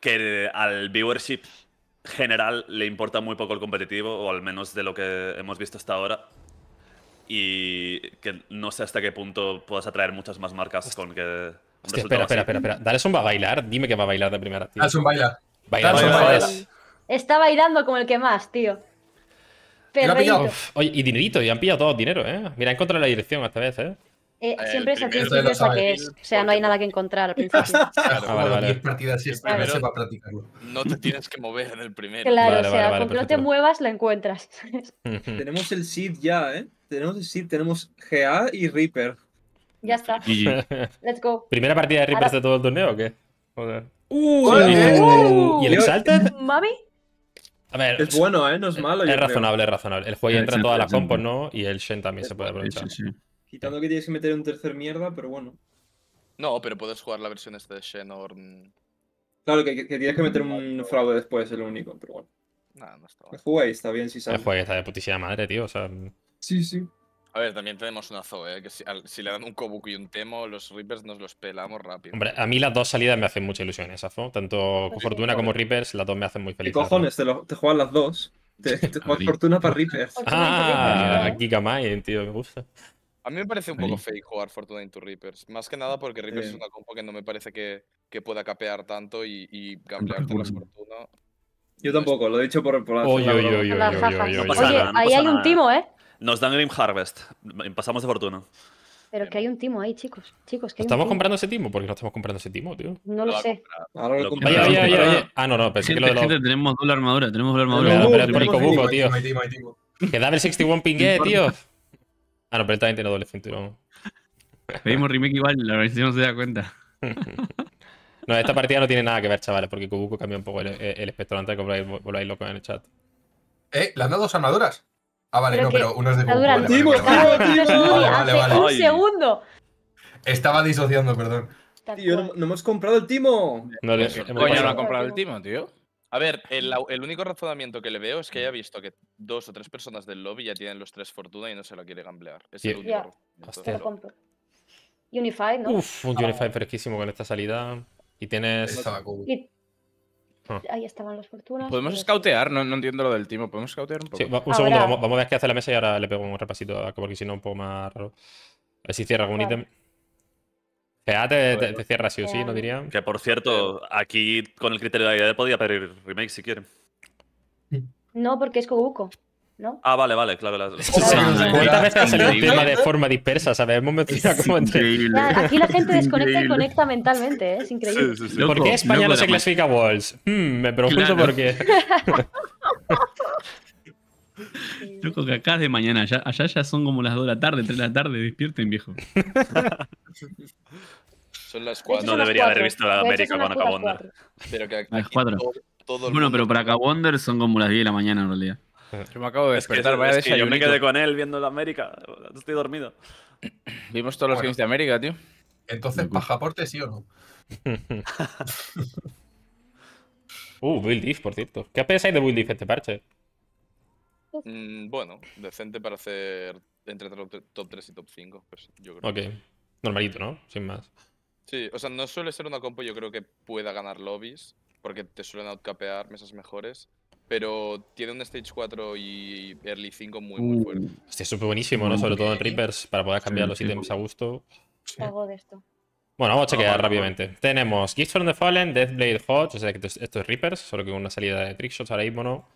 que, al viewership general le importa muy poco el competitivo, o al menos de lo que hemos visto hasta ahora. Y que no sé hasta qué punto puedas atraer muchas más marcas con que. espera, espera, espera, Dale un va a bailar. Dime que va a bailar de primera. Tío. un baila. Baila, Está bailando como el que más, tío. Pero Oye, y dinerito, y han pillado todo el dinero, ¿eh? Mira, contra de la dirección esta vez, ¿eh? Eh, siempre es tiene esa que es. O sea, no hay nada que encontrar al principio. Claro, ah, vale, partidas y el primero se va a practicarlo. No te tienes que mover en el primero. Claro, o sea, vale, no te muevas la encuentras. tenemos el Seed ya, ¿eh? Tenemos el Seed, tenemos GA y Reaper. Ya está. Let's go. ¿Primera partida de Reaper de todo el torneo o qué? Joder. Uh, ¿eh? ¿Y el uh. Exalted? ¿Mami? A ver, es bueno, ¿eh? No es malo. Es razonable, es razonable. El juego eh, entra en todas las compos, ¿no? Y el Shen también se puede aprovechar. Sí, sí. Quitando que tienes que meter un tercer mierda, pero bueno. No, pero puedes jugar la versión esta de Shenor. Claro, que, tienes que meter un fraude después, es lo único, pero bueno. Nada, no está mal. Juega y está bien si sale. Juega está de putísima madre, tío, o sea. Mm. Sí, sí. A ver, también tenemos una Zoe, ¿eh? que si, le dan un Kobuku y un Temo, los Reapers nos los pelamos rápido. Hombre, a mí las dos salidas me hacen mucha ilusión, esa zoe, Tanto pues Fortuna como Reapers, las dos me hacen muy feliz. ¿Qué cojones? ¿Te, lo, te juegan las dos? Te, Fortuna para Reapers. ah, Gigamine, tío, me gusta. A mí me parece un poco fake jugar Fortuna into Reapers. Más que nada mm, porque Reapers es eh. una compo que no me parece que, que pueda capear tanto y, y por las Fortuna. Yo tampoco, lo he dicho por, por la oye, oye, oye, ahí hay un timo, ¿eh? Nos dan Grim Harvest. Pasamos de Fortuna. Pero que hay un timo ahí, chicos. Chicos, ¿Estamos comprando ese timo? ¿Por qué no estamos comprando ese timo, tío? No lo, sé. Ahora lo he Ah, no, no, pensé que lo de que Tenemos doble armadura, tenemos doble armadura. pero es por tío. Que da el 61 pingue, tío. Ah, no, pero esta vez tiene doble cinturón. Pedimos remake igual, la organización no se da cuenta. no, esta partida no tiene nada que ver, chavales, porque Kubuko cambió un poco el, espectro antes de que volváis, loco en el chat. ¿Eh? ¿Le han dado dos armaduras? Ah, vale, no, pero uno es de Kubuko. Vale, vale, tío. ¡Un segundo! Estaba disociando, perdón. Tío, no, hemos comprado el timo. No, Coño, no ha comprado el timo, tío. A ver, el, único razonamiento que le veo es que haya visto que dos o tres personas del lobby ya tienen los tres fortuna y no se lo quiere gamblear. Es el último. Unified, ¿no? Uf, un ah, Unify fresquísimo con esta salida. Y tienes. Ah. Ahí estaban los fortunas. Podemos scoutear, no, entiendo lo del timo. Podemos scoutear un poco. un segundo, vamos, a ver qué hace la mesa y ahora le pego un repasito a porque si no, un poco más raro. A ver si cierra algún ítem te, te, cierra sí o sí, no diría. Que por cierto, aquí con el criterio de idea, podía pedir remake si quieren. No, porque es Koguko. ¿No? Ah, vale, vale, claro. ¿Cuántas veces ha salido el tema de forma dispersa? ¿Sabes? Hemos como entre. aquí la gente desconecta y conecta mentalmente, ¿eh? es increíble. ¿Por qué España no, se clasifica a Walls? Hmm, me pregunto por qué. Yo eh, creo que acá es de mañana, allá, ya son como las 2 de la tarde, 3 de la tarde, despierten, viejo. Son las 4. No debería haber visto la América con Acabonder. Pero que aquí… bueno, pero para Acabonder son como las 10 de la mañana en realidad. Yo me acabo de despertar, vaya Yo me quedé con él viendo la América, estoy dormido. Vimos todos los games de América, tío. Entonces, ¿Pajaporte sí o no. uh, Build If, por cierto. ¿Qué pensáis de Build If este parche? Mm, bueno, decente para hacer entre top 3 y top 5, pues, yo creo. Ok, normalito, ¿no? Sin más. Sí, o sea, no suele ser una compo yo creo que pueda ganar lobbies, porque te suelen outcapear mesas mejores, pero tiene un Stage 4 y Early 5 muy, muy uh. fuerte. Este es súper buenísimo, ¿no? Sobre todo en Reapers, para poder cambiar los ítems a gusto. de esto. Bueno, vamos a ah, chequear rápidamente. Tenemos Gifts from the Fallen, Deathblade Hodge, o sea que esto es, Reapers, solo que una salida de trickshots ahora mismo no.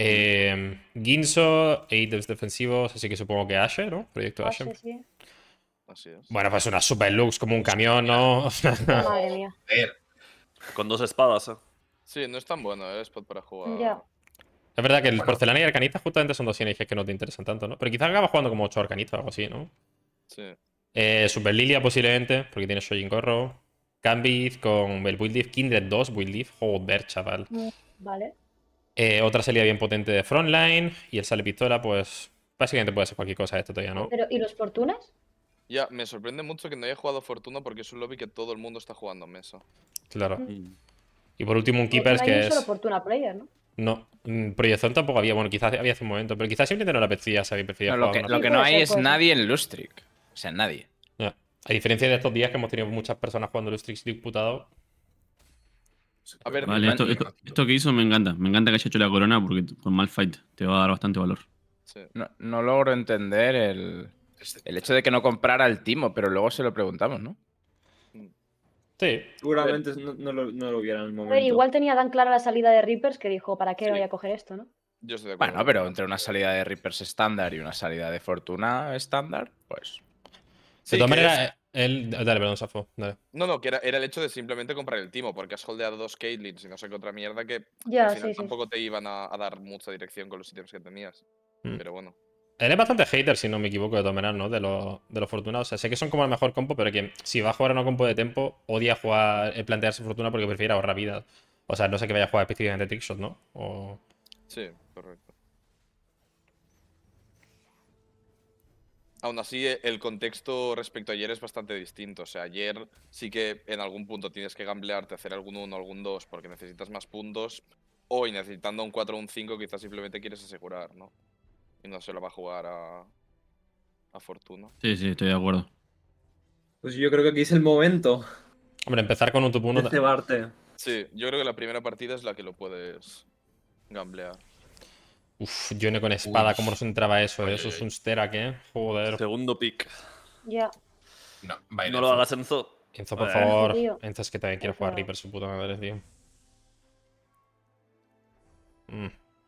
Eh, em, Ginzo, ítems defensivos, así que supongo que Ashe, ¿no? Proyecto ah, Asher. Sí. Así es. Bueno, pues una super lux, como un camión, ¿no? Madre mía. Con dos espadas, ¿eh? Sí, no es tan bueno el ¿eh? spot para jugar. Es verdad que el porcelana y arcanista justamente son dos sinergias que no te interesan tanto, ¿no? Pero quizás acabas jugando como 8 arcanistas o algo así, ¿no? Sí. Eh, Super Lilia posiblemente, porque tiene Shojin Gorro. Cambiz con el Build Kindred 2, Build Joder, chaval. Mm, vale. Eh, otra salida bien potente de Frontline. Y el sale pistola, pues básicamente puede ser cualquier cosa esto todavía, ¿no? Pero, ¿Y los Fortunas? Ya, me sorprende mucho que no haya jugado Fortuna porque es un lobby que todo el mundo está jugando en mesa. Claro. Y por último, un Keepers que es. Fortuna Player, ¿no? No, mm, tampoco había. Bueno, quizás había hace un momento, pero quizás siempre no la prefería, lo que, no hay es nadie en Lustric. O sea, nadie. A diferencia de estos días que hemos tenido muchas personas jugando lustrick diputado, vale, esto, que hizo me encanta. Me encanta que haya hecho la corona porque con mal fight te va a dar bastante valor. No, logro entender este el, hecho de que no comprara el timo, pero luego se lo preguntamos, ¿no? Sí. Seguramente no, lo, hubiera en el momento. igual tenía tan clara la salida de Reapers que dijo, ¿para qué voy a coger esto, no? Bueno, pero entre una salida de Reapers estándar y una salida de Fortuna estándar, pues dale, perdón, Safo, dale. No, no, que era, era, el hecho de simplemente comprar el timo, porque has holdeado dos Caitlyn y no sé qué otra mierda que tampoco te iban a, dar mucha dirección con los ítems que tenías. Mm. Pero bueno. Él es bastante hater, si no me equivoco, de todas ¿no? De los de O sea, sé que son como el mejor compo, pero que si va a jugar a un compo de tempo, odia jugar, eh, plantearse fortuna porque prefiere ahorrar vida. O sea, no sé que vaya a jugar específicamente Trickshot, ¿no? Sí, correcto. Aún así, eh, el contexto respecto a ayer es bastante distinto. O sea, ayer sí que en algún punto tienes que gamblearte, hacer algún 1 algún 2, porque necesitas más puntos. Hoy, necesitando un 4 un 5, quizás simplemente quieres asegurar, ¿no? Y no se lo va a jugar a, a Fortuna. Sí, sí, estoy de acuerdo. Pues yo creo que aquí es el momento. Hombre, empezar con un top 1. sí, yo creo que la primera partida es la que lo puedes gamblear. Uf, no con espada, cómo nos entraba eso. Eh? eso es un Sterak, ¿eh? Joder. Segundo pick. Ya. No, vaya, no lo hagas, Enzo. Enzo, por favor. Enzo es que también quiere jugar Reaper, su puta madre, tío. Mm.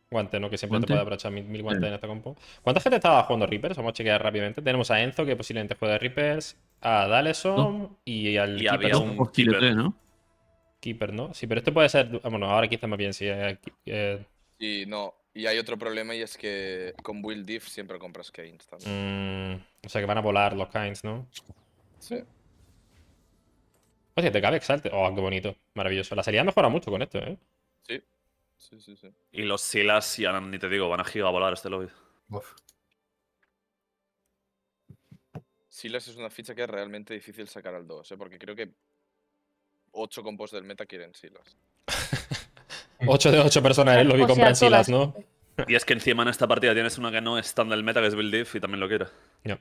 Guante, ¿no? Que siempre te puede aprovechar mil, guantes en esta compo. ¿Cuánta gente estaba jugando Reapers? Vamos a chequear rápidamente. Tenemos a Enzo, que posiblemente juega Reapers, a Daleson y al y Keeper. Había un Keeper. ¿no? Keeper, ¿no? Sí, pero este puede ser... Ah, bueno, ahora quizás más bien si... Sí, eh, eh, sí, no. Y hay otro problema y es que con Build Diff siempre compras Kains también. Mm, o sea que van a volar los Kains, ¿no? Sí. Hostia, te cabe Exalte. Oh, qué bonito. Maravilloso. La serie ha mejorado mucho con esto, ¿eh? Sí. Sí, sí, sí. Y los Silas, ya ni te digo, van a volar este lobby. Uf. Silas es una ficha que es realmente difícil sacar al 2, ¿eh? porque creo que 8 compos del meta quieren Silas. 8 de 8 personas ¿eh? lo que compran Silas, ¿no? Y es que encima en esta partida tienes una que no es tan del meta, que es Build If, y también lo quiero. No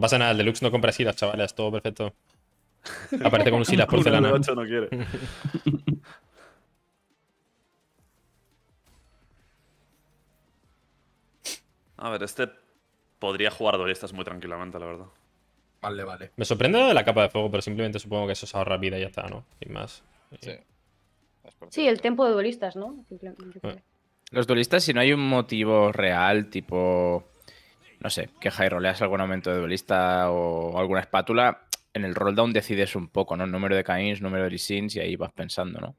pasa nada, el Deluxe no compra Silas, chavales, todo perfecto. Aparece con un Silas porcelana. no quiere. A ver, este podría jugar duelistas muy tranquilamente, la verdad. Vale, vale. Me sorprende lo de la capa de fuego, pero simplemente supongo que eso es ahorra vida y ya está, ¿no? Sin más. Sí. Sí, el tiempo de duelistas, ¿no? Ah. Los duelistas, si no hay un motivo real, tipo, no sé, que high roleas algún aumento de duelista o alguna espátula, en el rolldown decides un poco, ¿no? número de caíns, número de sins y ahí vas pensando, ¿no?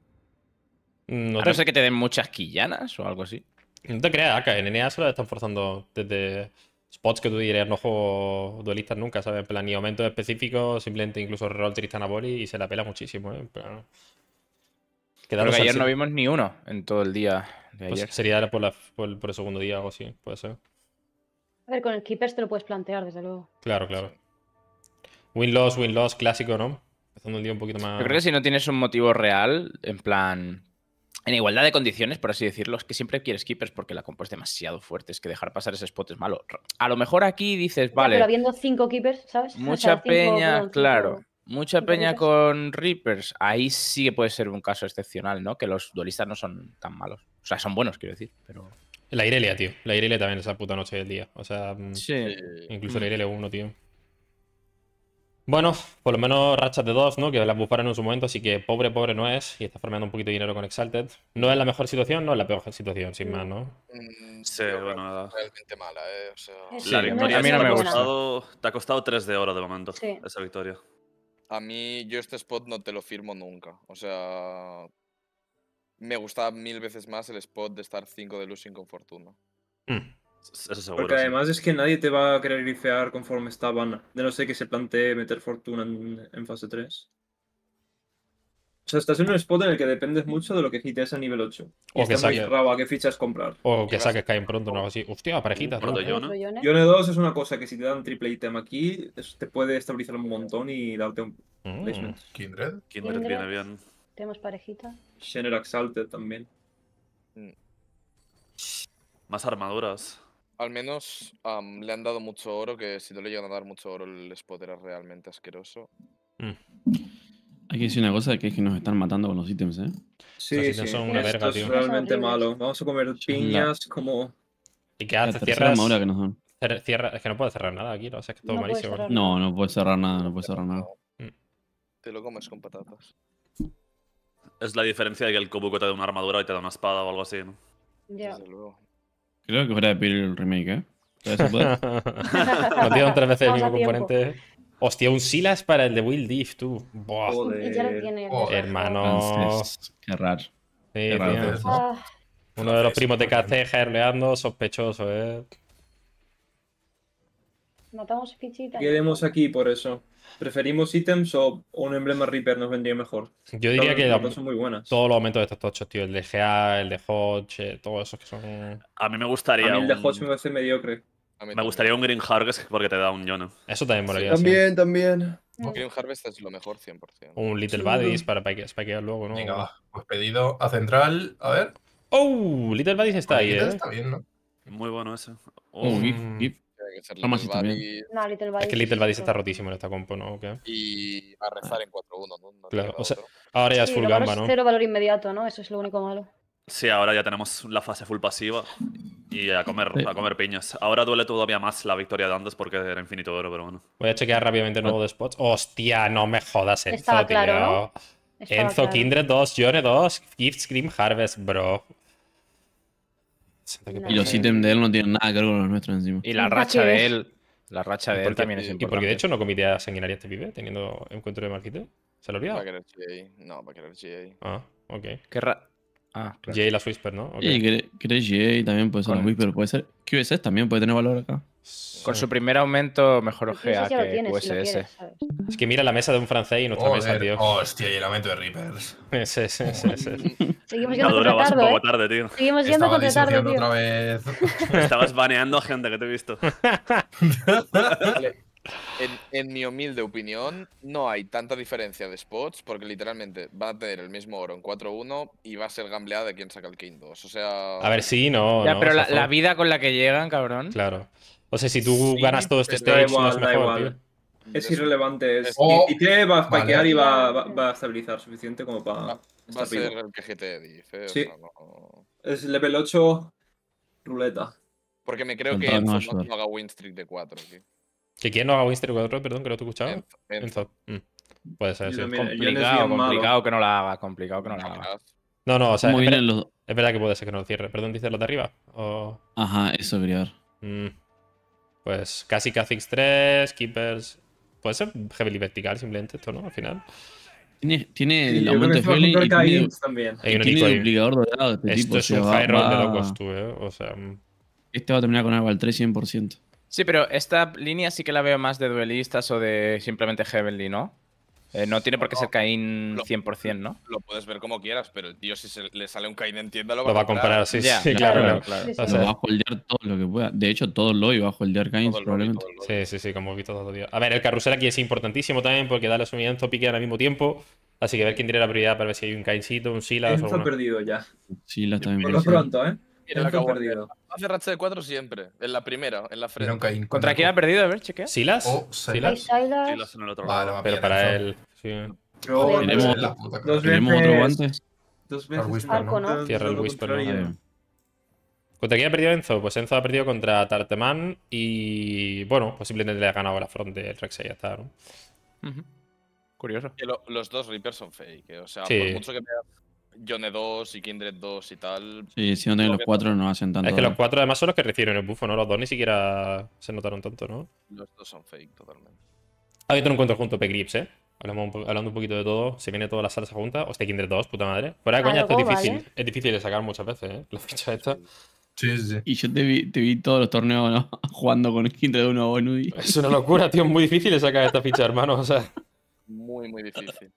No sé que te den muchas quillanas o algo así. No te creas, acá en NA se lo están forzando desde spots que tú dirías no juego duelistas nunca, ¿sabes? En plan, ni aumento específico, simplemente incluso rol a Aboli y se la pela muchísimo, ¿eh? Creo ayer no vimos ni uno en todo el día pues sería por, el segundo día o algo así, puede ser. A ver, con el Keepers te lo puedes plantear, desde luego. Claro, claro. Win-loss, win-loss, clásico, ¿no? Empezando el día un poquito más... Yo creo que si no tienes un motivo real, en plan... En igualdad de condiciones, por así decirlo, es que siempre quieres keepers porque la compu es demasiado fuerte. Es que dejar pasar ese spot es malo. A lo mejor aquí dices, vale. Pero habiendo cinco keepers, ¿sabes? Mucha peña, claro. Mucha peña con Reapers. Ahí sí que puede ser un caso excepcional, ¿no? Que los duelistas no son tan malos. O sea, son buenos, quiero decir, pero. La Irelia, tío. La Irelia también esa puta noche del día. O sea, mm, incluso la Irelia 1, tío. Bueno, por lo menos rachas de 2, ¿no? Que la bufaron en su momento, así que pobre, pobre no es. Y está formando un poquito de dinero con Exalted. No es la mejor situación, no es la peor situación, sin más, ¿no? Mm, sí, bueno, Realmente mala, ¿eh? O sea... a mí no me ha te ha costado 3 de oro de momento, esa victoria a mí yo este spot no te lo firmo nunca. O sea, me gusta mil veces más el spot de estar 5 de losing con fortuna. Hmm. seguro, Porque además es que nadie te va a querer grifear conforme estaban. De no sé que se plantee meter fortuna en, en fase 3 sea, estás en un spot en el que dependes mucho de lo que hites a nivel 8. O que saques. a qué fichas comprar. O que saques caen pronto o algo así. Hostia, parejitas. ¿no? Yone 2 es una cosa que si te dan triple item aquí, te puede estabilizar un montón y darte un mm. placement. Kindred. Kindred. viene bien. Tenemos parejita. Shener Exalted también. Mm. Más armaduras. Al menos le han dado mucho oro, que si no le llegan a dar mucho oro, el spot era realmente asqueroso. Mm. Hay que decir una cosa, que es que nos están matando con los ítems, ¿eh? Sí, sí. Esto es realmente malo. Vamos a comer piñas como... Y qué hace cierras... que es que no puedo cerrar nada aquí, o sea, es que todo malísimo. No, no puedes cerrar nada, no puedes cerrar nada. Mm. Te lo comes con patatas. Es la diferencia de que el Kobuko te da una armadura y te da una espada o algo así, ¿no? Ya. Creo que fuera de pedir el remake, ¿eh? Nos dieron tres veces el mismo componente. Hostia, un Silas para el de Will Deaf, tú. Buah. Ya tiene. Hermano. Qué raro. Sí, ah. Uno de los primos de Caceja herleando, sospechoso, eh. Matamos fichitas. Quedemos aquí por eso. ¿Preferimos ítems o un emblema Reaper nos vendría mejor? Yo diría que son muy buenas. todos los aumentos de estos tochos, tío. El de GA, el de Hodge, eh, todos esos que son. A mí me gustaría. el de Hodge me parece mediocre. Me gustaría un Green Harvest porque te da un Yono. Eso también molaría. Sí, también, también. Un mm. Green Harvest es lo mejor, 100%. Un Little Buddies para spikear luego, ¿no? Venga, va. Pues pedido a central. A ver. ¡Oh! Little Buddies está ahí, ¿eh? Está bien, ¿no? Muy bueno eso. Oh, mm. gif, No, Little Es que Little Buddies está rotísimo en esta compo, ¿no? Y a rezar en 4-1, ¿no? claro. ahora ya es full gamba, ¿no? Cero valor inmediato, ¿no? Eso es lo único malo. Sí, ahora ya tenemos la fase full pasiva y a comer, a comer piñas. Ahora duele todavía más la victoria de antes porque era infinito oro, pero bueno. Voy a chequear rápidamente el nuevo de spots. Hostia, no me jodas, Enzo, tío. claro, Enzo, Kindred 2, Yone 2, Gift Scream Harvest, bro. Y los ítems de él no tienen nada que ver con los nuestros encima. Y la racha de él. La racha de él también es importante. Y porque de hecho no a sanguinaria este pibe teniendo encuentro de Marquite. ¿Se lo olvidó? querer No, para querer GA. Ah, ok. Ah, Jay y la Whisper, ¿no? Okay. Y crees Jay también puede ser QSS también puede tener valor acá. Con su primer aumento, mejor OGA que QSS. es que mira la mesa de un francés y nuestra mesa, tío. Hostia, y el aumento de Reapers. sí, sí, sí, sí. Seguimos yendo con tarde, ¿eh? tarde, tío. Seguimos yendo con tarde, tío. Otra vez. Estabas baneando a gente que te he visto. En, mi humilde opinión, no hay tanta diferencia de spots porque literalmente va a tener el mismo oro en 4-1 y va a ser gambleada de quien saca el King 2. O sea. A ver, si no. Ya, pero la, vida con la que llegan, cabrón. Claro. O sea, si tú ganas todo este stage, es mejor, Es irrelevante. Oh, y, te va a spikear y va, a estabilizar suficiente como para. Va, a ser el que GT e dice. Es level 8, ruleta. Porque me creo que que no, no haga win streak de 4. Tío. ¿Que quién no haga Winston con otro? Perdón, que no te he escuchado. Mm. Puede ser, sí. complicado, complicado que no la hagas. complicado que no la No, no, o sea, Muy es, bien es, verdad que puede ser que no lo cierre. Perdón, dices lo de arriba. Ajá, eso debería mm. Pues casi Kha'Zix 3, Keepers. Puede ser Heavily Vertical simplemente esto, ¿no? Al final. Tiene, tiene el aumento de Heavily. Y también. Hay un dorado. Este esto es un high roll de locos, tú, ¿eh? O sea. Mm. Este va a terminar con algo al 3 100%. Sí, pero esta línea sí que la veo más de duelistas o de simplemente Heavenly, ¿no? Eh, no tiene por qué ser Caín 100%, ¿no? Lo puedes ver como quieras, pero el tío, si se le sale un Caín en tienda, lo va, a comprar. sí, sí, claro. claro, va a holdear todo lo que pueda. De hecho, todo lo iba a holdear Caín, probablemente. sí, sí, sí, como he visto todo los días. A ver, el carrusel aquí es importantísimo también porque da la sumidad pique al mismo tiempo. Así que ver quién tiene la prioridad para ver si hay un Kaincito, un Silas o está perdido ya. Silas también. Por lo pronto, ¿eh? Mira, Hace racha de 4 siempre, en la primera, en la frente. Nunca ¿Contra quién ha perdido? A ver, chequea. ¿Silas? Oh, Silas. Silas. en el otro lado. Vale, va Pero para él. Sí. tenemos, dos veces, otro guante. Dos veces. Whisper, ¿no? Cierra el Whisper. ¿Contra quién ha perdido Enzo? Pues Enzo ha perdido contra Tarteman y. Bueno, posiblemente pues le ha ganado la front del Rexei, ya está, Curioso. los dos Reapers son fake. Eh. O sea, por mucho que me de 2 y Kindred 2 y tal. Sí, si no tienen los 4 no hacen tanto. Es que los ¿eh? cuatro además son los que recibieron el buffo, ¿no? Los dos ni siquiera se notaron tanto, ¿no? Los dos son fake totalmente. Ha habido un encuentro junto, Pegrips, ¿eh? Hablamos, hablando un poquito de todo, se viene toda la salsa junta. Hostia, Kindred 2, puta madre. Fuera ahí, coña, esto es difícil. Eh? Es difícil de sacar muchas veces, ¿eh? La ficha esta. Sí, sí, Y yo te vi, te vi todos los torneos ¿no? jugando con Kindred 1 o Nudi. Es una locura, tío. Es muy difícil de sacar esta ficha, hermano. O sea. Muy, muy difícil.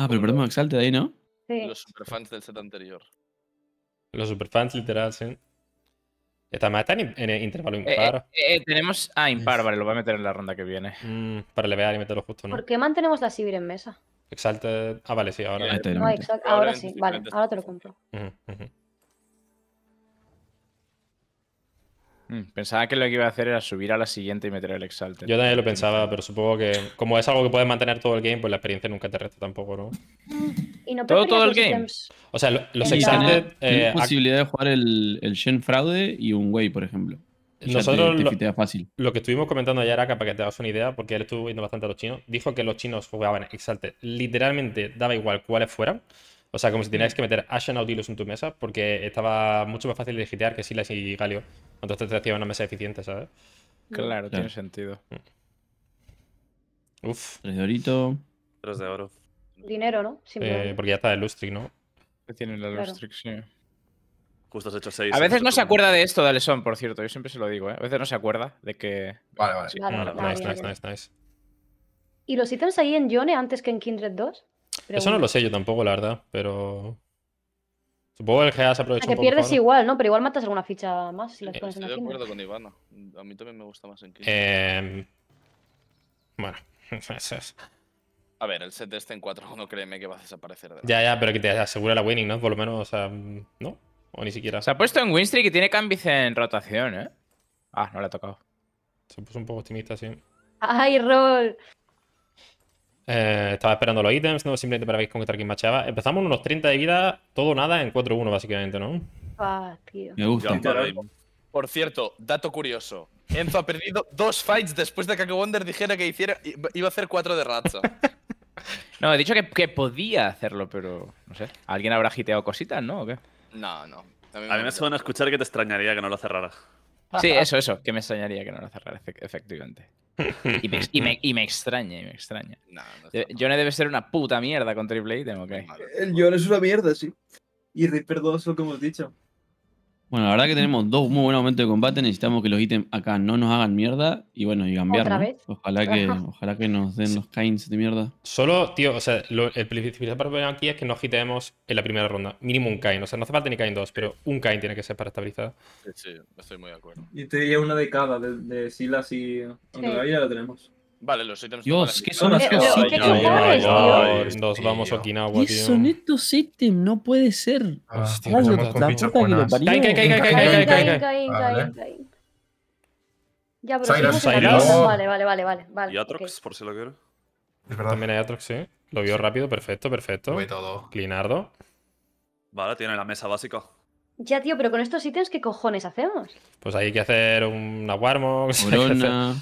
Ah, pero perdón, de ahí, ¿no? Sí. Los superfans del set anterior. Los superfans, literal, sí. Está en, intervalo eh, impar. Eh, eh, tenemos. Ah, impar, vale, lo voy a meter en la ronda que viene. Mm, para levear y meterlo justo, ¿no? ¿Por qué mantenemos la Sibir en mesa? Exalte. Ah, vale, sí, ahora. no, ahora, ahora sí, vale, ahora te lo compro. Mm, pensaba que lo que iba a hacer era subir a la siguiente y meter el exalte. Yo también lo pensaba, pero supongo que como es algo que puedes mantener todo el game, pues la experiencia nunca te resta tampoco, ¿no? todo el game. O sea, los exalted... Eh, posibilidad de jugar el, el Shen Fraude y un Way, por ejemplo. Nosotros lo, lo que estuvimos comentando ayer, acá para que te hagas una idea, porque él estuvo viendo bastante a los chinos, dijo que los chinos jugaban exalte. Literalmente daba igual cuáles fueran. O sea, como si tenías mm. que meter Ashen Audilus en tu mesa, porque estaba mucho más fácil de digitear que Silas y Galio. Entonces te hacía una mesa eficiente, ¿sabes? Mm. Claro, tiene sentido. Mm. Uf. Tres de de oro. Dinero, ¿no? Eh, porque ya está el Lustric, ¿no? Tiene la Lustric, sí. Justo has hecho seis. A veces no se acuerda de esto, Son, por cierto. Yo siempre se lo digo, ¿eh? A veces no se acuerda de que. Vale, vale. vale, vale nice, nice, nice, nice, ¿Y los ítems ahí en Yone antes que en Kindred 2? Eso no lo sé yo tampoco, la verdad, pero. Supongo que el GA se aprovecha. que pierdes igual, ¿no? Pero igual matas alguna ficha más si las eh, pones en la Estoy de acuerdo con Ivana. A mí también me gusta más en King. Em, bueno, A ver, el set de este en 4-1 créeme que va a desaparecer. De ya, ya, pero que te asegura la winning, ¿no? Por lo menos, o sea, ¿no? O ni siquiera. Se ha puesto en Winstreak y tiene cambios en rotación, ¿eh? Ah, no le ha tocado. Se puso un poco optimista, sí. ¡Ay, Roll! Eh, estaba esperando los ítems, no simplemente para ver con qué machaba. Empezamos unos 30 de vida, todo nada, en 4-1 básicamente, ¿no? Ah, me gusta. Por cierto, dato curioso. Enzo ha perdido dos fights después de que Wonder dijera que hiciera, iba a hacer cuatro de racha. no, he dicho que, que, podía hacerlo, pero no sé. ¿Alguien habrá giteado cositas, no? ¿O qué? No, no. A mí, me, suena a escuchar que te extrañaría que no lo cerraras. Sí, eso, eso. Que me extrañaría que no lo cerraras, efectivamente. Y me, y, me, y me, extraña, y me extraña. No, no debe ser una puta mierda con Triple Item tengo El Yone es una mierda, sí. Y Reaper 2, Como que dicho. Bueno, la verdad que tenemos dos muy buenos momentos de combate. Necesitamos que los ítems acá no nos hagan mierda y bueno, y cambiar. Ojalá, que, ojalá que nos den los kains de mierda. Solo, tío, o sea, lo, el principal problema aquí es que no hitemos en la primera ronda. Mínimo un kain. O sea, no hace falta ni kain dos, pero un kain tiene que ser para estabilizar. Sí, estoy muy de acuerdo. Y te diría una de cada, de, Silas y. todavía la tenemos. Vale, los ítems. Dios, ¿qué son eh, las eh, cosas? Nos vamos a Okinawa, tío. ¿Qué son estos ítems? No puede ser. Hostia, Caín, caín, caín. Caín, caín, Ya, pero Vale, vale, vale, vale. Y Atrox, por si lo quiero. Es verdad. También hay Atrox, sí. Lo vio rápido, perfecto, perfecto. Voy todo. Clinardo. Vale, tiene la mesa básica. Ya, tío, pero con estos ítems, ¿qué cojones hacemos? Pues hay que hacer una Warmox. Corona.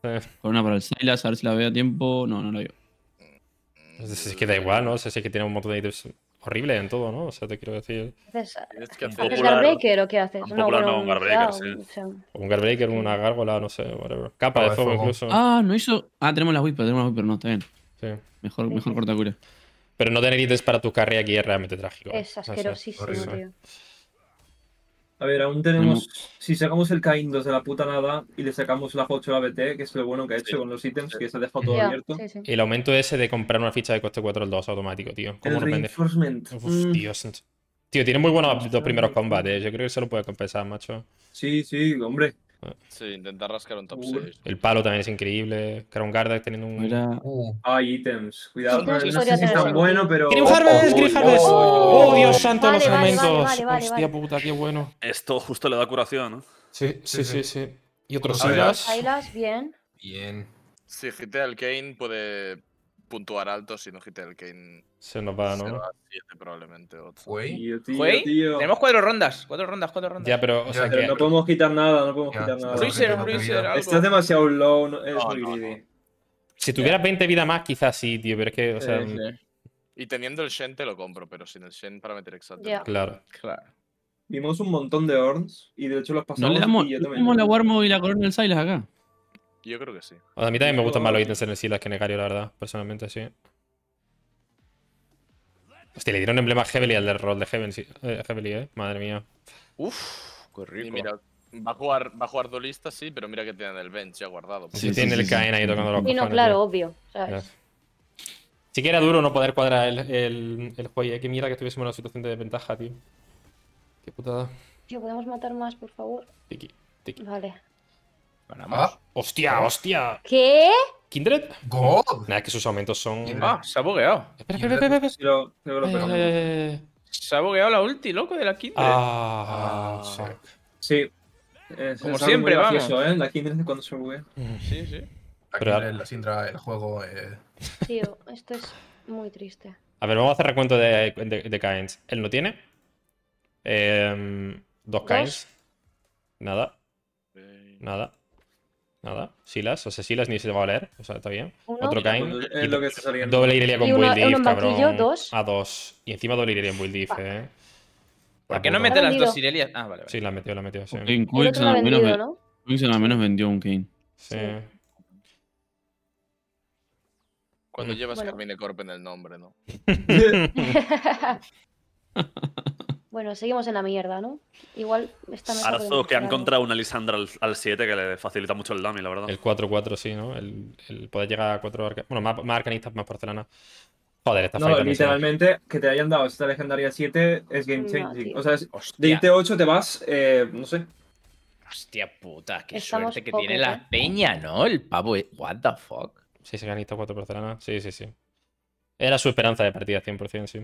Con una para el Silas, a ver si la veo a tiempo. No, no la veo. Es que da igual, ¿no? O sea, que tiene un montón de ítems horrible en todo, ¿no? O sea, te quiero decir. ¿Haces, Garbreaker o qué haces? Un no, no un Garbreaker, Un Garbreaker, una gárgola, no sé, whatever. Capa de fuego, incluso. Ah, no hizo. Ah, tenemos la Whisper, tenemos la Whisper, no, está bien. Sí. Mejor, mejor corta cura. Pero no tener ítems para tu carry aquí es realmente trágico. ¿eh? Es asquerosísimo, tío. A ver, aún tenemos. Si sacamos el Kain 2 de la puta nada y le sacamos la 8 ABT, que es lo bueno que ha hecho con los ítems, que se ha dejado todo abierto. El aumento ese de comprar una ficha de coste 4 al 2 automático, tío. el reinforcement. Uf, mm. Dios. Tío, tiene muy buenos los primeros combates. Yo creo que se lo puede compensar, macho. Sí, sí, hombre. Sí, intentar rascar un top 6. El palo también es increíble. Crown Gardak teniendo un. Ah, ítems. Cuidado, no, sé si es tan bueno, pero. ¡Grim Harvest! ¡Grim Harvest! ¡Oh, Dios santo, los momentos! Hostia puta, qué bueno. Esto justo le da curación, ¿no? Sí, sí, sí. sí, Y otros Ailas. bien. Bien. Si sí, al Kane puede puntuar alto si no quita el Kane. Se nos va, ¿no? Se va 7 probablemente. o Wey, tío, tío. tenemos cuatro rondas, cuatro rondas, cuatro rondas. Ya, pero, o sea, no podemos quitar nada, no podemos quitar nada. Estás demasiado low, es muy Si tuvieras 20 vida más, quizás sí, tío, pero es que, o sea... Y teniendo el Shen te lo compro, pero sin el Shen para meter exacto. Claro. Vimos un montón de Orns y de hecho los pasamos. No y yo la Warmo y la Corona del Silas acá. Yo creo que sí. a mí también me gustan más los ítems en el Silas que Negario, la verdad. Personalmente, sí. Hostia, le dieron emblema Heavily al del rol de Heaven, sí. Eh, Heavily, eh. Madre mía. Uff, qué rico. mira, va a jugar, va a jugar dos sí, pero mira que tiene el bench ya guardado. Sí, tiene el sí, ahí tocando los Y no, claro, obvio. ¿sabes? Sí que era duro no poder cuadrar el, el, el juego. Eh. Qué mierda que estuviésemos en una situación de desventaja, tío. Qué putada. Tío, ¿podemos matar más, por favor? Tiki, tiki. Vale. Ah. ¡Hostia, oh. hostia! ¿Qué? ¿Kindred? ¡God! Nada, que sus aumentos son. Ah, se ha bugueado. Espera, espera, espera. Se ha bugueado la ulti, loco, de la Kindred. Ah, ah. sí. Sí. Eh, Como siempre, vamos. ¿eh? La Kindred cuando se buguea. Mm. Sí, sí. La Kindred, el juego. Eh. Tío, esto es muy triste. A ver, vamos a hacer recuento de, de, Kainz. Él no tiene. Eh, dos Kains? ¿Nada? Nada. Nada. Nada, Silas, o sea, Silas ni se va a leer, o sea, está bien. Otro Kain. Pues, es doble Irelia con Build Diff, cabrón. A dos. Y encima doble Irelia en Will Diff, eh. ¿Por qué no mete las dos irelia Ah, vale, vale. Sí, la metió, la metió. Sí. En Quixen al, menos vendió un Kane. Sí. Cuando mm. llevas Carmine Corp en el nombre, ¿no? Bueno, seguimos en la mierda, ¿no? Igual esta mesa que han encontrado una Lisandra al, 7 que le facilita mucho el dummy, la verdad. El 4-4, sí, ¿no? El, poder llegar a 4 arcanistas, Bueno, más, arcanistas, más porcelana. Joder, esta No, literalmente, que te hayan dado esta legendaria 7 es game changing. o sea, es, de 8 te vas, eh, no sé. Hostia puta, qué suerte que tiene la ¿eh? peña, ¿no? El pavo, eh, what the fuck. Sí, se 4 porcelanas. Sí, sí, sí. Era su esperanza de partida, 100%, sí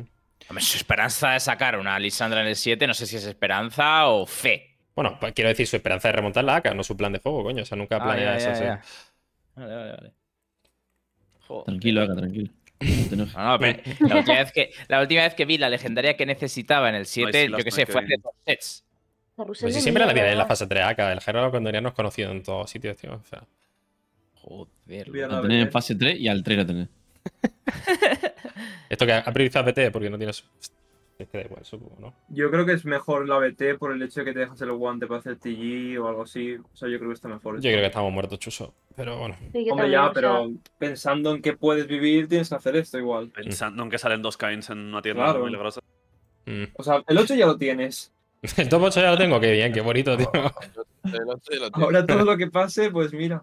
su esperanza de sacar una Lisandra en el 7, no sé si es esperanza o fe. Bueno, quiero decir, su esperanza de remontar la AK, no su plan de juego, coño. O sea, nunca ah, planea eso. Vale, vale, vale. Tranquilo, AK, tranquilo. No, no, pero la, última vez que, vi la legendaria que necesitaba en el 7, yo que sé, fue hace dos sets. Pues siempre la vida en la fase 3 acá. El Gerardo no es conocido en todos sitios, tío. O sea. Joder. La tener en fase 3 y al 3 la tenés. Esto que ha priorizado BT porque no tienes. Yo creo que es mejor la BT por el hecho de que te dejas el guante para hacer TG o algo así. O sea, yo creo que está mejor. Yo creo que estamos muertos, chuso. Pero bueno. Hombre, ya, pero pensando en que puedes vivir, tienes que hacer esto igual. Pensando en que salen dos Kains en una tierra claro. milagrosa. Mm. O sea, el 8 ya lo tienes. el top 8 ya lo tengo, qué bien, qué bonito, tío. Ahora todo lo que pase, pues mira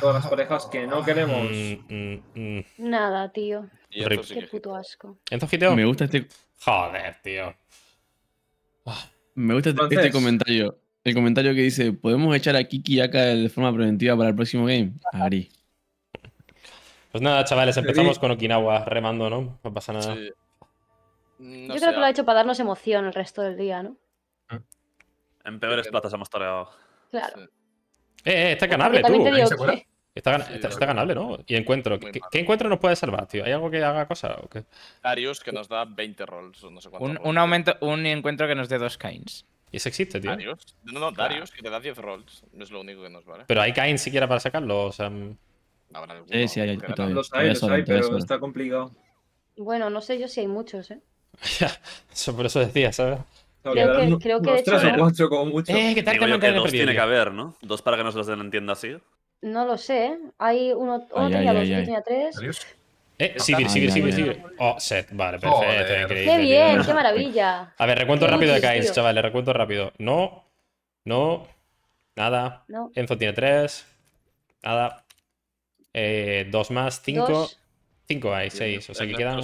todas las ah. parejas que no queremos. Mm, mm, mm. Nada, tío. Qué puto asco. Me gusta este. Joder, tío. Ah, me gusta este comentario. El comentario que dice: ¿Podemos echar a Kiki acá de forma preventiva para el próximo game? Ari. Pues nada, chavales, empezamos con Okinawa remando, ¿no? No pasa nada. Yo creo que lo ha ah. hecho para darnos emoción el resto del día, ¿no? En peores platas hemos toreado. Claro. Eh, eh, está ganable, tú. ¿eh? Está, ganable, ¿no? Y encuentro. ¿Qué, encuentro nos puede salvar, tío? ¿Hay algo que haga cosa o qué? Darius, que nos da 20 rolls, no sé Un, aumento, un encuentro que nos dé dos kinds. ¿Y eso existe, tío? Darius. No, no, Darius, que te da 10 rolls. No Es lo único que nos vale. Pero hay kinds siquiera para sacarlo, o sea. sí, mm. eh, sí, hay. hay, los hay, pero está complicado. Bueno, no sé yo si hay muchos, ¿eh? eso por eso decía, ¿sabes? creo, que, creo eh, que, como mucho. dos tiene que haber, ¿no? Dos para que nos los den entienda así. No lo sé. ¿eh? Hay uno, tenía dos, tenía tres. Eh, sigue, sigue, sigue, sigue. Oh, set, vale, oh, perfecto, Qué bien, qué maravilla. A ver, recuento rápido de Kais chavales, recuento rápido. No, no, nada. Enzo tiene tres, nada. Eh, dos más, cinco. Cinco hay, seis, o sea que quedan,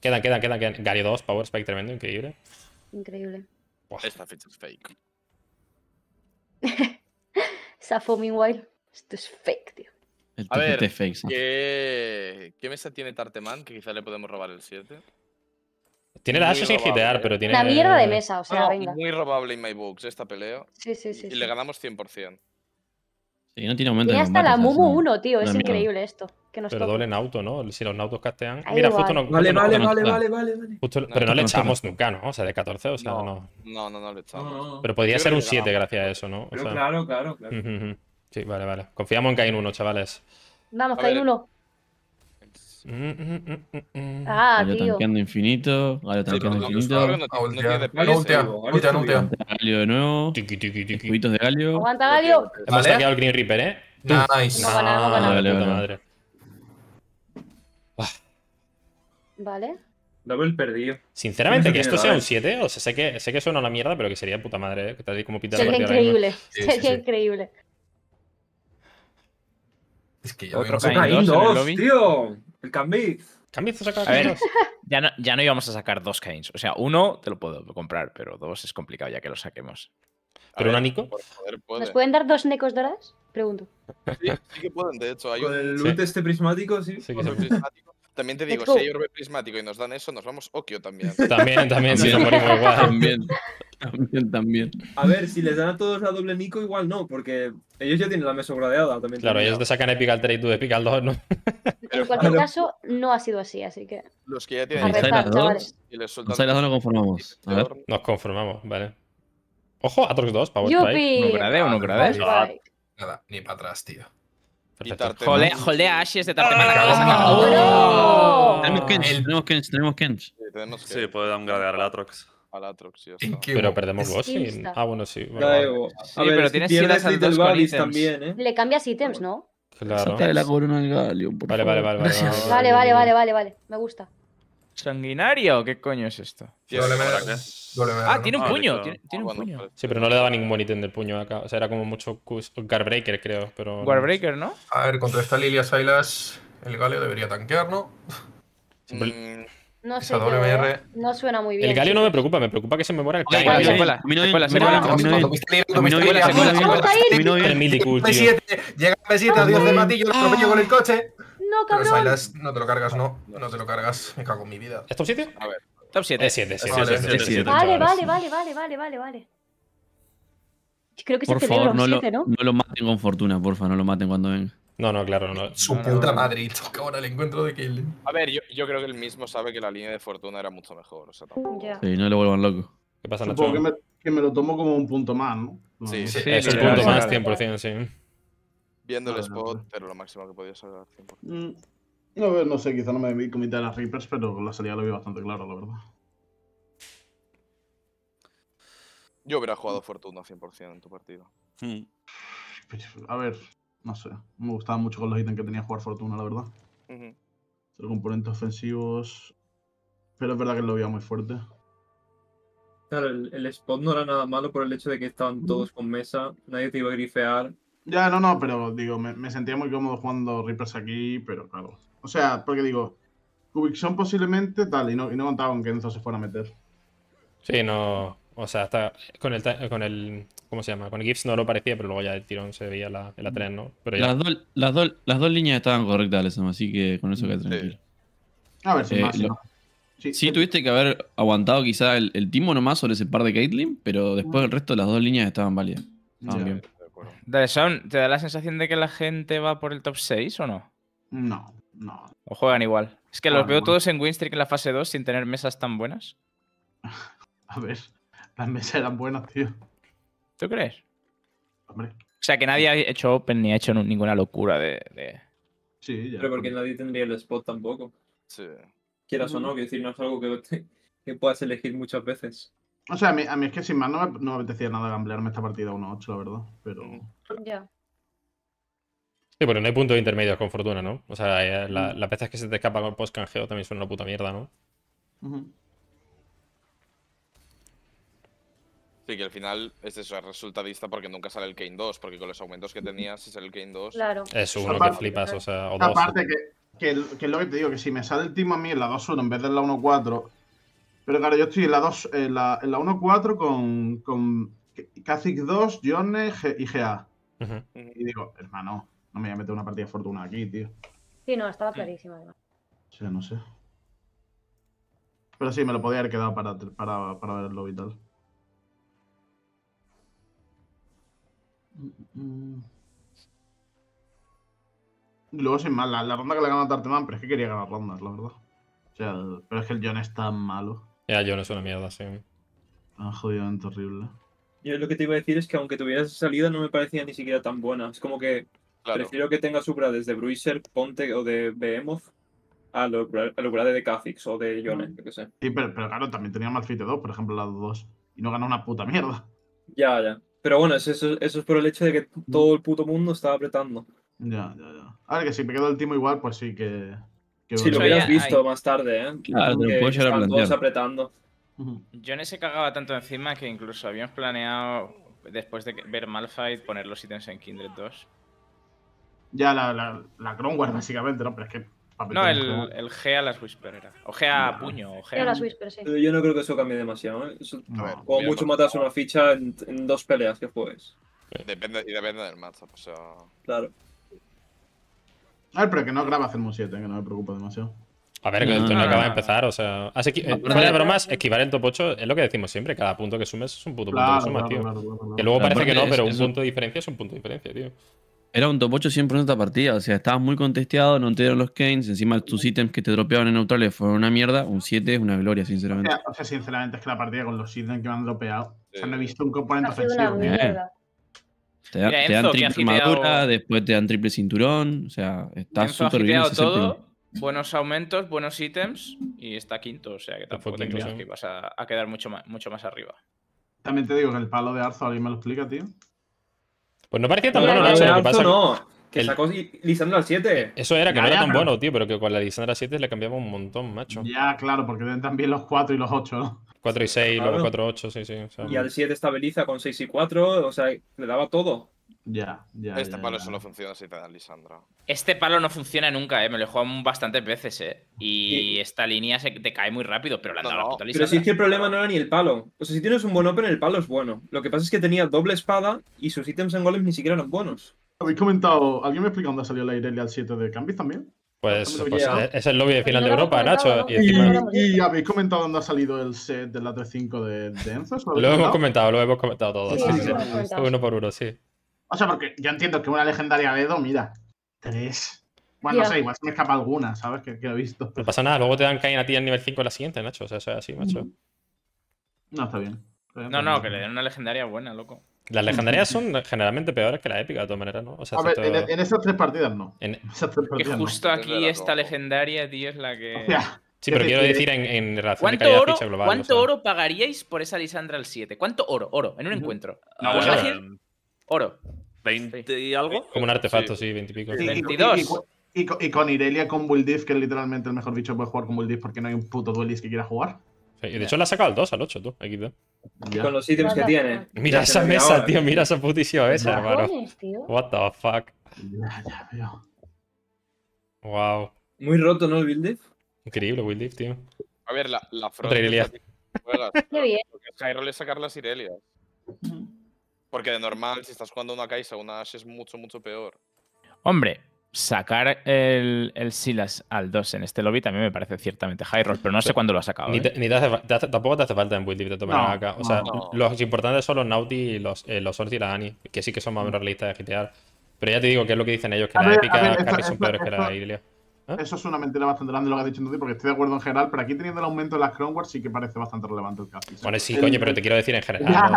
quedan, quedan, quedan, Gary 2, Power tremendo, increíble. Increíble. Esta fecha es fake. Safo, meanwhile, esto es fake, tío. El a ver, fake, ¿qué... ¿qué mesa tiene Tarteman? Que quizá le podemos robar el 7. Tiene la Ashe sin hitear, pero tiene. Una mierda de mesa, o sea, venga. Muy robable en my books esta pelea. Sí, sí, sí. Y le ganamos 100% y hasta la Mumu 1, tío. Es increíble esto. Que pero doble en auto, ¿no? Si los nautos castean. Mira, no. Vale, vale, vale, vale, vale, pero no le echamos nunca, ¿no? O sea, de 14, o sea, no. No, no, no, le echamos. Pero podría ser un 7 gracias a eso, ¿no? Claro, claro, claro. Sí, vale, vale. Confiamos en que 1, chavales. Vamos, que 1. Mm, mm, Mm, mm, mm, ah, Galio tío. tanqueando infinito. Galio tanqueando infinito. No, ah, no, no, ultea, ultea, Galio de nuevo. Tiki, tiki, Cubitos de Galio. Aguanta, Galio. Hemos ¿Vale? saqueado el Green Reaper, ¿eh? Nice. No, no, no, no, vale, vale. madre. Vale. Double perdido. Sinceramente, que esto sea un 7, o sea, sé que, sé que suena una mierda, pero que sería puta madre, ¿eh? que te como Sería increíble, sería increíble. Es que ya Otro caín tío. El Cambiz. Cambiz a ver, ya no, íbamos a sacar dos Kains. O sea, uno te lo puedo comprar, pero dos es complicado ya que lo saquemos. ¿Pero un Nico? ¿Nos pueden dar dos Necos doras? Pregunto. Sí, sí que pueden, de hecho. Hay un... el loot este prismático, sí. sí el prismático. También te digo, si hay orbe prismático y nos dan eso, nos vamos Okio también. También, también, si nos morimos igual. También, también, también. A ver, si les dan a todos la doble Nico, igual no, porque ellos ya tienen la mesogradeada también. Claro, ellos te sacan Epical 3 y tú de Epical 2, ¿no? en cualquier caso, no ha sido así, así que. Los que ya tienen. la chavales. Y les Nos, conformamos. A ver. Nos conformamos, vale. Ojo, Atrox 2, Power Strike. ¿No gradeo, no gradeo. Nada, ni para atrás, tío. Perfecto. Holdea, Ashes de Tarte mala. cabeza. ¡Oh! Tenemos Kench, tenemos Kench, Sí, Sí, puede downgradear al Atrox. Al Atrox, sí. Pero perdemos vos Ah, bueno, sí. pero tienes piedras al con ítems. También, ¿eh? Le cambias ítems, ¿no? Claro. Sátale la corona al Galio. vale, Vale, vale, vale. Vale, vale, vale, vale, vale. Me gusta. ¿Sanguinaria o qué coño es esto? ah, tiene un puño. Tiene, un puño. Sí, pero no le daba ningún buen ítem del puño acá. O sea, era como mucho Guardbreaker, creo. pero... Guardbreaker, ¿no? A ver, contra esta Lilia Silas, el Galio debería tanquear, ¿no? No sé, no suena muy bien. El Galio no me preocupa, me preocupa que se me muera el Kain. El Llega Besita, Dios de matillo, yo lo con el coche. No, cabrón. no te lo cargas, no. No te lo cargas. Me cago en mi vida. ¿Es top 7? A ver. Top 7. Es 7, 7. Vale, vale, vale, vale, vale, vale, vale. Creo que por se favor, no, siete, lo, ¿no? no lo maten con fortuna, porfa, no lo maten cuando ven. No, no, claro, no. Su puta madre, toca ahora el encuentro de Kill. A ver, yo, yo, creo que él mismo sabe que la línea de fortuna era mucho mejor. O sea, Sí, no le vuelvan loco. ¿Qué pasa, Nacho? que me, que me lo tomo como un punto más, ¿no? Sí, sí, sí, es un punto más, 100%, sí viendo el spot, pero lo máximo que podía sacar 100%. Mm, no, sé, quizá no me vi comité a las Reapers, pero la salida lo vi bastante claro, la verdad. Yo hubiera jugado Fortuna 100% en tu partido. Hmm. Pues, a ver, no sé. Me gustaba mucho con los ítems que tenía jugar Fortuna, la verdad. Los componentes ofensivos. Pero es verdad que lo veía muy fuerte. Claro, el, spot no era nada malo por el hecho de que estaban todos con mesa, nadie te iba a grifear ya, no, no, pero digo, me, sentía muy cómodo jugando Reapers aquí, pero claro. O sea, porque digo, Cubicción posiblemente tal, y no, y no contaba con que Enzo se fuera a meter. Sí, no. O sea, hasta con el, con el. ¿Cómo se llama? Con el Gibbs no lo parecía, pero luego ya el tirón se veía la, la tren, ¿no? Pero las, las, dos líneas estaban correctas, Alessandro, así que con eso queda tranquilo. A ver, si eh, más, Sí, tuviste que haber aguantado quizá el, timo nomás sobre ese par de Caitlyn, pero después mm. el resto de las dos líneas estaban válidas. Estaban Dale, Son, ¿te da la sensación de que la gente va por el top 6 o no? No, no. O juegan igual. Es que los ah, veo todos en Winstreak en la fase 2 sin tener mesas tan buenas. A ver, las mesas eran buenas, tío. ¿Tú crees? Hombre. O sea, que nadie ha hecho Open ni ha hecho ninguna locura de. Sí, ya. Pero porque nadie tendría el spot tampoco. Sí. Quieras o no, que decir, no es algo que, puedas elegir muchas veces. O sea, a mí, es que sin más no me, apetecía nada gamblearme esta partida 1-8, la verdad. Pero. Mm. Ya. Sí, pero no hay puntos intermedio con fortuna, ¿no? O sea, las veces que se te escapa con post canjeo también suena una puta mierda, ¿no? Sí, que al final es eso, es resultadista porque nunca sale el Kane 2, porque con los aumentos que tenías, si sale el Kane 2... Claro. Es uno que flipas, o sea, o dos. Aparte que, es lo que te digo, que si me sale el team a mí en la 2-1 en vez de en la 1-4... Pero claro, yo estoy en la en la, 1-4 con, con 2, Jones y GA. Y digo, hermano, no me voy a meter una partida de fortuna aquí, tío. Sí, no, estaba clarísima, además. O sea, no sé. Pero sí, me lo podía haber quedado para, para, para verlo y tal. Y luego, sin más, la, ronda que le ganó Tarteman, pero es que quería ganar rondas, la verdad. O sea, pero es que el John es tan malo. Ya, John es una mierda, sí. Ah, jodidamente horrible. Yo lo que te iba a decir es que aunque tuvieras salida no me parecía ni siquiera tan buena. Es como que prefiero que tenga Supra desde Bruiser, Ponte o de Behemoth a lo, a lo de cafix o de Yone, mm. yo que sé. Sí, pero, claro, también tenía Malfite 2, por ejemplo, las 2 Y no ganó una puta mierda. Ya, ya. Pero bueno, eso, es por el hecho de que mm. todo el puto mundo estaba apretando. Ya, ya, ya. Ahora que si me quedo el timo igual, pues sí que... que si lo hubieras visto más tarde, ¿eh? Claro, apretando. Yo en cagaba tanto encima que incluso habíamos planeado, después de ver Malphite, poner los ítems en Kindred 2. Ya, la, la, la básicamente, ¿no? Pero es que. No, el, el, G a las Whisper era. O G a puño. O G a las Whisper, sí. Yo no creo que eso cambie demasiado. ¿eh? O mucho matas una ficha en, dos peleas que juegues. Depende, y depende del mazo, Claro. A ver, pero que no graba hacer 7, que no me preocupa demasiado. A ver, que el torneo ah. acaba de empezar, o sea. Ah, es eh, ah, de bromas, esquivar el top 8 es lo que decimos siempre. Cada punto que sumes es un puto punto que sumas, tío. Que luego parece que no, pero un punto de diferencia es un punto de diferencia, tío. Era un top 8 en esta partida, o sea, estabas muy contesteado, no te dieron los Keynes, encima tus ítems que te dropeaban en neutrales fueron una mierda, un 7 es una gloria, sinceramente. O sea, sinceramente es que la partida con los ítems que me han dropeado, o sea, no he visto un componente ofensivo. Te, dan triple armadura, después te dan triple cinturón, o sea, estás súper bien ese todo buenos aumentos, buenos ítems y está quinto, o sea que tampoco te creas que vas a, quedar mucho más, arriba. También te digo que el palo de Arzo, ¿alguien me lo explica, tío? Pues no parece tan bueno, bueno no. Que sacó Lisandra al 7. Eso era, que no era tan bueno, tío, pero que con la Lisandra 7 le cambiaba un montón, macho. Ya, claro, porque tienen también los 4 y los 8, ¿no? 4 y 6, luego 4 8, sí, sí. Y al 7 estabiliza con 6 y 4, o sea, le daba todo. Ya, ya. Este palo solo funciona si te da Lisandra. Este palo no funciona nunca, ¿eh? Me lo he jugado bastantes veces, ¿eh? Y esta línea se te cae muy rápido, pero la Pero si es que el problema no era ni el palo. O sea, si tienes un buen open, el palo es bueno. Lo que pasa es que tenía doble espada y sus ítems en golems ni siquiera eran buenos. Habéis comentado, ¿alguien me explica dónde salió la Irelia al 7 de Cambis también? Pues, pues eh, es el lobby de final de Europa, Nacho. Y, habéis comentado dónde ha salido el set del AT5 de, de Lo hemos comentado, lo hemos comentado todo. Uno por uno, sí. O sea, porque yo entiendo que una legendaria de Edo, mira, tres. Bueno, no sé, igual se me escapa alguna, ¿sabes? Que, que, he visto. No pasa nada, luego te dan caída a ti al nivel 5 en la siguiente, Nacho. O sea, eso es así, macho. No, está bien. no, no, que le den una legendaria buena, loco. Las legendarias son generalmente peores que la épica, de todas maneras, ¿no? O sea, a ver, en, esas tres partidas no. Esas tres partidas, que justo aquí esta legendaria, tío, es la que. sí, pero quiero decir en, en relación ¿Cuánto de oro, global. ¿Cuánto oro pagaríais por esa Lisandra al 7? ¿Cuánto oro? Oro, en un encuentro. No, Oro. ¿20 y algo? Eh, Como un artefacto, sí, 20 y pico. 22. Y, con Irelia, con Bulldif, que es literalmente el mejor bicho que puede jugar con Bulldif porque no hay un puto duelist que quiera jugar. y de hecho le ha sacado al 2 al 8, tú, aquí Con los ítems que tiene. Mira esa mesa, tío, mira esa putísima mesa, hermano. What the fuck. Ya, ya Wow. Muy roto, ¿no, el Increíble, Buildif, tío. A ver, la, la Otra Irelia. Qué bien. Jairo le sacar las Irelias. Porque de normal, si estás jugando una Kaisa, una Ash es mucho, mucho peor. Hombre, sacar el, el Silas al 2 en este lobby también me parece ciertamente high roll, pero no sé cuándo lo ha sacado. Ni, ¿eh? hace, tampoco te hace falta en build te tomar acá. O sea, los importantes son los Nauti y los, eh, los y la Ani, que sí que son más o mm. realistas de GTA. Pero ya te digo que es lo que dicen ellos, que la épica ver, son peores que la Irelia. ¿Eh? Eso es una mentira bastante grande lo que has dicho entonces, porque estoy de acuerdo en general, pero aquí teniendo el aumento de las Wars sí que parece bastante relevante el caso. Bueno, sí, coño, pero te quiero decir en general.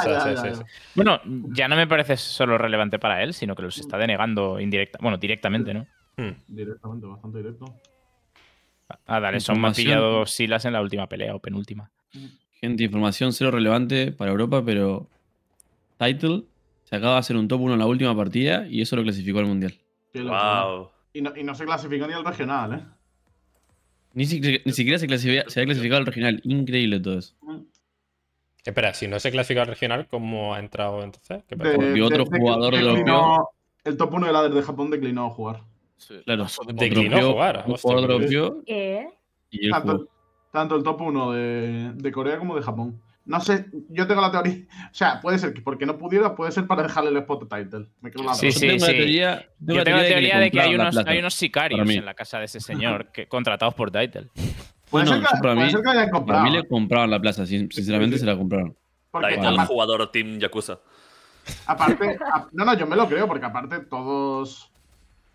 bueno, ya no me parece solo relevante para él, sino que los está denegando indirecta, bueno, directamente, ¿no? Hmm. Directamente, bastante directo. Ah, dale, son más pillados Silas en la última pelea o penúltima. Gente, información cero relevante para Europa, pero Title se acaba de hacer un top 1 en la última partida y eso lo clasificó al Mundial. Wow. Y no, se clasificó ni al regional, ¿eh? Ni, siquiera se, ha clasificado al regional. Increíble todo eso. Espera, si no se clasificó al regional, ¿cómo ha entrado entonces? ¿Qué pasa? otro jugador de, los El top 1 de ladder de Japón declinó a jugar. Sí. Claro, declinó a jugar. tanto, el top 1 de Corea como de Japón. No sé, yo tengo la teoría. O sea, puede ser que porque no pudiera, puede ser para dejarle el spot title. Me quedo la sí, sí, tengo sí. La teoría, yo tengo la teoría de que, hay, unos, hay unos sicarios en la casa de ese señor contratados por title. Puede, ser, que, para mí, hayan comprado. A mí le compraron la plaza, sinceramente se la compraron. Porque el jugador Team Yakuza. Aparte, no, no, yo me lo creo, porque aparte todos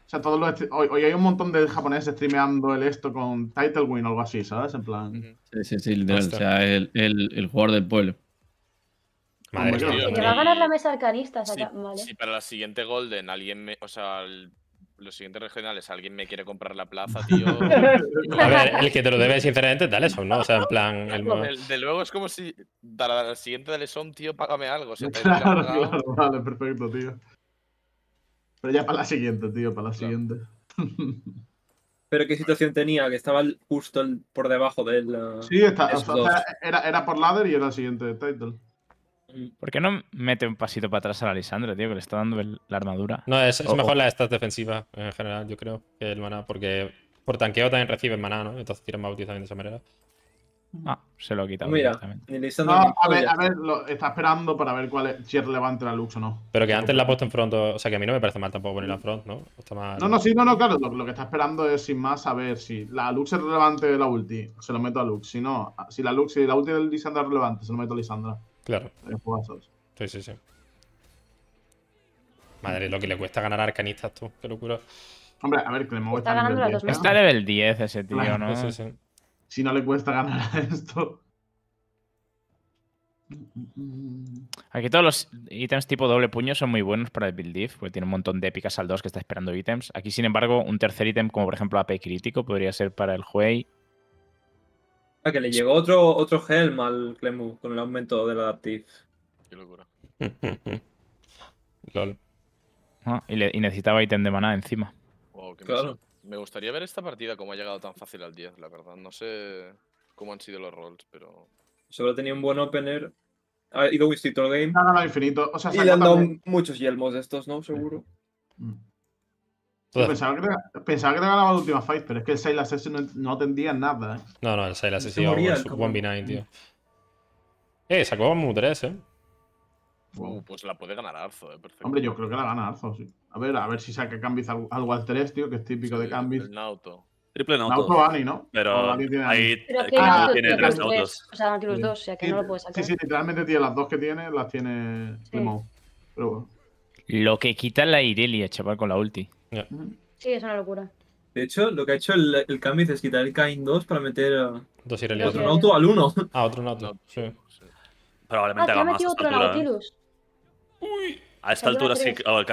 o sea, todos los hoy, hoy, hay un montón de japoneses streameando el esto con Title Win o algo así, ¿sabes? En plan. Sí, sí, sí, O sea, el, el, jugador del pueblo. Madre va a ganar la mesa arcanista. Sí, vale. sí, para la siguiente Golden, alguien me. O sea, los siguientes regionales, alguien me quiere comprar la plaza, tío. a ver, el que te lo debe, sinceramente, dale son, ¿no? O sea, en plan. De, luego es como si. Para la siguiente dale son, tío, págame algo. claro, claro, vale, perfecto, tío. Pero ya para la siguiente, tío, para la siguiente. Pero qué situación tenía, que estaba justo por debajo del. sí, era, por ladder y era el siguiente title. Mm. ¿Por qué no mete un pasito para atrás al Alessandro, tío? Que le está dando la armadura. No, es, mejor la stat defensiva en general, yo creo, que el maná, porque por tanqueo también recibe maná, ¿no? Entonces tiran más de esa manera. Ah, se lo ha quitado. Mira, no, a ver, a ver está esperando para ver cuál es, si es relevante la Lux o no. Pero que antes la ha puesto en front, o sea que a mí no me parece mal tampoco ponerla en front, ¿no? No, no, sí, no, no, claro. Lo, que está esperando es sin más a ver si la Lux es relevante de la ulti, se lo meto a Lux. Si no, si la Lux, si la ulti de Lisandra es relevante, se lo meto a Lisandra. Claro. Sí, sí, sí. Madre, lo que le cuesta ganar a arcanistas, tú, qué locura. Hombre, a ver, que le Está ganando ¿eh? Está level 10 ese tío, ¿no? Sí, sí si no le cuesta ganar a esto. Aquí todos los ítems tipo doble puño son muy buenos para el build diff, porque tiene un montón de épicas al 2 que está esperando ítems. Aquí, sin embargo, un tercer ítem, como por ejemplo AP crítico, podría ser para el Huey. Ah, que le llegó otro, otro Helm al Clemu con el aumento del Adaptive. Qué locura. Ah, y, necesitaba ítem de maná encima. Wow, claro. Me gustaría ver esta partida cómo ha llegado tan fácil al 10, la verdad. No sé cómo han sido los rolls, pero... Solo tenía un buen opener. Ha ido Wisty el game. Ha ganado infinito. O sea, y le han dado muchos yelmos de estos, ¿no? Seguro. Mm. pensaba, que te, pensaba que ganaba la última fight, pero es que el Sail Assassin no, no tendría nada. ¿eh? No, no, el Sail Assassin su 1v9, tío. Eh, sacó a Mu 3, eh. Uh, pues la puede ganar Arzo, eh. Perfecto. Hombre, yo creo que la gana Arzo, sí. A ver, a ver si saca Cambiz algo al 3, tío, que es típico de de Cambis. Nauto. Triple Nauto. Nauto Ani, ¿no? Pero ahí tiene, ahí, tres Nautos. O sea, no tiene los dos, o sea que no lo puedes sacar. Sí, sí, literalmente tío, las dos que tiene, las tiene sí. Pero bueno. Lo que quita la Irelia, eh, chaval, con la ulti. Mm. Sí, es una locura. De hecho, lo que ha hecho el, Cambiz es quitar el Kain 2 para meter dos Irelia. otro Nauto al 1. Ah, otro Nauto, sí. Probablemente ah, haga más. Otro Nautilus. ¿eh? Uy. A esta altura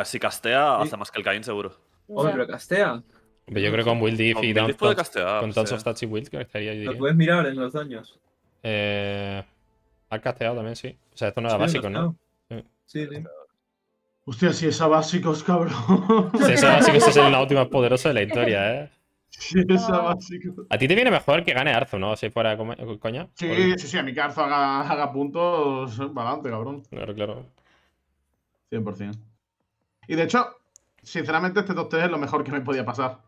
si castea, hace más que el Caín, seguro. Hombre, pero castea. Yo creo que con Wild Diff y con Tons of y Wild, que estaría yo Lo puedes mirar en los daños. Eh, ha casteado también, sí. O sea, esto no era básico, ¿no? Sí, sí. Hostia, si es a básicos, cabrón. Si es a básicos es la última poderosa de la historia, ¿eh? Si es a básicos. A ti te viene mejor que gane Arzo, ¿no? Si fuera coña. Sí, sí, sí. A mí que Arzo haga, haga puntos, adelante, cabrón. Claro, claro. 100%. Y de hecho, sinceramente, este dos 3 es lo mejor que me podía pasar.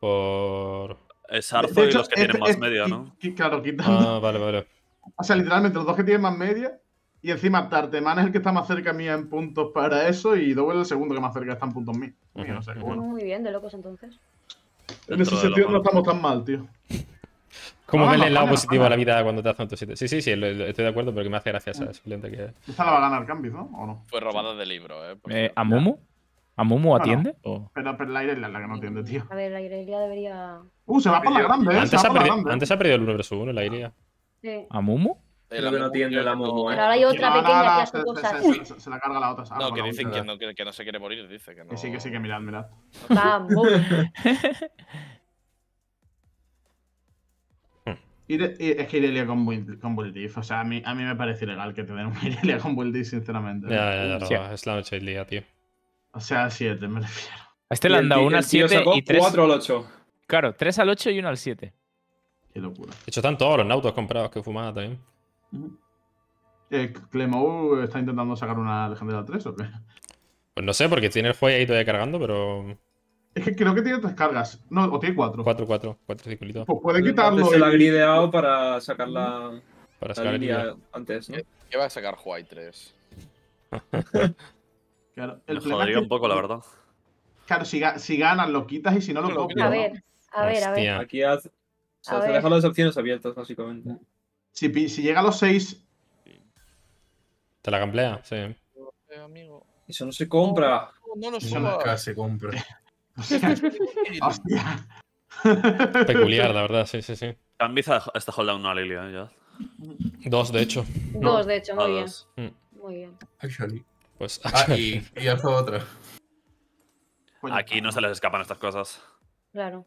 Por. Es Arzo y los que tienen este más media, ¿no? claro, quitando. Ah, vale, vale. O sea, literalmente, los dos que tienen más media. Y encima, tarteman es el que está más cerca mía en puntos para eso. Y Double el segundo que más cerca está en puntos míos. Muy bien, de locos entonces. En ese sentido no estamos tan mal, tío. ¿Cómo ves el lado positivo a la vida cuando te hacen otro 7? Sí, sí, sí, estoy de acuerdo, pero que me hace gracia esa suplente que. Esta la va a ganar Cambis, ¿no? ¿O no? Fue robada de libro, ¿eh? eh a Mumu ¿A Mumu atiende? Pero, pero la Irelia es la que no atiende, tío. A ver, la Irelia debería. Uh, se va por la grande, ¿eh? Antes, ha, perdido, el 1 vs 1, la Irelia. Sí. ¿A Momo? Eh, Creo que no atiende la Mumu ¿eh? Pero ahora hay otra pequeña que hace cosas. Se, la carga la otra. No, que dicen que no, se quiere morir, dice que no. sí, que sí, que mirad, mirad. Vamos. es que Irelia con, Bull, con o sea, a mí, me parece ilegal que te den una Irelia con Bulldiff, sinceramente. Ya, ya, ya, es la noche de día, tío. O sea, 7, me refiero. A este le han dado 1 al 7 y 3 4 al 8. Claro, 3 al 8 y 1 al 7. Qué locura. De hecho, están todos los nautos comprados que fumaba también. Eh, ¿Clemou está intentando sacar una legendaria 3 o qué? Pues no sé, porque tiene el juego ahí todavía cargando, pero es que creo que tiene tres cargas. No, o tiene cuatro. Cuatro, cuatro. Cuatro circulitos. Pues puede quitarlo. Se la grideado para sacar la. Para sacar antes, ¿no? ¿Qué va a sacar White 3? claro, el jodería un poco, la verdad. Claro, si, si, ganas lo quitas y si no lo copias. A ver, a ver, a ver. Aquí haz, o te dejan las opciones abiertas, básicamente. Si, si llega a los seis Te la gamplea, sí. Eh, Eso no se compra. No, no Eso nunca se compra. hostia. Peculiar, la verdad, sí, sí, sí. Cambiza esta no a Lilia, ¿eh? Dos, de hecho. Dos, de hecho, mm. muy bien. Muy bien. Pues, ah, y, y otra. Aquí no se les escapan estas cosas. Claro.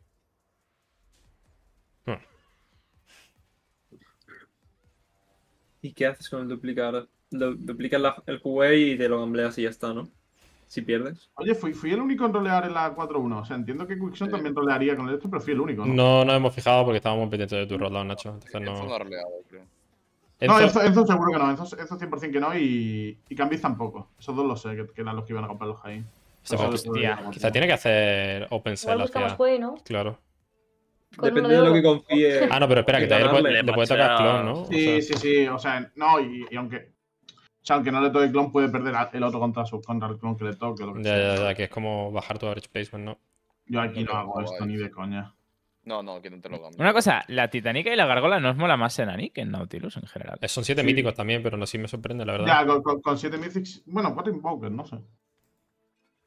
Hmm. ¿Y qué haces con el duplicar? duplicas el QA y te lo gambleas y ya está, ¿no? si pierdes. Oye, fui, fui el único en rolear en la 4-1. O sea, entiendo que Quickson también rolearía con esto, pero fui el único. No, no nos hemos fijado porque estábamos pendientes de tu rollado, Nacho. no. eso seguro que no. Eso 100% que no y, y tampoco. Esos dos lo sé, que, eran los que iban a comprar los Jain. quizá tiene que hacer Open Sell Claro. Depende de lo que confíe. Ah, no, pero espera, que también puede, tocar clon, ¿no? Sí, sí, sí. O sea, no, y aunque sea, aunque no le toque el clon, puede perder el otro contra, su, contra el clon que le toque. Lo que ya, sea. ya, ya, que es como bajar tu average placement, ¿no? Yo aquí no, hago esto ni de coña. No, no, que no te lo cambio. Una cosa, la titánica y la Gargola es mola más en Ani que en Nautilus en general. Eh, son siete míticos también, pero no sí me sorprende, la verdad. Ya, con, siete míticos. Bueno, cuatro invokers, no sé.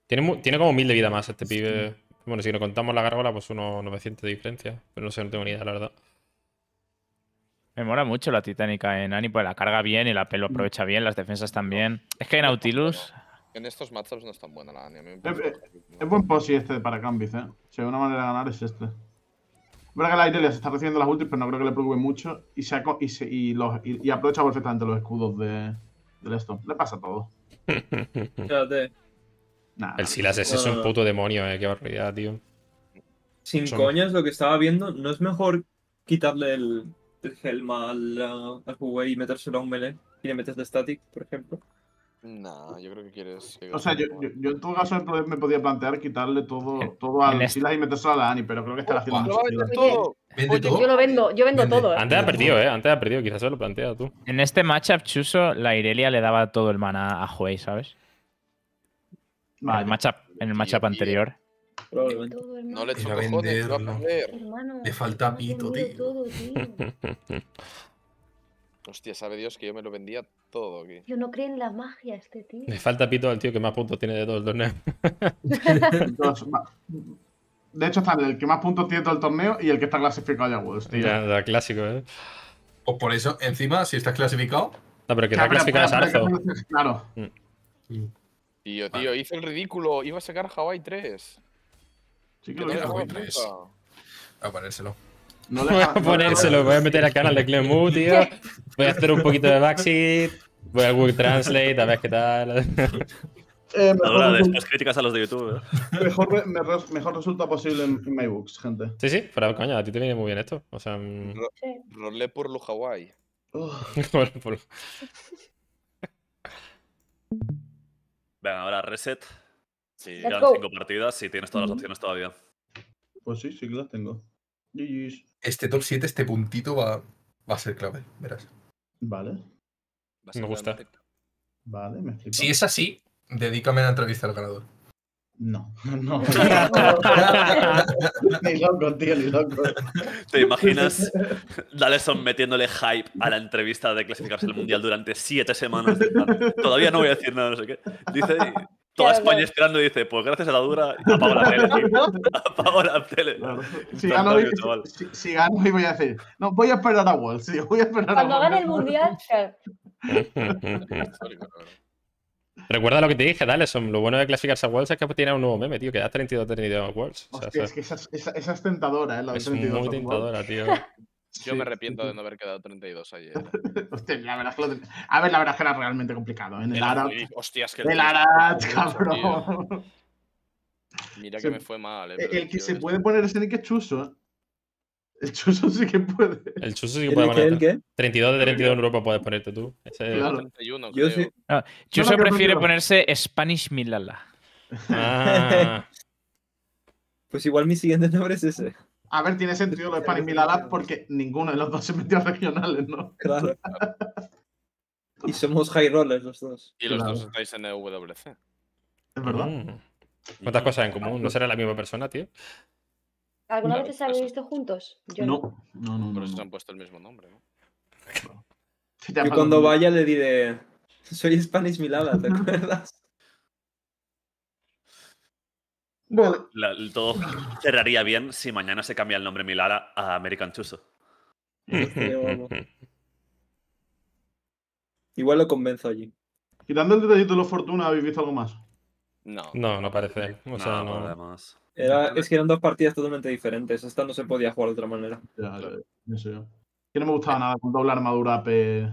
Tiene, tiene como mil de vida más este pibe. Bueno, si nos contamos la Gargola, pues unos 900 de diferencia. Pero no sé, no tengo ni idea, la verdad. Me mola mucho la titánica en Ani, pues la carga bien y la pelo mm. aprovecha bien, las defensas también. Es que en Nautilus. En estos matchups no es tan buena la Ani. Es, buen posi este para Cambis, eh. Si hay una manera de ganar es este. Verdad que la Irelia se está recibiendo las ultis, pero no creo que le preocupe mucho. Y, se, y, y, los, aprovecha perfectamente los escudos de, De esto. Le pasa todo. el Silas es un puto demonio, eh. Qué barbaridad, tío. Sin coñas, lo que estaba viendo, no es mejor quitarle el, el Helma al, al y metérselo a un melee y le metes de static, por ejemplo. No, yo creo que quieres. O sea, yo, yo, en todo caso me podía plantear quitarle todo, todo al este Silas y metérselo a la Annie, pero creo que está oh, haciendo mucho. Todo. yo lo vendo, yo vendo todo. ¿eh? Antes ha perdido, eh. Antes ha perdido, quizás se lo plantea tú. En este matchup, Chuso, la Irelia le daba todo el mana a Huey, ¿sabes? el matchup, en el matchup eh, anterior no le echo cojones, no a perder. Hermano, le falta pito, tío. Hostia, sabe Dios que yo me lo vendía todo aquí. Yo no creo en la magia este tío. Le falta pito al tío que más puntos tiene de todo el torneo. de hecho, está el que más puntos tiene todo el torneo y el que está clasificado ya Wolves, tío. Ya, clásico, ¿eh? O por eso, encima, si estás clasificado. No, pero que está clasificado es Arzo. Claro. Mm. Tío, tío, hice el ridículo. Iba a sacar Hawaii 3. Sí que lo Voy a ponérselo. voy a ponérselo, voy a meter al canal de Clemu, tío. Voy a hacer un poquito de backseat. Voy a Google Translate a ver qué tal. Eh, mejor críticas a los de YouTube. ¿eh? Mejor, resulta posible en, MyBooks, gente. Sí, sí, pero coño, a ti te viene muy bien esto. O sea, mm. Rolé por lo Hawaii. Venga, ahora reset. Sí, eran cinco partidas y tienes todas las opciones todavía. Pues sí, sí que las tengo. Este top 7, este puntito va, a ser clave, verás. Vale. Me gusta. Vale, me flipa. Si es así, dedícame a la entrevista al ganador. No, no. ni loco, tío, ni loco. ¿Te imaginas Daleson metiéndole hype a la entrevista de clasificarse al Mundial durante siete semanas? Todavía no voy a decir nada, no sé qué. Dice, Toda España esperando y dice, pues gracias a la dura, apago la tele. apago la tele. Si, gano, hoy, voy a decir, no, voy a esperar a Walls. tío. voy a Cuando hagan gane el Mundial, Recuerda lo que te dije, son, Lo bueno de clasificarse a Worlds es que tiene un nuevo meme, tío, que da 32 de Worlds. Hostia, o sea, es que esa, es tentadora, ¿eh? La de es muy tentadora, tío. Yo me arrepiento de no haber quedado 32 ayer. Eh. Hostia, la A ver, la verdad es que era realmente complicado. ¿eh? En el Arat. Hostias, que el, cabrón. Mira que me fue mal. Eh, e, el, que se puede poner ese nick es Chuso. ¿eh? El Chuso sí que puede. El Chuso sí que puede poner. qué? 32 de 32 en Europa puedes ponerte tú. Ese 31, Yo ah, Chuso prefiere ponerse Spanish Milala. Ah. pues igual mi siguiente nombre es ese. A ver, tiene sentido lo de Spanish Milala porque ninguno de los dos se metió a regionales, ¿no? Claro. y somos high rollers los dos. Y los dos estáis en e WC. Es verdad. Mm. ¿Cuántas cosas en común? ¿No será la misma persona, tío? ¿Alguna vez se habéis pues- visto juntos? no. No, no, Pero pues se han puesto el mismo nombre, ¿no? Y cuando vaya le diré. Soy Spanish Milala, ¿te acuerdas? todo cerraría bien si mañana se cambia el nombre Milara a American Chuso. Este, Igual lo convenzo allí. Quitando el detallito de los Fortuna, ¿habéis visto algo más? No. No, no parece. O sea, no. es que eran dos partidas totalmente diferentes. Esta no se podía jugar de otra manera. Ya, eso Que no me gustaba nada con doble armadura P.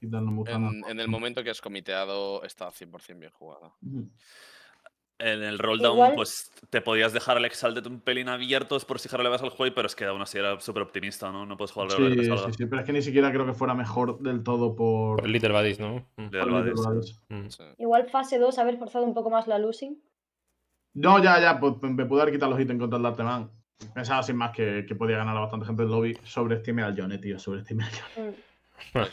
en, el momento que has comiteado está 100% bien jugada en el roll down, pues te podías dejar el Exalted un pelín abierto por si vas al juego, pero es que aún así era súper optimista, ¿no? No puedes jugar sí, sí, sí, pero es que ni siquiera creo que fuera mejor del todo por. El Little Badis, ¿no? De mm. Igual fase 2, haber forzado un poco más la losing. No, ya, ya, pues me pude haber quitado los ítems contra el darteman. Pensaba sin más que, podía ganar a bastante gente del lobby. Sobreestime al Johnny, tío, sobreestime al Johnny. Mm. Ah.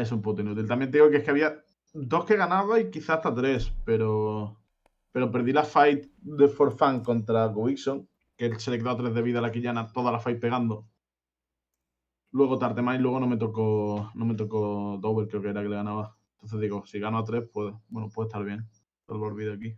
es un puto inútil. También te digo que es que había dos que ganaba y quizás hasta tres, pero, pero perdí la fight de For contra guixon que se le quedó tres de vida a la Quillana, toda la fight pegando. Luego y luego no me tocó, no me tocó Dover, creo que era que le ganaba. Entonces digo, si gano a tres, pues bueno, puede estar bien. Salvo lo aquí.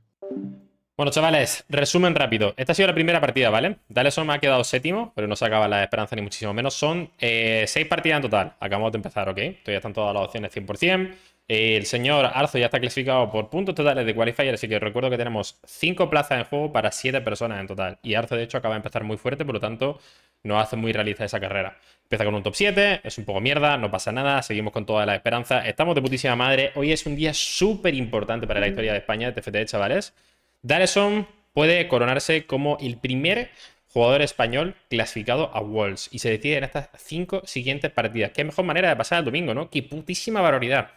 Bueno, chavales, resumen rápido. Esta ha sido la primera partida, ¿vale? me ha quedado séptimo, pero no se acaba la esperanza ni muchísimo menos. Son eh, seis partidas en total. Acabamos de empezar, ¿ok? Ya están todas las opciones 100% el señor Arzo ya está clasificado por puntos totales de qualifier, así que recuerdo que tenemos 5 plazas en juego para 7 personas en total. Y Arzo, de hecho, acaba de empezar muy fuerte, por lo tanto, no hace muy realista esa carrera. Empieza con un top 7, es un poco mierda, no pasa nada, seguimos con toda la esperanza. Estamos de putísima madre. Hoy es un día súper importante para la historia de España de TFT, chavales. Daleson puede coronarse como el primer jugador español clasificado a Worlds. Y se decide en estas 5 siguientes partidas. Qué mejor manera de pasar el domingo, ¿no? Qué putísima barbaridad.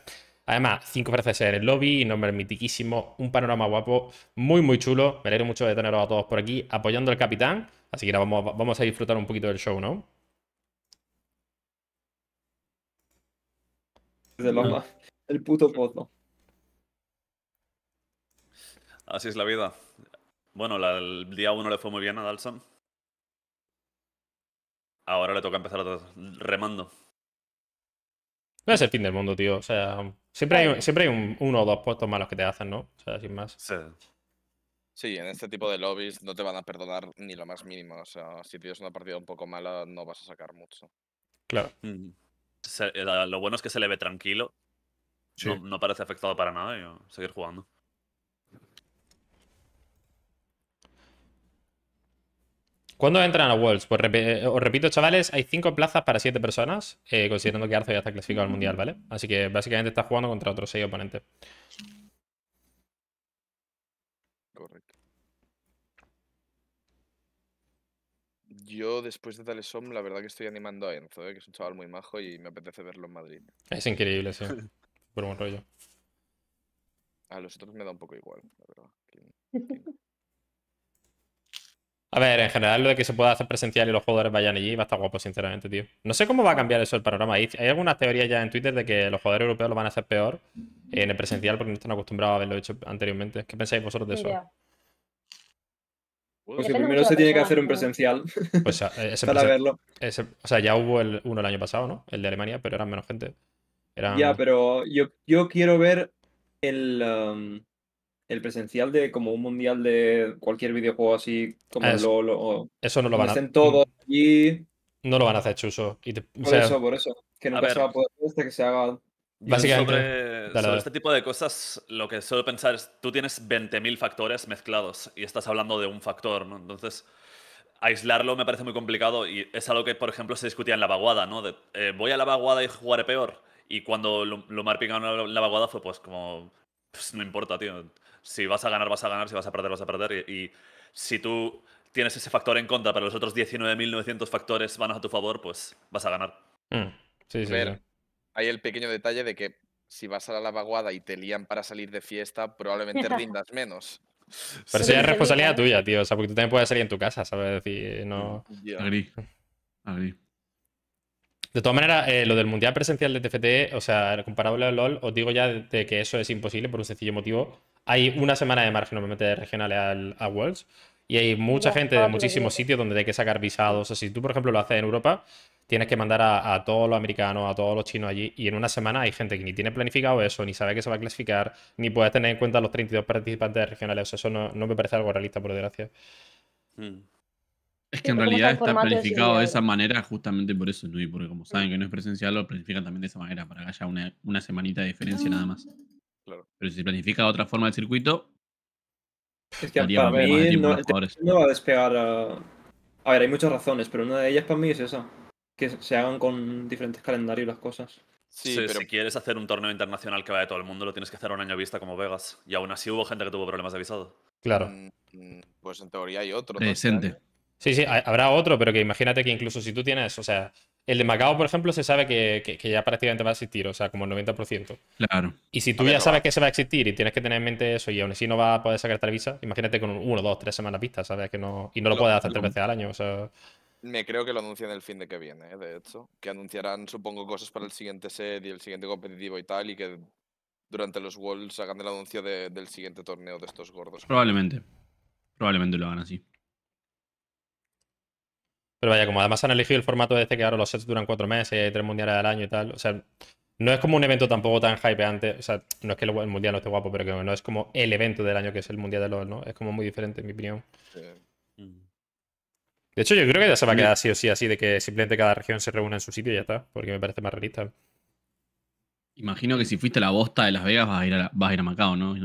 Además, cinco veces en el lobby, nombre mitiquísimo, un panorama guapo, muy, muy chulo. Me alegro mucho de teneros a todos por aquí apoyando al capitán. Así que ahora vamos, a disfrutar un poquito del show, ¿no? el puto pozo. Así es la vida. Bueno, el día uno le fue muy bien a Dalsan. Ahora le toca empezar a remando. No es el fin del mundo, tío. O sea, siempre hay, siempre hay un, uno o dos puestos malos que te hacen, ¿no? O sea, sin más. Sí. en este tipo de lobbies no te van a perdonar ni lo más mínimo. O sea, si tienes una partida un poco mala, no vas a sacar mucho. Claro. Mm. Eh, lo bueno es que se le ve tranquilo. no, parece afectado para nada y uh, seguir jugando. ¿Cuándo entran a Worlds? Pues eh, os repito, chavales, hay cinco plazas para siete personas, eh, considerando que Arzo ya está clasificado al Mundial, ¿vale? Así que básicamente está jugando contra otros seis oponentes. Correcto. Yo, después de Talesom, la verdad que estoy animando a Enzo, eh, que es un chaval muy majo y me apetece verlo en Madrid. Es increíble, sí. Por un rollo. A los otros me da un poco igual, la verdad. ¿Quién, A ver, en general lo de que se pueda hacer presencial y los jugadores vayan allí va a estar guapo, sinceramente, tío. No sé cómo va a ah. cambiar eso el panorama. Hay algunas teorías ya en Twitter de que los jugadores europeos lo van a hacer peor en el presencial porque no están acostumbrados a haberlo hecho anteriormente. ¿Qué pensáis vosotros de eso? Pues que primero se tiene que hacer un presencial. Pues eh, ese para verlo. o sea, ya hubo uno el año pasado, ¿no? El de Alemania, pero eran menos gente. Ya, pero yo, yo quiero ver el, um, el presencial de como un mundial de cualquier videojuego así, como eso, Eso no lo van a hacer. todos mm. No lo van a hacer, Chuso. por eso, por eso. Que no se va a poder este, que se haga Básicamente, sobre, este tipo de cosas, lo que suelo pensar es, tú tienes 20.000 factores mezclados y estás hablando de un factor, ¿no? Entonces, aislarlo me parece muy complicado y es algo que, por ejemplo, se discutía en la vaguada, ¿no? Eh, voy a la vaguada y jugaré peor. Y cuando lo marpingaron en la vaguada fue pues como, pues no importa, tío. Si vas a ganar, vas a ganar, si vas a perder, vas a perder. Y, si tú tienes ese factor en contra, pero los otros 19.900 factores van a tu favor, pues vas a ganar. Mm. Sí, sí, Ver, Hay el pequeño detalle de que si vas a la vaguada y te lían para salir de fiesta, probablemente rindas menos. Pero eso es responsabilidad tuya, tío. O sea, porque tú también puedes salir en tu casa, ¿sabes? Decir, no. De todas maneras, eh, lo del mundial presencial de TFT, o sea, comparable al LOL, os digo ya de que eso es imposible por un sencillo motivo hay una semana de margen normalmente de regionales al, a Worlds y hay mucha gente de muchísimos sitios donde hay que sacar visados. O sea, si tú, por ejemplo, lo haces en Europa, tienes que mandar a, todos los americanos, a todos los chinos allí y en una semana hay gente que ni tiene planificado eso, ni sabe que se va a clasificar, ni puede tener en cuenta los 32 participantes regionales. O sea, eso no, me parece algo realista, por desgracia. Hmm. Es que en realidad está planificado de eh. esa manera justamente por eso, ¿no? Y porque como saben hmm. que no es presencial, lo planifican también de esa manera, para que haya una, una semanita de diferencia nada más. Pero si se planifica otra forma de circuito, es que para mí no, va a despegar a... ver, hay muchas razones, pero una de ellas para mí es esa. Que se hagan con diferentes calendarios las cosas. Sí, pero... Si quieres hacer un torneo internacional que vaya de todo el mundo, lo tienes que hacer a un año vista como Vegas. Y aún así hubo gente que tuvo problemas de visado. Claro. Mm, mm, pues en teoría hay otro. Sí, sí, habrá otro, pero que imagínate que incluso si tú tienes, o sea, el de Macao, por ejemplo, se sabe que, que, ya prácticamente va a existir, o sea, como el 90%. Claro. Y si tú ya sabes que se va a existir y tienes que tener en mente eso y aún así no va a poder sacar esta visa, imagínate con uno, dos, tres semanas pista, ¿sabes? que no Y no lo, puede puedes hacer tres veces al año, o sea... Me creo que lo anuncian el fin de que viene, ¿eh? de hecho. Que anunciarán, supongo, cosas para el siguiente set y el siguiente competitivo y tal, y que durante los Worlds hagan el anuncio del siguiente torneo de estos gordos. Probablemente. Probablemente lo hagan así. Pero vaya, como además han elegido el formato de este que ahora los sets duran cuatro meses, y hay tres mundiales al año y tal. O sea, no es como un evento tampoco tan hypeante. O sea, no es que el mundial no esté guapo, pero que no es como el evento del año que es el mundial de los, ¿no? Es como muy diferente, en mi opinión. De hecho, yo creo que ya se va a quedar así o sí, así, de que simplemente cada región se reúne en su sitio y ya está, porque me parece más realista. Imagino que si fuiste a la bosta de Las Vegas vas a ir vas a, ir a Macao, ¿no?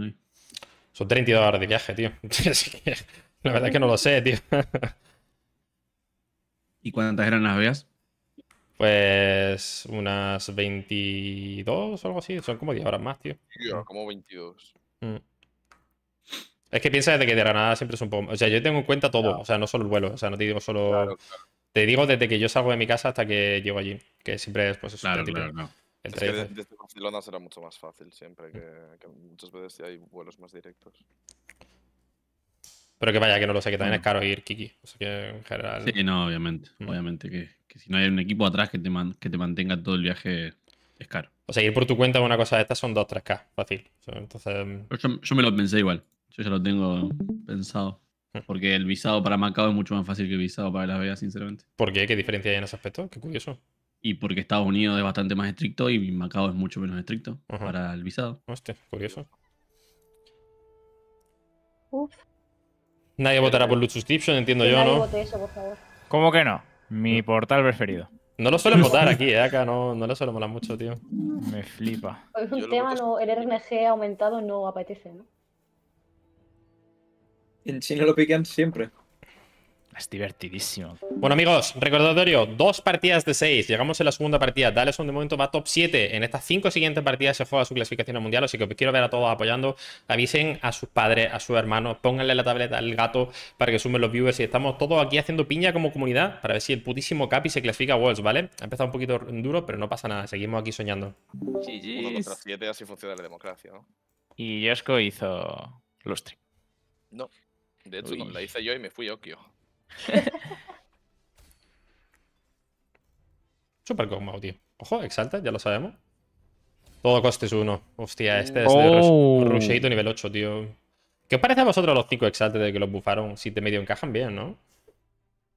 Son 32 horas de viaje, tío. la verdad es que no lo sé, tío. ¿Y cuántas eran las veas? Pues unas 22 o algo así. Son como 10 horas más, tío. como 22. Mm. Es que piensa desde que de Granada siempre es un poco... O sea, yo tengo en cuenta todo. O sea, no solo el vuelo. O sea, no te digo solo... Te digo desde que yo salgo de mi casa hasta que llego allí. Que siempre es, pues, es claro, claro, no. Es que desde, Barcelona será mucho más fácil siempre que, que muchas veces hay vuelos más directos. Pero que vaya, que no lo sé, que también es mm. caro ir Kiki. O sea que en general. Sí, no, obviamente. Mm. Obviamente que, si no hay un equipo atrás que te, que te mantenga todo el viaje, es caro. O sea, ir por tu cuenta una cosa de estas son 2, 3K, fácil. Mm. Yo, me lo pensé igual. Yo ya lo tengo pensado. Porque el visado para Macao es mucho más fácil que el visado para Las Vegas, sinceramente. ¿Por qué? ¿Qué diferencia hay en ese aspecto? Qué curioso. Y porque Estados Unidos es bastante más estricto y Macao es mucho menos estricto para el visado. Hostia, curioso. Uf. Nadie votará por Loot Suscription, entiendo yo, nadie ¿no? Vote eso, por favor. ¿Cómo que no? Mi portal preferido. No lo suelen votar aquí, ¿eh? acá no, no lo suelen molar mucho, tío. Me flipa. Es pues un tema, no, el RNG aumentado no apetece, ¿no? En China lo pican siempre. Es divertidísimo. Bueno, amigos, recordatorio: dos partidas de seis. Llegamos en la segunda partida. Dale son de momento va top 7. En estas cinco siguientes partidas se juega su clasificación al mundial. Así que quiero ver a todos apoyando. Avisen a sus padres, a sus hermanos. Pónganle la tableta al gato para que sumen los viewers. Y estamos todos aquí haciendo piña como comunidad para ver si el putísimo Capi se clasifica a Worlds, ¿vale? Ha empezado un poquito duro, pero no pasa nada. Seguimos aquí soñando. sí. Uno contra siete, así funciona la democracia, ¿no? Y Jesco hizo Lustre. No. De hecho, la hice yo y me fui Okio. Super combo, tío. Ojo, exalta, ya lo sabemos. Todo costes uno. Hostia, este es de oh. nivel 8, tío. ¿Qué os parece a vosotros los 5 exaltes de que los bufaron? Si te medio encajan bien, ¿no?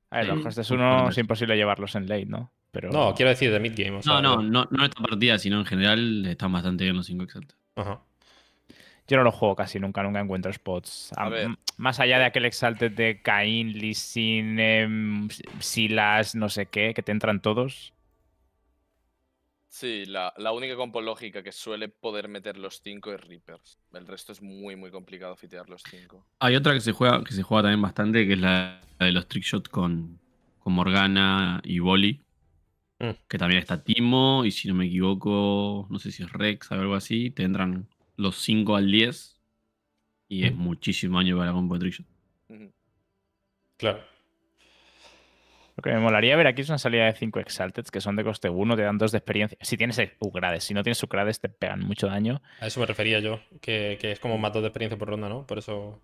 A ver, los costes uno es imposible llevarlos en late, ¿no? No, quiero decir de mid-game. no, no, no, en esta partida, sino en general están bastante bien los 5 exaltes. Ajá. Yo no lo juego casi nunca, nunca encuentro spots. más allá de aquel exalted de Cain, Lissin, Sin, em, Silas, no sé qué, que te entran todos. Sí, la, única compo lógica que suele poder meter los 5 es Reapers. El resto es muy, muy complicado fitear los cinco Hay otra que se juega que se juega también bastante, que es la, de los trickshot con, con Morgana y Boli. Mm. Que también está Timo, y si no me equivoco, no sé si es Rex o algo así, te entran los 5 al 10 y es muchísimo año para la Claro. Lo que me molaría ver aquí es una salida de 5 Exalted que son de coste 1, te dan 2 de experiencia. Si tienes upgrades, si no tienes upgrades te pegan mucho daño. A eso me refería yo, que, es como mm. más 2 de experiencia por ronda, ¿no? Por eso...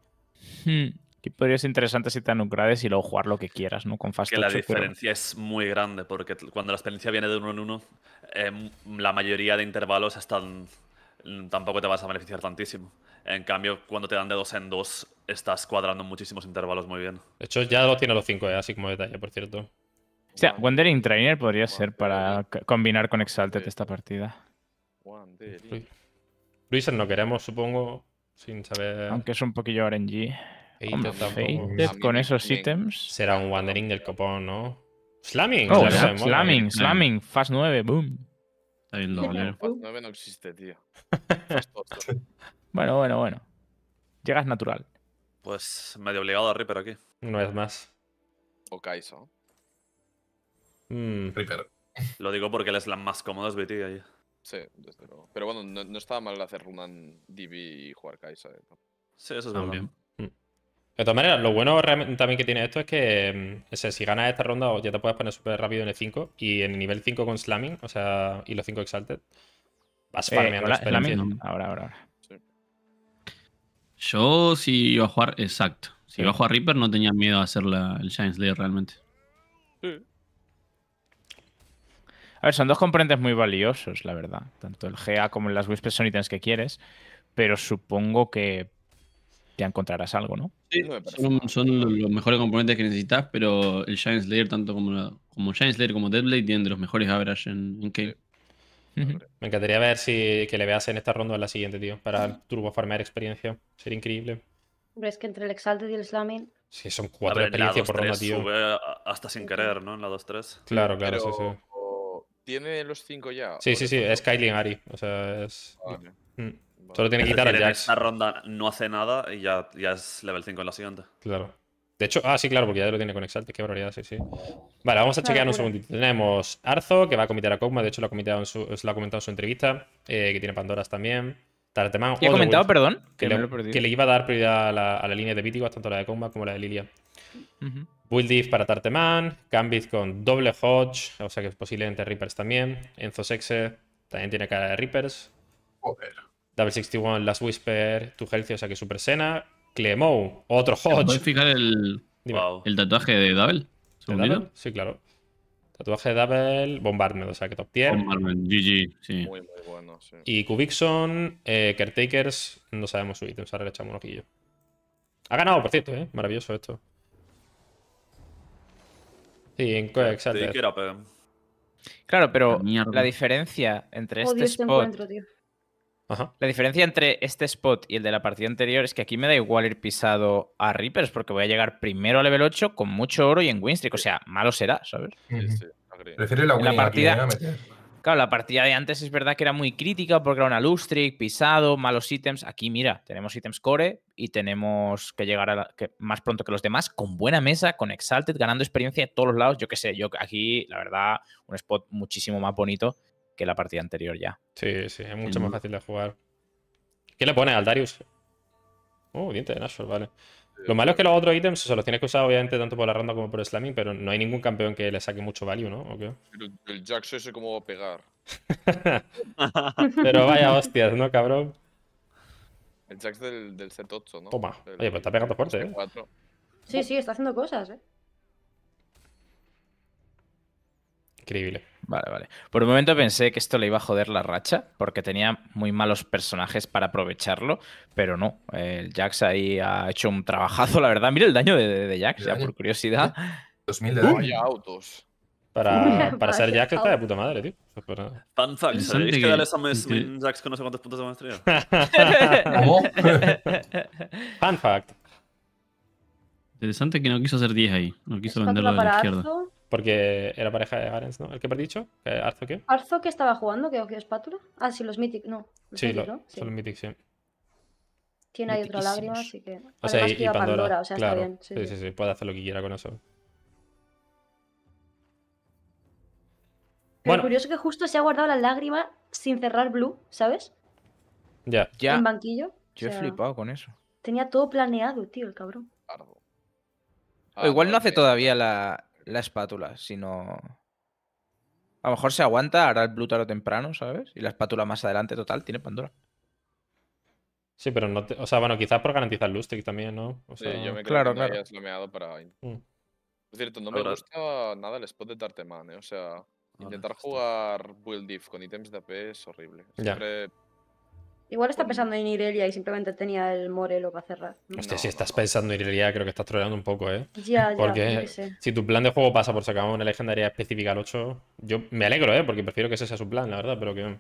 Hmm, aquí podría ser interesante si te dan upgrades y luego jugar lo que quieras, ¿no? Con Fast Que la diferencia es muy grande, porque cuando la experiencia viene de uno en uno, em, la mayoría de intervalos están tampoco te vas a beneficiar tantísimo. En cambio, cuando te dan de dos en dos, estás cuadrando muchísimos intervalos muy bien. De hecho, ya lo tiene los 5, e eh, así como detalle, por cierto. O sea, Wandering Trainer podría ser para combinar con Exalted esta partida. Luis, no queremos, supongo, sin saber... Aunque es un poquillo RNG. con esos ítems... Será un Wandering del copón, ¿no? Slamming. Oh, slamming, slamming, slamming, Fast 9, boom. 9 no existe, tío. Bueno, bueno, bueno. Llegas natural. Pues medio obligado a Reaper aquí. Una vez más. O Kaizo. Mm, Reaper. Lo digo porque el slam más cómodo es BT ahí. Sí, desde luego. Pero bueno, no, estaba mal hacer Runan DB y jugar Kaizo. Eh, sí, eso es muy bien. De todas maneras, lo bueno también que tiene esto es que mm, si ganas esta ronda ya te puedes poner súper rápido en el 5 y en el nivel 5 con slamming, o sea, y los 5 exalted. Vas para eh, Ahora, ahora, ahora. Yo si iba a jugar, exacto. Si iba a jugar Reaper no tenía miedo a hacer el Shine Slayer realmente. A ver, son dos componentes muy valiosos, la verdad. Tanto el GA como las Whispers son ítems que quieres, pero supongo que ya encontrarás algo, ¿no? Sí, son, son, los mejores componentes que necesitas, pero el Giant Slayer, tanto como, la, como Giant Slayer como Deadblade, tienen de los mejores average en, en Me encantaría ver si que le veas en esta ronda o en la siguiente, tío, para turbo farmear experiencia. Sería increíble. es que entre el Exalted y el Slamming. Sí, son cuatro experiencias por ronda, tío. Sube hasta sin querer, ¿no? En la 2-3. Claro, claro, sí, sí. ¿Tiene los cinco ya? Sí, sí, sí, es Kylie Ari. O sea, es. Ah, mm. Solo tiene que quitar a esta ronda no hace nada y ya, es level 5 en la siguiente. Claro. De hecho, ah, sí, claro, porque ya lo tiene con Exalt, qué barbaridad, sí, sí. Vale, vamos a chequear un segundito. Tenemos Arzo, que va a comitar a Kogma, de hecho lo ha, comentado en su, ha comentado su entrevista, eh, que tiene Pandoras también. Tarteman, ¿Qué ha comentado, perdón? Que, le, iba a dar prioridad a la, línea de Vítigo, tanto la de Kogma como la de Lilia. Uh para Tarteman, Gambit con doble Hodge, o sea que es posible entre Reapers también. Enzo Sexe también tiene cara de Reapers. Joder. Double 61, Last Whisper, Tu o sea que Super Sena. Clemou, otro Hodge. ¿Puedes fijar el, el tatuaje de Double? Sí, claro. Tatuaje de Double, Bombardment, o sea que top tier. Bombardment, GG, sí. Muy, muy bueno, sí. Y Cubixon, eh, Caretakers, no sabemos su ítem, ahora le echamos un ojillo. Ha ganado, por cierto, ¿eh? Maravilloso esto. Sí, en Exacto. Claro, pero la diferencia entre Odio este, este tío. La diferencia entre este spot y el de la partida anterior es que aquí me da igual ir pisado a Reapers porque voy a llegar primero a level 8 con mucho oro y en Winstreak. O sea, malo será, ¿sabes? la, partida. Claro, la partida de antes es verdad que era muy crítica porque era una lustric, pisado, malos ítems. Aquí, mira, tenemos ítems core y tenemos que llegar a más pronto que los demás con buena mesa, con Exalted, ganando experiencia de todos los lados. Yo que sé, yo aquí, la verdad, un spot muchísimo más bonito que la partida anterior ya. Sí, sí, es mucho más fácil de jugar. ¿Qué le pone al Darius? Uh, oh, diente de Nashor, vale. Lo malo es que los otros ítems, Se los tienes que usar obviamente tanto por la ronda como por el slamming, pero no hay ningún campeón que le saque mucho value, ¿no? ¿O qué? Pero el Jax ese cómo va a pegar. pero vaya hostias, ¿no, cabrón? El Jax del, del set 8, ¿no? Toma. Oye, pues está pegando fuerte, ¿eh? Sí, sí, está haciendo cosas, ¿eh? increíble. Vale, vale. Por un momento pensé que esto le iba a joder la racha, porque tenía muy malos personajes para aprovecharlo, pero no. El Jax ahí ha hecho un trabajazo, la verdad. Mira el daño de, de, Jax, ya por curiosidad. 2000 de daño. autos. Para, para ser Jax está de puta madre, tío. Fun fact, ¿sabéis que dale a Jax con no sé cuántos puntos de maestría? ¿Cómo? Fun fact. Interesante que no quiso hacer 10 ahí, no quiso venderlo a la izquierda. Porque era pareja de Garens, ¿no? ¿El que he dicho? ¿Arzo qué? ¿Arzo que estaba jugando? ¿Qué, qué espátula? Ah, sí, los Mythic, no. sí, sí, los Mythic, sí. Tiene ahí otra lágrima, así que. O sea, y, Pandora, o sea, está bien. Sí sí, sí puede hacer lo que quiera con eso. Pero bueno. curioso que justo se ha guardado la lágrima sin cerrar Blue, ¿sabes? Ya, ya. En banquillo. Yo he flipado con eso. Tenía todo planeado, tío, el cabrón. Ah, o igual no hace todavía la, la espátula, sino. A lo mejor se aguanta, hará el o temprano, ¿sabes? Y la espátula más adelante, total, tiene Pandora. Sí, pero no te... O sea, bueno, quizás por garantizar Lustig también, ¿no? O sea... Sí, yo me creo claro, que para... Es mm. cierto, no me gusta nada el spot de Tarteman, ¿eh? O sea, intentar jugar Build Diff con ítems de AP es horrible. Ya Igual está pensando en Irelia y simplemente tenía el Morelo para cerrar. Hostia, si estás pensando en Irelia, creo que estás troleando un poco, ¿eh? Ya, ya. Porque si tu plan de juego pasa por sacar una legendaria específica al 8, yo me alegro, ¿eh? Porque prefiero que ese sea su plan, la verdad, pero que.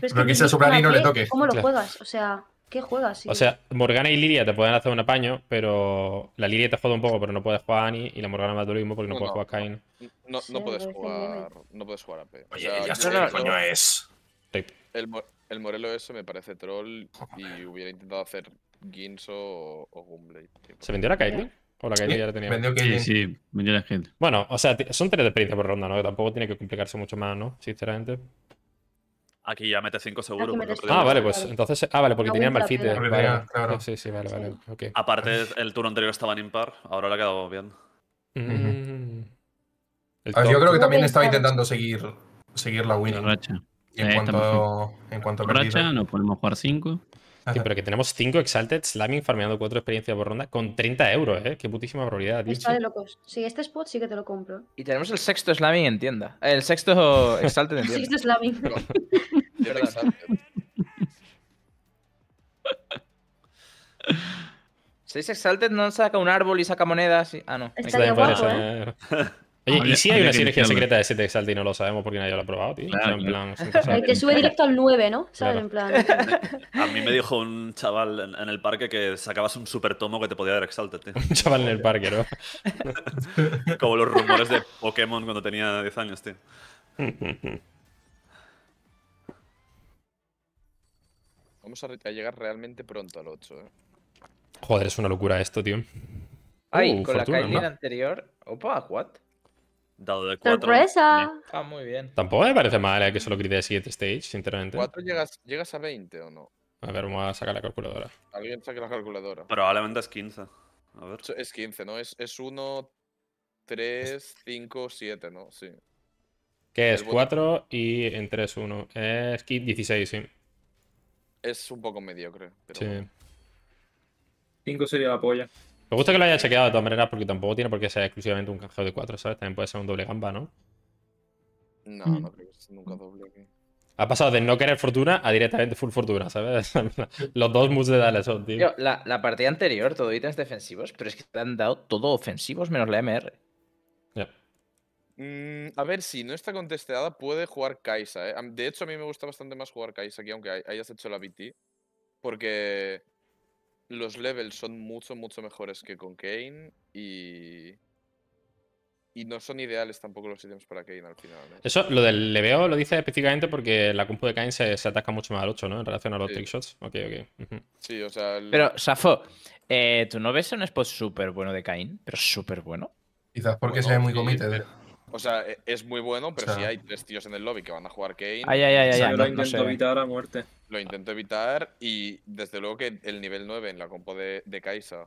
Pero, que, sea su plan y no le toque. ¿Cómo lo juegas? O sea. ¿Qué juegas? O sea, Morgana y Liria te pueden hacer un apaño, pero la Liria te jode un poco, pero no puedes jugar a Annie y la Morgana más mismo porque no, puedes jugar a Kain. No, no, puedes jugar, no puedes jugar a P. Oye, ya sea, ya sé coño es el, Morelo ese me parece troll y hubiera intentado hacer gins o, o Gumblade. ¿Se vendió la Kylie? ¿O la Kylie ya la tenía? Vendió Sí, vendió la Bueno, o sea, son tres de experiencia por ronda, ¿no? tampoco tiene que complicarse mucho más, ¿no? Sinceramente. Aquí ya mete cinco seguro. ah, vale, pues entonces. Ah, vale, porque tenían tenía malfite. claro. Sí, sí, vale, vale. Aparte, el turno anterior estaba en impar, ahora la ha quedado bien. Mm. ver, yo creo que también estaba intentando seguir, seguir la win en, cuanto, en cuanto a racha, nos podemos jugar 5. Sí, pero que tenemos 5 Exalted Slamming farmeando 4 experiencias por ronda con 30 euros, ¿eh? Qué putísima probabilidad, tío. Está de locos. Sí, este spot sí que te lo compro. Y tenemos el sexto Slamming en tienda. El sexto Exalted en tienda. el sexto Slamming. ¿Seis Exalted no saca un árbol y saca monedas? Ah, no. Estaría guapo, ¿eh? Oye, y si hay una sinergia secreta de 7 Exalt y no lo sabemos porque nadie lo ha probado, tío. Claro, que te sube directo al 9, ¿no? En plan. A mí me dijo un chaval en, el parque que sacabas un super tomo que te podía dar Exalted, tío. Un chaval en el parque, ¿no? Como los rumores de Pokémon cuando tenía 10 años, tío. Vamos a, llegar realmente pronto al 8, ¿eh? Joder, es una locura esto, tío. Ay, uh, con la Kylie anterior. Opa, what? Dado de 4. Ah, muy bien. Tampoco me parece mal eh, que solo grite 7 stage, sinceramente. ¿4 llegas, llegas a 20 o no? A ver, vamos a sacar la calculadora. Alguien saque la calculadora. Probablemente es 15. A ver. Es 15, ¿no? Es, 1, 3, 5, 7, ¿no? Sí. Que es 4 y en 3, 1. Es 16, sí. Es un poco mediocre. Pero sí. 5 sería la polla. Me gusta que lo haya chequeado de todas maneras porque tampoco tiene por qué ser exclusivamente un canjeo de 4, ¿sabes? También puede ser un doble gamba, ¿no? No, mm. no creo que sea nunca doble. Ha pasado de no querer fortuna a directamente full fortuna, ¿sabes? Los dos moves de Dale son, tío. la, la, partida anterior, todo ítems defensivos, pero es que te han dado todo ofensivos menos la MR. Mm, a ver, si no está contestada, puede jugar Kaisa, ¿eh? De hecho, a mí me gusta bastante más jugar Kaisa aquí, aunque hayas hecho la BT. Porque los levels son mucho, mucho mejores que con Kane y... Y no son ideales tampoco los ítems para Kane al final. Eso, lo del leveo lo dice específicamente porque la compu de Kane se, ataca mucho más al 8, ¿no? En relación a los sí. trickshots. Ok, ok. Sí, o sea... Pero, Safo, eh, ¿tú no ves un spot súper bueno de Kane? Pero súper bueno. Quizás porque se ve muy comité. O sea, e, es muy bueno, pero si hay tres tíos en el lobby que van a jugar Kane. Ay, lo intento evitar a muerte. Lo intento evitar y desde luego que el nivel 9 en la compo de, Kaisa.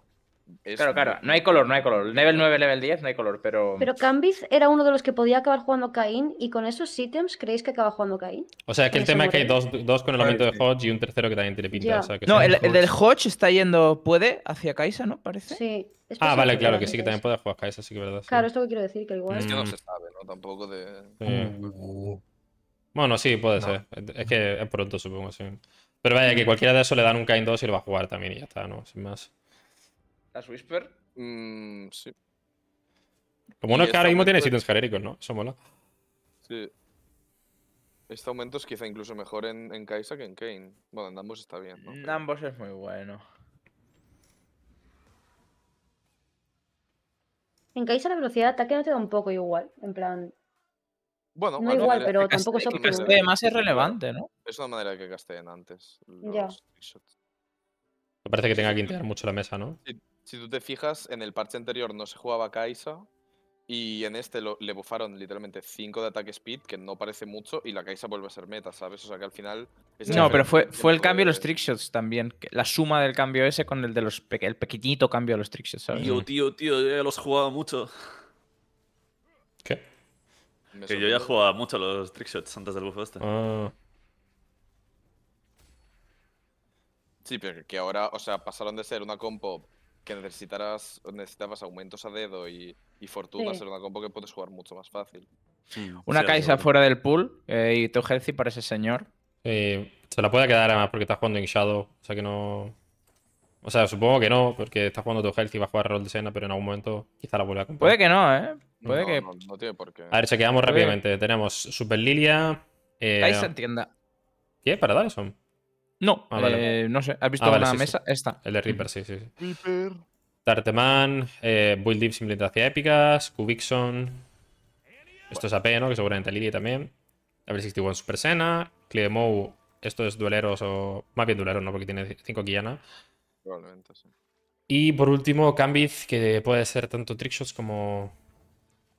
claro, claro, no hay color, no hay color. nivel 9, nivel 10, no hay color, pero. Pero Cambis era uno de los que podía acabar jugando Cain y con esos ítems creéis que acaba jugando Cain. O sea, que el tema es que hay dos, con el aumento de Hodge y un tercero que también tiene pinta. no, el, del Hodge está yendo, puede, hacia Kaisa, ¿no? Parece. Sí ah, vale, claro, que sí, que también puede jugar Kai'Sa, sí que es verdad. Claro, esto que quiero decir, que igual... Es que no se sabe, ¿no? Tampoco de... Mm. Bueno, sí, puede ser. Es que es pronto, supongo, sí. Pero vaya, que cualquiera de esos le dan un Kain 2 y lo va a jugar también y ya está, ¿no? Sin más. ¿La Whisper? Mmm. sí. Lo bueno es que ahora este mismo tiene ítems genéricos, ¿no? Eso mola. Sí. Este aumento es quizá incluso mejor en, en Kaisa que en Kane. Bueno, en ambos está bien, ¿no? En ambos es muy bueno. En Kai'Sa la velocidad de ataque no te da un poco igual, en plan... Bueno, no igual, pero tampoco es óptimo. además es relevante, ¿no? Es una manera que casteen antes ya. Me parece que tenga que integrar mucho la mesa, ¿no? Si, si, tú te fijas, en el parche anterior no se jugaba Kaisa y en este le bufaron literalmente 5 de ataque speed, que no parece mucho, y la Kaisa vuelve a ser meta, ¿sabes? O sea que al final. no, pero fue, fue el cambio de los trickshots también. La suma del cambio ese con el de los el pequeñito cambio de los trickshots, ¿sabes? Tío, tío, tío, yo ya los jugaba mucho. ¿Qué? Que yo ya jugaba mucho los trickshots antes del buff este. Ah. Sí, pero que ahora, o sea, pasaron de ser una compo que necesitarás, necesitabas aumentos a dedo y, fortuna se una que puedes jugar mucho más fácil. Hmm. Una sí, fuera del pool eh, y tu healthy para ese señor. Eh, se la puede quedar además porque está jugando en Shadow, o sea que no... O sea, supongo que no, porque está jugando tu healthy y va a jugar rol de pero en algún momento quizá la vuelva a comprar. Puede que no, ¿eh? Puede que... No, tiene por qué. A ver, quedamos rápidamente. Tenemos Super Lilia... Eh... en tienda. ¿Qué? ¿Para Dyson? No, ah, vale. Eh, no sé. ¿Has visto ah, la mesa? Esta. El de Reaper, sí, sí. Reaper. Tarteman, eh, Build Simplemente hacia Épicas, Kubixon. Esto es AP, ¿no? Que seguramente Lidia también. Level 61 Super Sena. Mou. esto es dueleros o. Más bien dueleros, ¿no? Porque tiene 5 Guillana. Probablemente, sí. Y por último, Cambiz, que puede ser tanto trickshots como.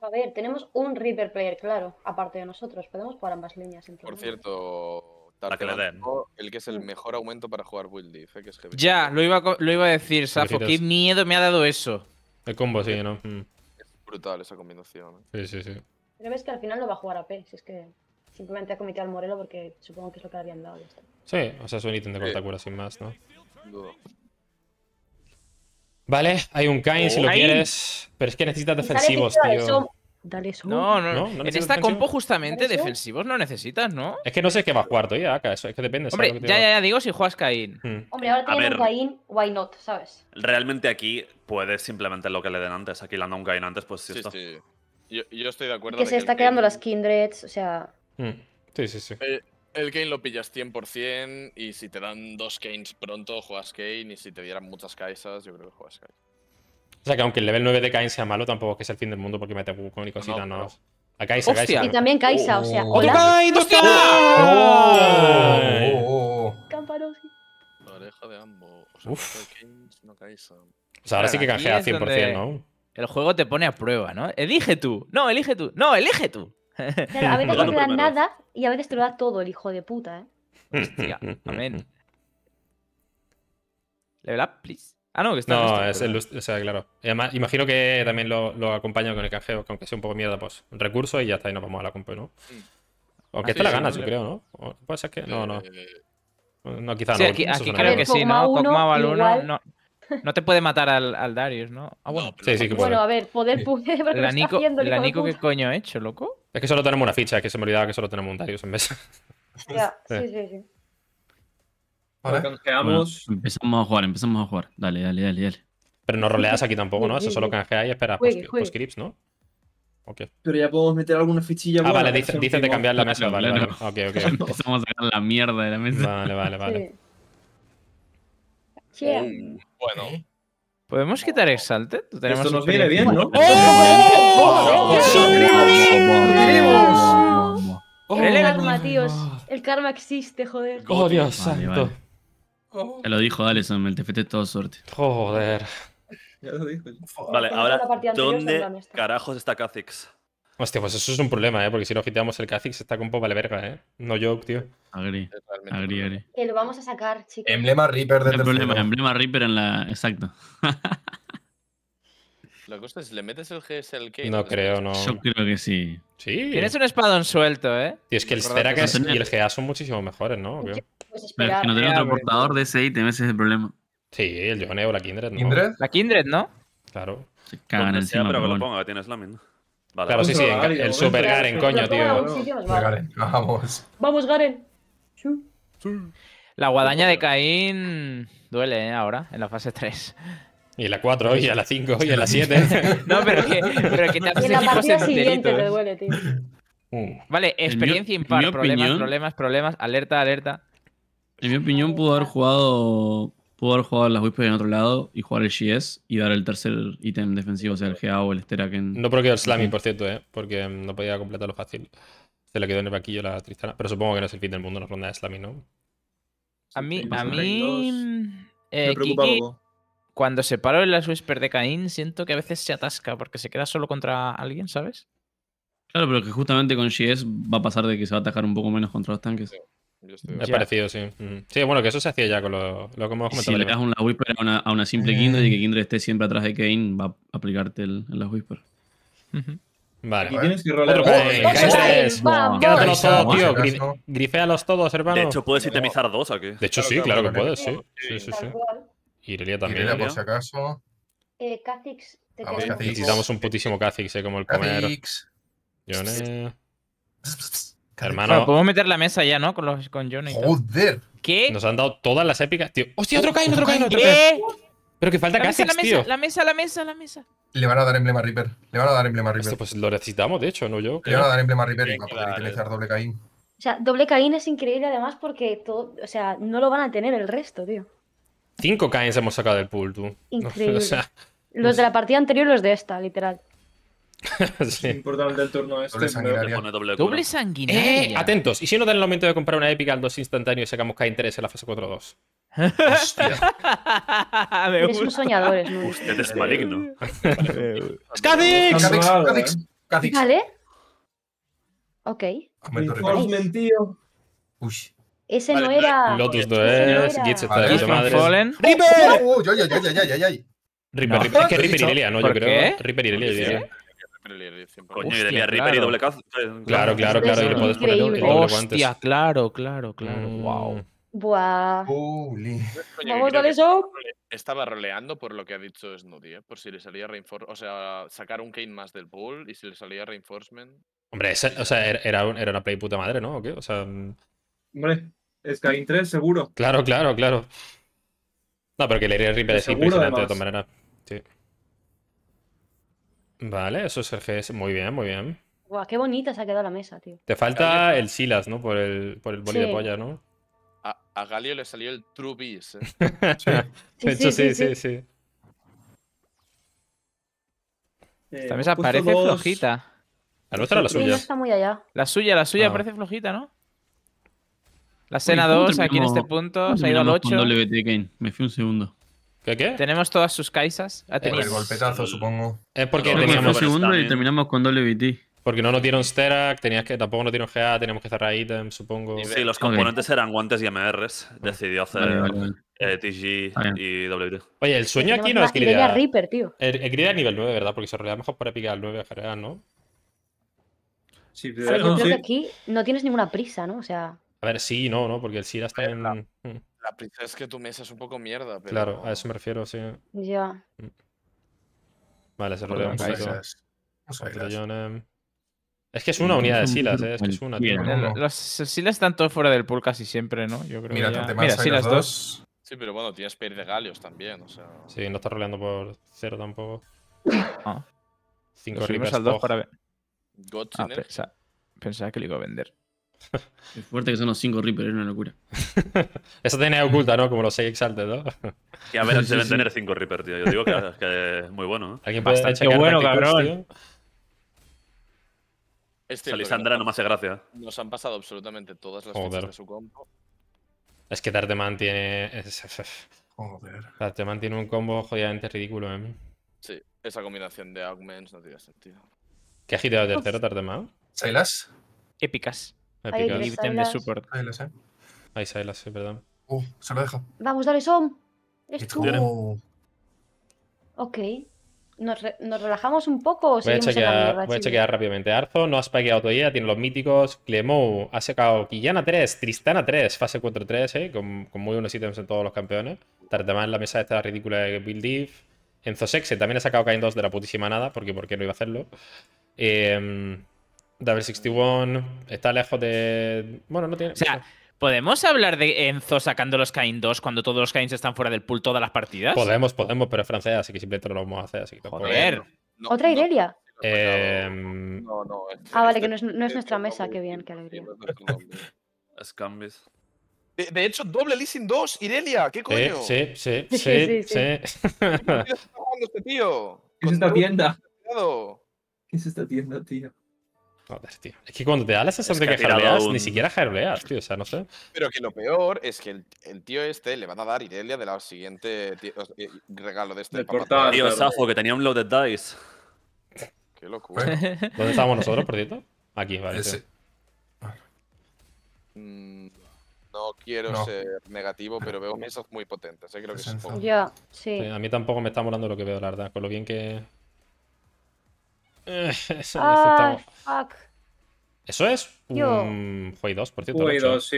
A ver, tenemos un Reaper player, claro, aparte de nosotros. Podemos jugar ambas líneas. Por cierto, para que le den. El que es el mejor aumento para jugar Will dice. Eh, que es Ya, lo iba, a, lo iba a decir, Safo. Qué miedo me ha dado eso. El combo, sí, ¿no? Mm. Es brutal esa combinación. Eh. Sí, sí, sí. Pero ves que al final lo va a jugar a P, si es que simplemente ha cometido al Morelo porque supongo que es lo que le habían dado. Ya está. Sí, o sea, es un ítem de corta cura sin más, ¿no? Vale, hay un Kain si lo oh. quieres. Pero es que necesitas defensivos, tío. Dale su. No, no, no. en esta compo, justamente, defensivos no necesitas, ¿no? Es que no sé qué más cuarto ya acá. Eso es que depende. Hombre, ya, ya, ya digo si juegas Caín. Hmm. Hombre, ahora un Caín, why not, ¿sabes? Realmente aquí puedes simplemente lo que le den antes. Aquí le han un antes, pues sí, está. sí. Yo, estoy de acuerdo. Que se está quedando las Kindreds, o sea. Hmm. Sí, sí, sí. Eh, el Kane lo pillas 100% y si te dan dos Kanes pronto, juegas Kane y si te dieran muchas Kaisas, yo creo que juegas Kain. O sea que aunque el level 9 de Kain sea malo, tampoco es que sea el fin del mundo porque mete Wukong y cositas, no. no. A Kaisa, Kaisa. Y también Kaisa, o sea. Oh. ¡Hola! Kain, ¡Hostia! ¡Oh! oh, oh La de ambos. O sea, Uf. O sea, ahora sí que canjea 100%, ¿no? El juego te pone a prueba, ¿no? Elige tú. No, elige tú. No, elige tú. a veces no te da nada y a veces te lo da todo el hijo de puta, ¿eh? Hostia, amén. Level up, please. Ah, no, que está. No, es el o sea, claro. además, imagino que también lo, acompañan con el canjeo, que aunque sea un poco mierda, pues recurso y ya está, y nos vamos a la compu, ¿no? O mm. Aunque ah, está la ganas, yo creo, ¿no? ¿Puede ser que. No, no. Eh, no, quizás no. Aquí, aquí creo que sí, ¿no? no. No te puede matar al, al Darius, ¿no? Ah, bueno. Sí, sí que Bueno, a ver, poder puber, La Nico, haciendo, ¿qué coño ha hecho, loco? Es que solo tenemos una ficha, es que se me olvidaba que solo tenemos un Darius en mesa. Ya, sí, sí, sí. Vale. Canjeamos. empezamos a jugar, empezamos a jugar. Dale, dale, dale, dale. Pero no roleas aquí tampoco, ¿no? Eso solo canjeas y esperas scripts ¿no? Okay. Pero ya podemos meter alguna fichilla. Ah, vale, dices dice de cambiar la mesa. Vale, vale. Okay, Empezamos a sacar la mierda de la mesa. Vale, vale, vale. Sí. Eh, bueno. ¿Podemos quitar Exalted? Esto nos viene bien, ¿no? ¡Oh! ¡Sobrevivimos! ¡El karma, tíos! El karma existe, joder. ¡Oh, Dios santo! Ya oh. lo dijo Alison, el TFT es todo suerte. Joder. Ya lo dijo. Vale, ahora, ¿dónde carajos está Kha'Zix? Hostia, pues eso es un problema, ¿eh? Porque si no quitamos el Kha'Zix está con popa de verga, ¿eh? No joke, tío. Agri, agri, agri. Que lo vamos a sacar, chicos. Emblema Reaper del emblema Reaper en la... Exacto. la es, ¿le metes el GS al No creo, no. Yo creo que sí. Tienes un espadón suelto, ¿eh? Y es que el Zerak y el GA son muchísimo mejores, ¿no? es que no tiene otro portador de ese ítem, ese es el problema. Sí, el Johnny la Kindred, ¿no? La Kindred, ¿no? Claro. Pues que lo Claro, sí, sí, el Super Garen, coño, tío. Garen, vamos. Vamos, Garen. La guadaña de Caín duele, ¿eh? Ahora, en la fase 3. Y a la 4 y a la 5 y a la 7. no, pero que, pero que te haces Te duele, tío. Uh. Vale, experiencia impar, problemas, problemas, problemas, alerta, alerta. En mi opinión, pudo haber jugado pudo haber jugado las Whispers en otro lado y jugar el GS y dar el tercer ítem defensivo, o sea, el GA o el Steraken. No porque que el Slammy, por cierto, ¿eh? porque no podía completarlo fácil. Se le quedó en el vaquillo la Tristana, pero supongo que no es el fin del mundo la ronda de Slamming, ¿no? A mí, a mí... Eh, me preocupa cuando se paró el Last Whisper de Caín, siento que a veces se atasca porque se queda solo contra alguien, ¿sabes? Claro, pero que justamente con GS va a pasar de que se va a atacar un poco menos contra los tanques. es Me ha parecido, sí. Sí, bueno, que eso se hacía ya con lo, lo que hemos comentado. Si le das un Whisper a una, a una simple eh. Kindred y que Kindred esté siempre atrás de Kane, va a aplicarte el, el Last Whisper. Vale. Y tienes que rolar. todos, ¿eh? este tío. griféalos todos, hermano. De hecho, ¿puedes itemizar dos aquí. De hecho, sí, claro que puedes, Sí, sí, sí. sí. Irelia también. Irelia, por si acaso. Eh, Kha'Zix. Necesitamos un putísimo Kha'Zix, eh, como el comer. Kha'Zix. Yone. Hermano. podemos meter la mesa ya, ¿no? Con, los, con Johnny. Joder. ¿Qué? Nos han dado todas las épicas. Tío. ¡Hostia, otro Kain, otro Kain, otro Pero que falta Kha'Zix, la mesa, tío. La mesa, la mesa, la mesa. Le van a dar emblema Reaper. Le van a dar emblema Reaper. pues lo necesitamos, de hecho, ¿no? Yo. Le van a dar emblema Reaper y va a poder utilizar doble Kain. O sea, doble Kain es increíble además porque todo, o sea, no lo van a tener el resto, tío. Cinco Kains hemos sacado del pool, tú. Increíble. los de la partida anterior, los de esta, literal. sí. importante el turno este. Doble, doble sanguinaria. Eh, atentos. ¿Y si no dan el momento de comprar una épica al 2 instantáneo y sacamos Kain 3 en la fase 4-2? Hostia. un soñadores, ¿no? Usted es maligno. ¡Cadix! ¡Cadix! Vale. Ok. Informen, mentío. Uy. Ese no era. Lotus 2, Gitz está de madre. Fallen. ¡Ay, ay, uy, uy, uy, Es que Reaper y Irelia, ¿no? Yo creo. Reaper y Lelia, Coño, y Reaper y doble cazo. Claro, claro, claro. Y le puedes poner doble Hostia, claro, claro, claro. Wow. Mm. Buah. Holy. Vamos a eso. Estaba roleando por lo que ha dicho Snoody. ¿eh? por si le salía reinforcement. O sea, sacar un Kane más del pool y si le salía reinforcement. Hombre, o sea, era, era una play puta madre, ¿no? ¿O qué? O sea. Mm. Hombre. Skyrim 3, seguro. Claro, claro, claro. No, pero que le iré de es impresionante de todas maneras. Sí. Vale, eso es el GS. Muy bien, muy bien. Guau, qué bonita se ha quedado la mesa, tío. Te falta el Silas, ¿no? Por el, por el boli de polla, ¿no? A, Galio le salió el True Beast. Eh. sí. De hecho, sí, sí, sí. Eh, Esta mesa parece flojita. La nuestra o la suya. está muy allá. La suya, la suya ah. parece flojita, ¿no? La escena 2 aquí en este punto se ha ido al 8. Me fui un segundo. ¿Qué Tenemos todas sus kaisas. El golpetazo, supongo. Es porque Un segundo y terminamos con WT. Porque no nos dieron Sterak, tenías que, tampoco nos dieron GA, teníamos que cerrar ítems, supongo. Sí, los componentes eran guantes y MRs. Decidió hacer eh, TG y WT. Oye, el sueño aquí no es que Gridia. Reaper, tío. El, er, a nivel 9, ¿verdad? Porque se realidad mejor por Epic al 9 general, ¿no? Sí, pero. Yo creo que aquí no tienes ninguna prisa, ¿no? O sea. A ver, sí no, ¿no? Porque el Sira está en. Mm. La, princesa es que tu mesa es un poco mierda, pero. Claro, a eso me refiero, sí. Ya. Mm. Vale, se rodea un Es que es una unidad de mm, silas, ¿eh? es que es una. Tío. Bien, eh, los silas están todos fuera del pool casi siempre, ¿no? Yo creo Mira, que ya... Mira, silas dos. Sí, pero bueno, tienes pair de galios también, o sea. Sí, no está roleando por cero tampoco. Ah. Cinco al 2 para ver. ah, pensaba, pensaba que le iba a vender. Es fuerte que son los 5 reapers, es una locura. Eso tenía oculta, ¿no? Como los 6 Exalted, ¿no? Que a ver, deben tener 5 reapers, tío. Yo digo que, es muy bueno, ¿no? Alguien pasa. Qué bueno, cabrón. Salisandra no más hace gracia. Nos han pasado absolutamente todas las Joder. de su combo. Es que Tarteman tiene. Joder. Darteman tiene un combo jodidamente ridículo, ¿eh? Sí, esa combinación de augments no tiene sentido. ¿Qué ha girado tercero, Darteman? ¿Sailas? Épicas. Me he picado. Ahí está, sí, perdón. Uh, se lo deja. Vamos, dale, Som. Es tú. Ok. Nos, relajamos un poco. voy, a chequear, voy a chequear rápidamente. Arzo no ha spikeado todavía, tiene los míticos. Clemou ha sacado Quillana 3, Tristana 3, fase 4-3, ¿eh? con, muy buenos ítems en todos los campeones. Tartamán en la mesa de esta ridícula de Build If. Enzo Sexe también ha sacado Kain 2 de la putísima nada, porque ¿por qué no iba a hacerlo? Eh, Double 61 está lejos de. Bueno, no tiene. O sea, ¿podemos hablar de Enzo sacando los Kain 2 cuando todos los Kains están fuera del pool todas las partidas? Podemos, podemos, pero es francés, así que simplemente no lo vamos a hacer. Así que Joder. ¿Otra Irelia? No, no. Em, ah, vale, que no es, no es nuestra mesa. Qué bien, qué alegría. Scambis. De, hecho, doble leasing 2, Irelia, ¿qué coño? Sí, sí, sí, sí. ¿Qué está haciendo este tío? ¿Qué es esta tienda? ¿Qué es esta tienda, tío? Es que cuando te da la sensación de que, que ni siquiera jerbeas, tío. O sea, no sé. Pero que lo peor es que el, tío este le van a dar Irelia del siguiente regalo de este. El portal. tío Safo, que tenía un loaded dice. Qué locura. ¿Dónde estamos nosotros, por cierto? Aquí, vale. Mm, no quiero ser negativo, pero veo mesas muy potentes. ¿eh? Creo que sí. A mí tampoco me está molando lo que veo, la verdad. Con lo bien que, Eso, ah, fuck. Eso es un Huey 2, por cierto. Huey 2, sí.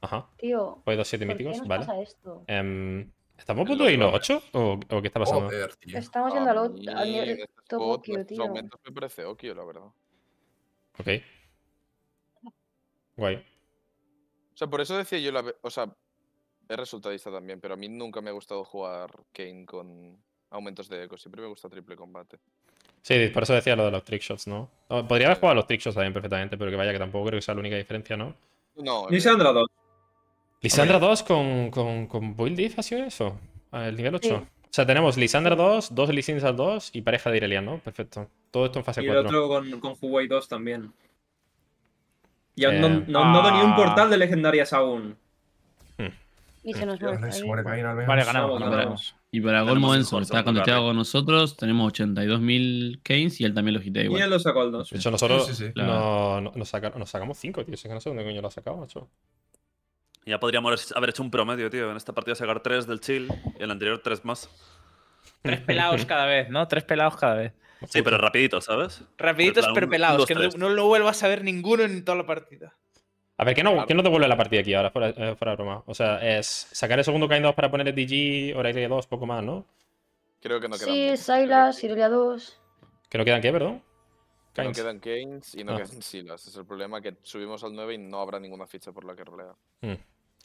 Ajá. Tío. Huey 2, 7 míticos, nos vale. Pasa esto? Em, ¿Estamos a punto de 8? ¿O, ¿O, qué está pasando? Estamos yendo al este top Okio, tío. Los aumentos me parece Okio, la verdad. Ok. Guay. O sea, por eso decía yo la. O sea, es resultadista también, pero a mí nunca me ha gustado jugar Kane con aumentos de eco. Siempre me gusta triple combate. Sí, por eso decía lo de los trickshots, ¿no? Podría haber jugado a los trickshots también perfectamente, pero que vaya, que tampoco creo que sea la única diferencia, ¿no? No. Eh, Lisandra 2. Lisandra 2 con, con, ha sido eso. El nivel 8. O sea, tenemos Lisandra 2, dos al 2 y pareja de Irelia, ¿no? Perfecto. Todo esto en fase 4. Y el otro con, con Huawei 2 también. Y aún eh, no, no, ni un ah. portal de legendarias aún. Y se nos Vale, ganamos. Y para Golmo Enzo está te con nosotros. Tenemos 82.000 Keynes y él también lo hité igual. Y él los sacó 2. hecho, nosotros No, nos, sacamos 5, tío. Es que no sé dónde coño lo ha sacado, macho. Ya podríamos haber hecho un promedio, tío. En esta partida sacar 3 del chill y en anterior 3 más. Tres pelados cada vez, ¿no? Tres pelados cada vez. Sí, pero rapidito ¿sabes? Rapiditos, pero, pelados. que no, lo vuelvas a ver ninguno en toda la partida. A ver, ¿qué no, ah. no devuelve la partida aquí ahora? Eh, fuera, de broma. O sea, es sacar el segundo Kain 2 para poner el DG, Irelia 2, poco más, ¿no? Creo que no quedan. Sí, Silas, Irelia 2. ¿Que no quedan qué, perdón? Que No quedan Kains y no ah. quedan Silas. Es el problema que subimos al 9 y no habrá ninguna ficha por la que rolea. Hmm.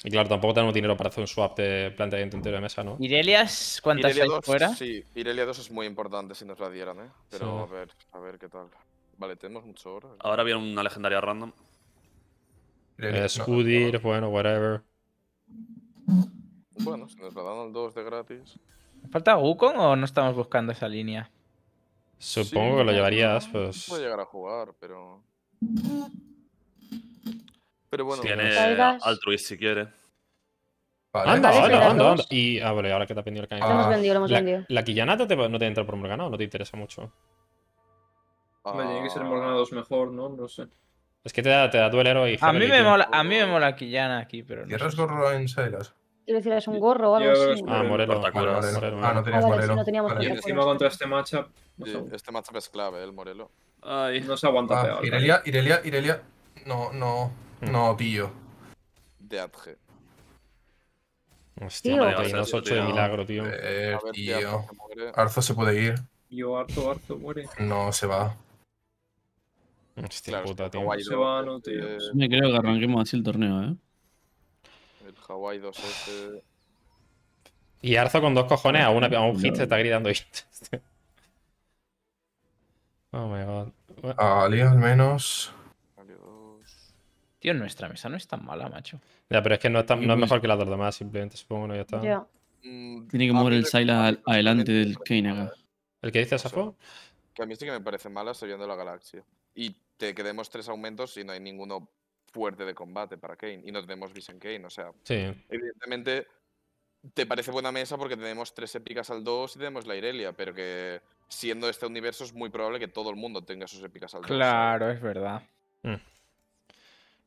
Y claro, tampoco tenemos dinero para hacer un swap de planteamiento entero de mesa, ¿no? ¿Irelias cuántas hay fuera? Sí, Irelia 2 es muy importante si nos la dieran, ¿eh? Pero a ver, a ver qué tal. Vale, tenemos mucho oro. Ahora viene una legendaria random. Es eh, bueno, whatever. Pues bueno, se nos va dando el 2 de gratis. ¿Falta Wukong o no estamos buscando esa línea? Supongo que lo llevarías, pues. Puede llegar a jugar, pero. Pero bueno. Pues- altruist si quiere. Anda, vale, anda, anda, anda, Y ah, vale, ahora que te ha pendido el cañón. Lo hemos ah. vendido, lo hemos la, vendido. ¿La Quillanata te, no te entra por Morgana no te interesa mucho? Ah... tiene que ser Morgana 2 mejor, ¿no? No sé. Es que te da, te da héroe y... A mí, me mola, a mí me mola Quillana aquí, pero... ¿Tierras gorro en Quiero decir, es un gorro o algo así. Ah, Morelo. Ah, no ah, teníamos Morelo. Y encima contra este matchup... Este matchup es clave, el Morelo. Ay, no se aguanta ah, peor. Irelia, Irelia, Irelia... No, no, mm. no, tío. De Adge. Hostia, tío, 8 de milagro, tío. tío. Arzo se puede ir. Yo, Arzo, Arzo, muere. No, se va. Hostia, este puta, tío. Me creo que arranquemos así el torneo, ¿eh? El Hawaii 2 s Y Arzo con dos cojones a, un hit se está gritando hit. oh my god. Alio al menos. Tío, nuestra mesa no es tan mala, macho. Ya, pero es que no es, no es mejor que las dos demás, simplemente supongo no ya está. Mm, Tiene que mover el sailor adelante del Kane ¿El que dice Safo? Que a mí sí que me parece mala, estoy de la galaxia. Y te quedemos tres aumentos y no hay ninguno fuerte de combate para Kane. Y no tenemos Vision Kane, o sea. Evidentemente, te parece buena mesa porque tenemos tres épicas al 2 y tenemos la Irelia, pero que siendo este universo es muy probable que todo el mundo tenga sus épicas al 2. Claro, es verdad. Nos mm.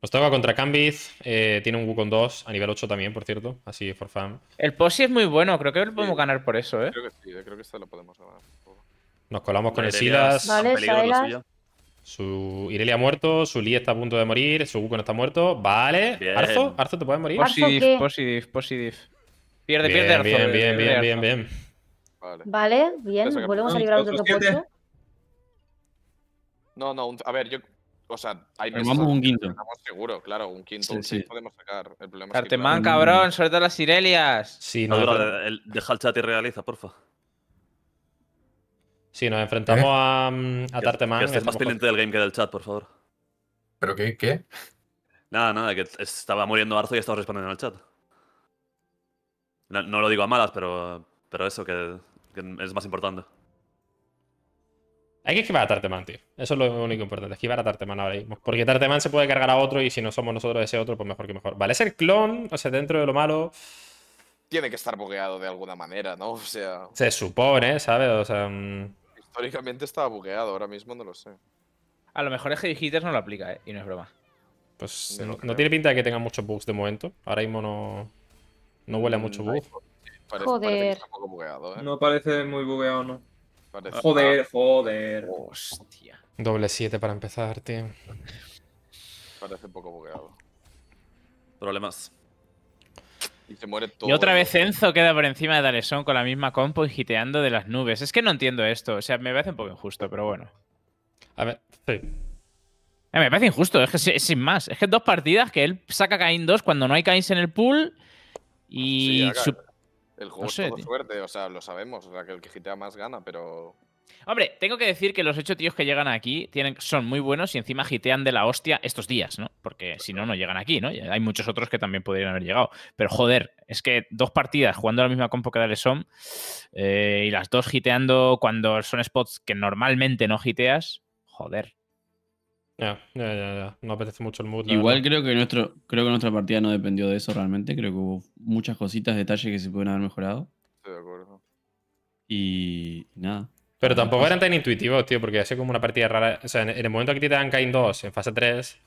pues toca contra Cambiz, eh, tiene un Wukong 2 a nivel 8 también, por cierto, así for fan El Posi es muy bueno, creo que lo podemos ganar por eso, ¿eh? Creo que sí, creo que este lo podemos ganar. Nos colamos con el Silas. Vale, su Irelia ha muerto, su Lee está a punto de morir, su no está muerto. Vale. ¿Arzo? ¿Arzo te puedes morir? Positive, positive, positive. Pierde, pierde Arzo. Bien, bien, bien, bien, bien. Vale. vale, bien. Volvemos a librar otro puesto. No, no, a ver, yo. O sea, hay a un quinto. seguro, claro, un quinto, sí, sí. podemos sacar. El problema Cartemán, es que, cabrón, suelta las Irelias. Sí, no. Deja el chat y realiza, porfa si nos enfrentamos ¿Eh? a, Tarteman. Mm, que más pendiente del game que del chat, por favor. ¿Pero qué? ¿Qué? Nada, nada, que estaba muriendo Arzo y estaba respondiendo en el chat. No, lo digo a malas, pero, pero eso, que, es más importante. Hay que esquivar a Tarteman, tío. Eso es lo único importante, esquivar a Tarteman ahora mismo. Porque Tarteman se puede cargar a otro y si no somos nosotros ese otro, pues mejor que mejor. Vale, es el clon, o sea, dentro de lo malo tiene que estar bogeado de alguna manera, ¿no? O sea. Se supone, ¿sabes? O sea. Mm, Históricamente estaba bugueado, ahora mismo no lo sé. A lo mejor es que Hitters no lo aplica, ¿eh? Y no es broma. Pues no, tiene pinta de que tenga muchos bugs de momento. Ahora mismo no, no huele a mucho mm, bug. Parece, joder. poco bugueado, ¿eh? No parece muy bugueado, ¿no? joder, joder. Hostia. Doble 7 para empezar, tío. Parece un poco bugueado. Problemas. Y, y otra vez Enzo queda por encima de Daleson con la misma compo y giteando de las nubes. Es que no entiendo esto. O sea, me parece un poco injusto, pero bueno. A ver, sí. Eh, me parece injusto, es que sin más. Es que dos partidas que él saca Caín 2 cuando no hay Cains en el pool y... El juego es suerte, o sea, lo sabemos. O sea, que el que gitea más gana, pero... Hombre, tengo que decir que los ocho tíos que llegan aquí tienen, son muy buenos y encima gitean de la hostia estos días, ¿no? Porque si no, no llegan aquí, ¿no? Hay muchos otros que también podrían haber llegado. Pero joder, es que dos partidas jugando a la misma compo que Dalesom eh, y las dos giteando cuando son spots que normalmente no giteas, joder. Ya, ya, ya, ya. No apetece mucho el mood. Igual creo que nuestro, creo que nuestra partida no dependió de eso realmente. Creo que hubo muchas cositas, detalles que se pueden haber mejorado. Estoy de acuerdo. Y nada. Pero tampoco pues eran tan intuitivos, tío, porque sé como una partida rara. O sea, en el momento que te dan Kain 2 en fase 3,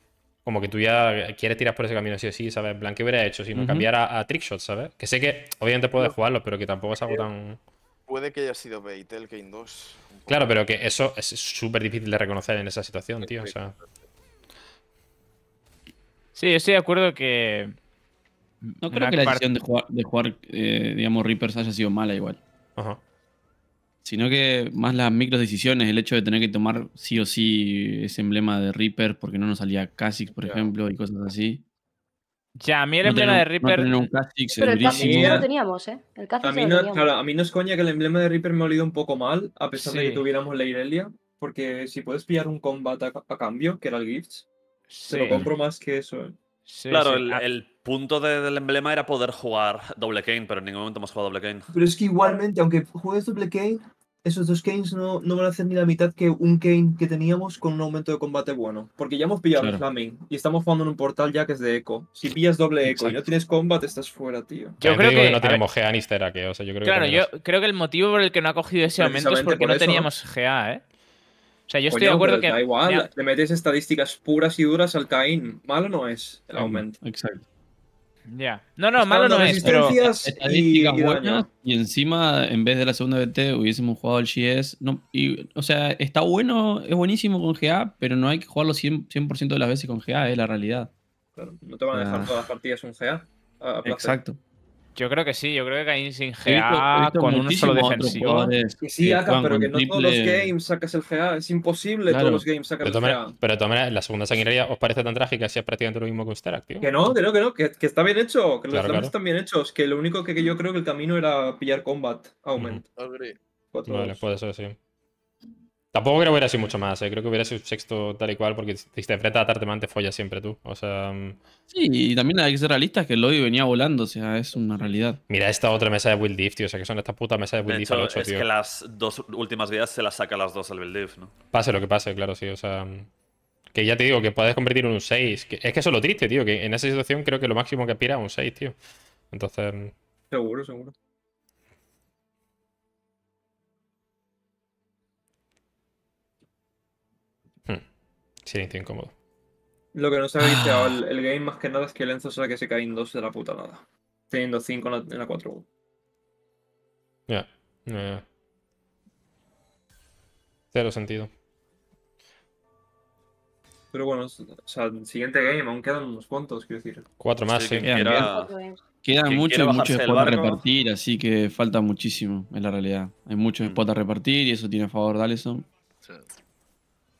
como que tú ya quieres tirar por ese camino sí o sí, ¿sabes? En plan, ¿qué hubiera hecho si no cambiara a Trickshot, ¿sabes? Que sé que obviamente puedes jugarlo, pero que tampoco es algo eh, tan... Puede que haya sido bait el Kane 2. Claro, pero que eso es súper difícil de reconocer en esa situación, tío. O sea... Sí, yo estoy de acuerdo que... No creo que la decisión de jugar, eh, digamos, Reapers haya sido mala igual. Ajá sino que más las micro decisiones, el hecho de tener que tomar sí o sí ese emblema de Reaper porque no nos salía Kha'Zix, por ejemplo, y cosas así. Ya, a mí el emblema de Reaper. pero el Kha'Zix ya lo teníamos, ¿eh? El Kha'Zix a mí no, claro, a mí no es coña que el emblema de Reaper me ha olido un poco mal, a pesar de que tuviéramos la Irelia, porque si puedes pillar un combat a, cambio, que era el Gifts, se lo compro más que eso, ¿eh? claro, el punto del emblema era poder jugar doble Kane, pero en ningún momento hemos jugado doble Kane. Pero es que igualmente, aunque juegues doble Kane, esos dos Kanes no, no van a hacer ni la mitad que un Kane que teníamos con un aumento de combate bueno. Porque ya hemos pillado el Flaming y estamos jugando en un portal ya que es de eco. Si pillas doble eco y no tienes combate estás fuera, tío. Yo, creo que, no tenemos GA ni o yo creo Claro, yo creo que el motivo por el que no ha cogido ese aumento es porque no teníamos GA, ¿eh? O sea, yo estoy de acuerdo que. Da igual, le metes estadísticas puras y duras al Caín. Malo no es el aumento. Exacto. Ya. No, no, malo no es, estadísticas y, buenas y, encima en vez de la segunda BT hubiésemos jugado el GS. No, o sea, está bueno, es buenísimo con GA, pero no hay que jugarlo 100%, de las veces con GA, es la realidad. Claro, no te van a dejar ah. todas las partidas un GA. Exacto. Yo creo que sí, yo creo que Gain sin GA con un solo defensivo. sí, Aka, pero que no todos los games sacas el GA, es imposible todos los games sacar el GA. Pero maneras, la segunda sanguinaria os parece tan trágica si es prácticamente lo mismo que un tío. Que no, que no, que no, que, está bien hecho, que los claro, están bien hechos, que lo único que, yo creo que el camino era pillar combat, augment. Vale, puede ser, sí. Tampoco creo que hubiera sido mucho más, eh. creo que hubiera sido sexto tal y cual, porque te enfrentas a Tarteman te follas siempre tú. O sea. Mm. Sí, y también hay que ser realistas que el lobby venía volando, o sea, es una realidad. Mira esta otra mesa de Will Diff, tío. O sea, que son estas putas mesas de Will al 8, es que las dos últimas vidas se las saca las dos al Will Diff, ¿no? Pase lo que pase, claro, sí. O sea. Mm. Que ya te digo, que puedes convertir en un 6. es que eso es lo triste, tío. Que en esa situación creo que lo máximo que aspira es un 6, tío. Entonces. Mm. Seguro, seguro. silencio incómodo. Lo que nos ha visto ah. el, game más que nada es que el Enzo sabe que se cae en 2 de la puta nada. Teniendo 5 en la 4-1. Ya, yeah. Cero sentido. Pero bueno, o sea, el siguiente game aún quedan unos cuantos, quiero decir. Cuatro más, sí. Quedan, queda, muchos mucho spots a repartir, así que falta muchísimo, en la realidad. Hay muchos mm. spots a repartir y eso tiene a favor de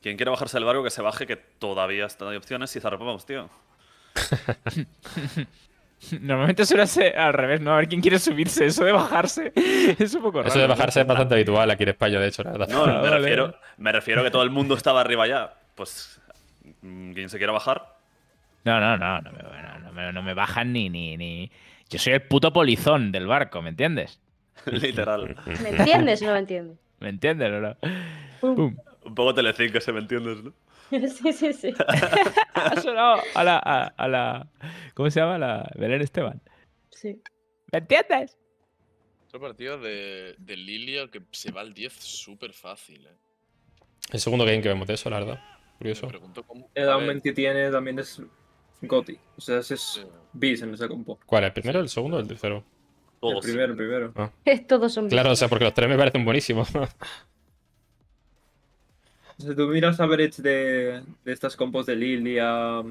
quien quiere bajarse del barco que se baje, que todavía está, hay opciones y zarpamos, tío. Normalmente suele ser al revés, ¿no? A ver quién quiere subirse. Eso de bajarse es un poco raro. Eso de bajarse es bastante habitual aquí en España, de hecho. La verdad. No, no, me, refiero, me refiero que todo el mundo estaba arriba ya. Pues mm, ¿quién se quiera bajar. No, no, no. No me, no, no bajan ni, ni, ni. Yo soy el puto polizón del barco, ¿me entiendes? Literal. ¿Me entiendes o no me entiendes? ¿Me entiendes o no? Un poco Telecinco, se me entiendes, ¿no? Sí, sí, sí. ha sonado a la, a, la... ¿Cómo se llama? La Belén Esteban. Sí. ¿Me entiendes? Otro partido de, de Lilia que se va al 10 súper fácil, ¿eh? El segundo game que vemos de eso, la verdad. Curioso. El daumen que tiene también es Goti. O sea, ese es bis en esa compo. ¿Cuál? ¿El primero, el segundo o el tercero? Todos. El primero, el primero. Ah. es Todos son Claro, o sea, porque los tres me parecen buenísimos. Si tú miras average de, de estas compos de Lilia,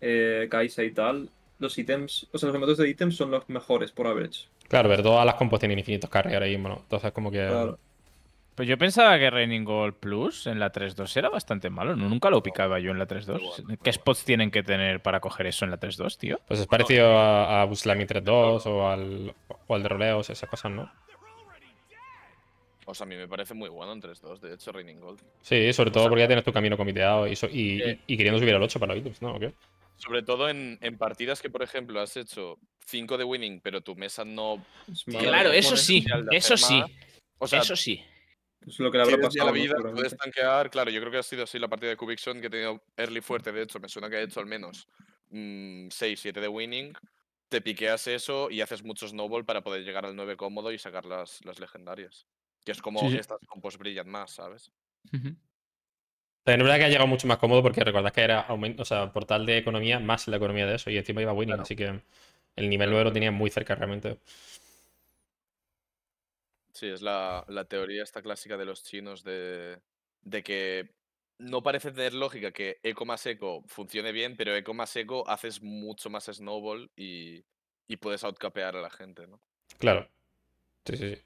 eh, Kaisa y tal, los ítems, o sea, los momentos de ítems son los mejores por average. Claro, pero todas las compos tienen infinitos carry ahora mismo, ¿no? Entonces, como que. Pues yo pensaba que Raining Gold Plus en la 3.2 era bastante malo. No, nunca lo picaba yo en la 3.2. 2 ¿Qué spots tienen que tener para coger eso en la 3.2, tío? Pues es parecido a, a Buslami 3.2 o al, o al de roleos, esas cosas, ¿no? O sea, a mí me parece muy bueno entre 3-2, de hecho, Raining Gold. Sí, sobre todo porque ya tienes tu camino comiteado y, eh. y, queriendo subir al 8 para los ¿no? Sobre todo en, partidas que, por ejemplo, has hecho 5 de winning, pero tu mesa no. Claro, eso sí, eso sí. O sea, eso sí. Es lo que le habrá pasado La vida, puedes tanquear, claro, yo creo que ha sido así la partida de Cubixon que he tenido early fuerte, de hecho, me suena que ha hecho al menos 6-7 mm, de winning te piqueas eso y haces mucho snowball para poder llegar al 9 cómodo y sacar las legendarias. Que es como estas compos brillan más, ¿sabes? Uh verdad que ha llegado mucho más cómodo porque recordad que era sea, portal de economía más la economía de eso y encima iba winning, así que el nivel lo tenía muy cerca realmente. Sí, es la, teoría esta clásica de los chinos de, que no parece tener lógica que eco más eco funcione bien, pero eco más eco haces mucho más snowball y, y puedes outcapear a la gente, ¿no? Claro. Sí, sí, sí.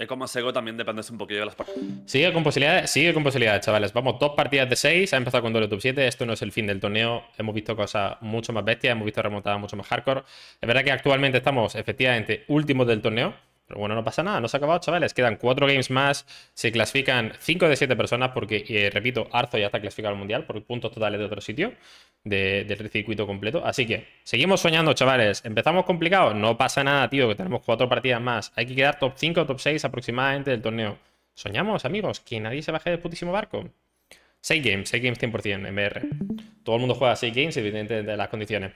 Es como Sego también depende un poquillo de las partidas. Sigue con posibilidades, sigue con posibilidades, chavales. Vamos, dos partidas de seis. Ha empezado con doble top 7. Esto no es el fin del torneo. Hemos visto cosas mucho más bestias. Hemos visto remontadas mucho más hardcore. Es verdad que actualmente estamos, efectivamente, últimos del torneo bueno, no pasa nada, no se ha acabado, chavales. Quedan cuatro games más. Se clasifican cinco de siete personas porque, eh, repito, Arzo ya está clasificado al Mundial por puntos totales de otro sitio, del circuito completo. Así que, seguimos soñando, chavales. ¿Empezamos complicado. No pasa nada, tío, que tenemos cuatro partidas más. Hay que quedar top 5, top 6 aproximadamente del torneo. Soñamos, amigos, que nadie se baje del putísimo barco. 6 games, 6 games 100% en Todo el mundo juega 6 games, evidentemente, de las condiciones.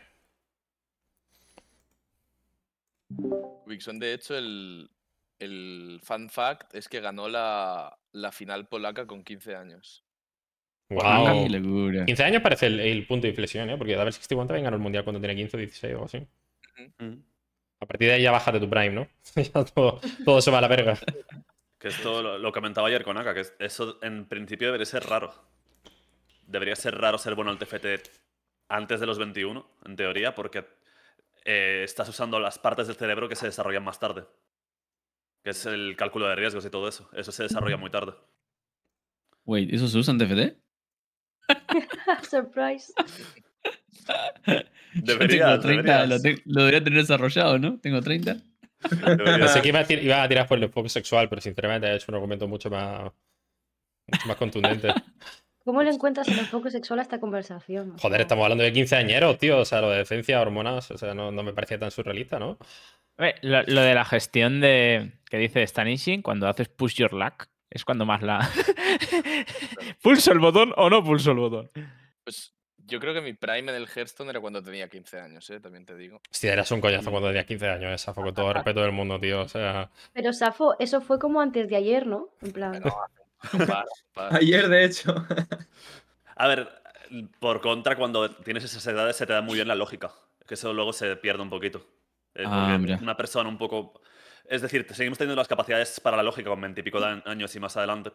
Vixon, de hecho, el, el fact es que ganó la, final polaca con 15 años. ¡Wow! Ah, 15 años parece el, punto de inflexión, ¿eh? Porque Double 61 también ganó el mundial cuando tiene 15 o 16 o así. Mm. A partir de ahí ya de tu prime, ¿no? ya todo, se va a la verga. Que esto lo, que comentaba ayer con Aka, que eso en principio debería ser raro. Debería ser raro ser bueno al TFT antes de los 21, en teoría, porque eh, estás usando las partes del cerebro que se desarrollan más tarde. Que es el cálculo de riesgos y todo eso. Eso se desarrolla muy tarde. Wait, ¿eso se usa en DFD? Surprise. Debería, lo, debería tener desarrollado, ¿no? Tengo 30. sé que iba a, tirar por el enfoque sexual, pero sinceramente ha hecho un argumento mucho más, mucho más contundente. ¿Cómo le encuentras el enfoque sexual a esta conversación? Joder, estamos hablando de 15 tío. O sea, lo de defensa, hormonas, o sea, no, me parecía tan surrealista, ¿no? Lo, de la gestión de que dice Stanishing, cuando haces push your luck, es cuando más la. ¿Pulso el botón o no pulso el botón? Pues yo creo que mi prime del Hearthstone era cuando tenía 15 años, ¿eh? también te digo. Sí, eras un coñazo cuando tenías 15 años, ¿eh, Safo, con todo el respeto del mundo, tío. O sea... Pero Safo, eso fue como antes de ayer, ¿no? En plan. Ayer, de hecho. A ver, por contra, cuando tienes esas edades se te da muy bien la lógica. Que eso luego se pierde un poquito. Ah, una persona un poco... Es decir, seguimos teniendo las capacidades para la lógica con 20 años y más adelante,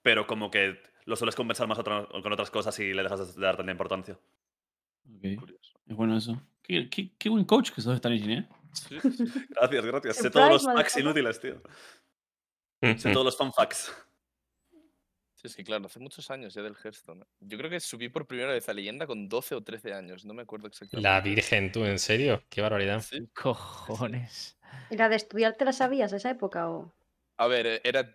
pero como que lo sueles conversar más con otras cosas y le dejas de dar tanta importancia. Es bueno eso. Qué, buen coach que sos, estar ¿eh? Gracias, gracias. sé todos los facts inútiles, tío. Mm, sé todos mm. los fun facts. Sí, sí, claro, hace muchos años ya del Hearthstone. ¿eh? Yo creo que subí por primera vez a leyenda con 12 o 13 años, no me acuerdo exactamente. La Virgen, tú, en serio, qué barbaridad. Cojones. ¿La de estudiar te la sabías esa época o.? A ver, e-, era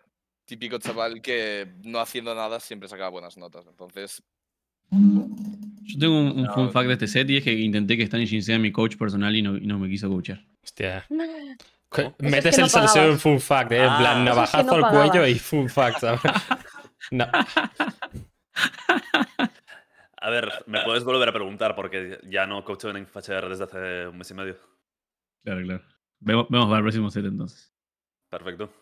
típico chaval que no haciendo nada siempre sacaba buenas notas, entonces. Yo tengo un, fun fact de este set y es que intenté que Shin sea mi coach personal y no, me quiso coachar. Hostia. Metes el salseo en fun fact, ¿eh? en plan ah. navajazo al cuello y fun fact, ¿sabes? No. A ver, me puedes volver a preguntar porque ya no coacho en FHR desde hace un mes y medio. Claro, claro. Vemos, vemos para el próximo set entonces. Perfecto.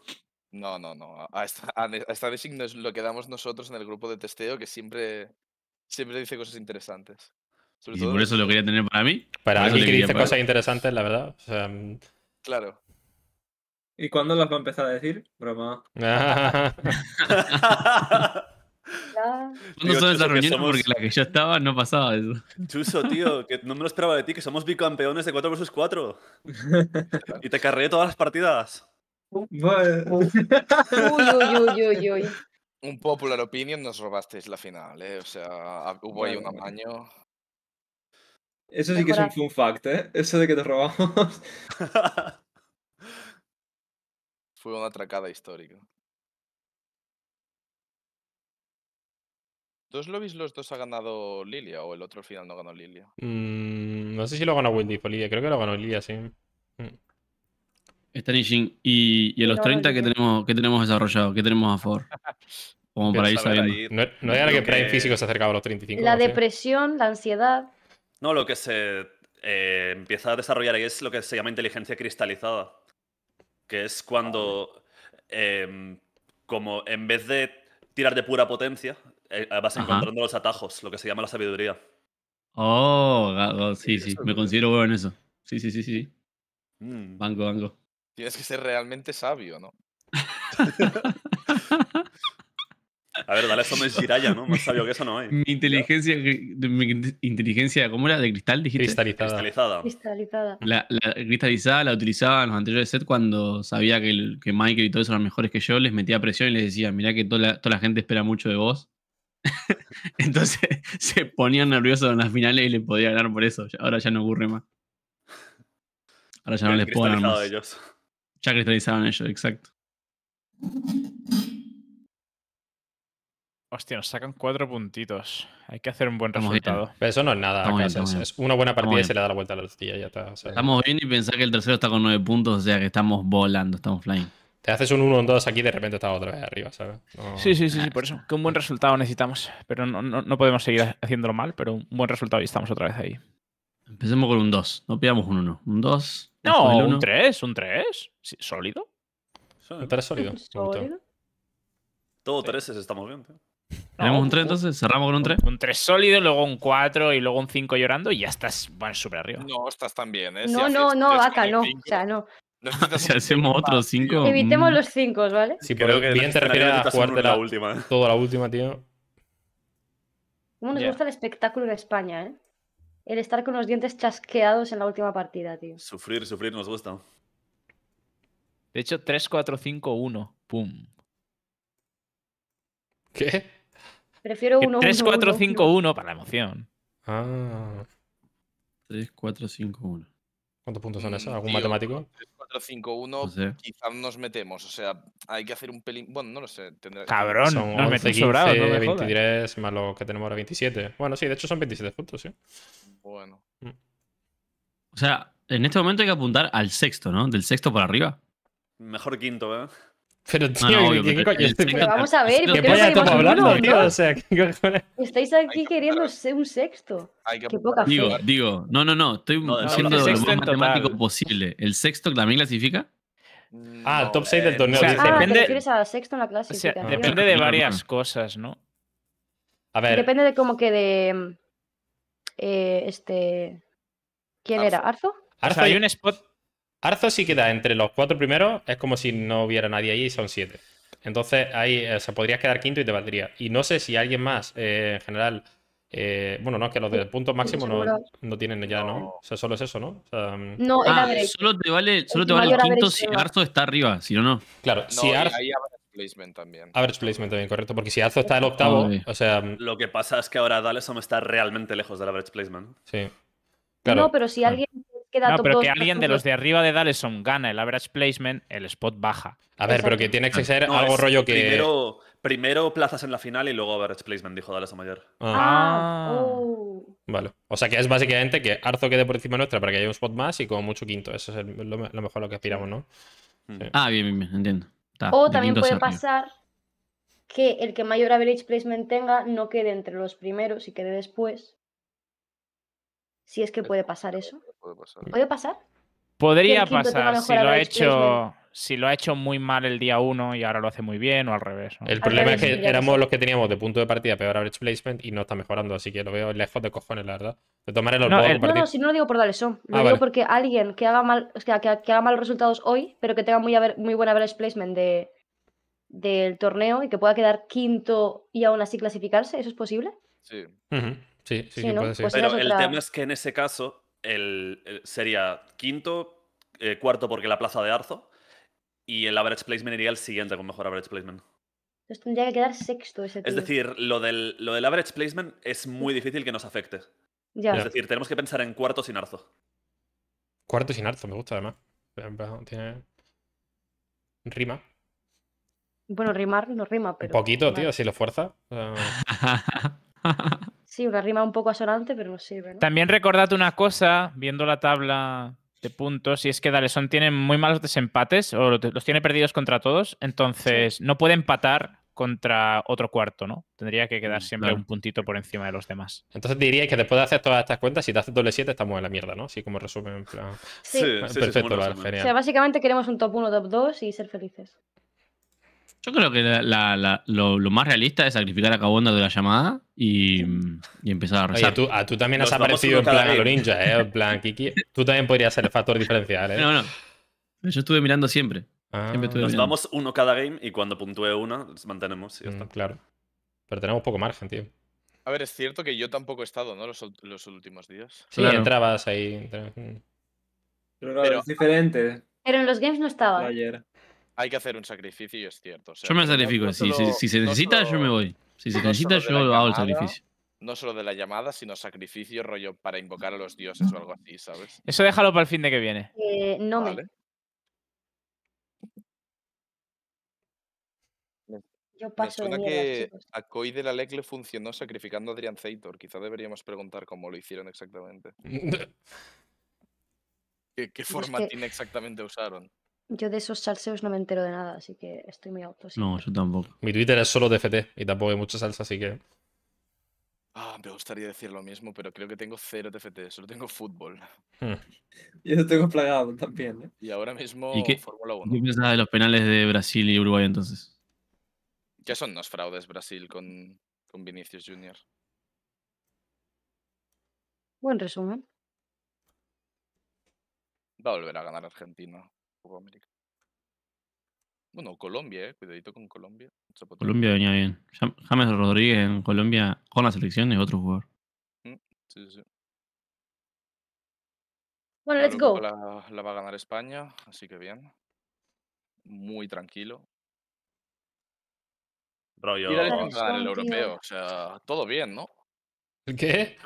No, no, no. A esta, a vez lo quedamos nosotros en el grupo de testeo que siempre, siempre dice cosas interesantes. Sobre y por eso lo quería tener para mí. Para alguien que dice cosas interesantes, la verdad. Mm. claro. ¿Y cuándo las va a empezar a decir? Broma. ¿Cuándo son esas reuniones? Porque la que yo estaba no pasaba eso. Chuso, tío, que no me lo esperaba de ti, que somos bicampeones de 4 vs 4. y te carré todas las partidas. uy, uy, uy, uy, Un popular opinion nos robasteis la final, ¿eh? O sea, hubo ahí un amaño. Eso sí que es un fun fact, ¿eh? Eso de que te robamos. Fue una atracada histórica. ¿Dos lobbies los dos ha ganado Lilia o el otro al final no ganó Lilia? Mm, no sé si lo ganó Wendy por Lilia, creo que lo ganó Lilia, sí. Mm. Está Y, y en los 30 que tenemos, que tenemos desarrollado, ¿qué tenemos a Ford? Como para ir sabiendo. No, hay era que, Prime físico se acercaba a los 35. La depresión, la ansiedad. No, lo que se eh, empieza a desarrollar ahí es lo que se llama inteligencia cristalizada que es cuando, em, como en vez de tirar de pura potencia, eh, vas encontrando los atajos, lo que se llama la sabiduría. Oh, sí, sí, me considero bueno en eso. Sí, sí, sí, sí. Mm. banco banco Tienes que ser realmente sabio, ¿no? A ver, dale eso me es Jiraya, ¿no? Más sabio que eso no hay. Mi inteligencia, eh, mi inteligencia ¿cómo era? ¿De cristal, dijiste? Cristalizada. Cristalizada. La, cristalizada la utilizaba en los anteriores sets cuando sabía que, que Michael y todos eran mejores que yo, les metía presión y les decía, mirá que toda la, gente espera mucho de vos. Entonces se ponían nerviosos en las finales y le podía ganar por eso. Ahora ya no ocurre más. Ahora ya no les puedo ganar más. Ya cristalizaban ellos, exacto. Hostia, nos sacan cuatro puntitos. Hay que hacer un buen resultado. Pero eso no es nada. es, una buena partida y se le da la vuelta a la tortilla. Ya está, estamos bien y pensar que el tercero está con nueve puntos, o sea que estamos volando, estamos flying. Te haces un 1 en 2 aquí y de repente estás otra vez arriba, ¿sabes? Sí, sí, sí, por eso. Que un buen resultado necesitamos. Pero no, podemos seguir haciéndolo mal, pero un buen resultado y estamos otra vez ahí. Empecemos con un 2. No pillamos un 1. Un 2. No, un 3, un 3. sólido. Un 3 sólido. Todo 3 estamos bien. Tío. Tenemos un 3 entonces, cerramos con un 3. Un 3 sólido, luego un 4 y luego un 5 llorando y ya estás bueno, súper arriba. No, estás tan ¿eh? No, no, no, vaca, no. O sea, no. o sea hacemos otros 5. Evitemos mm. los 5, ¿vale? Sí, pero que bien te refieres a jugarte la, la última. Toda la última, tío. ¿Cómo nos gusta el espectáculo en España, eh? El estar con los dientes chasqueados en la última partida, tío. Sufrir, sufrir nos gusta. De hecho, 3, 4, 5, 1. Pum. ¿Qué? Prefiero 1 3, 4, 5, 1 para la emoción. Ah. 3, 4, 5, 1. ¿Cuántos puntos son mm, esos? ¿Algún matemático? 3, 4, 5, 1, quizás nos metemos. O sea, hay que hacer un pelín. Bueno, no lo sé. Tendré... Cabrón, son nos 11, no me 23 más lo que tenemos ahora, 27. Bueno, sí, de hecho son 27 puntos, sí. Bueno. Mm. O sea, en este momento hay que apuntar al sexto, ¿no? Del sexto por arriba. Mejor quinto, ¿eh? Pero, tío, no, no, vamos a ver, ¿qué polla estamos hablando, tío? O sea, Estáis aquí queriendo ser un sexto. Qué poca digo, fe. digo, no, no, no, estoy no, siendo lo más matemático posible. ¿El sexto también clasifica? Mm, ah, top 6 del eh, torneo. ah, depende, a sexto en la clasificación. depende de varias cosas, ¿no? A ver. Depende de como que de... Eh, este... ¿Quién era? ¿Arzo? Arzo hay un spot Arzo sí queda entre los cuatro primeros, es como si no hubiera nadie ahí y son siete. Entonces ahí eh, se podrías quedar quinto y te valdría. Y no sé si alguien más, eh, en general, eh, bueno, no, que los de puntos máximos no, tienen ya, ¿no? O sea, solo es eso, ¿no? Mm, no, ah, solo te vale, solo te vale quinto si Arzo está arriba, si no, no. Claro, si Arzo... Ahí average placement también. Average placement también, correcto, porque si Arzo está el octavo, o sea... Mm, Lo que pasa es que ahora Dalesom está realmente lejos del average placement. Sí. No, pero si ah. alguien pero que alguien de los de arriba de Daleson gana el average placement, el spot baja. A ver, pero que tiene que ser algo rollo que. Primero, plazas en la final y luego average placement, dijo Dallas Mayor. Ah. ah, ah. Uh. Vale. O sea que es básicamente que Arzo quede por encima nuestra para que haya un spot más y como mucho quinto. Eso es lo, mejor a lo que aspiramos, ¿no? Mm. Ah, bien, bien, bien, entiendo. o también puede pasar que el que mayor average placement tenga no quede entre los primeros y quede después. Si es que eh, puede pasar eso puede pasar. Podría pasar si lo ha hecho si lo ha hecho muy mal el día 1 y ahora lo hace muy bien o al revés. El problema es que éramos los que teníamos de punto de partida peor average placement y no está mejorando, así que lo veo lejos de cojones, la verdad. De tomar no, no, si no lo digo por darle son. Lo ah, digo porque alguien que haga mal, que, haga malos resultados hoy, pero que tenga muy, muy buen average placement de, del torneo y que pueda quedar quinto y aún así clasificarse, ¿eso es posible? Sí. Sí, sí, sí, puede ser. Pues pero el tema es que en ese caso el, sería quinto, eh, cuarto porque la plaza de Arzo, y el average placement iría el siguiente con mejor average placement. tendría que quedar sexto ese Es decir, lo del, lo del average placement es muy difícil que nos afecte. Es decir, tenemos que pensar en cuarto sin arzo. Cuarto sin arzo, me gusta además. Rima. Bueno, rimar no rima, pero. Un poquito, tío, si lo fuerza. Sí, una rima un poco asonante, pero no sirve. ¿no? También recordad una cosa, viendo la tabla de puntos, y es que Daleson tiene muy malos desempates, o los tiene perdidos contra todos, entonces no puede empatar contra otro cuarto, ¿no? Tendría que quedar mm, siempre un puntito por encima de los demás. Entonces diría que después de hacer todas estas cuentas, si te haces doble 7 estamos en la mierda, ¿no? Así como resumen, en plan... Sí, perfecto, O sea, básicamente queremos un top 1, top 2 y ser felices. Yo creo que lo, más realista es sacrificar a Cabonda de la llamada y, empezar a rezar. tú, a, ah, tú también has aparecido en plan a ninja, ¿eh? En plan, Kiki. Tú también podrías ser el factor diferencial, ¿eh? No, no. Yo estuve mirando siempre. Ah. nos vamos uno cada game y cuando puntúe uno, mantenemos mm, claro. Pero tenemos poco margen, tío. A ver, es cierto que yo tampoco he estado, ¿no? Los, últimos días. Sí, entrabas ahí. Pero, no, es diferente. Pero en los games no estaba. Ayer hay que hacer un sacrificio y es cierto. yo me sacrifico. si, se necesita, yo me voy. Si se necesita, yo hago el sacrificio. No solo de la llamada, sino sacrificio rollo para invocar a los dioses o algo así, ¿sabes? Eso déjalo para el fin de que viene. Eh, no me. Yo Me que a Koi de la LEC le funcionó sacrificando a Adrian Zeitor. Quizá deberíamos preguntar cómo lo hicieron exactamente. ¿Qué, qué forma exactamente usaron? Yo de esos salseos no me entero de nada, así que estoy muy auto. No, yo tampoco. Mi Twitter es solo TFT y tampoco hay mucha salsa, así que. Ah, me gustaría decir lo mismo, pero creo que tengo cero TFT, solo tengo fútbol. Y hmm. Yo tengo plagado también. ¿eh? Y ahora mismo qué, Fórmula 1. ¿Qué piensas de los penales de Brasil y Uruguay entonces? ¿Qué son los fraudes Brasil con, con Vinicius Jr.? Buen resumen. Va a volver a ganar Argentina. Bueno, Colombia, eh. cuidadito con Colombia. Colombia venía bien. James Rodríguez en Colombia con la selección es otro jugador. Mm, bueno, let's go. La, va a ganar España, así que bien. Muy tranquilo. Rollo. el europeo. O sea, todo bien, ¿no? qué?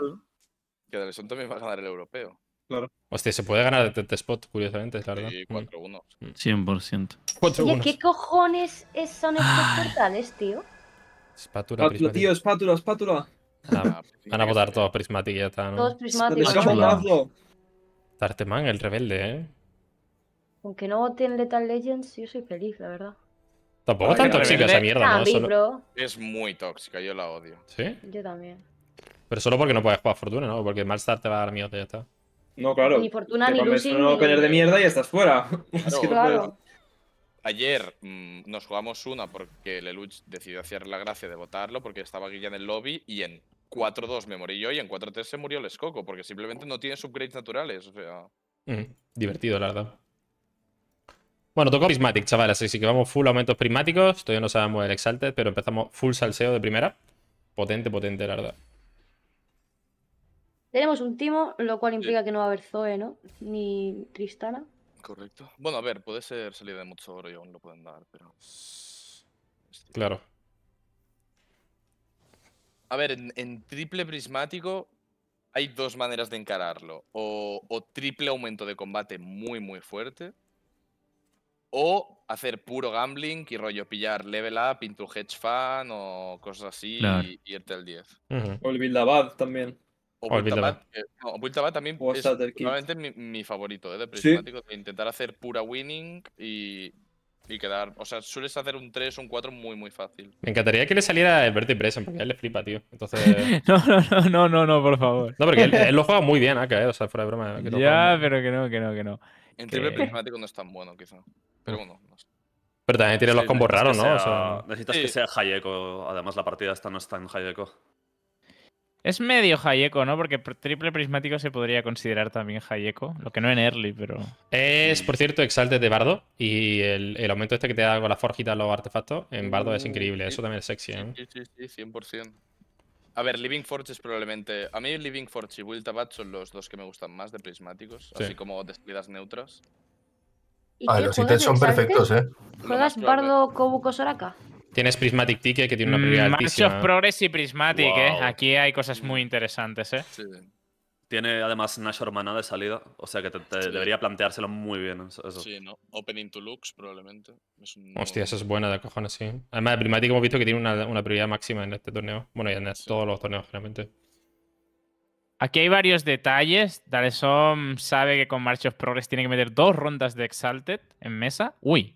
Que Dalesón también va a ganar el europeo. Claro. Hostia, se puede ganar de Spot, curiosamente, la verdad. Sí, 4-1. 100%. Mm. ¿qué cojones son estos portales, tío? Espátula, espátula tío, espátula, espátula. Ah, ah, pues van a votar todos Prismatic y ya está, ¿no? Todos Prismatic. Tarteman, el rebelde, ¿eh? Aunque no voten Lethal Legends, yo soy feliz, la verdad. Tampoco tan tóxica esa mierda, ¿no? Es muy tóxica, yo la odio. ¿Sí? Yo también. Pero solo porque no puedes jugar Fortuna, ¿no? Porque Malstar te va a dar miedo, ya está. No, claro. Ni fortuna, ni de mierda y estás fuera. Ayer mm, nos jugamos una porque Lelouch decidió hacer la gracia de votarlo porque estaba Guilla en el lobby y en 4-2 me morí yo y en 4-3 se murió el porque simplemente no tiene upgrades naturales. Mm, divertido, la verdad. Bueno, tocó Prismatic, chavales, así que vamos full aumentos prismáticos. Todavía no sabemos el Exalted, pero empezamos full salseo de primera. Potente, potente, la verdad. Tenemos un timo, lo cual implica que no va a haber Zoe, ¿no? Ni Tristana. Correcto. Bueno, a ver, puede ser salida de mucho oro y aún lo pueden dar, pero. Claro. A ver, en, triple prismático hay dos maneras de encararlo. O, triple aumento de combate muy, muy fuerte. O hacer puro gambling y rollo pillar level up, into hedge fan o cosas así y, irte al 10. O el Bildabad también. O Bultabat, también es mi, mi, favorito, ¿eh? De prismático, intentar hacer pura winning y, y, quedar. O sea, sueles hacer un 3 o un 4 muy, muy fácil. Me encantaría que le saliera el Verde Impression, porque ya le flipa, tío. Entonces. no, no, no, no, no, por favor. No, porque él, lo juega muy bien, acá, ¿eh? O sea, fuera de broma. ya, pero que no, que no, que no. En triple prismático no es tan bueno, quizá. Pero mm. bueno, no sé. Pero también tiene los combos raros, ¿no? O sea... Necesitas que sea Hayeko. Además, la partida esta no está en Hayeko. Es medio Hayeko, ¿no? Porque triple prismático se podría considerar también Hayeko, lo que no en early, pero. Es, por cierto, exalte de Bardo y el, aumento este que te da con la forjita los artefactos en Bardo es mm, increíble, eso también es sexy, ¿eh? Sí, sí, sí, 100%. A ver, Living Forge es probablemente. A mí, Living Forge y Will Tabat son los dos que me gustan más de prismáticos, así como despidas neutras. Ah, los ítems son perfectos, ¿eh? ¿Juegas Bardo Kobuko Soraka? Tienes Prismatic Ticket que tiene una prioridad March of Progress y Prismatic, ¿eh? Aquí hay cosas muy interesantes, ¿eh? Sí. Tiene además Nash Mana de salida, o sea que debería planteárselo muy bien. Sí, ¿no? Opening to Lux probablemente. Es Hostia, esa es buena de cojones, sí. Además, Prismatic hemos visto que tiene una, prioridad máxima en este torneo. Bueno, y en todos los torneos, generalmente. Aquí hay varios detalles. Dalesom sabe que con March of Progress tiene que meter dos rondas de Exalted en mesa. Uy,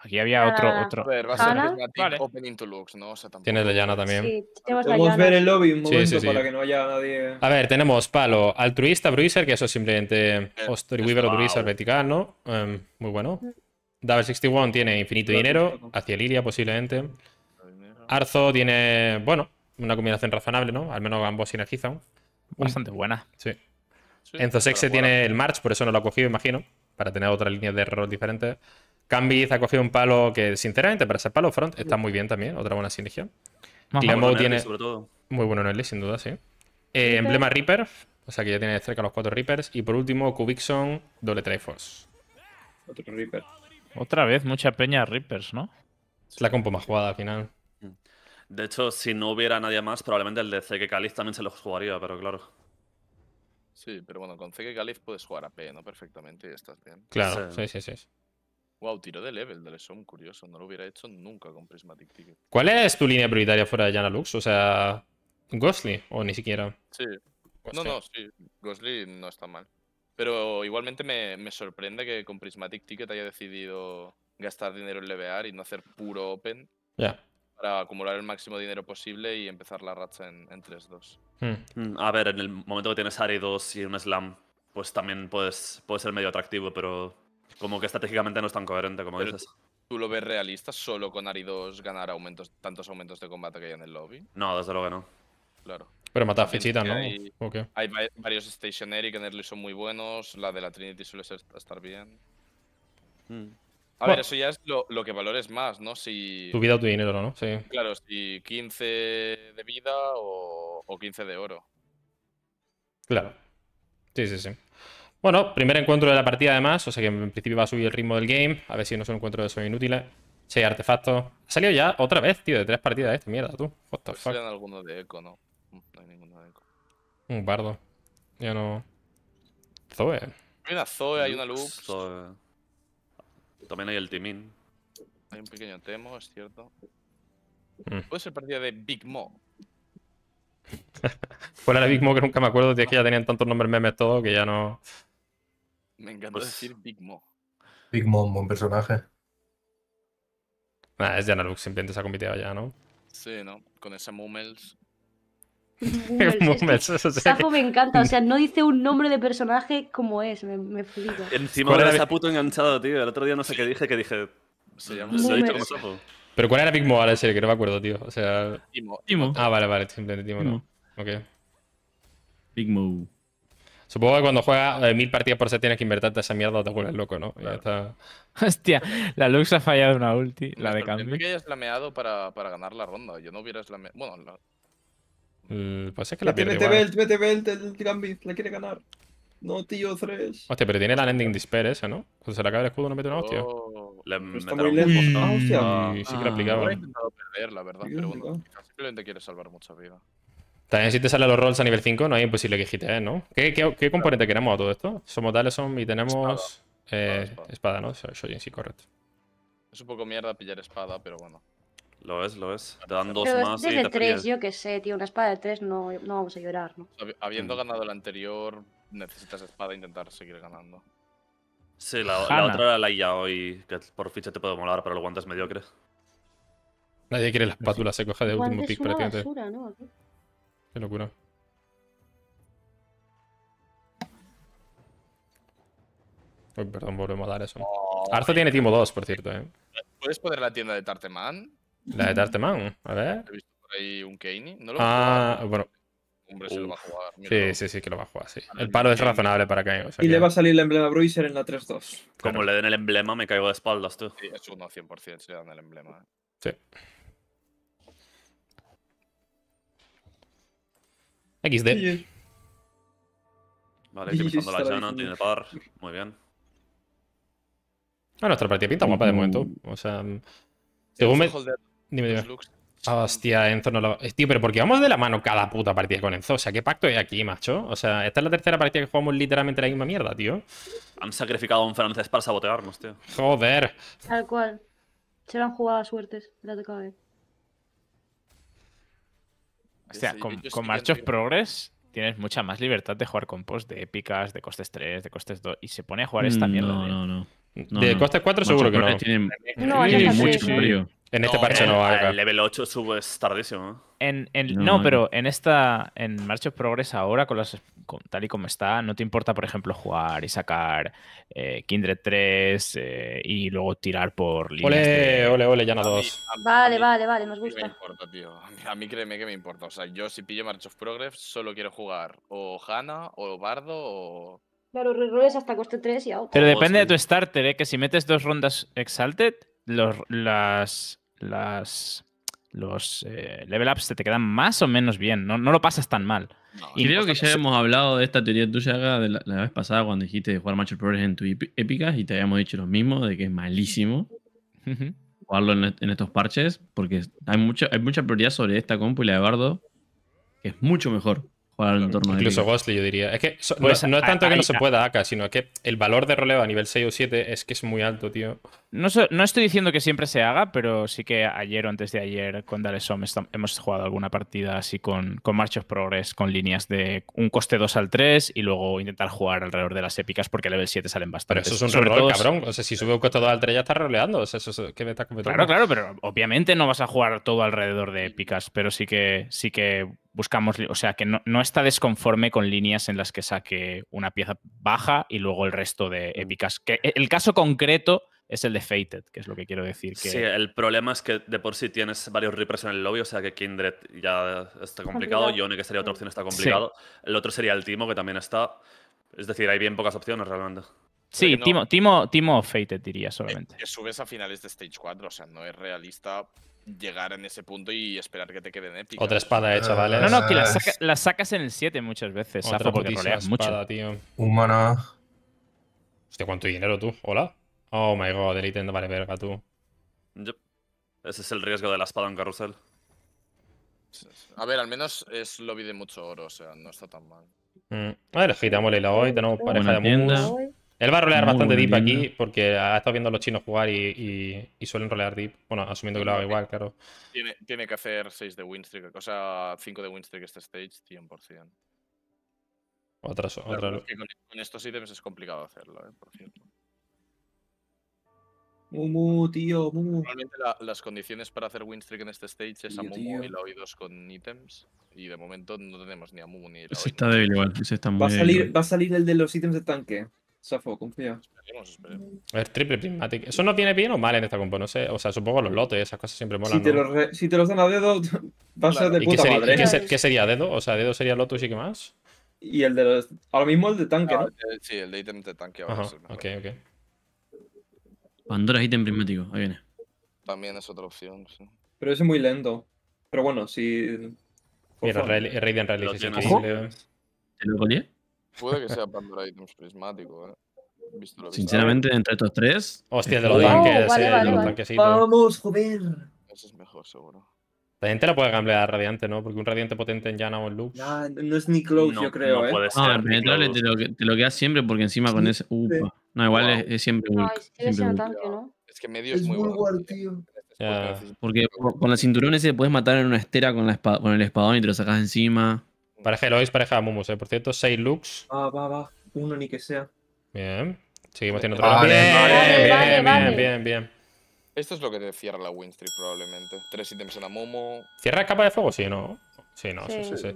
Aquí había otro. Ah. otro. va a ser opening to looks, ¿no? O sea, Tienes de llana también. Sí, a ver el lobby un momento para que no haya nadie. A ver, tenemos palo altruista, bruiser, que eso es simplemente eh, Ostory Weaver o bruiser vertical, ¿no? Em, muy bueno. Mm. Double 61 tiene infinito dinero. Hacia Lilia, posiblemente. Arzo tiene, bueno, una combinación razonable, ¿no? Al menos ambos sinergizan. Bastante buena. Sí. Enzo Sexe tiene el March, por eso no lo ha cogido, imagino. Para tener otra línea de error diferente. Cambiz ha cogido un palo que, sinceramente, para ser palo front está muy bien también, otra buena sinergia. tiene. sobre Muy bueno en early, sin duda, sí. Eh, emblema Reaper, o sea que ya tiene cerca los cuatro Reapers. Y por último, Cubixon, doble Triforce. Otro Reaper. Otra vez, mucha peña Reapers, ¿no? Es la compo más jugada al final. De hecho, si no hubiera nadie más, probablemente el de CK Calif también se lo jugaría, pero claro. Sí, pero bueno, con CK Calif puedes jugar a P, ¿no? Perfectamente y estás bien. Claro, sí. sí. sí. Wow, tiro de level de son curioso. No lo hubiera hecho nunca con Prismatic Ticket. ¿Cuál es tu línea prioritaria fuera de Janalux? O sea, Ghostly o ni siquiera. Sí. No, no, sí. Ghostly no está mal. Pero igualmente me, sorprende que con Prismatic Ticket haya decidido gastar dinero en levear y no hacer puro open. Ya. Para acumular el máximo dinero posible y empezar la racha en, en 3-2. Hmm. Mm, a ver, en el momento que tienes Ari 2 y un Slam, pues también puedes, puede ser medio atractivo, pero como que estratégicamente no es tan coherente como dices. ¿Tú lo ves realista solo con Ari 2 ganar aumentos, tantos aumentos de combate que hay en el lobby? No, desde luego que no. Claro. Pero mata fichitas, ¿no? Hay, varios Stationary que en early son muy buenos. La de la Trinity suele estar bien. Hmm. A ver, eso ya es lo, lo, que valores más, ¿no? Si... Tu vida o tu dinero, ¿no? Sí. Claro, si 15 de vida o 15 de oro. Claro. Sí, sí, sí. Bueno, primer encuentro de la partida además, o sea que en principio va a subir el ritmo del game, a ver si no es un encuentro de son inútiles. 6 artefactos. Ha salido ya otra vez, tío, de tres partidas esta mierda, tú. What the fuck. alguno de eco, ¿no? No hay ninguno de eco. Un bardo. Ya no... Zoe. Hay una Zoe, hay una Lux. Zoe. También hay el Timin. Hay un pequeño Temo, es cierto. Mm. Puede ser partida de Big Mo. la de Big Mo que nunca me acuerdo? Tío, es que ya tenían tantos nombres memes todo que ya no... Me encantó pues decir Big Mom. Big Mom, buen personaje. es de Analog, simplemente se ha compitido ya, ¿no? Sí, ¿no? Con esa Mummels. Mummels, eso sí. Safo me encanta, o sea, no dice un nombre de personaje como es, me, me Encima ahora está puto enganchado, tío. El otro día no sé qué dije, que dije. Se llama como Safo. Pero ¿cuál era Big Mom ahora serio? Que no me acuerdo, tío. O sea. Timo. Ah, vale, vale, simplemente Timo, no. Ok. Big Mom. Supongo que cuando juegas eh, mil partidas por set tienes que invertirte esa mierda o te vuelves loco, ¿no? Claro. Está... Hostia, la Lux ha fallado una ulti, la de cambio. que hayas lameado para, para, ganar la ronda. Yo no hubiera slameado. Bueno, la... Mm, pues es que la pierde Vete, ¡Vete, vete, belt, el Gambit, la quiere ganar. No, tío, tres. Hostia, pero tiene la landing despair esa, ¿no? Cuando se le acaba el escudo no mete una hostia. Oh, está muy lejos, ¿no? hostia. sí que la aplicaba. No he intentado perder, la verdad, pero bueno, simplemente quiere salvar mucha vida. También si te salen los rolls a nivel 5, no hay imposible que gite, ¿eh? ¿no? ¿Qué, componente queremos a todo esto? Somos Dalesom y tenemos... Espada, eh, espada, ¿no? sí, correcto. Es un poco mierda pillar espada, pero bueno. Lo es, lo es. Te dan dos más y te 3, yo que sé, tío. Una espada de 3 no, vamos a llorar, ¿no? Habiendo mm. ganado la anterior, necesitas espada e intentar seguir ganando. Sí, la, otra era la IA hoy que por ficha te puedo molar, pero el guante es mediocre. Nadie quiere la espátula, se coge de último pick prácticamente. Qué locura. Uy, perdón, volvemos a dar eso. Oh, Arzo tiene Timo 2, por cierto, ¿eh? ¿Puedes poner la tienda de Tarteman? La de Tarteman, a ver. He visto por ahí un Kane. No lo ah, bueno. Hombre, se lo va a jugar. sí, sí, sí, que lo va a jugar, sí. El paro es razonable para Kaney. y le va a salir el emblema Bruiser en la 3-2. Como le den el emblema, me caigo de espaldas, tú. Sí, es uno 100% se dan el emblema. ¿eh? Sí. XD. Vale, utilizando la llana, tiene par. Muy bien. Ah, nuestra partida pinta guapa de mm. momento. O sea. Mm, según me. Dime, dime. Ah, hostia, Enzo no lo. Eh, tío, pero qué vamos de la mano cada puta partida con Enzo. O sea, ¿qué pacto hay aquí, macho? O sea, esta es la tercera partida que jugamos literalmente la misma mierda, tío. Han sacrificado a un francés para sabotearnos, tío. Joder. Tal cual. Se lo han jugado a suertes, la tocaba bien. O sea, con, con March of Progress tienes mucha más libertad de jugar con post de épicas, de costes 3, de costes 2, y se pone a jugar esta mm, mierda. No, no, no. no de costes 4 seguro que no. Tiene, no, mucho frío. En este no, parche no va a El level 8 subes tardísimo. ¿eh? no, pero en esta. En March of Progress ahora, con las, tal y como está, no te importa, por ejemplo, jugar y sacar eh, Kindred 3 eh, y luego tirar por líneas. Ole, ole, ole, ya no dos. Vale, vale, vale, nos gusta. Me importa, tío. A mí, créeme que me importa. O sea, yo si pillo March of Progress solo quiero jugar o Hanna o Bardo o. Claro, roles hasta coste 3 y auto. Pero depende de tu starter, ¿eh? que si metes dos rondas Exalted, los, las, las, los eh, level ups se te, quedan más o menos bien, no, lo pasas tan mal. y creo que ya hemos hablado de esta teoría tuya de la, vez pasada cuando dijiste jugar Macho Progress en tu épicas y te habíamos dicho lo mismo, de que es malísimo jugarlo en, estos parches, porque hay mucha, hay mucha prioridad sobre esta compu y la de Bardo, que es mucho mejor. Incluso Ghostly, yo diría. que pues no, es tanto que no se pueda acá, sino que el valor de roleo a nivel 6 o 7 es que es muy alto, tío. No, no estoy diciendo que siempre se haga, pero sí que ayer o antes de ayer con Dalesom hemos jugado alguna partida así con, con March of Progress, con líneas de un coste 2 al 3 y luego intentar jugar alrededor de las épicas porque level 7 salen bastante. Pero eso es un rol, cabrón. O sea, si sube un coste 2 al 3 ya está roleando. O eso Claro, claro, pero obviamente no vas a jugar todo alrededor de épicas, pero sí que, sí que buscamos, o sea, que no, está desconforme con líneas en las que saque una pieza baja y luego el resto de mm. épicas. E, el caso concreto es el de Fated, que es lo que quiero decir. Que... Sí, el problema es que de por sí tienes varios reapers en el lobby, o sea que Kindred ya está complicado, Yone, que sería otra mm. opción, está complicado. El otro sería el Timo, que también está. Es decir, hay bien pocas opciones realmente. Sí, Timo, Timo, Timo Fated diría solamente. Que eh, eh, subes a finales de Stage 4, o sea, no es realista llegar en ese punto y esperar que te queden épicas. Otra espada, hecha vale No, no, que la, sacas en el 7 muchas veces, Otra porque roleas espada, mucho. Humana. Hostia, ¿cuánto dinero tú? ¿Hola? Oh my god, el item vale verga tú. Ese es el riesgo de la espada en carrusel. A ver, al menos es lobby de mucho oro, o sea, no está tan mal. Mm. A ver, quitamos el hoy, tenemos pareja de mundos. Él va a rolear bastante deep aquí porque ha estado viendo a los chinos jugar y, suelen rolear deep. Bueno, asumiendo que lo haga igual, claro. Tiene, que hacer 6 de winstreak, o sea, 5 de winstreak este stage, 100%. Otra, cien. con, estos ítems es complicado hacerlo, eh, por cierto. Mumu, tío, Mumu. Normalmente las condiciones para hacer winstreak en este stage es a Mumu y la oídos con ítems. Y de momento no tenemos ni a Mumu ni a la está débil muy ¿Va a salir el de los ítems de tanque? Safo, confía. Es triple prismatic. ¿Eso no tiene bien o mal en esta compo? No sé. O sea, supongo los lotes, esas cosas siempre molan. Si, te, los, si te los dan a dedo, vas a ser de puta qué madre. qué, sería dedo? O sea, dedo sería Lotus y qué más. Y el de los. Ahora mismo el de tanque, ah, ¿no? sí, el de ítem de tanque Ajá, ok, ok. Pandora es ítem prismático, ahí viene. También es otra opción, sí. Pero ese es muy lento. Pero bueno, si. Mira, Rally, si es posible. ¿Te lo cogí? Puede que sea Pandora Items prismático, eh. Sinceramente, entre estos tres. Hostia, de los tanques, oh, vale, eh, vale, Vamos, joder. Eso es mejor, seguro. La gente la puede gamblear radiante, ¿no? Porque un radiante potente en Yana o en Lux. Nah, no es ni close, yo creo, no ¿eh? Puede ser, ah, el te, lo, te lo quedas siempre porque encima con ese. Upa. No, igual es, siempre siempre es, ¿no? es que medio es, muy bueno. tío. Este porque con la cinturón ese puedes matar en una estera con, la espada, con el espadón y te lo sacas encima. Pareja Elois, pareja Mumus, ¿eh? Por cierto, 6 looks. Va, ah, va, va. Uno ni que sea. Bien. Seguimos teniendo otro. bien, vale, bien, vale, bien, bien, bien, Esto es lo que te cierra la Winstrip probablemente. Tres ítems en la Momo. ¿Cierra capa de fuego? Sí, ¿no? Sí, no, sí, sí, sí.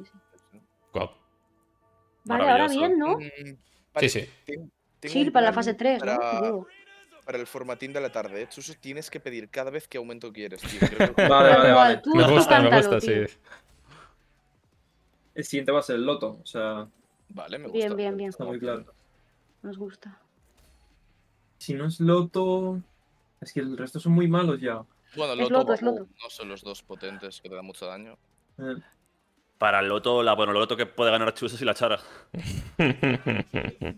Vale, ahora bien, ¿no? Sí, sí. Sí, mm, para la fase 3, para... ¿no? para el formatín de la tarde. tú eh. tienes que pedir cada vez que aumento quieres, vale, vale, vale. Me gusta, me gusta, sí. El siguiente va a ser el loto, o sea... Vale, me gusta. Bien, bien, bien. Está muy claro. Nos gusta. Si no es loto... Es que el resto son muy malos ya. Bueno, loto, es loto, no son los dos potentes que te dan mucho daño. Para el loto, la bueno, el loto que puede ganar Archibus y la chara.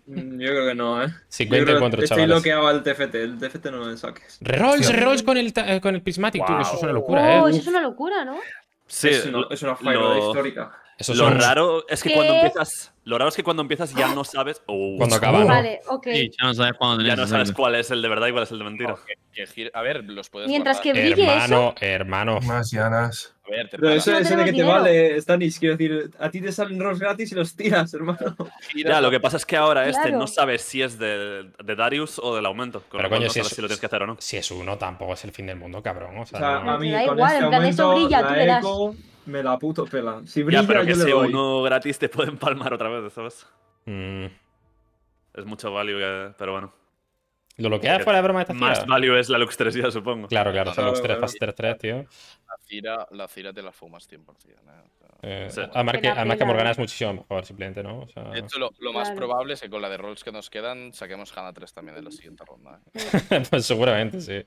Mm, yo creo que no, ¿eh? 50 Yo Estoy loqueado al TFT, el TFT no lo saques. Rolls, rolls con el, eh, con el Prismatic, wow. tú, eso es una locura, eh. oh, Eso es una locura, ¿no? Sí, es una, es histórica lo raro es que cuando empiezas, lo raro es que cuando empiezas ya no sabes. Oh, cuando acabas. Vale, ya no sabes cuál es el de verdad y cuál es el de mentira. A ver, los puedes. Mientras que brille eso. Hermano, Más llanas. A ver, te Pero eso, es de que te vale, Stanis. Quiero decir, a ti te salen rolls gratis y los tiras, hermano. Ya, lo que pasa es que ahora este no sabes si es de, de Darius o del aumento. Pero coño, si, es, si lo tienes que hacer o no. Si es uno, tampoco es el fin del mundo, cabrón. O sea, a mí, da igual, en este plan, eso brilla, me la puto pela. Si brilla, ya, pero que sea uno gratis te pueden palmar otra vez, ¿sabes? Mm. Es mucho value, pero bueno. Lo que bloqueas fuera de broma esta Más value es la Lux 3 ya, supongo. Claro, claro, Lux 3, Faster 3, tío. La Cira, la Cira te la fumas 100%. Eh, eh más además, que, además que Morgana es muchísimo mejor, simplemente, ¿no? O De hecho, lo, lo más probable es que con la de rolls que nos quedan saquemos Hana 3 también de la siguiente ronda. Eh. pues seguramente, sí.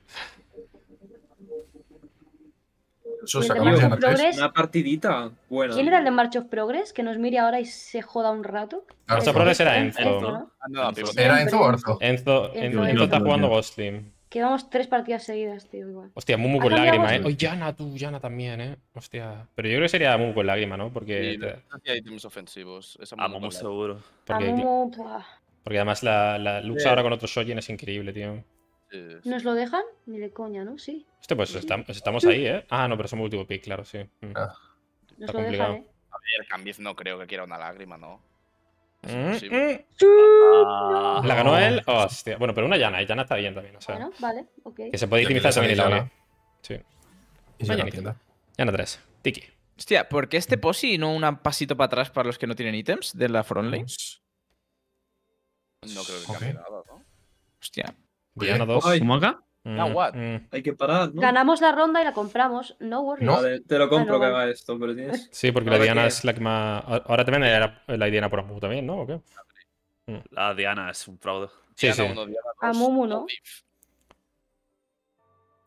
Una partidita. ¿Quién era el de March of Progress? Que nos mire ahora y se joda un rato. Ah, March of Progress era Enzo. No, era Enzo o Enzo? Enzo, está jugando Team. Quedamos tres partidas seguidas, tío, igual. Hostia, Mumu con lágrima, eh. Oye, Yana, tú, Yana también, eh. Hostia. Pero yo creo que sería Mumu con lágrima, ¿no? Porque. Sí, hay ítems ofensivos. Esa ah, a Mumu seguro. Porque, además la, la Lux ahora con otro Shogun es increíble, tío. ¿Nos lo dejan? Ni de coña, ¿no? Sí. Este, pues estamos ahí, ¿eh? Ah, no, pero somos último pick, claro, sí. Mm. Ah. Nos complicado. Lo dejan, ¿eh? A ver, Cambiz no creo que quiera una lágrima, ¿no? Mm, mm. Ah. la ganó él. hostia. Bueno, pero una llana. Y está bien también. O sea, bueno, vale, OK. Que se puede optimizar esa mini la Sí. Y llana, 3. Tiki. Hostia, ¿por qué este posi y no un pasito para atrás para los que no tienen ítems de la front lane? No creo que cambie nada, ¿no? Hostia. Diana pues 2. ¿Cómo acá? Mm, no what? Mm. Hay que parar, ¿no? Ganamos la ronda y la compramos. No worries. No. te lo ah, compro que haga esto, pero tienes. Sí, porque la Diana es la que más. Ahora también la, Diana por Amumu también, ¿no? ¿O qué? La mm. Diana es un fraude. Sí, sí. Amumu, ¿no?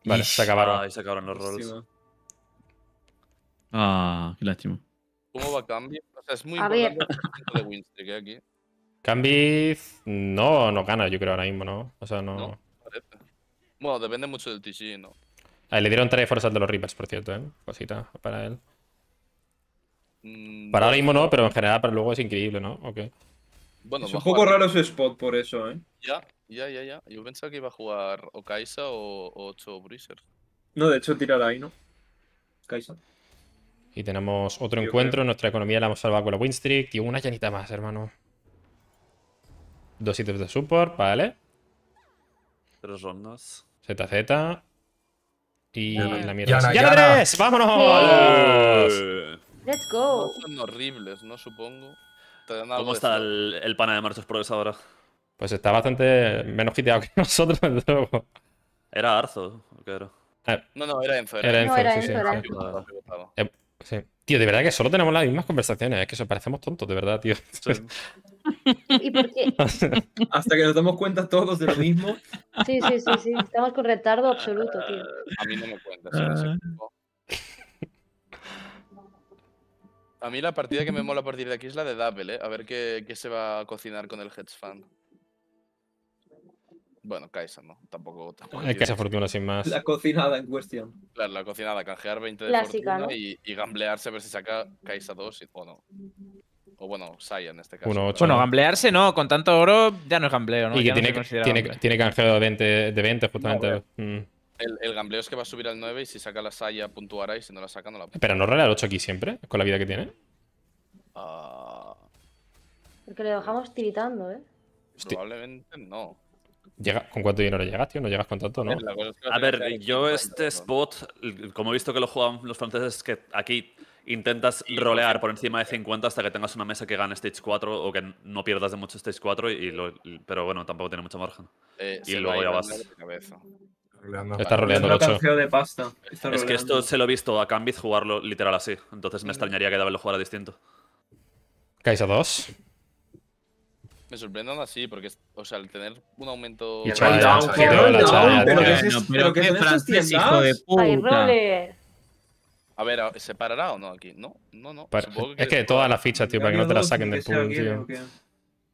Vale, se acabaron. Ah, se acabaron los roles. Ah, qué lástima. ¿Cómo va a cambiar? O sea, es muy importante ver. de Winstreak ¿eh? aquí. Cambiz no, no gana, yo creo ahora mismo, ¿no? O sea, no. bueno, depende mucho del TG, ¿no? Ah, le dieron tres fuerzas de los Reapers, por cierto, ¿eh? Cosita para él. Mm, para ahora mismo no, pero en general para luego es increíble, ¿no? Ok. Bueno, es un poco raro su spot por eso, ¿eh? Ya, ya, ya, ya. Yo pensaba que iba a jugar o Kaisa o, Cho bruiser No, de hecho tirar ahí, ¿no? Kaisa. Y tenemos otro encuentro, nuestra economía la hemos salvado con la win streak. una llanita más, hermano. Dos ítems de support, vale. Tres rondas. ZZ. Y la mierda. ¡Ya ¡Vámonos! ¡Let's go! Son horribles, ¿no? Supongo. ¿Cómo está el, pana de Marchos progresador ahora? Pues está bastante menos giteado que nosotros, luego. Era Arzo, ah. no, no, era Enfer. Era, Enzo, eh, sí, Tío, de verdad que solo tenemos las mismas conversaciones. ¿eh? Es que se parecemos tontos, de verdad, tío. ¿Y por qué? Hasta que nos damos cuenta todos de lo mismo. Sí, sí, sí, sí. Estamos con retardo absoluto, tío. A mí no me cuentas. Ah. A mí la partida que me mola a partir de aquí es la de Double, ¿eh? A ver qué, se va a cocinar con el Hedge Fund. Bueno, Kaisa, ¿no? Tampoco. Hay que fortuna sin más. La cocinada en cuestión. Claro, la cocinada, canjear 20 de fortuna y, gamblearse a ver si saca Kaisa 2 o no. O bueno, Saya en este caso. bueno, gamblearse no, con tanto oro ya no es gambleo, ¿no? Y que tiene, tiene, tiene canjeo de 20, de justamente. Mm. el, gambleo es que va a subir al 9 y si saca la Saya puntuará y si no la saca no la Pero no real el 8 aquí siempre, con la vida que tiene. Ah. Porque le dejamos tiritando, ¿eh? Probablemente no. Llega, ¿Con cuánto dinero llegas, tío? No llegas con tanto, ¿no? A ver, yo este spot, como he visto que lo juegan los franceses, es que aquí intentas rolear por encima de 50 hasta que tengas una mesa que gane Stage 4 o que no pierdas de mucho Stage 4, y pero bueno, tampoco tiene mucho margen. Eh, y luego ya vas. Está roleando De pasta. es que esto se lo he visto a Cambiz jugarlo literal así, entonces me extrañaría que David lo jugara distinto. ¿Caes a 2? Me sorprenden así, porque, o al tener un aumento. Y chaval, pero que es hijo de puta. A ver, ¿se parará o no aquí? No, no, no. es que todas las fichas, tío, para que no te las saquen del pool, tío.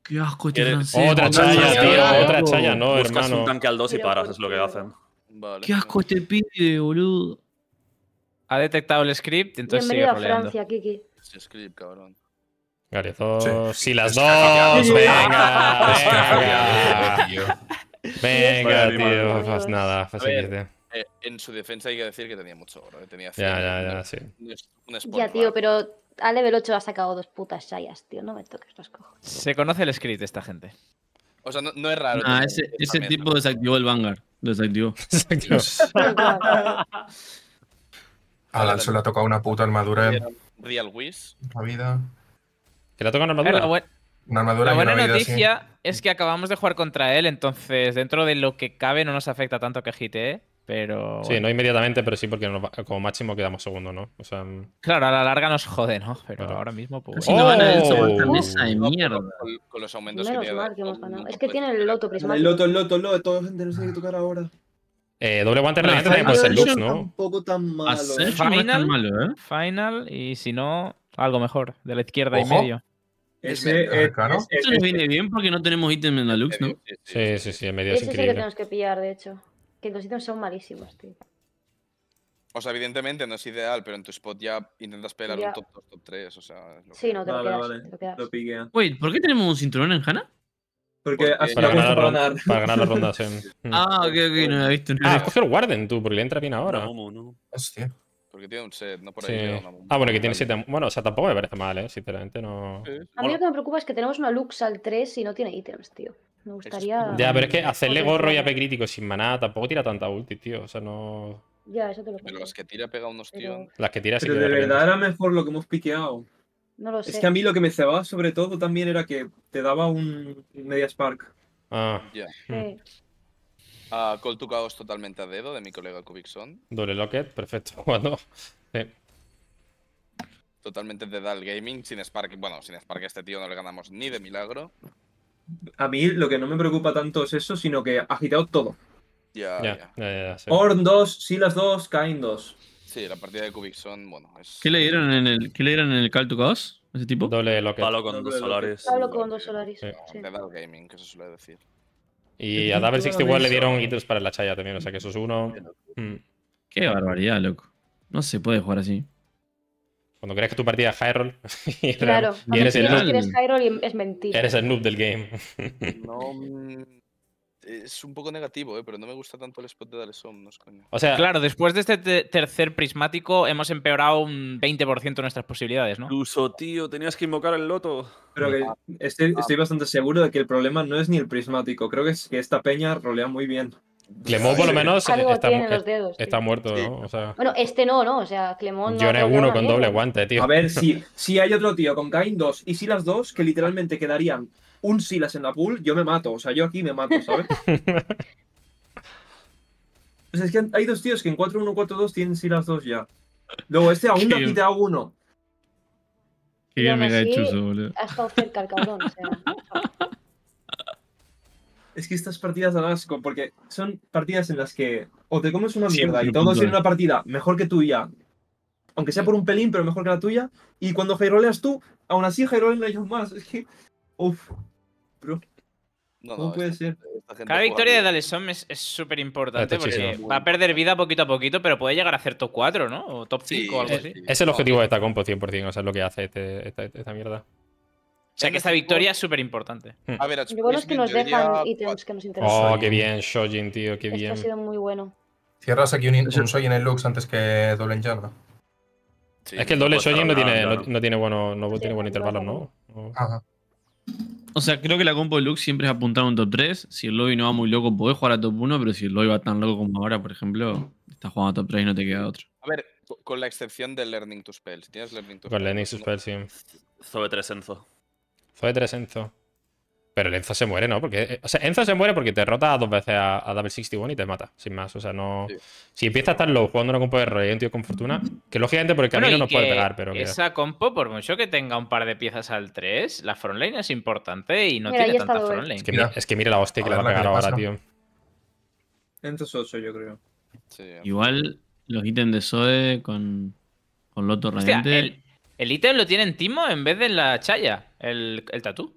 Qué asco, tío. Otra chaya, tío, otra chaya, no, Buscas hermano. un tanque al 2 y paras, es lo que hacen. Vale. Qué asco este pibe, boludo. Ha detectado el script, entonces Bienvenido sigue roleando. a Francia, Kiki. Este script, cabrón. Garezos, sí. las dos, venga, venga. Venga, tío, pues nada, facilite. Eh, en su defensa hay que decir que tenía mucho oro. Que eh, tenía 100, ya, ya, ya, sí. ya, tío, pero a level 8 ha sacado dos putas Shayas, tío. No me toques los cojones. Se conoce el script de esta gente. O sea, no, es raro. Ah, ese, tipo desactivó el Vanguard. Desactivó. Desactivó. Alan Alzo le ha tocado una puta armadura. Real Wish. La vida. ¿Que le ha tocado una armadura? una armadura la buena noticia es que acabamos de jugar contra él, entonces dentro de lo que cabe no nos afecta tanto que GTE. ¿eh? Pero. Sí, no inmediatamente, pero sí, porque como máximo quedamos segundo, ¿no? Mm. claro, a la larga nos jode, ¿no? Pero ahora mismo, pues. Si ¡Oh! no a esa de mierda. Con, los aumentos que mal Es que tiene el loto prismático. El loto, el loto, el loto, gente, no sé qué tocar ahora. Eh, doble guante no, pues un puede Lux, ¿no? poco tan malo. ¿eh? Final, ¿eh? final, y si no, algo mejor, de la izquierda y medio. Ese, claro. nos viene bien porque no tenemos ítem en la Lux, eh, ¿no? Sí, sí, sí, en medio es increíble. es que tenemos que pillar, de hecho los ítems son malísimos, tío. O sea, evidentemente no es ideal, pero en tu spot ya intentas pelar un top 2, top 3, o sea... Lo sí, no, te, vale, lo quedas, lo Wait, ¿por qué tenemos un cinturón en Hanna? Porque, ha para, ganar para, ganar. para ganar la ronda, sí. Ah, qué ok, no lo he visto. ah, has el Warden tú, porque le entra bien ahora. No, no. Hostia. Porque tiene un set, no por ahí. Sí. ah, bueno, que tiene 7. Bueno, o sea, tampoco me parece mal, ¿eh? Sinceramente, no. A mí lo que me preocupa es que tenemos una Lux al 3 y no tiene ítems, tío. Me gustaría. Ya, pero es que hacerle gorro y AP crítico sin maná tampoco tira tanta ulti, tío. O sea, no. Ya, eso te lo Pero las que tira pega unos tíos. Las que tira sí Pero de verdad era mejor lo que hemos piqueado. No lo sé. Es que a mí lo que me cebaba sobre todo también era que te daba un media spark. Ah. Ya. Hmm. Uh, ah, call to Chaos totalmente a dedo de mi colega Kubikson. Doble Locket, perfecto. Bueno, sí. Totalmente de Dal Gaming, sin Spark. Bueno, sin Spark a este tío no le ganamos ni de milagro. A mí lo que no me preocupa tanto es eso, sino que ha agitado todo. Ya, ya. ya. Horn 2, Silas 2, Kain 2. Sí, la partida de Kubikson, bueno. ¿Qué le dieron en el, ¿qué le dieron en el Call to Chaos? ¿Ese tipo? Doble Locket. Palo con dos solares. Palo con dos solares. Sí. De Dal Gaming, que se suele decir. Y a Double 61 le dieron ítems para la chaya también, o sea que eso es uno. Hmm. Qué barbaridad, loco. No se puede jugar así. Cuando crees que tu partida es high claro, y eres el es mentira. eres el noob del game. no, es un poco negativo, eh, pero no me gusta tanto el spot de Dale es coño. O sea, claro, después de este tercer prismático hemos empeorado un 20% nuestras posibilidades, ¿no? Incluso, tío, tenías que invocar al loto. Pero que ah. estoy, bastante seguro de que el problema no es ni el prismático, creo que es que esta peña rolea muy bien. Clemón por lo menos está, muerto, ¿no? Bueno, este no, ¿no? O sea, Clemón... yo no es uno con doble guante, tío. A ver, si, si hay otro tío con Kain 2 y si las dos, que literalmente quedarían un Silas en la pool, yo me mato. O sea, yo aquí me mato, ¿sabes? o sea, pues es que hay dos tíos que en 4-1, 4-2 tienen Silas 2 ya. Luego este aún da quita a uno. Qué bien me hecho boludo. Ha estado cerca el cabrón, o sea. Es que estas partidas dan asco, porque son partidas en las que o te comes una mierda y todos tienen eh. una partida mejor que tuya, aunque sea por un pelín, pero mejor que la tuya, y cuando jairoleas tú, aún así jairoleas ellos más. Es que Uf, bro. No, ¿Cómo puede ser? Cada victoria de Dalesom es súper importante porque va a perder vida poquito a poquito, pero puede llegar a hacer top 4, ¿no? O top 5 o algo así. Es, es el objetivo de esta compo 100%, o sea, es lo que hace este, esta, mierda. O sea que esta victoria es súper importante. Hmm. A ver, lo bueno es que nos dejan ítems que nos interesan. Oh, qué bien, Shojin, tío, qué Esto ha sido muy bueno. Cierras aquí un, Shojin en Lux antes que doble en yarda. es que el doble Shojin no, tiene, no, tiene, bueno, no tiene buen intervalo, ¿no? Ajá. O sea, creo que la compo de Lux siempre es apuntar a un top 3. Si el lobby no va muy loco, puedes jugar a top 1, pero si el lobby va tan loco como ahora, por ejemplo, estás jugando a top 3 y no te queda otro. A ver, con la excepción del Learning to Spells. ¿Tienes Learning to Con Learning to pues Spells, sí. Zoe 3 Zoe 3 pero el Enzo se muere, ¿no? Porque, eh, o sea, Enzo se muere porque te rota dos veces a, a, Double 61 y te mata, sin más. O sea, no. Si empieza a estar low jugando una compo de rollo un tío con fortuna, que lógicamente por el camino no no puede pegar, pero. Esa compo, por mucho que tenga un par de piezas al 3, la frontline es importante y no tiene tanta frontline. Es que, mire es que la hostia que le va a pegar ahora, tío. Enzo 8, yo creo. Sí, Igual los ítems de Zoe con, con Loto Hostia, el, ítem lo tiene en Timo en vez de en la Chaya, el, el tatú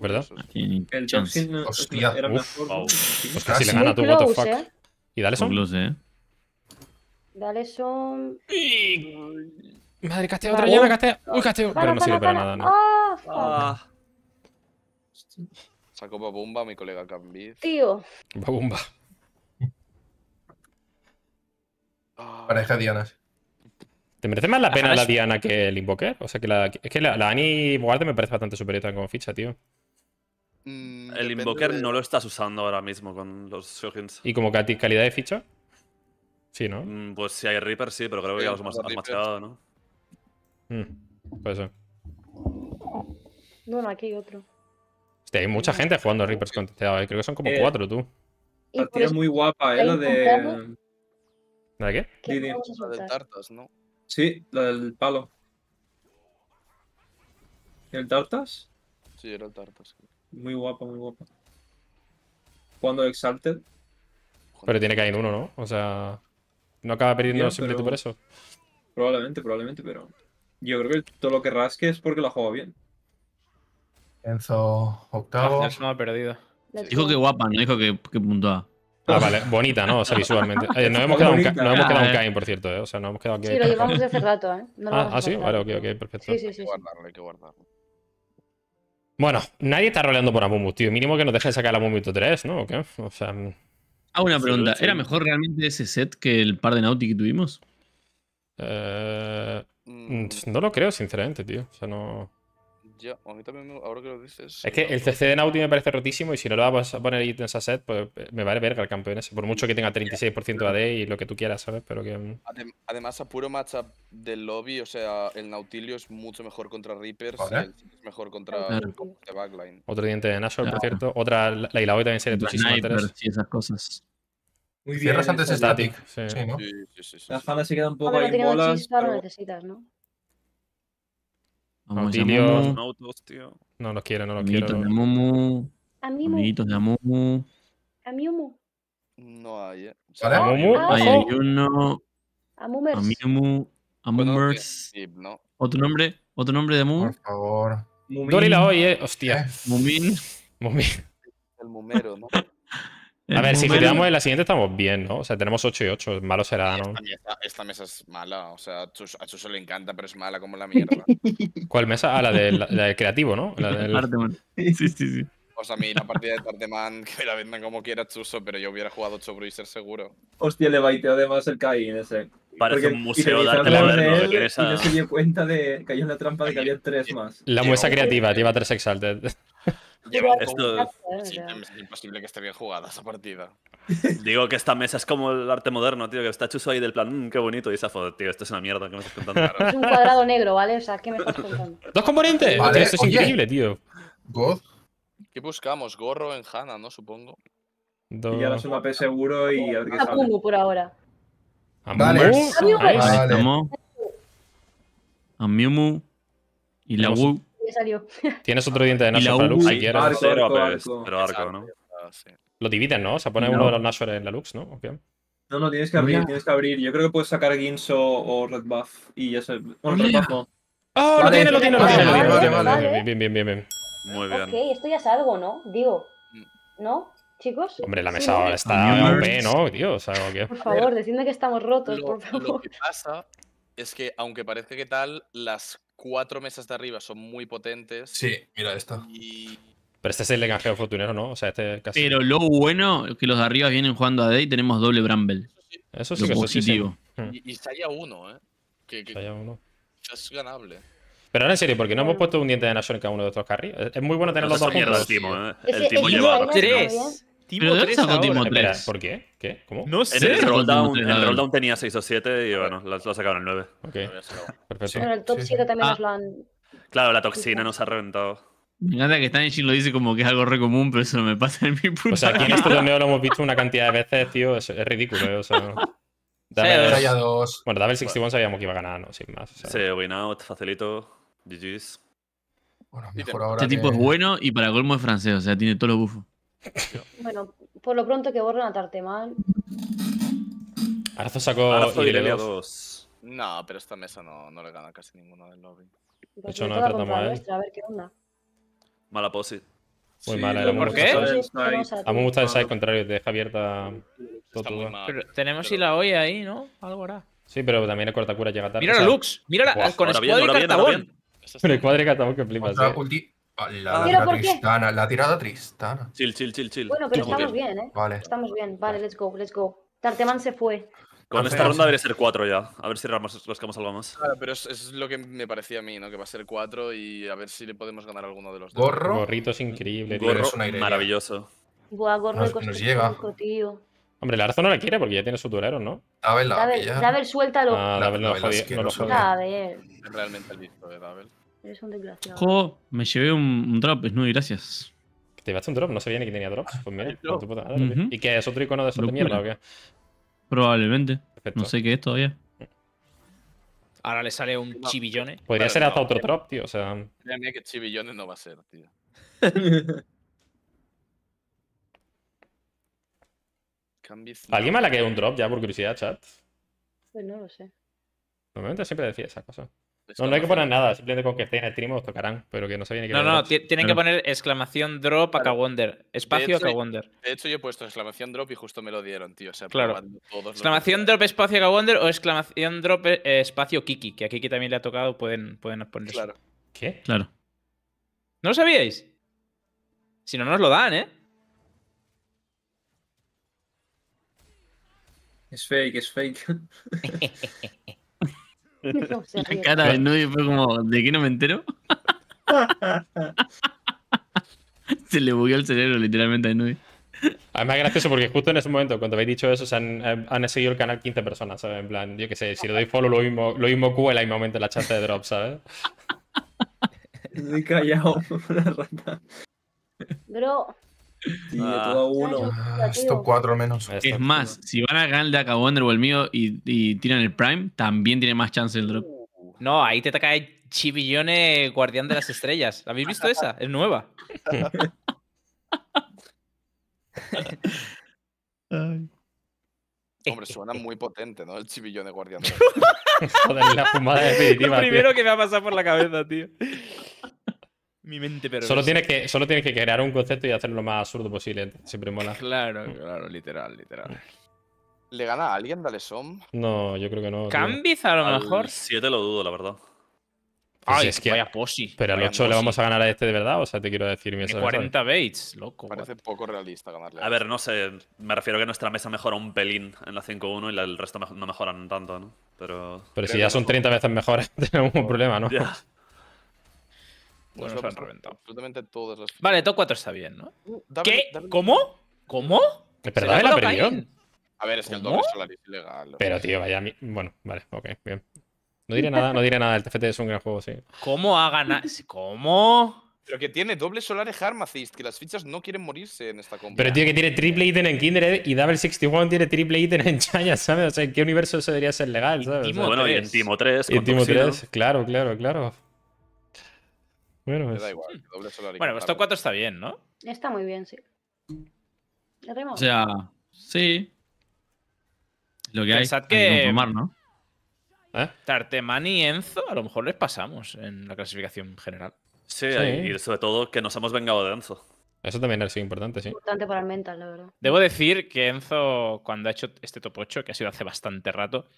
verdad. El Hostia. era Uf, casi le ah, gana ¿eh? ¿Y dale son? Eh. Dale son. Madre, castea otra llena, castea. Uy, casteo. Pero no sirve para, nada, ¿no? Ah. ah. Sacó Babumba mi colega Cambiz. Tío. Babumba. Ah. Pareja Diana. ¿Te merece más la pena la Diana que el Invoker? O sea que la, es que la, la Annie me parece bastante superior como ficha, tío. Mm, el Invoker no lo estás usando ahora mismo con los Shoguns. ¿Y como calidad de ficha? Sí, ¿no? Mm, pues si hay Reaper, sí, pero creo que ya los hemos machado, ¿no? Mm, puede ser. Bueno, aquí hay otro. Hostia, hay mucha gente jugando a Reapers con eh, Creo que son como eh, cuatro, tú. La es muy guapa, ¿eh? La de. ¿La de qué? la del Tartas, ¿no? Sí, la del palo. ¿El Tartas? Sí, era el Tartas. Muy guapa, muy guapa. Cuando Exalted. Pero tiene que ir uno, ¿no? O sea. No acaba perdiendo tú por eso. Probablemente, probablemente, pero. Yo creo que todo lo que rasque es porque lo ha jugado bien. Enzo, octavo. Ah, no ha perdido. Dijo que guapa, no dijo que, que puntúa. Ah, vale, bonita, ¿no? O sea, visualmente. no hemos quedado, un, hemos quedado un por cierto, ¿eh? O sea, no hemos quedado aquí. Sí, lo llevamos de hace rato, ¿eh? ah, ¿ah sí, vale, ok, ok, perfecto. Sí, sí, sí. Hay que guardarlo, hay que guardarlo. Bueno, nadie está roleando por Amumu, tío. Mínimo que nos deje sacar la Amumu 3, ¿no? ¿O qué? O sea... Mm. Ah, una pregunta. ¿Era mejor realmente ese set que el par de Nauti que tuvimos? Eh, mm, no lo creo, sinceramente, tío. O sea, no a mí también, ahora que lo dices. Es que el CC de Nauti me parece rotísimo y si no lo vas a poner en esa set, pues eh, me vale verga el campeón ese. Por mucho que tenga 36% de AD y lo que tú quieras, ¿sabes? Pero que. Mm. Además, a puro matchup del lobby, o sea, el Nautilio es mucho mejor contra Reapers, el es mejor contra el backline. Otro diente de Nashor, por cierto. Otra, la Ilaoi también sería muchísimo interés. Sí, esas cosas. Muy bien. antes Static. Sí, sí, sí, La se queda un poco ahí en bolas. Vamos a tío. No los quiero, no los Amiguitos quiero. De Amumu, a Amiguitos de Amumu. Amiumu, No hay, eh. Amumu. hay, uno. Amumers. Amiumu. Amumers. No. ¿Otro nombre? ¿Otro nombre de Amumu, Por favor. Mumin. hoy, eh. Hostia. Mumin. Mumin. El mumero, ¿no? A ver, si quedamos en la siguiente estamos bien, ¿no? O sea, tenemos 8 y 8, malo será, ¿no? Esta mesa, es mala, o sea, a Chuso le encanta, pero es mala como la mierda. ¿Cuál mesa? Ah, la del de creativo, ¿no? La del... Sí, sí, sí. O pues sea, a mí la partida de Tarteman, que la vendan como quiera Chuso, pero yo hubiera jugado 8 Bruiser seguro. Hostia, le baiteó además el Kai, en ese. Parece un museo de arte moderno. Y no se dio cuenta de que en una trampa de que había 3 más. La mesa creativa, lleva 3 exalted es imposible que esté bien jugada esa partida. Digo que esta mesa es como el arte moderno, tío, que está chuso ahí del plan, mm, qué bonito, y foto, tío, esto es una mierda, ¿qué me estás contando? Es un cuadrado negro, ¿vale? O sea, ¿qué me estás contando? ¡Dos componentes! esto es increíble, tío. ¿God? ¿Qué buscamos? Gorro en Hanna, ¿no? Supongo. Y ahora es un AP seguro y a ver por ahora. A vale. Mumu. A Y la Wu ya salió. Tienes otro diente de Nashor para Lux si quieres. Pero pues, ¿no? Lo dividen, ¿no? O sea, pone uno de los Nashor en la Lux, ¿no? No, no, tienes que abrir, tienes que abrir. Yo creo que puedes sacar Ginso o Red Buff y ya se. Red Buff ¡Oh! Lo tiene, lo tiene, lo tiene. Bien, bien, bien, bien. Muy bien. Ok, esto ya es algo, ¿no? Digo. ¿No? Chicos. Hombre, la mesa ahora está ¿no? Tío, Por favor, decidme que estamos rotos, por favor. Lo que pasa es que, aunque parece que tal, las cuatro mesas de arriba son muy potentes. Sí, mira esta. Y... Pero este es el engajeo fortunero, ¿no? O sea, este casi... Pero lo bueno es que los de arriba vienen jugando a D y tenemos doble Bramble. Eso sí, lo que positivo. Hmm. Y, salía uno, ¿eh? Que, uno. Es ganable. Pero ahora en serio, porque no hemos puesto un diente de Nashor en cada uno de estos carriles. Es muy bueno tener los dos juntos. ¿eh? El timo, El tres. 3 Timo ¿Por qué? ¿Qué? ¿Cómo? No sé. En el rolldown, el tenía 6 o 7 y bueno, lo, sacaron el 9. Ok. el top 7 también ah. nos lo han. Claro, la toxina nos ha reventado. Me encanta que Stanishin lo dice como que es algo re común, pero eso no me pasa en mi puta. O sea, aquí en este torneo lo hemos visto una cantidad de veces, tío. Es, ridículo, ¿eh? O sea. Dame sí, dos. Bueno, el 61 sabíamos que iba a ganar, ¿no? Sin más. O sea. Sí, win out, facilito. GG's. Bueno, mejor ahora. Este tipo es bueno y para colmo es francés, o sea, tiene todo los bufo. Bueno, por lo pronto que borren a Tartemal. Arzo sacó saco. Irelia No, pero esta mesa no, no le gana casi ninguno del lobby. de hecho, no la tratamos a él. a ver qué onda. Mala pose. Muy mala. ¿Por, qué? A mí me gusta el side ah. contrario, te deja abierta todo. Pero tenemos pero... la ahí, ¿no? Algo hará. Sí, pero también el cura llega tarde. Mira Lux, mira la, con el cuadro y cartabón. Pero el cuadro y cartabón que flipas. Ah, la, la, ah. la tristana, la tirada tristana. Chill, chill, chill, chill. Bueno, pero estamos bien, ¿eh? Vale. Estamos bien, vale, let's go, let's go. Tarteman se fue. Con esta ronda debería ser 4 ya. A ver si rascamos algo más. Claro, pero es lo que me parecía a mí, ¿no? Que va a ser 4 y a ver si le podemos ganar alguno de los dos. Gorro. Gorrito es increíble, tío. Gorro es maravilloso. guau gorro nos, nos llega. tío. Hombre, Larzo no la quiere porque ya tiene su turero, ¿no? Dabel, Dabel, Dabel, suéltalo. Ah, Dabel no lo jodía. No Realmente el visto de Dabel. Eres me llevé un, drop, es muy gracias. ¿Te llevaste un drop? No sabía ni que tenía drops. Pues ah, mira, ¿Y qué es otro icono de esa de mierda o qué? Probablemente. No sé qué es todavía. Ahora le sale un chivillone. Podría ser hasta otro drop, tío. O sea. que chivillone no va a ser, tío. ¿Alguien me la que un drop ya por curiosidad, chat? Pues no lo sé. Normalmente siempre decía esa cosa. No, no hay que poner nada, simplemente con que estén en stream os tocarán, pero que no se que No, no, tienen que poner exclamación drop a acá Wonder. Espacio a Wonder. De hecho, yo he puesto exclamación drop y justo me lo dieron, tío. O sea, claro. exclamación drop espacio a Wonder o exclamación drop eh, espacio Kiki, que a Kiki también le ha tocado, pueden, pueden poner Claro. ¿Qué? Claro. ¿No lo sabíais? Si no, nos lo dan, ¿eh? Es fake, es fake. La cara de Nudi fue como, ¿de qué no me entero? se le bugueó el cerebro literalmente a Nudi. Además, gracioso porque justo en ese momento, cuando habéis dicho eso, se han, eh, han seguido el canal 15 personas, ¿sabes? En plan, yo qué sé, si le doy follow, lo mismo, lo mismo Q en la misma la chance de drop, ¿sabes? Estoy callado, una rata. Bro, Ah. uno. Ah, menos. Es más, si van a ganar el Daka Wonder o el mío y, tiran el Prime, también tiene más chance el drop. Uh. No, ahí te cae chivillone Guardián de las Estrellas. ¿Habéis visto esa? Es nueva. Hombre, suena muy potente, ¿no? El chivillone Guardián. De la fumada definitiva. Lo primero que me ha pasado por la cabeza, tío. Mi mente pero Solo tienes, que, solo que crear un concepto y hacerlo lo más absurdo posible. Siempre mola. Claro, claro, literal, literal. ¿Le gana a alguien som? No, yo creo que no. ¿Cambiz a lo Al yo te lo dudo, la verdad. Pues Ay, es que vaya posi. Pero al 8 le vamos a ganar a este de verdad, o sea, te quiero decir. Mi 40 baits, loco. Parece poco realista ganarle. A ver, este. no sé, me refiero a que nuestra mesa mejora un pelín en la 5-1 y el resto no mejoran tanto, ¿no? Pero. Pero si ya son 30 veces mejores, tenemos un problema, ¿no? Bueno, se han reventado. Absolutamente todas las. Vale, top 4 está bien, ¿no? Uh, ¿Qué? ¿Cómo? ¿Cómo? ¿Es ¿La A ver, es que el doble solar es ilegal. Pero, tío, vaya. Bueno, vale, ok, bien. No diré nada, no diré nada. El TFT es un gran juego, sí. ¿Cómo ha ganado? ¿Cómo? Pero que tiene doble solar en Harmacist, que las fichas no quieren morirse en esta compra. Pero tío, que tiene triple eh. ítem en Kindred y Double 61 tiene triple ítem en Chaya, ¿sabes? O sea, ¿en qué universo eso debería ser legal, sabes? Y bueno, y en Timo 3. Y en Timo 3, claro, claro, claro. Bueno, Me da igual, hmm. doble esto pues 4 está bien, ¿no? Está muy bien, sí. O sea, sí. Lo que hay que, tomar, ¿no? ¿Eh? y Enzo, a lo mejor les pasamos en la clasificación general. Sí, y sobre todo que nos hemos vengado de Enzo. Eso también ha sido importante, sí. Importante para el mental, la verdad. Debo decir que Enzo, cuando ha hecho este top 8, que ha sido hace bastante rato,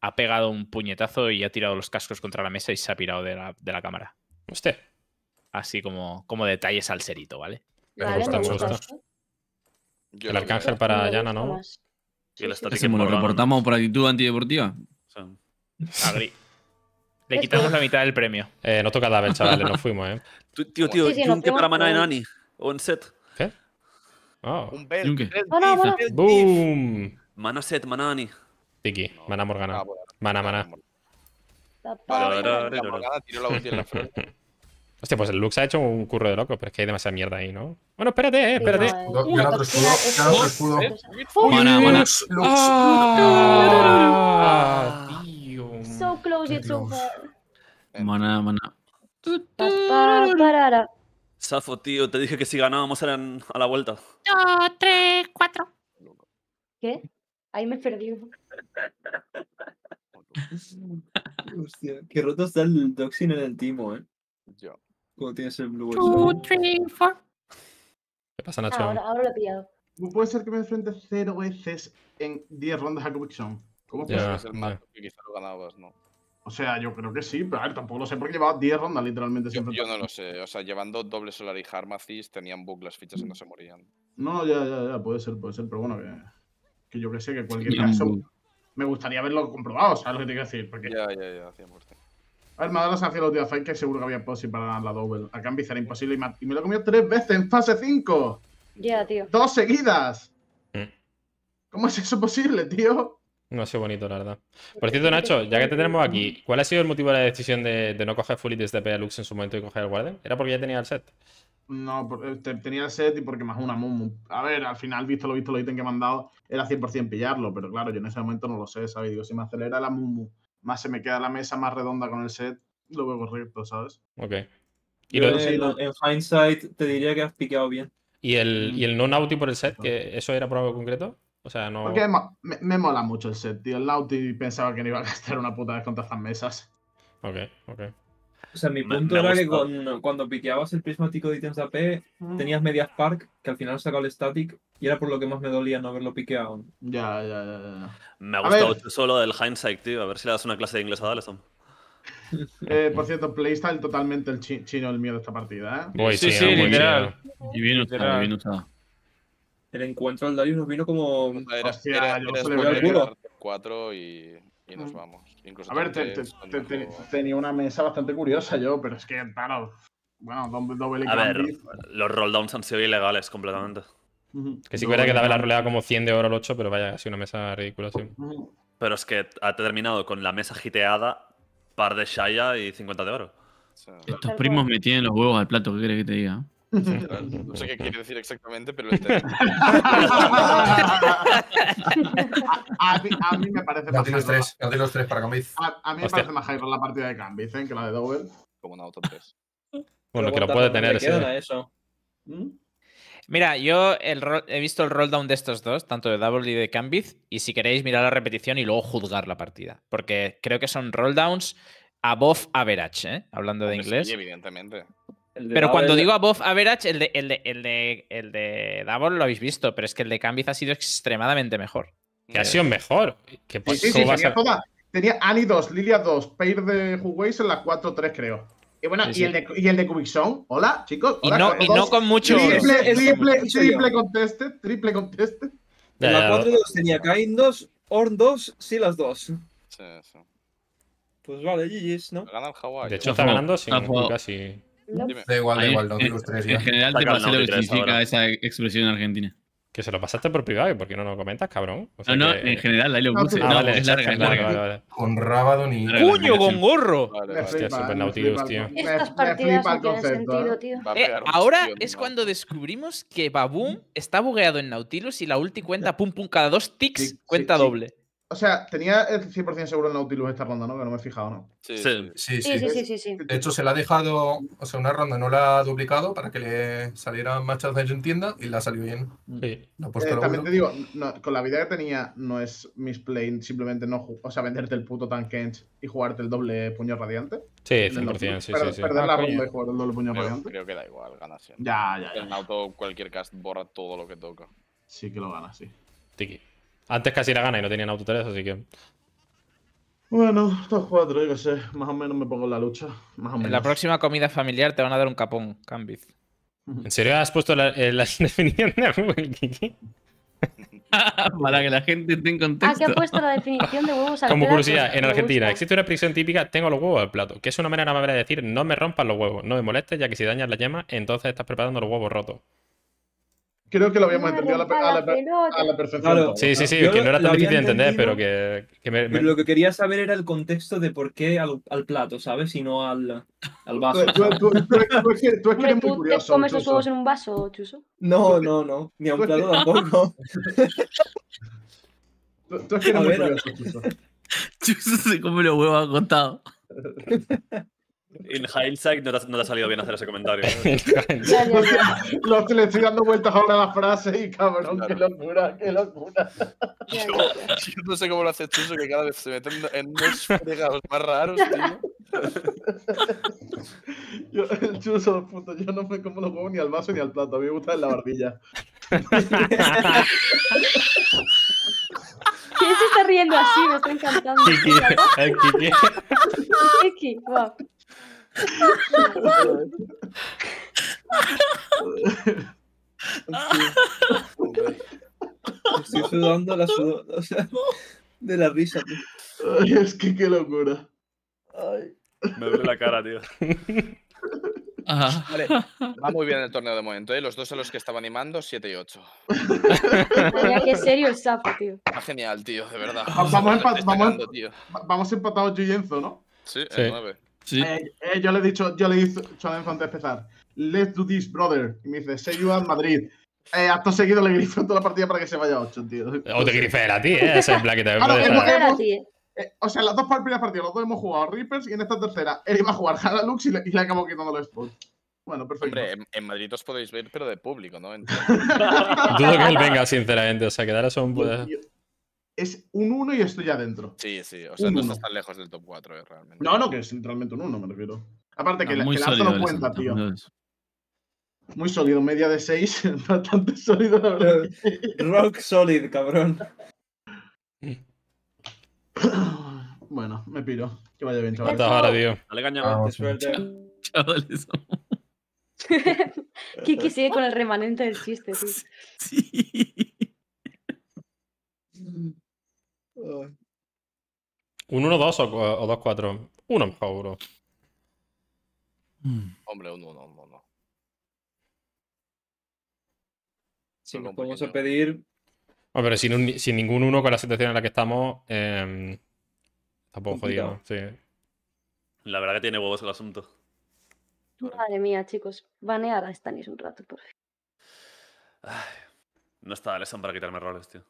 ha pegado un puñetazo y ha tirado los cascos contra la mesa y se ha pirado de la, de la cámara. Usted así como, como detalles salserito, ¿vale? me gusta, me gusta. El arcángel para Yana, ¿no? Que lo reportamos por actitud antideportiva? Agri. Le quitamos la mitad del premio. no toca la vez, chavales, nos fuimos, ¿eh? Tío, tío, sí, para maná en Ani. O en set. ¿Qué? Un ¡Boom! Mana set, maná Ani. Tiki, mana Morgana. mana. maná. la y en la frente. Hostia, pues el Lux ha hecho un curro de loco, pero es que hay demasiada mierda ahí, ¿no? Bueno, espérate, eh, espérate. Mana, otro escudo, mana! escudo. Lux, Ah, tío. So close, it's so far. Mana, mana. Safo, tío, te dije que si ganábamos eran a la vuelta. Dos, tres, cuatro. ¿Qué? Ahí me he perdido. Hostia, qué roto está el Doxin en el timo, eh. Yo tienes el blue Two, three, four. ¿Qué pasa, Nacho? Ahora, ahora lo he pillado. puede ser que me enfrente cero veces en 10 rondas a Conviction? ¿Cómo puede ser? quizá lo ganabas, ¿no? O sea, yo creo que sí, pero tampoco lo sé porque llevaba 10 rondas literalmente. Yo, yo no lo sé. O sea, llevando doble solar y Harmacis tenían bug las fichas y no se morían. No, ya, ya, ya, puede ser, puede ser, pero bueno, que, yo que sé, que cualquier caso. Me gustaría haberlo comprobado, ¿sabes lo que te quiero decir? Porque... Ya, ya, ya, muerte. A ver, se de los días que seguro que había posible para la double. Acá en imposible y, me, lo comió tres veces en fase 5. Ya, tío. Dos seguidas. Mm. ¿Cómo es eso posible, tío? No ha sido bonito, la verdad. Por cierto, Nacho, ya que te tenemos aquí, ¿cuál ha sido el motivo de la decisión de, no coger full it desde Lux en su momento y coger el Warden? ¿Era porque ya tenía el set? No, eh, tenía el set y porque más una Mumu. A ver, al final, visto lo visto, lo ítem que me han dado, era 100% pillarlo, pero claro, yo en ese momento no lo sé, ¿sabes? Digo, si me acelera la Mumu más se me queda la mesa más redonda con el set, lo veo correcto, ¿sabes? Ok. ¿Y en, hindsight te diría que has piqueado bien. ¿Y el, y el non mm. nauti por el set? Ah. que ¿Eso era por algo concreto? O sea, no... Porque me, me, mola mucho el set, tío. El Nauti pensaba que no iba a gastar una puta vez contra estas mesas. Ok, ok. O sea, mi punto era que cuando piqueabas el prismático de ítems AP, ah. tenías media Spark, que al final sacaba el static, y era por lo que más me dolía no haberlo piqueado. Ya, ya, ya. Me ha gustado solo del hindsight, tío. A ver si le das una clase de inglés a Daleston. Eh, por cierto, playstyle totalmente el chino el mío de esta partida. ¿eh? sí, sí, ah, literal. Y bien vino El encuentro al Darius nos vino como. y nos ah. vamos a ver, tenía una mesa bastante curiosa yo, pero es que, claro, bueno, doble, A ver, los rolldowns han sido ilegales completamente. Que si hubiera que daba la roleada como 100 de oro al 8, pero vaya, ha sido una mesa ridícula, sí. Pero es que ha terminado con la mesa giteada, par de Shaya y 50 de oro. Estos primos me tienen los huevos al plato, ¿qué quieres que te diga? No sé qué quiere decir exactamente, pero este a, mí, me parece más. Los la... A, mí me parece más la partida de Cambiz ¿eh? que la de Double. Como una auto 3. Bueno, que lo puede tener Eso. ¿Mm? Mira, yo he visto el roll down de estos dos, tanto de Double y de Cambiz, y si queréis mirar la repetición y luego juzgar la partida, porque creo que son roll downs above average, ¿eh? hablando de inglés. Sí, evidentemente pero cuando digo above average, el de, el, de, el, lo habéis visto, pero es que el de Cambiz ha sido extremadamente mejor. Que ha sido mejor. Que pues, tenía, Annie 2, Lilia 2, Pair de Huguays en la 4-3, creo. Y el de, y el hola, chicos. y, no, con mucho. Triple, triple, conteste, triple conteste. En la 4-2 tenía Kain 2, Orn 2, Silas 2. Sí, sí. Pues vale, GG's, ¿no? De hecho, está ganando sin casi. Da igual, da igual, Nautilus 3. En general, ¿te parece lo que significa esa expresión en Argentina? Que se lo pasaste por privado por qué no lo comentas, cabrón. no, no, en general, ahí lo puse. es larga, larga. Con rábado ni. ¡Cuño, con gorro! Hostia, super Nautilus, tío. Estas partidas no tienen sentido, ¿eh? tío. Eh, ahora es cuando descubrimos que Baboom está bugueado en Nautilus y la ulti cuenta pum pum cada dos ticks cuenta doble. O sea, tenía el 100% seguro el Nautilus esta ronda, ¿no? Que no me he fijado, ¿no? Sí, sí, sí. sí, sí, de hecho, se la ha dejado, o sea, una ronda no la ha duplicado para que le salieran más chances en tienda y la salió bien. Mm. Sí. Eh, también te digo, con la vida que tenía, no es misplay simplemente no, o sea, venderte el puto Kench y jugarte el doble puño radiante. Sí, 100%, sí, sí, Perder la ah, ronda y jugar el doble puño radiante. Creo que da igual, gana siempre. Ya, ya, ya. El Nauto, cualquier cast borra todo lo que toca. Sí que lo gana, sí. Tiki. Antes casi la gana y no tenían auto así que. Bueno, estos cuatro, yo qué sé. Más o menos me pongo en la lucha. Más En la próxima comida familiar te van a dar un capón, Cambiz. ¿En serio has puesto la, eh, definición de huevos Kiki? Para que la gente esté en ah, contexto. ¿A qué ha puesto la definición de huevos al Como curiosidad, en Argentina existe una expresión típica, tengo los huevos al plato, que es una manera amable de decir, no me rompas los huevos, no me molestes, ya que si dañas la yema, entonces estás preparando los huevos rotos. Creo que lo habíamos entendido a la, a perfección. Sí, sí, sí, que no era tan difícil de entender, pero que, lo que quería saber era el contexto de por qué al, plato, ¿sabes? Y no al, al vaso. tú, es que, tú es que eres ¿Te comes los huevos en un vaso, Chuso? No, no, no. Ni a un plato tampoco. tú, es que eres a muy Chuso. Chuso se come los huevos agotados. en hindsight no te, no ha salido bien hacer ese comentario. ¿no? lo le estoy dando vueltas ahora a la frase y cabrón, que qué locura, qué locura. Yo, yo, no sé cómo lo haces tú, que cada vez se meten en unos fregados más raros, tío. yo, el chuzo, puto, yo no me como los huevos ni al vaso ni al plato. A mí me gusta la barbilla. ¿Quién se está riendo así? Me está encantando. Kiki, Kiki. Kiki, Estoy sudando la sudor, o sea, de la risa. es que qué locura. Ay. Me duele la cara, tío. Vale, va muy bien el torneo de momento, ¿eh? Los dos a los que estaba animando, 7 y 8. qué serio el sapo, tío. Está ah, genial, tío, de verdad. Ah, vamos, tío. vamos empatados yo y Enzo, ¿no? Sí, sí. 9. Sí. Eh, eh, yo le he dicho, yo le he dicho a Enzo antes de empezar. Let's do this, brother. Y me dice, say you at Madrid. Eh, acto seguido le grifo toda la partida para que se vaya a 8, tío. O te grifé a ti, ¿eh? te... a ti, eh, o sea, las dos primeras partidas, los dos hemos jugado Reapers y en esta tercera él iba a jugar Halalux y le, y le quitando los spots. Bueno, perfecto. Hombre, en, Madrid os podéis ver, pero de público, ¿no? Dudo que él venga, sinceramente. O sea, que a son. Pues, es un 1 y estoy ya adentro. Sí, sí. O sea, no uno. estás tan lejos del top 4, eh, realmente. No, no, que es literalmente un 1, me refiero. Aparte que, el ah, que sólido, no cuenta, tío. Muy sólido, media de 6. Bastante sólido, la verdad. Rock solid, cabrón. Bueno, me piro. Que vaya bien, chaval. ¿Cuántas tío? Dale caña, ah, suerte. Chavales. Kiki sigue con el remanente del chiste, tío. Sí. ¿Un 1-2 o 2-4? Uno mejor, bro. Hmm. Hombre, un 1 1 1 Si podemos pedir pero sin, ningún uno con la situación en la que estamos, em, tampoco jodido, sí. La verdad que tiene huevos el asunto. Madre mía, chicos. Banear a Stanis un rato, por fin. no está Alessandra para quitarme roles, tío.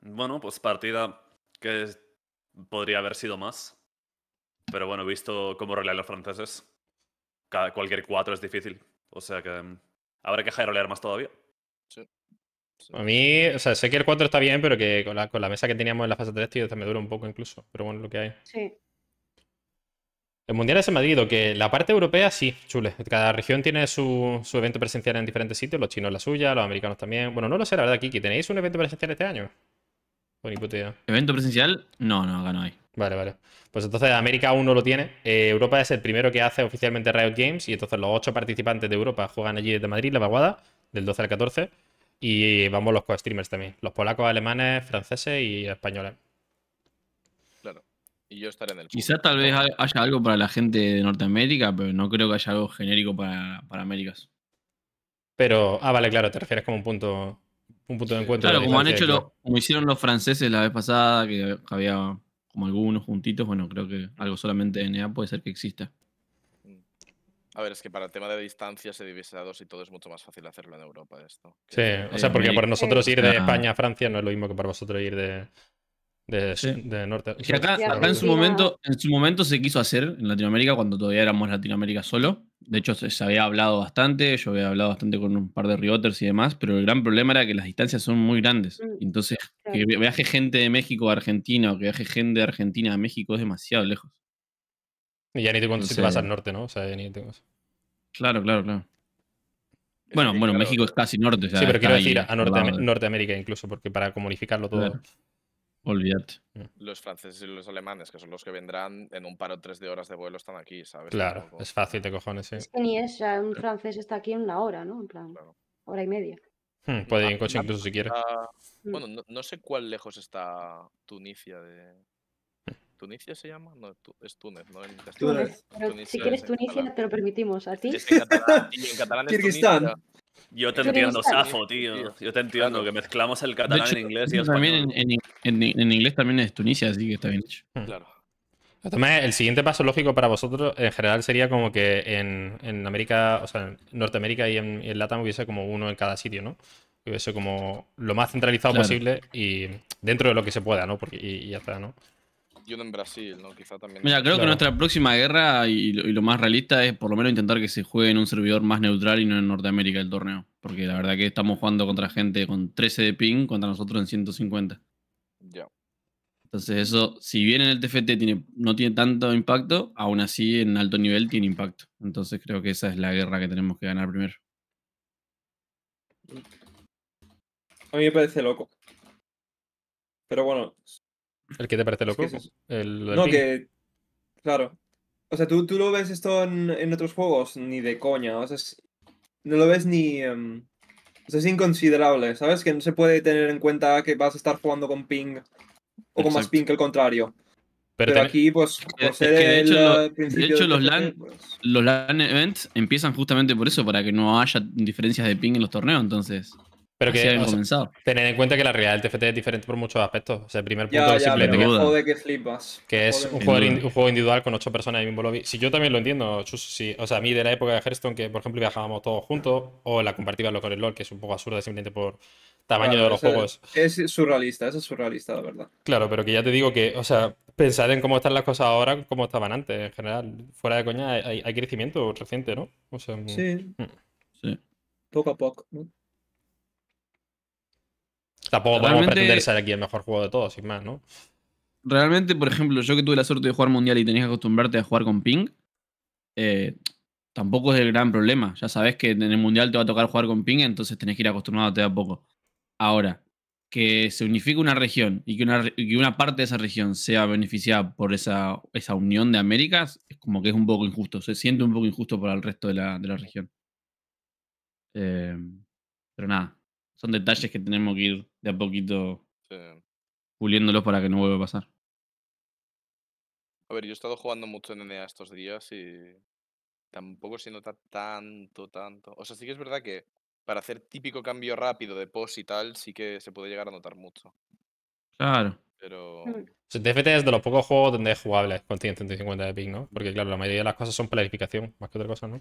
Bueno, pues partida que podría haber sido más. Pero bueno, visto cómo rolean los franceses, cualquier cuatro es difícil. O sea que em, Habrá que rolear más todavía. A mí, o sea, sé que el 4 está bien, pero que con la, mesa que teníamos en la fase 3, tío, me dura un poco incluso. Pero bueno, lo que hay. Sí. El Mundial es en Madrid, que la parte europea sí, chule. Cada región tiene su, evento presencial en diferentes sitios, los chinos la suya, los americanos también. Bueno, no lo sé, la verdad, Kiki, ¿tenéis un evento presencial este año? Por ¿Evento presencial? No, no, acá no hay. Vale, vale. Pues entonces América aún no lo tiene. Eh, Europa es el primero que hace oficialmente Riot Games y entonces los ocho participantes de Europa juegan allí desde Madrid, la vaguada, del 12 al 14. Y vamos los co-streamers también. Los polacos, alemanes, franceses y españoles. Claro. Y yo estaré en el... Quizás tal vez haya algo para la gente de Norteamérica, pero no creo que haya algo genérico para, Américas. Pero, ah, vale, claro, te refieres como un punto, un punto de encuentro. Claro, como han hecho, como hicieron los franceses la vez pasada, que había como algunos juntitos, bueno, creo que algo solamente de NA puede ser que exista. A ver, es que para el tema de distancias se divisa dos y todo es mucho más fácil hacerlo en Europa esto. Sí, o sea, porque para nosotros ir de España a Francia no es lo mismo que para vosotros ir de, de, norte. a acá en, su momento, en su momento se quiso hacer en Latinoamérica cuando todavía éramos Latinoamérica solo. De hecho, se, había hablado bastante, yo había hablado bastante con un par de rioters y demás, pero el gran problema era que las distancias son muy grandes. Mm, Entonces, que viaje gente de México a Argentina o que viaje gente de Argentina a México es demasiado lejos. Y ya ni te cuento si vas al norte, ¿no? O sea, ni te Claro, claro, claro. Bueno, bueno, México es casi norte. sí, pero quiero decir a Norteamérica incluso, porque para comunicarlo todo. Olvídate. Mm. Los franceses y los alemanes, que son los que vendrán en un par o tres de horas de vuelo, están aquí, ¿sabes? Claro, es, fácil de cojones, ni es, un francés está aquí en una hora, ¿no? En plan, hora y media. Hmm, puede ir en coche incluso si quiere. Mm. Bueno, no, sé cuál lejos está Tunisia de. ¿Tunisia se llama? No, es Túnez, ¿no? Túnez. si quieres Tunisia, te lo permitimos a ti. Y en catalán, es yo te entiendo, Safo, tío. Yo te entiendo que mezclamos el catalán en inglés y también En, inglés también es Tunisia, así que está bien hecho. Hmm. Claro. el siguiente paso lógico para vosotros en general sería como que en, América, o sea, en Norteamérica y en, Latam hubiese como uno en cada sitio, ¿no? Hubiese como lo más centralizado posible y dentro de lo que se pueda, ¿no? Porque, y, y ya está, ¿no? y en Brasil, ¿no? Quizá también. Mira, creo que nuestra próxima guerra y lo, más realista es por lo menos intentar que se juegue en un servidor más neutral y no en Norteamérica el torneo. Porque la verdad que estamos jugando contra gente con 13 de ping contra nosotros en 150. Ya. Entonces eso, si bien en el TFT no tiene tanto impacto, aún así en alto nivel tiene impacto. Entonces creo que esa es la guerra que tenemos que ganar primero. A mí me parece loco. Pero bueno, ¿El que te parece loco? que no, que. Claro. O sea, tú, tú lo ves esto en, otros juegos, ni de coña. O sea, no lo ves ni. Em, o sea, es inconsiderable, ¿sabes? Que no se puede tener en cuenta que vas a estar jugando con ping o con más ping que el contrario. Pero, aquí, pues, de hecho, los, los LAN events empiezan justamente por eso, para que no haya diferencias de ping en los torneos, entonces. Pero que tened en cuenta que la realidad del TFT es diferente por muchos aspectos. O sea, el primer punto es simplemente que, que, flipas. que es un juego, individual con ocho personas y el mismo lobby. Si yo también lo entiendo, o sea, a mí de la época de Hearthstone, que por ejemplo viajábamos todos juntos, o la la lo con el LOL, que es un poco absurda simplemente por tamaño de los juegos. Es surrealista, eso es surrealista, la verdad. Claro, pero que ya te digo que, o sea, pensar en cómo están las cosas ahora, cómo estaban antes, en general. Fuera de coña, hay, crecimiento reciente, ¿no? sí. Mm. sí. Poco a poco. ¿no? tampoco podemos pretender ser aquí el mejor juego de todos, sin más, ¿no? Realmente, por ejemplo, yo que tuve la suerte de jugar mundial y tenías que acostumbrarte a jugar con ping, eh, tampoco es el gran problema. Ya sabes que en el mundial te va a tocar jugar con ping, entonces tenés que ir acostumbrándote a poco. Ahora, que se unifique una región y que una, parte de esa región sea beneficiada por esa, esa unión de Américas, es como que es un poco injusto. Se siente un poco injusto para el resto de la, región. Eh, pero nada, son detalles que tenemos que ir de a poquito puliéndolos para que no vuelva a pasar. A ver, yo he estado jugando mucho en NA e estos días y tampoco se nota tanto, tanto. O sea, sí que es verdad que para hacer típico cambio rápido de post y tal, sí que se puede llegar a notar mucho. Claro. Pero. Mm. sea, DFT es de los pocos juegos donde es jugable con 150 de ping, ¿no? Porque, claro, la mayoría de las cosas son planificación, más que otra cosa, ¿no?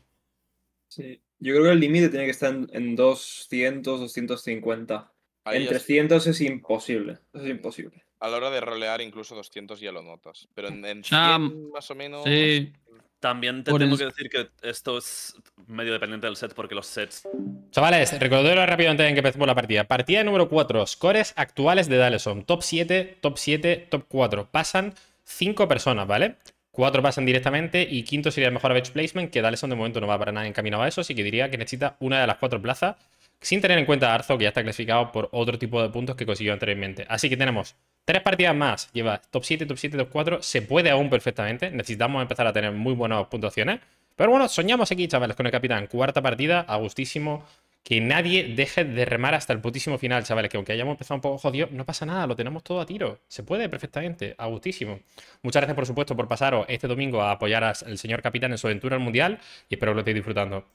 Sí. Yo creo que el límite tiene que estar en, 200, 250. en 300 es imposible. Es imposible. A la hora de rolear, incluso 200 ya lo notas. Pero en, mm, más o menos. Sí. También te tengo que decir que esto es medio dependiente del set, porque los sets. Chavales, recordadlo rápido en que empecemos la partida. Partida número 4. Scores actuales de Daleson. Top 7, top 7, top 4. Pasan 5 personas, ¿vale? Cuatro pasan directamente y quinto sería el mejor Average Placement, que Daleson de momento no va para nada encaminado a eso, así que diría que necesita una de las cuatro plazas, sin tener en cuenta a Arzo, que ya está clasificado por otro tipo de puntos que consiguió anteriormente. Así que tenemos tres partidas más, lleva top 7, top 7, top 4, se puede aún perfectamente, necesitamos empezar a tener muy buenas puntuaciones. Pero bueno, soñamos aquí, chavales, con el capitán. Cuarta partida, a gustísimo que nadie deje de remar hasta el putísimo final, chavales. Que aunque hayamos empezado un poco jodido, no pasa nada, lo tenemos todo a tiro. Se puede perfectamente, a gustísimo. Muchas gracias, por supuesto, por pasaros este domingo a apoyar al señor capitán en su aventura al mundial y espero que lo estéis disfrutando.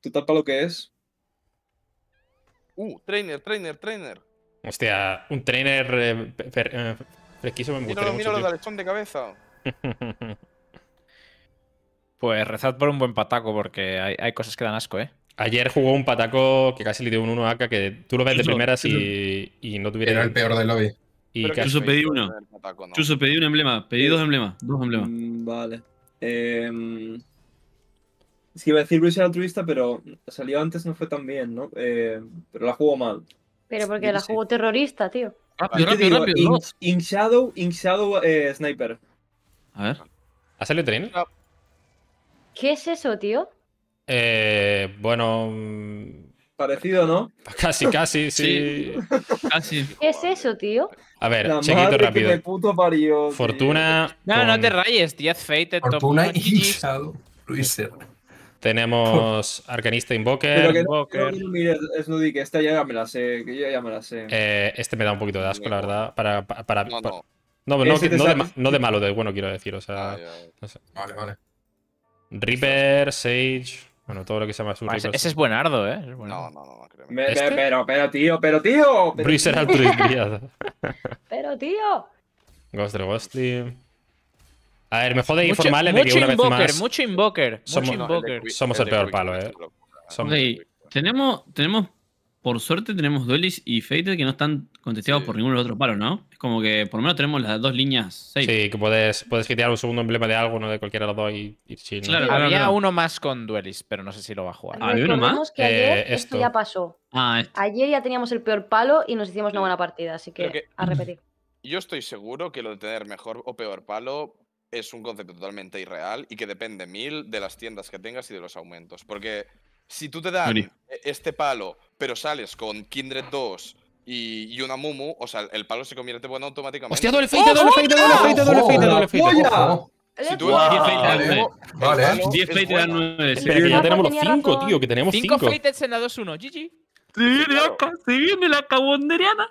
¿Tú tapa lo que es? Uh, trainer, trainer, trainer. Hostia, un trainer eh, eh fresquísimo me gustaría miro mucho. de cabeza. Pues rezad por un buen pataco, porque hay, hay cosas que dan asco, ¿eh? Ayer jugó un pataco que casi le dio un 1 a que tú lo ves de primeras y, y no tuviera. Era el peor del lobby. Y Chuso pedí uno. Pataco, Chuso pedí un emblema. Pedí dos emblemas. Dos emblemas. Mm, vale. Eh, es que iba a decir Luis era altruista, pero salió antes, no fue tan bien, ¿no? Eh, pero la jugó mal. Pero porque la jugó terrorista, tío. Rápido, rápido, rápido. in Shadow, Shadow eh, Sniper. A ver. ¿Ha salido tren? ¿Qué es eso, tío? Eh, bueno. Mm, Parecido, ¿no? Casi, casi, sí. Casi. ¿Qué es eso, tío? A ver, chiquito chequito rápido. Fortuna. No, no te rayes, 10 Fate, Fortuna y Tenemos Arcanista Invoker. Pero que es que esta ya me la sé, que yo ya me la sé. Eh, este me da un poquito de asco, la verdad. Para, para, no, no. No, de, malo, de bueno quiero decir, o sea. Vale, vale. Reaper, Sage. Bueno, todo lo que se llama su ah, ese, es buenardo, ¿eh? No, no, no. no ¿Este? pero, pero, tío, pero, tío. Pero, Bruiser altruist, Pero, tío. Ghost of Ghostly. A ver, me jode informales de una invoker, vez más. Mucho invoker, somos, mucho invoker. Somos el, peor palo, ¿eh? Tenemos, tenemos por suerte tenemos Duelis y Fated que no están contestados por ninguno de los otros palos, ¿no? Es como que por lo menos tenemos las dos líneas Sí, que puedes, puedes un segundo emblema de algo, de cualquiera de los dos y ir Claro, Había uno más con Duelis, pero no sé si lo va a jugar. Había uno más. Eh, esto. ya pasó. Ah, ayer ya teníamos el peor palo y nos hicimos una buena partida, así que, que a repetir. Yo estoy seguro que lo de tener mejor o peor palo es un concepto totalmente irreal y que depende mil de las tiendas que tengas y de los aumentos. Porque si tú te das e-, este palo, pero sales con Kindred 2 y, una Mumu, o sea, el palo se convierte bueno automáticamente. ¡Hostia, doble feite, ¡Oh, doble feite, doble feite, doble feite, doble feite! Si tú 10 feites dan 9. Pero que ya tenemos los 5, tío, que tenemos 5. 5 feites en la 2-1, GG. Sí, casi viene la cabonderiana.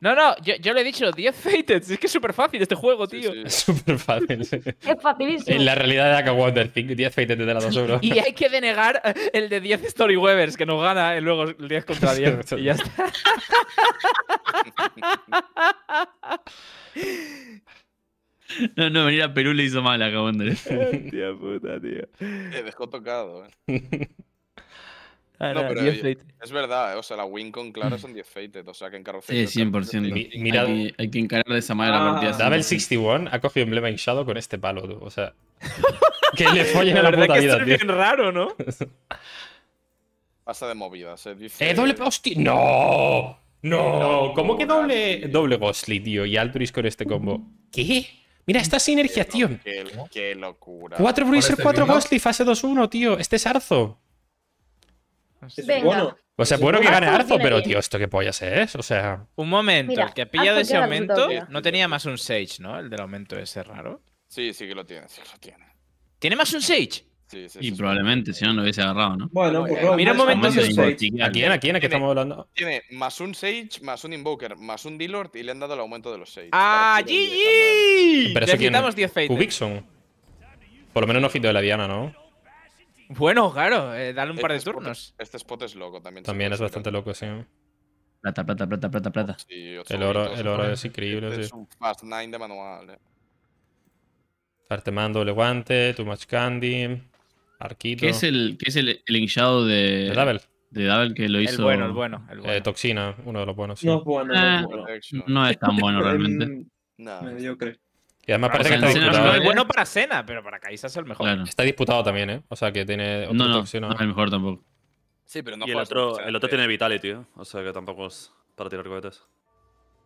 No, no, yo, yo le he dicho 10 Fated. Es que es súper fácil este juego, tío. Es súper fácil. es facilísimo. En la realidad de y 10 Fated de la 2 euros. Y hay que denegar el de 10 Story que nos gana y luego el 10 contra 10. y ya está. No, no, venir a Perú le hizo mal a Wonder. Tía puta, tío. Te dejó tocado, eh. Ah, no, pero es verdad, o sea, la Wincon, claro, son 10 fated, o sea, que en 100%. mira, hay, que encarar de esa manera ah, partida. Double 61 ha cogido emblema en Shadow con este palo, O sea, que le follen a la, puta que vida, Es bien raro, ¿no? Pasa de movidas, eh. ¡Eh, doble. ¡Hostia! ¡No! ¡No! ¿Cómo que doble, doble Ghostly, tío? Y Alturis con este combo. ¿Qué? Mira, esta sinergia, tío. Qué, qué locura. 4 Bruiser, 4 este Ghostly, fase 2-1, tío. Este es Arzo bueno. O sea, bueno que gane Arthur, pero tío, esto qué pollas es, o sea... Un momento, el que ha pillado ese aumento no tenía más un Sage, ¿no? El del aumento ese raro. Sí, sí que lo tiene, sí lo tiene. ¿Tiene más un Sage? Sí, sí, y probablemente, si no, lo hubiese agarrado, ¿no? Bueno, mira un momento. De... ¿A quién? ¿A quién? ¿A estamos hablando? Tiene más un Sage, más un Invoker, más un D-Lord y le han dado el aumento de los Sage. ¡Ah, GG! Le quitamos 10 Por lo menos no fito de la Diana, ¿no? Bueno, claro, eh, dale un par de este turnos. este spot es loco también. También es bastante loco, sí. Plata, plata, plata, plata, plata. Sí, el oro, el oro es increíble, este sí. Es un fast nine de manual. Eh. mando guante, too much candy, arquito. ¿Qué es el, qué es el, el hinchado de... De Dabel. De que lo hizo... El bueno, el bueno. El eh, bueno. toxina, uno de los buenos. No es bueno. No, es ah, tan bueno realmente. no. Mediocre. Y además parece que está No, es bueno para Cena, pero para Kaisa es el mejor. Está disputado también, ¿eh? O sea, que tiene otro no, no, no es el mejor tampoco. Sí, pero no y el otro, el otro tiene Vitality, ¿eh? O sea, que tampoco es para tirar cohetes.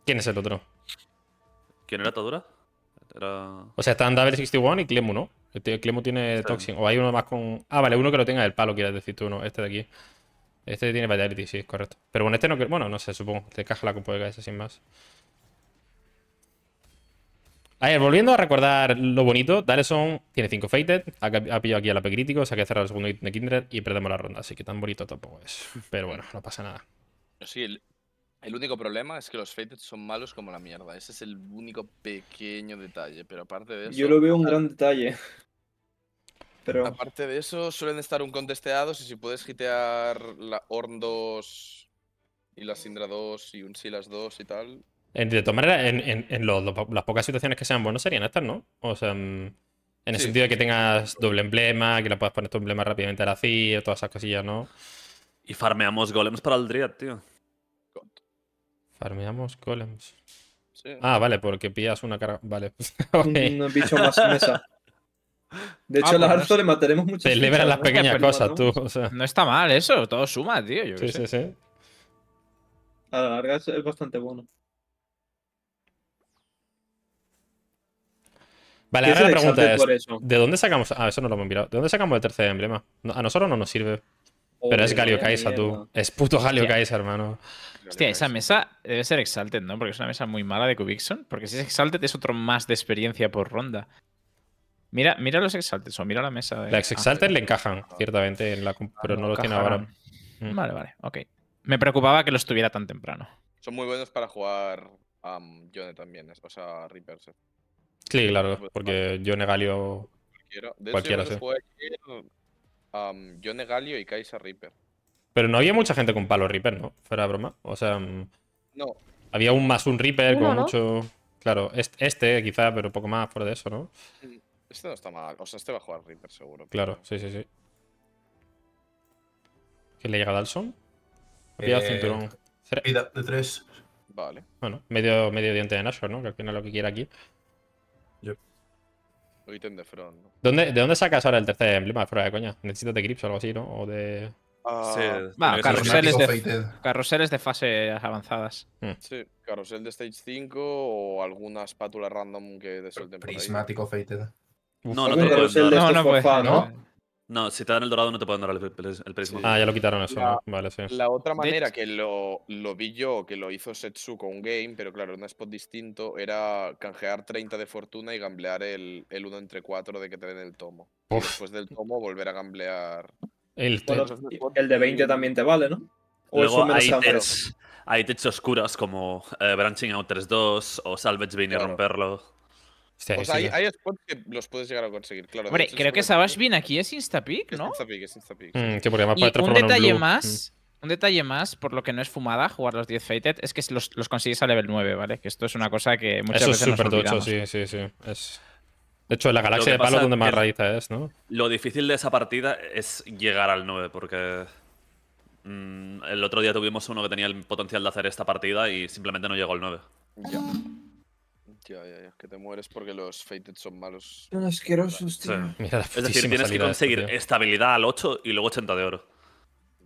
¿Quién es el otro? ¿Quién era Atadura? Era... O sea, están Double 61 y Clemu, ¿no? Clemu tiene Toxin. O hay uno más con. Ah, vale, uno que lo tenga del palo, quieres decir tú, ¿no? Este de aquí. Este tiene Vitality, sí, correcto. Pero bueno, este no. Bueno, no sé, supongo. Te este caja la compu de cabeza sin más. A ver, volviendo a recordar lo bonito, Daleson tiene 5 Fated, ha, pillado aquí al AP crítico, se ha que cerrar el segundo de Kindred y perdemos la ronda, así que tan bonito tampoco es. Pero bueno, no pasa nada. Sí, el, único problema es que los Fated son malos como la mierda. Ese es el único pequeño detalle, pero aparte de eso... Yo lo veo un gran detalle. Aparte de eso, suelen estar un contesteados y si puedes hitear la Horn 2 y la Sindra 2 y un Silas 2 y tal, de todas maneras, en, las pocas situaciones que sean buenas serían estas, ¿no? O sea, en el sentido de que tengas doble emblema, que le puedas poner tu emblema rápidamente a la CIA, todas esas cosillas, ¿no? Y farmeamos golems para el Driad, tío. Farmeamos golems. Ah, vale, porque pillas una cara Vale. Un bicho más mesa. De hecho, ah, al pues le mataremos mucho. Te liberan las pequeñas cosas, tú. No está mal eso, todo suma, tío. sí, sí, sí. A la larga es bastante bueno. Vale, ahora la pregunta es: ¿de dónde sacamos.? Ah, eso no lo hemos mirado. ¿De dónde sacamos el tercer emblema? a nosotros no nos sirve. Pero es Galio Kaisa, tú. Es puto Galio Kaisa, hermano. Hostia, esa mesa debe ser Exalted, ¿no? Porque es una mesa muy mala de Cubixon. Porque si es Exalted, es otro más de experiencia por ronda. Mira, mira los Exalted, o mira la mesa. De... Las Exalted le encajan, ciertamente, en la... pero ah, no, lo tiene ahora. Mm. Vale, vale, ok. Me preocupaba que los tuviera tan temprano. Son muy buenos para jugar a um, también, o sea, Reaper. Sí, claro, porque yo negalio Cualquiera, yo negalio y Kaisa Reaper. Pero no había mucha gente con palo Reaper, ¿no? Fuera de broma. O sea. Mm, no. Había un más un Reaper, con mucho. Claro, este, quizá, pero poco más por de eso, ¿no? Mm, este no está mal. O sea, este va a jugar Reaper seguro. Claro, sí, sí, sí. ¿Qué le llega a Dalson? Había pillado eh, cinturón. Vida de tres. Vale. Bueno, medio, medio diente de Nashor, ¿no? Que al final lo que quiera aquí. Yo. de ¿Dónde, ¿De dónde sacas ahora el tercer emblema? de coña. Necesitas de Grips o algo así, ¿no? O de. Ah, carruseles, de, fases avanzadas. Hmm. Sí, carrusel de Stage 5 o alguna espátula random que de Prismático Fated. no, no, no, no, no, si te dan el dorado no te pueden dar el, el, Ah, ya lo quitaron eso, la, ¿no? Vale, sí. La otra manera que lo, lo, vi yo, que lo hizo Setsu con un game, pero claro, en un spot distinto, era canjear 30 de fortuna y gamblear el, el 1 entre 4 de que te den el tomo. después del tomo volver a gamblear. El, el de 20 también te vale, ¿no? O Luego hay tech, hay techos oscuras como eh, Branching Out 3-2 o Salvage Vine y romperlo o sea, hay, spots que los puedes llegar a conseguir, claro. Hombre, creo que Savage aquí es Instapick, ¿no? Es Instapick, mm, un detalle más, mm. un detalle más, por lo que no es fumada jugar los 10 Fated, es que los, consigues a level 9, ¿vale? Que esto es una cosa que muchas Eso veces es súper tocho, sí, sí, sí. De hecho, en la galaxia de palo es donde más raíz es, ¿no? Lo difícil de esa partida es llegar al 9, porque... Mm, el otro día tuvimos uno que tenía el potencial de hacer esta partida y simplemente no llegó al 9. Ya. Ya, ya, ya. Que te mueres porque los Fated son malos. Son asquerosos, tío. es decir, tienes que conseguir estabilidad al 8 y luego 80 de oro.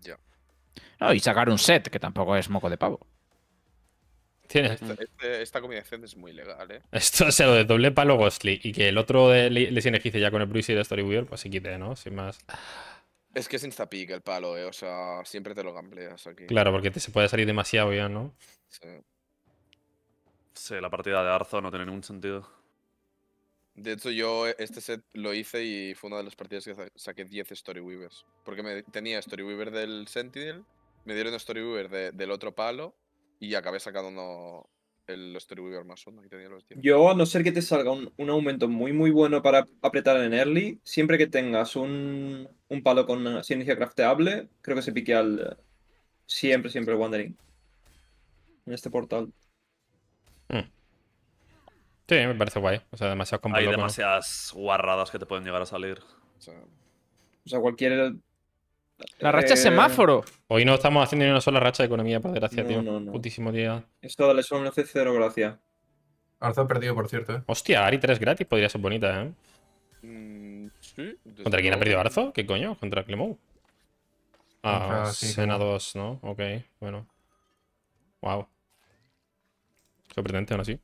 Ya. No, y sacar un set, que tampoco es moco de pavo. Tienes Esta, este, combinación es muy legal, ¿eh? Esto o sea, lo de doble palo Ghostly y que el otro de, le, ya con el Bruce y el Wheel, pues sí quite, ¿no? Sin más. Es que es instapick el palo, ¿eh? O sea, siempre te lo gambleas aquí. Claro, porque te, se puede salir demasiado ya, ¿no? Sí. Sí, la partida de Arzo no tiene ningún sentido. De hecho, yo este set lo hice y fue una de las partidas que saqué 10 storyweavers. Porque me tenía Story Weaver del Sentinel, me dieron Story Weaver del otro palo y acabé sacando uno, el Story Weaver más uno. Y tenía los Yo, a no ser que te salga un, aumento muy muy bueno para apretar en early, siempre que tengas un, palo con sinergia crafteable, creo que se pique al siempre, siempre Wandering. En este portal. Sí, me parece guay. O sea, demasiado Hay demasiadas guarradas que te pueden llegar a salir. O sea, cualquier. La racha eh, semáforo. Hoy no estamos haciendo ni una sola racha de economía, por desgracia, tío. Putísimo día. Esto dale solo un cero Gracia Arzo ha perdido, por cierto. ¿eh? Hostia, Ari 3 gratis podría ser bonita, ¿eh? Mm, sí. ¿Contra quién ha perdido Arzo? ¿Qué coño? ¿Contra Clemou? Ah, sí, 2, ¿no? Ok, bueno. Wow. Sorprendente, aún así.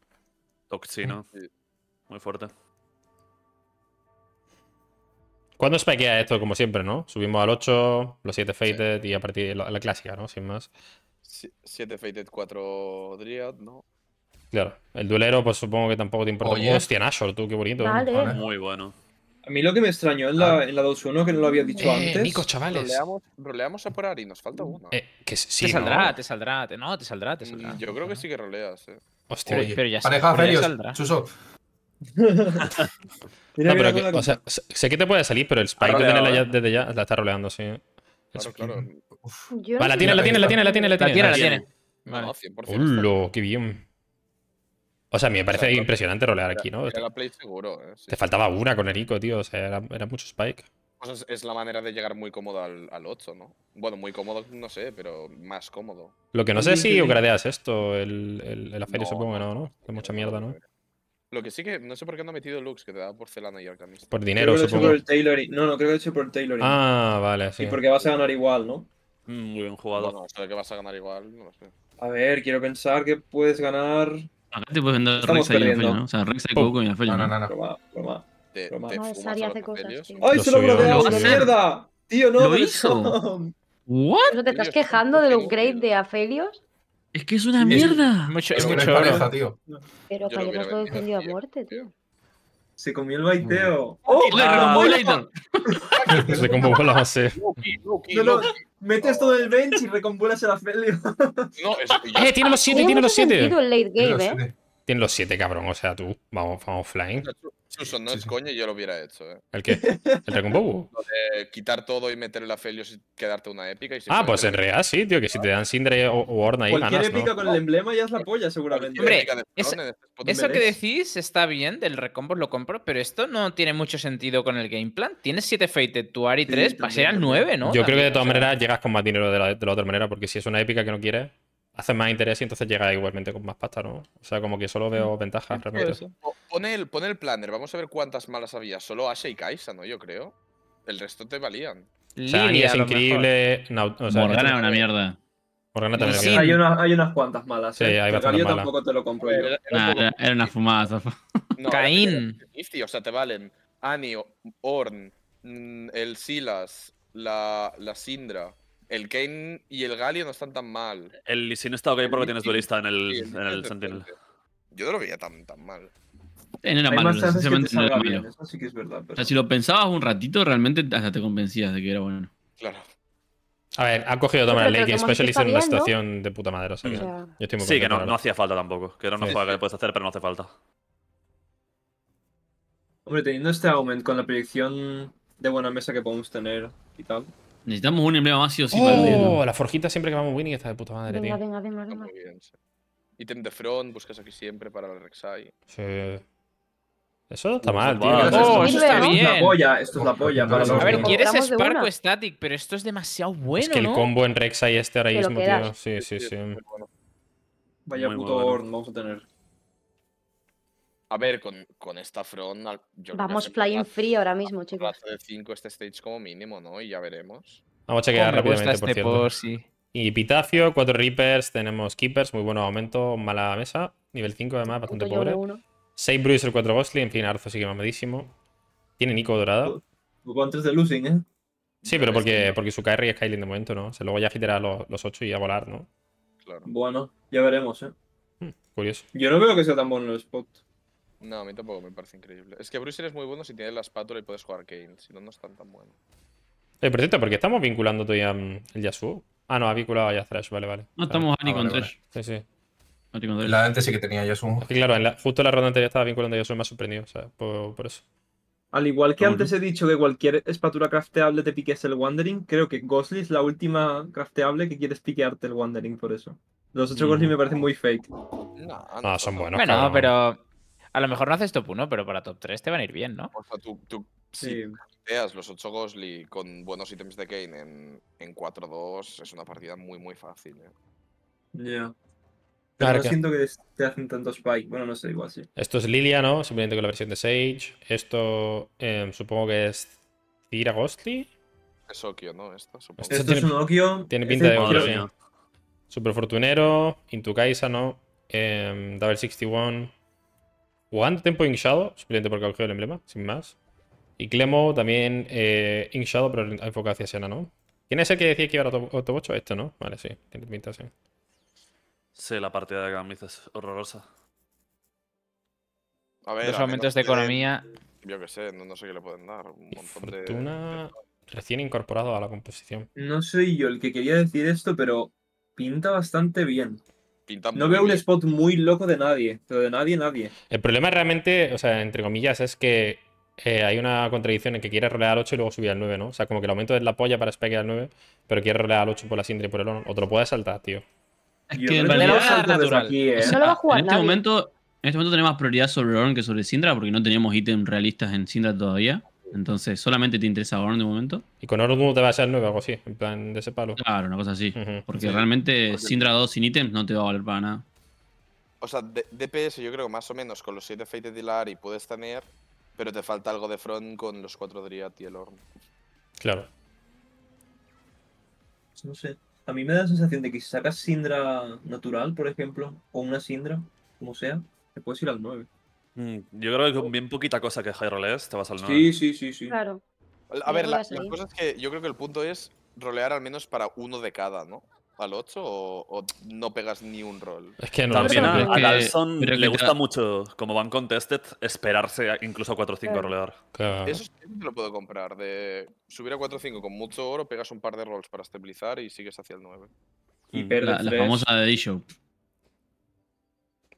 Toxino. Muy fuerte. ¿Cuándo spikea esto? Como siempre, ¿no? Subimos al 8, los 7 Fated y a partir de la, clásica, ¿no? Sin más. 7 Fated, 4 Dryad, ¿no? Claro. El duelero, pues supongo que tampoco te importa. Oye. Hostia, Nashor, tú, qué bonito. Vale. Ah, muy bueno. A mí lo que me extrañó en la, ah. la 2-1, que no lo había dicho eh, antes. Nico, chavales. Roleamos, a por Ari, nos falta mm, uno. Eh, te saldrá, te saldrá, no, te saldrá, te saldrá. Yo creo que sí que roleas, eh. Hostia, pero ya pareja feliz, Suso. no, que, o sea, sé que te puede salir, pero el Spike que tiene eh. desde ya la está roleando, sí. Claro, claro. la tiene, la tiene, la tiene, la tiene, la tiene. La tiene, la tiene. qué bien. O sea, me parece impresionante rolear aquí, ¿no? Eh, te faltaba una con Erico, tío. O sea, era mucho Spike es, la manera de llegar muy cómodo al, al, 8, ¿no? Bueno, muy cómodo, no sé, pero más cómodo. Lo que no sé es si upgradeas esto, el, el, aferio, supongo que no, ¿no? Es mucha mierda, ¿no? Lo que sí que no sé por qué han metido Lux, que te da porcelana y alcamista. Por dinero, supongo. el no, no, creo que lo he hecho por el Taylor Ah, vale, sí. Y porque vas a ganar igual, ¿no? Mm, muy bien jugado. Bueno, que vas a ganar igual, no lo sé. A ver, quiero pensar que puedes ganar. Acá te puedes vender Rex y Fella, ¿no? O sea, Rex y Coco y No, no, no. no. Te, te no, Sari hace cosas. Tío. ¡Ay, se lo bloqueamos! ¡La mierda! Tío, no. Lo hizo. ¿What? ¿Te estás quejando del upgrade de Afelios? Es que es una mierda. Es mucho, es mucho tío. Pero que lo defendido a muerte, tío. Se comió el baiteo. ¡Oh! ¡Le robó el Se compone la base. No, metes todo el bench y recompulas el Afelio. No, eso Eh, tiene los 7, tiene los 7. Tiene los 7, ¿eh? cabrón. O sea, tú, vamos, vamos flying no es sí. y yo lo hubiera hecho. ¿eh? ¿El qué? ¿El lo de quitar todo y meter la Felios y quedarte una épica. Y ah, pues en realidad sí, tío, que si te dan Sindre o, o Orna ahí Cualquier épica con el emblema ya es la polla, seguramente. Hombre, eso que decís está bien, del recombo, lo compro, pero esto no tiene mucho sentido con el game plan. Tienes 7 Fated, tu Ari 3, sí, al 9, ¿no? Yo creo que de todas maneras llegas con más dinero de la otra manera, porque si es una épica que no quieres hace más interés y entonces llega igualmente con más pasta, ¿no? O sea, como que solo veo mm. ventajas realmente. Pone el, el planner, vamos a ver cuántas malas había. Solo Ashe y Kaisa, ¿no? Yo creo. El resto te valían. Sí, es increíble. Morgana es una mierda. Morgana también. Sí, hay, una, hay, unas cuantas malas. Sí, eh. hay bastantes Yo tampoco te lo compré. Era, una fumada. Caín. o sea, te valen Annie, Orn, mm, el Silas, la, la Sindra. El Kane y el Galio no están tan mal. El Sin está ok porque tienes duelista en el, en el Sentinel. Yo no lo veía tan, tan mal. En no era malo, sinceramente que es verdad. O sea, si lo pensabas un ratito, realmente hasta te convencías de que era bueno. Claro. A ver, ha cogido tomar el Lake Specialist en una situación de puta madre. sí, que no, no, hacía falta tampoco. Que era una juega que le puedes hacer, pero no hace falta. Hombre, teniendo este aumento con la proyección de buena mesa que podemos tener y tal, Necesitamos un emblema más sí o sí Oh, la forjita siempre que vamos winning está de puta madre, tío. Venga, venga, venga. Ítem de front, buscas aquí siempre para el rexai Sí. Eso está mal, tío. Oh, eso está bien. Esto es la polla, Para los a ver, quieres Sparko Static, pero esto es demasiado bueno, Es que el combo en rexai este ahora mismo, tío. Sí, sí, sí. Vaya puto horn vamos a tener. A ver, con, esta front. Vamos flying free ahora mismo, chicos. de 5 este stage como mínimo, ¿no? Y ya veremos. Vamos a chequear pues rápidamente, por cierto. Y Pitafio, 4 Reapers, tenemos Keepers, muy buen aumento, mala mesa. Nivel 5 además, bastante pobre. 6 Bruiser, 4 Ghostly, en fin, Arzo sigue mamadísimo. Tiene Nico dorado. antes de Losing, ¿eh? Sí, pero porque, porque su carry es Kylie de momento, ¿no? Se luego ya fitará los, los 8 y a volar, ¿no? Claro. Bueno, ya veremos, ¿eh? Hmm, curioso. Yo no creo que sea tan bueno el spot. No, a mí tampoco me parece increíble. Es que Bruiser es muy bueno si tienes la espátula y puedes jugar Kane. Si no, no es tan tan bueno. Eh, por cierto, qué estamos vinculando todavía mm, el Yasuo. Ah, no, ha vinculado a Yasuo, vale, vale. No estamos ah, ni con Sí, sí. la antes sí que tenía Yasuo. claro, justo en la ronda anterior estaba vinculando a Yasuo y me ha sorprendido, o sea, por, eso. Al igual que antes he dicho que cualquier espátula crafteable te piques el Wandering, creo que Ghostly es la última crafteable que quieres piquearte el Wandering por eso. Los ocho mm. Ghostly me parecen muy fake. No, ah, no, son buenos. Bueno, pero a lo mejor no haces top 1, pero para top 3 te van a ir bien, ¿no? O sea, tú, tú sí. los 8 ghostly con buenos ítems de Kane en, en 4-2, es una partida muy, muy fácil. ¿eh? Ya. Pero claro siento que te hacen tantos spike. Bueno, no sé, igual sí. Esto es Lilia, ¿no? Simplemente con la versión de Sage. Esto em, supongo que es Zira Ghostly. Es Okio, ¿no? Esto, supongo. Esto, es un Okio. Tiene pinta de Okio, superfortunero Super Fortunero, Intukaisa, ¿no? Em, Double 61. Jugando tempo Inshadow, Shadow, porque porque cogido el emblema, sin más. Y Clemo también eh, pero enfocado hacia Sena, ¿no? ¿Quién es el que decía que iba a Autobocho? ¿Esto, ¿no? Vale, sí, tiene pinta así. Sí, la partida de Gambit es horrorosa. A ver, Los aumentos de economía. yo qué sé, no, sé qué le pueden dar. fortuna recién incorporado a la composición. No soy yo el que quería decir esto, pero pinta bastante bien. No veo un spot muy loco de nadie, pero de nadie, nadie. El problema realmente, o sea, entre comillas, es que eh, hay una contradicción en que quiere rolear al 8 y luego subir al 9, ¿no? O sea, como que el aumento es la polla para Spike al 9, pero quiere rolear al 8 por la y por el otro O te lo puedes saltar, tío. Es que en realidad Aquí, eh. ah, en este momento en este momento tenemos prioridad sobre Orn que sobre Sindra porque no teníamos ítems realistas en Sindra todavía. Entonces, ¿solamente te interesa Orn de momento? Y con Orn te va a ser nuevo, algo así, en plan de ese palo. Claro, una cosa así. Porque realmente 2 sin ítems no te va a valer para nada. O sea, de DPS yo creo más o menos con los 7 de y puedes tener, pero te falta algo de front con los 4 Driat y el Orn. Claro. No sé. A mí me da la sensación de que si sacas Sindra natural, por ejemplo, o una Sindra, como sea, te puedes ir al 9. Mm, yo creo que con bien poquita cosa que high te vas al 9. Sí, sí, sí, sí. Claro. A ver, la, que yo creo que el punto es rolear al menos para uno de cada, ¿no? al 8 o, no pegas ni un rol? Es que no También a, a Dalson le gusta mucho, como van contested, esperarse incluso a 4 5 rolear. Eso siempre lo puedo comprar. De subir a 4 5 con mucho oro, pegas un par de rolls para estabilizar y sigues hacia el 9. Mm. Y le la, la famosa de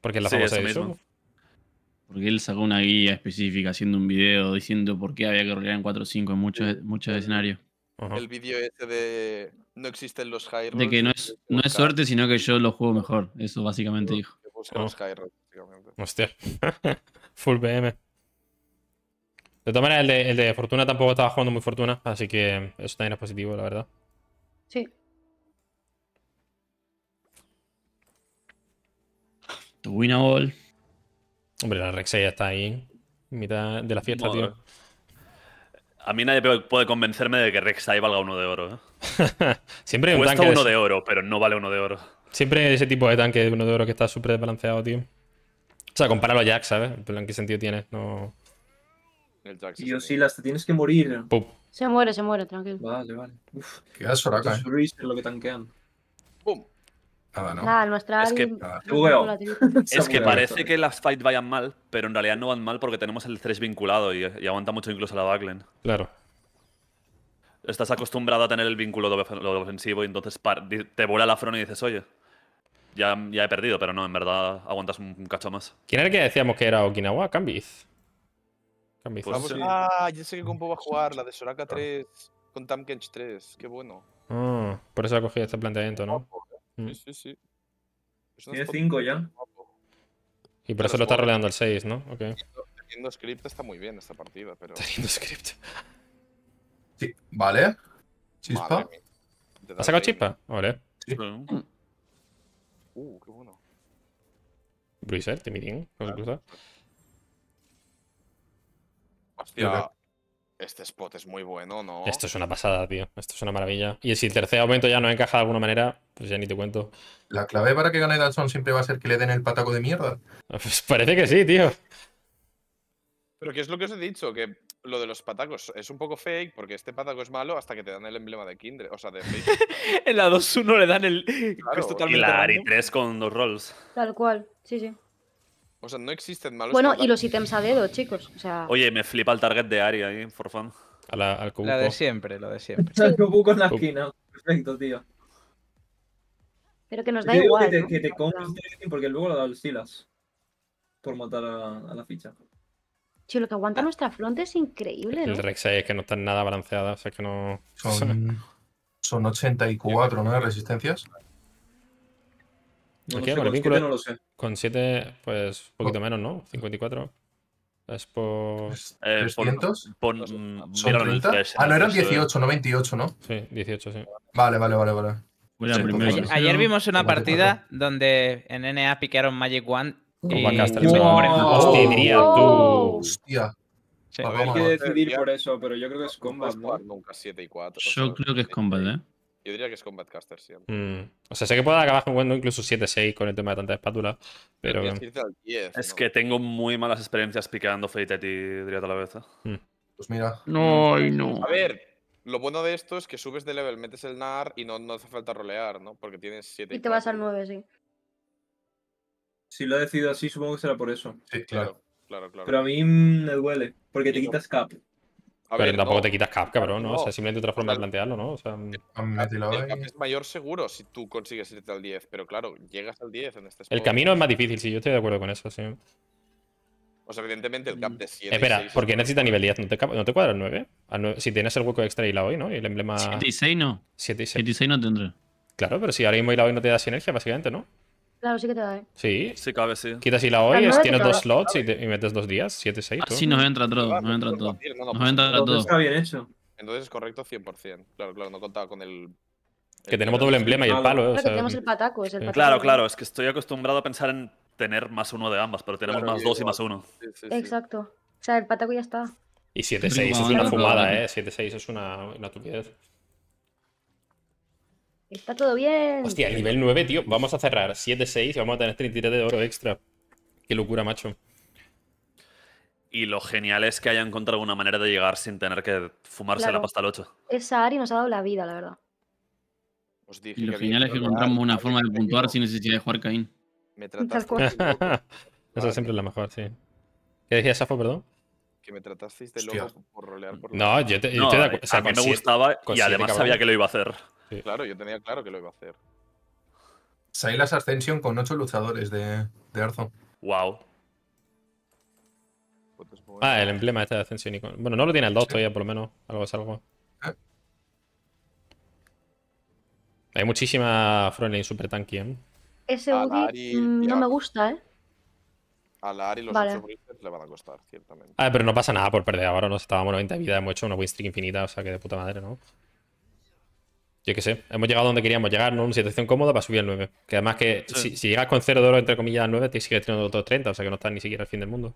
Porque la famosa de porque él sacó una guía específica haciendo un video diciendo por qué había que rolear en 4 5 en muchos, muchos escenarios. El vídeo ese de no existen los high rolls. De que no es, no es suerte, sino que yo lo juego mejor. Eso básicamente dijo. Ah. high Hostia. Full BM. De todas maneras, el de, Fortuna tampoco estaba jugando muy Fortuna, así que eso también es positivo, la verdad. Sí. Tu win Hombre, la Rex ya está ahí, ¿eh? en mitad de la fiesta, tío. A mí nadie puede convencerme de que ahí valga uno de oro. ¿eh? Siempre hay un Cuesta tanque uno de... oro, pero no vale uno de oro. Siempre ese tipo de tanque de uno de oro que está súper desbalanceado, tío. O sea, compáralo a Jax, ¿sabes? ¿En qué sentido tiene? No... El sí, las te tienes que morir. Se muere, se muere, tranquilo. Vale, vale. Uf, qué asoraca, Es lo que tanquean. ¡Pum! Nada, ¿no? es que, parece que las fights vayan mal, pero en realidad no van mal porque tenemos el 3 vinculado y, aguanta mucho incluso la backline. Claro. Estás acostumbrado a tener el vínculo ofensivo y entonces te vuela la front y dices, oye, ya, ya he perdido, pero no, en verdad aguantas un cacho más. ¿Quién era el que decíamos que era Okinawa? Cambiz. Cambiz. Pues ah, ah, yo sé que Compo va a jugar, la de Soraka 3 con Tamkench 3, qué bueno. Ah, por eso ha cogido este planteamiento, ¿no? Mm. Sí, sí, sí. Tiene 5 ya. Y por eso lo está roleando el 6, ¿no? Okay. Teniendo script está muy bien esta partida, pero. Teniendo script. Sí. Vale. Chispa. ¿Has sacado chispa? Vale. Mm. Uh, qué bueno. Bruiser, te miren. Hostia este spot es muy bueno, ¿no? Esto es una pasada, tío. Esto es una maravilla. Y si el tercer aumento ya no encaja de alguna manera, pues ya ni te cuento. La clave para que gane Dalson siempre va a ser que le den el pataco de mierda. Pues parece que sí, tío. Pero que es lo que os he dicho, que lo de los patacos es un poco fake, porque este pataco es malo hasta que te dan el emblema de Kindred, o sea, de en la 2-1 le dan el... Claro, y la Ari 3 con dos rolls. Tal cual, sí, sí. O sea, no existen malos. Bueno, y los ítems a dedo, chicos. Oye, me flipa el target de Ari ahí, for fun. A la, al cubo. La de siempre, lo de siempre. el cubo con la esquina. Perfecto, tío. Pero que nos da igual. que te, ¿no? porque luego lo Silas. Por matar a, la ficha. Chico lo que aguanta ah. nuestra fronte es increíble. El Rek'Sai es que no está nada balanceada, o sea que no. Son, son 84, ¿no? Resistencias. No, no lo sé. Con 7, pues un poquito oh. menos, ¿no? 54. Es por. Eh, ¿300? Por, ¿Son 30? Mm, ah, no, eran 18, no 28, ¿no? Sí, 18, sí. Vale, vale, vale, vale. ayer, vimos una partida donde en NA piquearon Magic One oh, y... Con Castle, wow. Oh. Hostia, diría tú. Hostia. Sí. Pues Hay que decidir por eso, pero yo creo que es Combat, Nunca 7 y 4. Yo creo que es Combat, ¿eh? Yo diría que es Combat Caster siempre. Mm. O sea, sé que puede acabar jugando incluso 7-6 con el tema de tanta espátula, pero. es que tengo muy malas experiencias picando Fate y diría a la vez. Mm. Pues mira. No, mm. no. A ver, lo bueno de esto es que subes de level, metes el NAR y no, no hace falta rolear, ¿no? Porque tienes 7. Y, y te vas al 9, sí. Si lo ha decidido así, supongo que será por eso. Sí, Claro, claro. claro. Pero a mí me duele, porque te quitas cap pero tampoco te quitas cap, cabrón, ¿no? O sea, simplemente otra forma de plantearlo, ¿no? O sea, el, mm. cap es mayor seguro si tú consigues irte al 10, pero claro, llegas al 10 en este El camino es más difícil, sí, yo estoy de acuerdo con eso, sí. O sea, evidentemente el cap de 7. Mm. Espera, ¿por qué necesita nivel 10? ¿No te, cuadra el 9? Si tienes el hueco extra y la hoy, ¿no? Y el emblema. 7 y 6 no. 7 y 6. 7 y 6 no tendré. Claro, pero si ahora mismo y la hoy no te das sinergia, básicamente, ¿no? Claro, sí que te da, ¿eh? Sí. Sí, cabe, sí. Quitas y la hoy tienes dos slots y, metes dos días, 7, 6. Así nos entra todo, nos entra todo. Nos entra pues todo. Está bien hecho. Entonces es correcto 100%. Claro, claro, no contaba con el que tenemos doble emblema y el palo, ¿eh? tenemos el pataco, es el pataco. Claro, claro, es que estoy acostumbrado a pensar en tener más uno de ambas, pero tenemos más dos y más uno. Exacto. O sea, el pataco ya está. Y 7-6 es una fumada, ¿eh? 7-6 es una, una tupidez. Está todo bien. Hostia, nivel 9, tío. Vamos a cerrar 7-6 y vamos a tener 33 de oro extra. Qué locura, macho. Y lo genial es que haya encontrado una manera de llegar sin tener que fumarse la pasta al 8. Esa Ari nos ha dado la vida, la verdad. y lo genial es que encontramos una forma de puntuar sin necesidad de jugar Caín. Me trataste. Esa es la mejor, sí. ¿Qué decía Safo, perdón? que me tratasteis de loco por rolear por No, yo, te, no, O sea, a me gustaba y además sabía que lo iba a hacer. Claro, yo tenía claro que lo iba a hacer. las Ascension con 8 luchadores de, de Arzo. Wow. Pues ah, el emblema este de Ascension. Bueno, no lo tiene el 2 todavía, por lo menos. Algo es algo. Ah. Hay muchísima Frontline super tanky, ¿eh? Ese Udi mm, no me gusta, ¿eh? A la Ari los vale. le van a costar, ciertamente. Ah, pero no pasa nada por perder ahora, nos estábamos 90 vida, hemos hecho una win streak infinita, o sea que de puta madre, ¿no? yo qué sé, hemos llegado donde queríamos llegar, ¿no? Una situación cómoda para subir al 9. Que además que si, llegas con 0 de oro, entre comillas, al 9, te sigues teniendo otros 30, o sea que no estás ni siquiera al fin del mundo.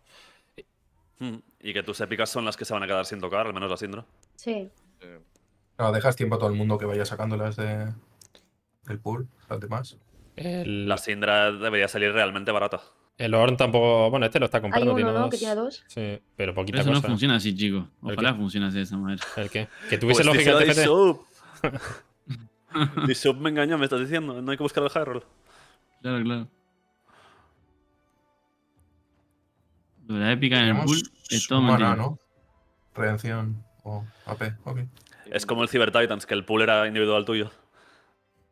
Hmm. Y que tus épicas son las que se van a quedar sin tocar, al menos la Sindra. Sí. Eh, dejas tiempo a todo el mundo que vaya sacándolas de, del pool, las demás. La Sindra debería salir realmente barata. El Horn tampoco. Bueno, este lo está comprando. Hay uno, tiene ¿no? Dos... Que tiene dos. Sí, pero poquita eso cosa. no funciona así, chico. Ojalá funcione así de esa manera. ¿El qué? Que tuviese pues lógica. Dice, me engañó, me estás diciendo, no hay que buscar el Hyrule. Claro, claro. verdad épica en el pool es todo ¿no? Redención o AP, ok. Es como el Cyber Titans, que el pool era individual tuyo.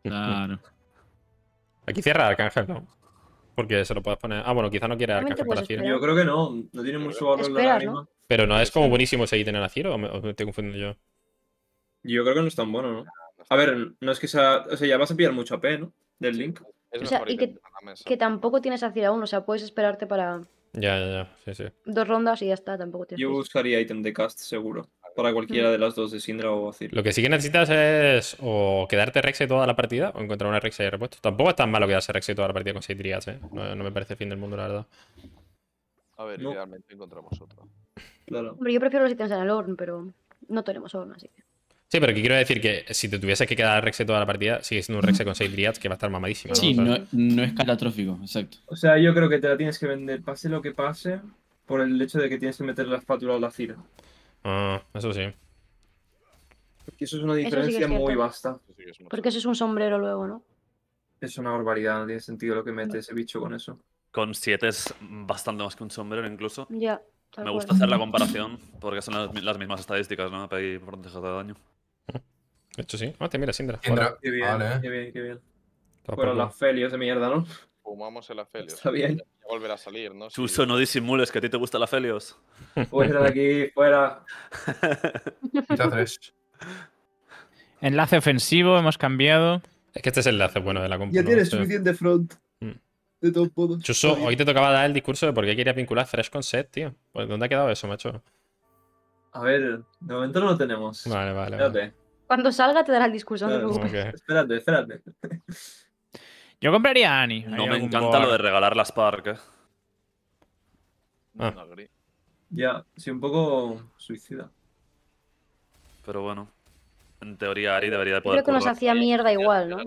Claro. Aquí cierra Arcángel, ¿no? Porque se lo puedes poner. Ah, bueno, quizá no quiere Arcángel para Ciro. Yo creo que no, no tiene mucho valor Espera, la Pero no es como buenísimo seguir en la Ciro, o me estoy confundiendo yo. Yo creo que no es tan bueno, ¿no? A ver, no es que sea. O sea, ya vas a pillar mucho AP, ¿no? Del link. o sea, y que, tampoco tienes hacia aún, o sea, puedes esperarte para. Ya, ya, ya. Sí, sí. Dos rondas y ya está, tampoco tienes. Yo buscaría ítem de cast seguro. Para cualquiera de las dos de Sindra o Azir. Lo que sí que necesitas es o quedarte Rexy toda la partida o encontrar una Rexy de repuesto. Tampoco es tan malo quedarse Rexy toda la partida con 6 ¿eh? No, me parece fin del mundo, la verdad. A ver, encontramos otra. Claro. Hombre, yo prefiero los ítems en el horn, pero no tenemos horn, así que. Sí, pero que quiero decir que si te tuviese que quedar Rexe toda la partida, sigue siendo un Rexe con 6 Dryads que va a estar mamadísimo. Sí, no, es catastrófico, exacto. O sea, yo creo que te la tienes que vender, pase lo que pase, por el hecho de que tienes que meter la espátula o la cira. Ah, eso sí. Porque eso es una diferencia muy vasta. Porque eso es un sombrero luego, ¿no? Es una barbaridad, no tiene sentido lo que mete ese bicho con eso. Con 7 es bastante más que un sombrero incluso. Ya. Me gusta hacer la comparación porque son las, mismas estadísticas, ¿no? Pedir porcentaje de daño. De hecho, sí. Ah, mira, Sindra. Qué, bien, qué bien, qué bien. Fueron las felios de mierda, ¿no? Fumamos el felios Está bien. Ya volverá a salir, ¿no? Chuso, no disimules que a ti te gusta la Felios. Fuera pues de aquí, fuera. enlace ofensivo, hemos cambiado. Es que este es el enlace bueno de la compu. Ya tienes este- suficiente front. Mm. De todos modos. Chuso, hoy te tocaba dar el discurso de por qué querías vincular Fresh con Set, tío. Pues, ¿Dónde ha quedado eso, macho? A ver, de momento no lo tenemos. Vale, vale. Espérate. vale. Cuando salga te dará el discurso, no te Espérate, espérate. Yo compraría a Annie. No me encanta lo de regalar las parques. Eh. Ah. Ya, sí, un poco suicida. Pero bueno. En teoría, Ari debería de poder. Creo que nos hacía mierda igual, ¿no?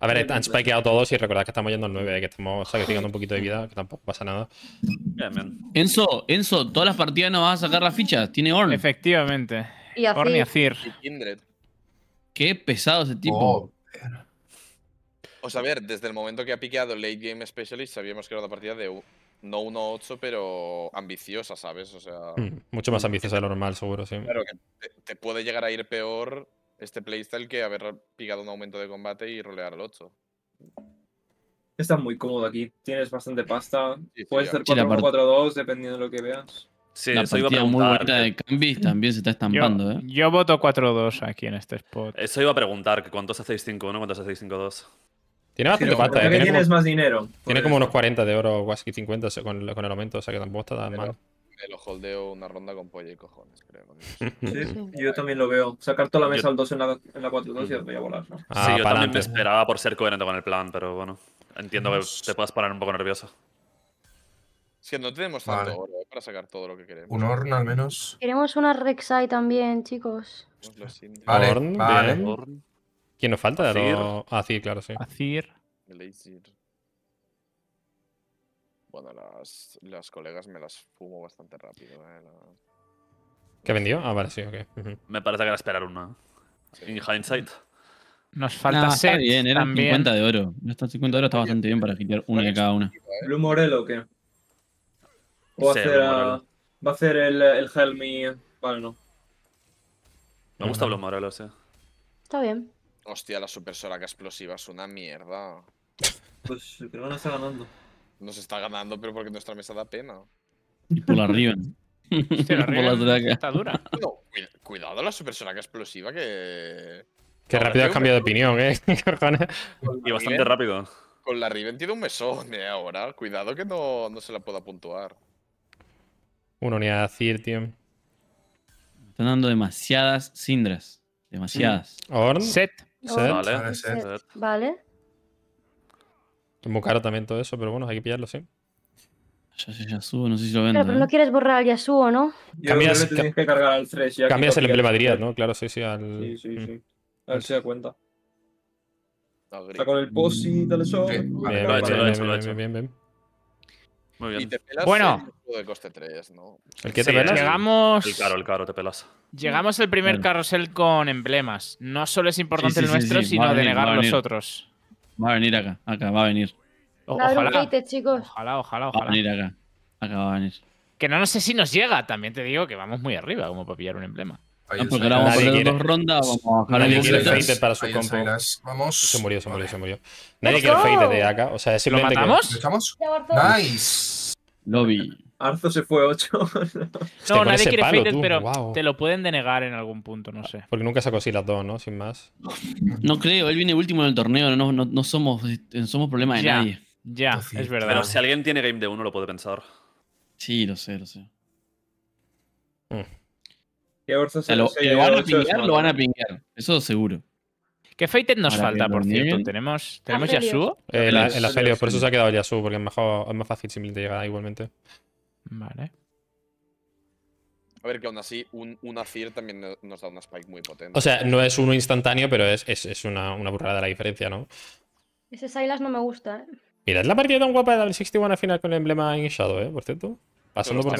A ver, han spikeado todos y recordad que estamos yendo al 9, eh, que estamos sacrificando un poquito de vida, que tampoco pasa nada. Enzo, Enzo, todas las partidas no vas a sacar las fichas. Tiene Orn. Efectivamente. Y a Orn y Kindred. Qué pesado ese tipo. Oh, o sea, a ver, desde el momento que ha piqueado Late Game Specialist, sabíamos que era una partida de no 1-8, pero ambiciosa, ¿sabes? O sea. Mm, mucho más ambiciosa de lo normal, seguro, sí. Claro, que te, puede llegar a ir peor este playstyle que haber picado un aumento de combate y rolear al 8. Está muy cómodo aquí. Tienes bastante pasta. Puede ser Puedes hacer 4 4 2 dependiendo de lo que veas. Sí, la partida muy buena de Cambis también se está estampando. Yo, ¿eh? yo voto 4-2 aquí en este spot. Eso iba a preguntar, ¿cuántos hacéis 5-1? ¿Cuántos hacéis 5-2? Tiene bastante pata. ¿eh? Tiene más dinero. Tiene como unos 40 de oro o así 50 con, el aumento, o sea que tampoco está tan mal. Me lo holdeo una ronda con pollo y cojones, creo. Sí, yo también lo veo. Sacar toda la mesa al 2 en la, en la 4-2 y voy a volar. ¿no? Ah, sí, yo también me esperaba por ser coherente con el plan, pero bueno. Entiendo que te puedas parar un poco nervioso. Si no tenemos tanto oro, para sacar todo lo que queremos. Un horn al menos. Queremos una Rek'Sai también, chicos. Vale, Horn, vale. ¿Quién nos falta? Azir. Azir, claro, sí. Azir. Bueno, las, colegas me las fumo bastante rápido. Eh, ¿Qué vendió? Ah, vale, sí, Me parece que era esperar una. In hindsight. Nos falta eran 50 de oro. están 50 de oro está bastante bien para quitar una de cada una. Eh. ¿Blue Morel o qué? Va a hacer ah, el, el Helmi. Vale, no. Me gusta Morelos, eh. Está bien. Hostia, la super que explosiva es una mierda. Pues creo que no está ganando. Nos está ganando, pero porque nuestra mesa da pena. Y por la Riven. por la Está dura. cuidado la Supersoraca explosiva que. Qué rápido has cambiado de opinión, eh. y bastante rápido. Con la Riven tiene un mesón eh, ahora. Cuidado que no, no se la pueda puntuar. Una unidad de Cirtium. Están dando demasiadas Sindras. Demasiadas. Mm. Set. Set. Vale. Vale. Es muy caro también todo eso, pero bueno, hay que pillarlo, sí. Ya, Yasuo, no sé si lo vendo. Pero, no eh. quieres borrar al Yasuo, ¿no? cambias, que, cargar al Thresh. Ya cambias el emblema de ¿no? Claro, sí, sí. Al... Sí, sí, mm. sí. A ver si da cuenta. Está con el posi, tal eso. bien, bien, bien. Y te pelas bueno. el 3, ¿no? que te pelas? Llegamos... El el te pelas. Llegamos al primer carrusel con emblemas. No solo es importante el nuestro, sino delegar de negar los otros. Va a venir acá, acá, va a venir. ojalá. ojalá, ojalá, ojalá. Va a venir acá, acá va a venir. Que no, no sé si nos llega, también te digo que vamos muy arriba como para pillar un emblema porque dos rondas, Nadie quiere Fated para su compo. Vamos. Se murió, se murió, se murió. Nadie quiere Fated de acá. O sea, si ¿Lo matamos? Nice. Lobby. Arzo se fue 8. no, nadie quiere Fated, pero te lo pueden denegar en algún punto, no sé. Porque nunca sacó así las dos, ¿no? Sin más. No creo, él viene último en el torneo, no, no, no somos, somos problema de nadie. Ya, es verdad. Pero si alguien tiene game de uno, lo puede pensar. Sí, lo sé, lo sé. Mm lo, lo, van a pingar, lo van a pingar. Eso seguro. Que Fated nos falta, por cierto. Tenemos, tenemos Yasuo. el, Aphelios, eh, por eso se ha quedado Yasuo, porque es, más es más fácil simplemente llegar igualmente. Vale. A ver, que aún así, un, un Azir también nos da una spike muy potente. O sea, no es uno instantáneo, pero es, es, es una, una burrada la diferencia, ¿no? Ese Silas no me gusta, ¿eh? es la partida tan guapa de W61 al final con el emblema en Shadow, ¿eh? Por cierto. Pasando por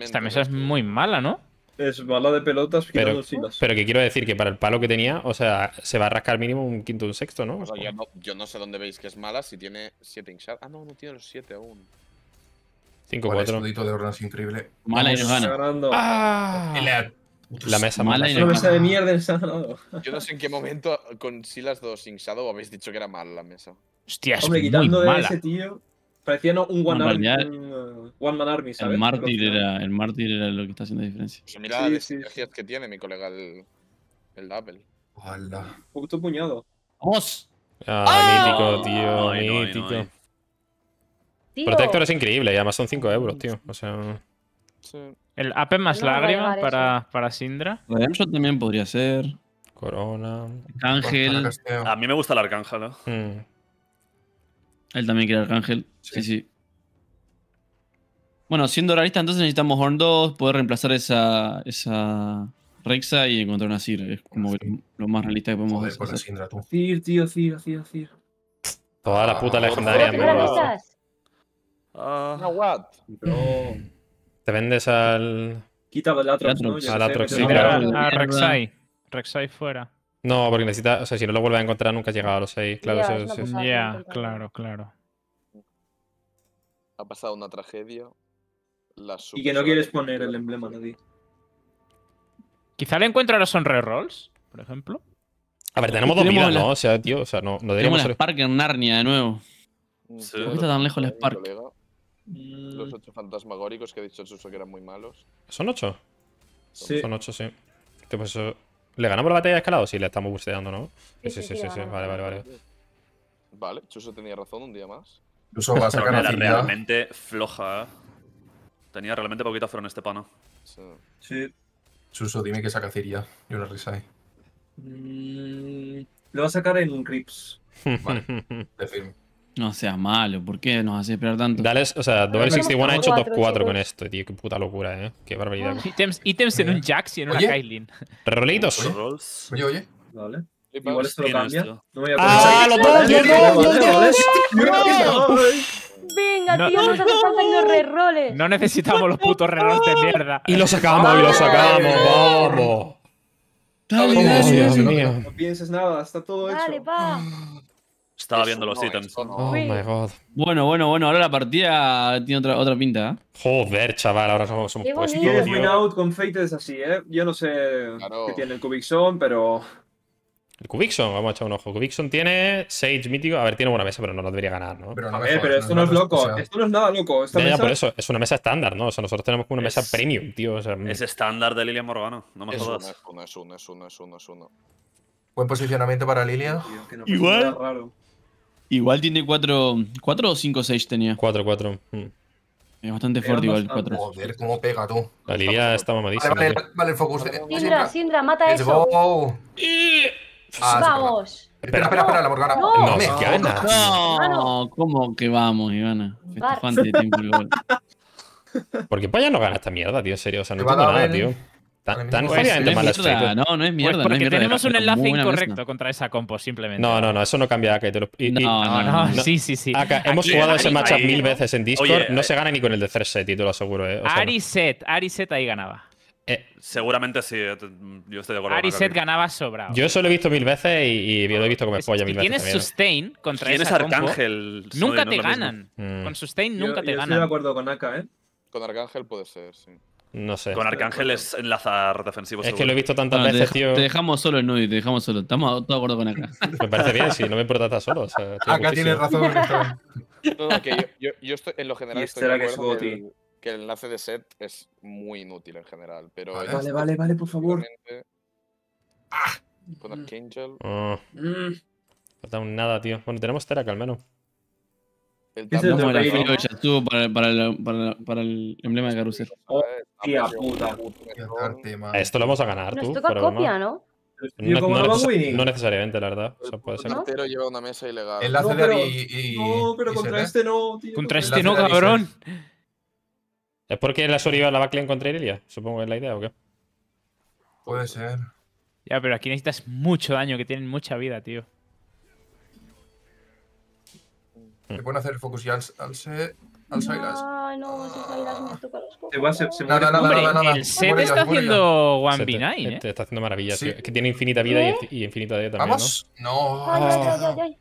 esta mesa es muy mala, ¿no? Es mala de pelotas, pero, Pero que quiero decir que para el palo que tenía, o sea, se va a rascar mínimo un quinto un sexto, ¿no? yo, no yo no sé dónde veis que es mala si tiene 7 inchar. Ah, no, no tiene los 7 aún. 5-4. Vale, de Ornas increíble. Mala y nos gana. ¡Ah! La, mesa mala y mesa de mierda ensanado Yo no sé en qué momento con Silas 2 insado habéis dicho que era mala la mesa. Hostia, es Hombre, quitando muy de ese tío. Parecía ¿no? un One, un, uh, one Man Army, ¿sabes? El mártir, era, el mártir era lo que está haciendo diferencia. mira las que tiene mi colega el, el Apple. ¡Hala! Puto puñado. ¡Vamos! Ah, ¡Ah! mítico, tío, Protector es increíble y además son 5 euros, tío. O sea. El AP más lágrima para, para Sindra. Eso también podría ser. Corona. Ángel. A mí me gusta el Arcángel, ¿no? Mm. Él también quiere Arcángel. Sí, sí. Bueno, siendo realista, entonces necesitamos Horn 2, poder reemplazar esa, esa Rexa y encontrar una Sir. Es como lo, más realista que podemos hacer. Sir, tío, Sir, Sir, Toda la ah, puta legendaria. Ah, no, what? Te vendes al. Quita del Atrox. ¿no? Al A Rek'Sai. Rek'Sai fuera. No, porque necesita, o sea, si no lo vuelve a encontrar nunca llega a los 6. Claro, eso, es, Ya, claro, claro. Ha pasado una tragedia. y que no quieres poner el emblema nadie. Quizá le encuentre a los por ejemplo. A ver, tenemos dos vidas, ¿no? O sea, tío, o sea, no, no Tenemos el Spark en Narnia de nuevo. Mm, sí. ¿Por está tan lejos el Spark? Mm. Los ocho fantasmagóricos que ha dicho el Suso que eran muy malos. ¿Son ocho? Sí. Son ocho, sí. Pues eso ¿Le ganamos la batalla de escalado? Sí, le estamos busteando, ¿no? Sí, sí, sí, sí, Vale, vale, vale. Vale, Chuso tenía razón un día más. Chuso va a sacar una realmente floja, ¿eh? Tenía realmente poquito afro en este pano. Sí. Chuso, dime qué saca Ciria y una risa ahí. Mm, lo va a sacar en Crips. Vale, de fin. No seas malo, ¿por qué nos hace esperar tanto? Dale, o sea, Double 61 ha hecho top 4 con esto, tío. Qué puta locura, ¿eh? Qué barbaridad. Ítems, en un Jax y en una Kailin. Rolitos. Oye, oye. Vale. Igual esto lo cambia. No me voy a ¡Ah, los dos! Venga, tío, nos hacen falta los reroles. No necesitamos los putos reroles de mierda. Y lo sacamos, y lo sacamos, vamos. Dale, Dios mío. No pienses nada, está todo hecho. Dale, pa. Estaba viendo los ítems. oh my god. Bueno, bueno, bueno, ahora la partida tiene otra, otra pinta. ¿eh? Joder, chaval, ahora somos, somos puestos. out con Fate es así, ¿eh? Yo no sé qué tiene el Kubixon, pero. El Cubixon, vamos a echar un ojo. Cubixon tiene Sage mítico. A ver, tiene buena mesa, pero no la debería ganar, ¿no? Pero a ver, pero esto no, es loco. Esto no es nada loco. Esta mesa... por eso. Es una mesa estándar, ¿no? O sea, nosotros tenemos una mesa premium, tío. Mm. es estándar de Lilian Morgano. No me es jodas. es uno, es uno, es uno, es uno. Buen posicionamiento para Lilia. Igual. Igual tiene 4 4 o 5 6 tenía. 4 4. Mm. Es bastante fuerte igual el 4. Joder, cómo pega tú. La Lidia está mamadísima. Vale, vale, vale el focus. Sindra, Sindra, mata a eso. Go. Y... Ah, ah vamos. Espera, espera, espera, la Morgana. No, no, me gana. No, ¿cómo que vamos, Ivana? Festejante de tiempo el gol. Porque Paya no gana esta mierda, tío, en serio. O sea, no entiendo nada, tío. Tan, tan pues, no No, no es mierda. Pues porque tenemos un enlace incorrecto contra esa compo, simplemente. No, no, no, eso no cambia. no, no, sí, sí, sí. hemos jugado ese matchup mil veces en Discord. no se eh, gana ni con el de third set, te lo aseguro. Eh. O sea, Ariset, Ariset ahí ganaba. Eh. Seguramente sí, eh, yo estoy de acuerdo. Ariset ganaba sobra. Yo eso lo he visto mil veces y, lo he visto como polla mil veces. Tienes Sustain contra Tienes esa Arcángel. Nunca te ganan. Mm. Con Sustain nunca te ganan. estoy de acuerdo con Aka, ¿eh? Con Arcángel puede ser, sí. No sé. Con Arcángel es enlazar defensivo. Es que lo he visto tantas veces, te tío. Te dejamos solo, Nui. te dejamos solo. Estamos todos acuerdo con acá. Me parece bien, si no me importa estar solo. acá tienes razón. yo, estoy, en lo general estoy este de acuerdo que, el, que el enlace de set es muy inútil en general, pero... Vale, vale, vale, por favor. Ah. Con Arcángel… No oh. mm. falta un nada, tío. Bueno, tenemos Terak al menos. El, el, el para, para, para, para, el, emblema de carusel puta. Esto lo vamos a ganar, tú. ¿no? No, necesariamente, la verdad. O sea, pues puede ser. lleva una mesa ilegal. El no, pero, no, pero contra este no, tío. Contra este no, cabrón. ¿Es porque la Soriva la va a contra Irelia? Supongo que es la idea, ¿o qué? Puede ser. Ya, pero aquí necesitas mucho daño, que tienen mucha vida, tío. ¿Se pueden hacer focus y alce. Ay, No, no, Sailas me los cojones. va a El set está, haciendo One v Nine. ¿eh? Está haciendo maravillas. Sí. Que tiene infinita vida y, ¿Eh? infinita de también. ¿Vamos? No. Vale,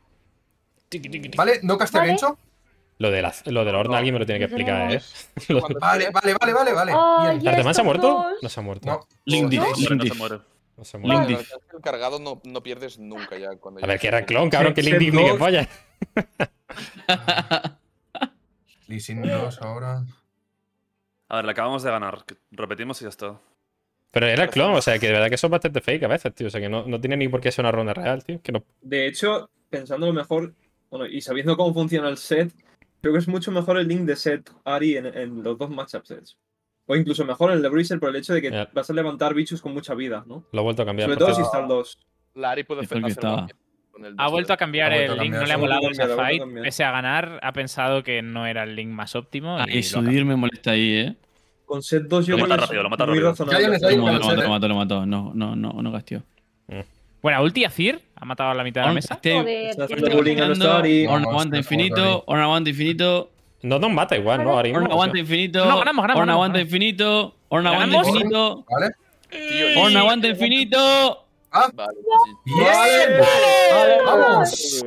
no caste ¿Vale? Lo de, la, lo de la alguien me lo tiene que explicar, ¿eh? vale, vale, vale, vale, vale. Oh, demás se ha muerto? No se ha muerto. No. Lindy, Lindy. No se muere. Lindy. El cargado no, no pierdes nunca ya. Cuando a ver, que era clon, cabrón, que Lindy ni que falla. Leasing 2 eh. ahora. A ver, la acabamos de ganar. Repetimos y ya está. Pero era clon, o sea, que de verdad que son bastante fake a veces, tío. O sea, que no, tiene ni por qué ser una ronda real, tío. De hecho, pensando lo mejor, bueno, y sabiendo cómo funciona el set, creo que es mucho mejor el link de set Ari en, los dos matchup sets, O incluso mejor el de Bruiser por el hecho de que vas a levantar bichos con mucha vida, ¿no? Lo he vuelto a cambiar. Sobre todo si están dos. La Ari puede hacer, hacer ha vuelto a cambiar el link, no le ha molado esa fight. Pese a ganar, ha pensado que no era el link más óptimo. Ah, y, subir me molesta ahí, ¿eh? Con set 2 yo... Lo mata rápido, lo mata rápido. Lo mató, lo mató, lo mató. No, no, no, no gastió. Mm. Buena ulti a CIR. Ha matado a la mitad de la mesa. Este Horn aguanta infinito. Horn aguanta infinito. No nos mata igual, ¿no? Horn aguanta infinito. No, ganamos, ganamos. Horn aguanta infinito. Horn aguanta infinito. Horn aguanta infinito. ¿Ah? Vale, Vale, ¡Vamos!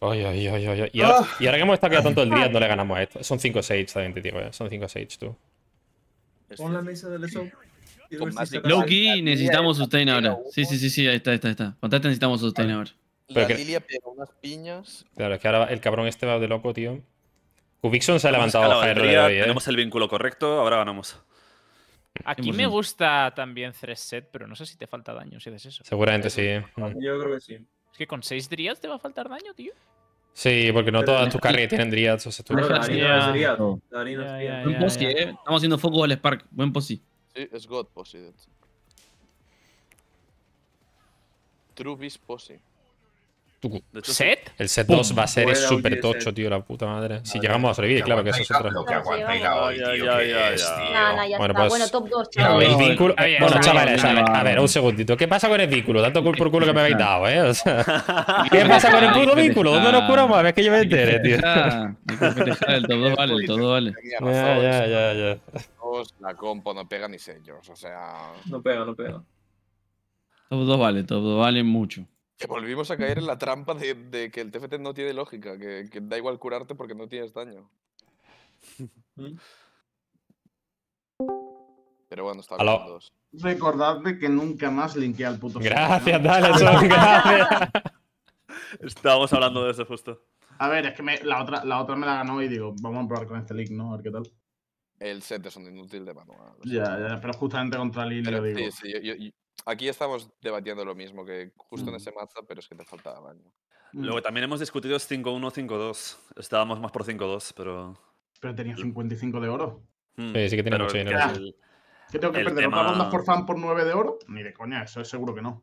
Ay, ay, ay, ah. Y, ahora, que hemos estado quedando tanto el día, no le ganamos a esto. Son 5 Sage también, tío, Son 5 sages, tú. Este Pon la mesa del eso. Loki, necesitamos sustain ahora. Sí, sí, sí, sí, ahí está, ahí está, necesitamos sustain ahora. Pero la que... Lilia unas piñas. Claro, es que ahora el cabrón este va de loco, tío. Kubikson se ha levantado a ¿eh? Tenemos el vínculo correcto, ahora ganamos. Aquí me gusta también 3-set, pero no sé si te falta daño si haces eso. Seguramente sí. Yo creo que sí. Es que con 6 Driads te va a faltar daño, tío. Sí, porque no todas tus este carries tienen Dryads. O sea, tú... No, Buen posi, eh. Estamos haciendo foco al Spark. Buen posi. Sí, es God posi, beast posi. ¿Set? El set 2 va a ser súper tocho, tío, la puta madre. Si llegamos a sobrevivir, claro que eso es otra. Bueno, pues. Bueno, top 2, chaval. Bueno, chavales, a ver, un segundito. ¿Qué pasa con el vínculo? Tanto culo por culo que me habéis dado, ¿eh? O sea, ¿Qué pasa con el puto vínculo? ¿Dónde nos curamos? Es que yo me entero, tío. El top 2 vale, el top 2 vale. Ya, ya, ya, ya. La compo no pega ni sellos, o sea. No pega, no pega. Top 2 vale, top 2 vale mucho. Que volvimos a caer en la trampa de, que el TFT no tiene lógica, que, da igual curarte porque no tienes daño. Mm. Pero bueno, está bien dos. Recordadme que nunca más linké al puto. Gracias, dale, son, gracias. Estábamos hablando de eso justo. A ver, es que la, otra, la otra me la ganó y digo, vamos a probar con este link, ¿no? A ver qué tal. El set es un inútil de manual. Ya, ya, pero justamente contra Lily lo digo. Aquí estamos debatiendo lo mismo que justo en mm. ese mazo, pero es que te faltaba baño. Luego mm. también hemos discutido 5-1, 5-2. Estábamos más por 5-2, pero. Pero tenía 55 de oro. Mm. Sí, sí que tenía mucho dinero. Ah. ¿Qué tengo que perder? Tema... ronda fan por 9 de oro? Ni de coña, eso es seguro que no.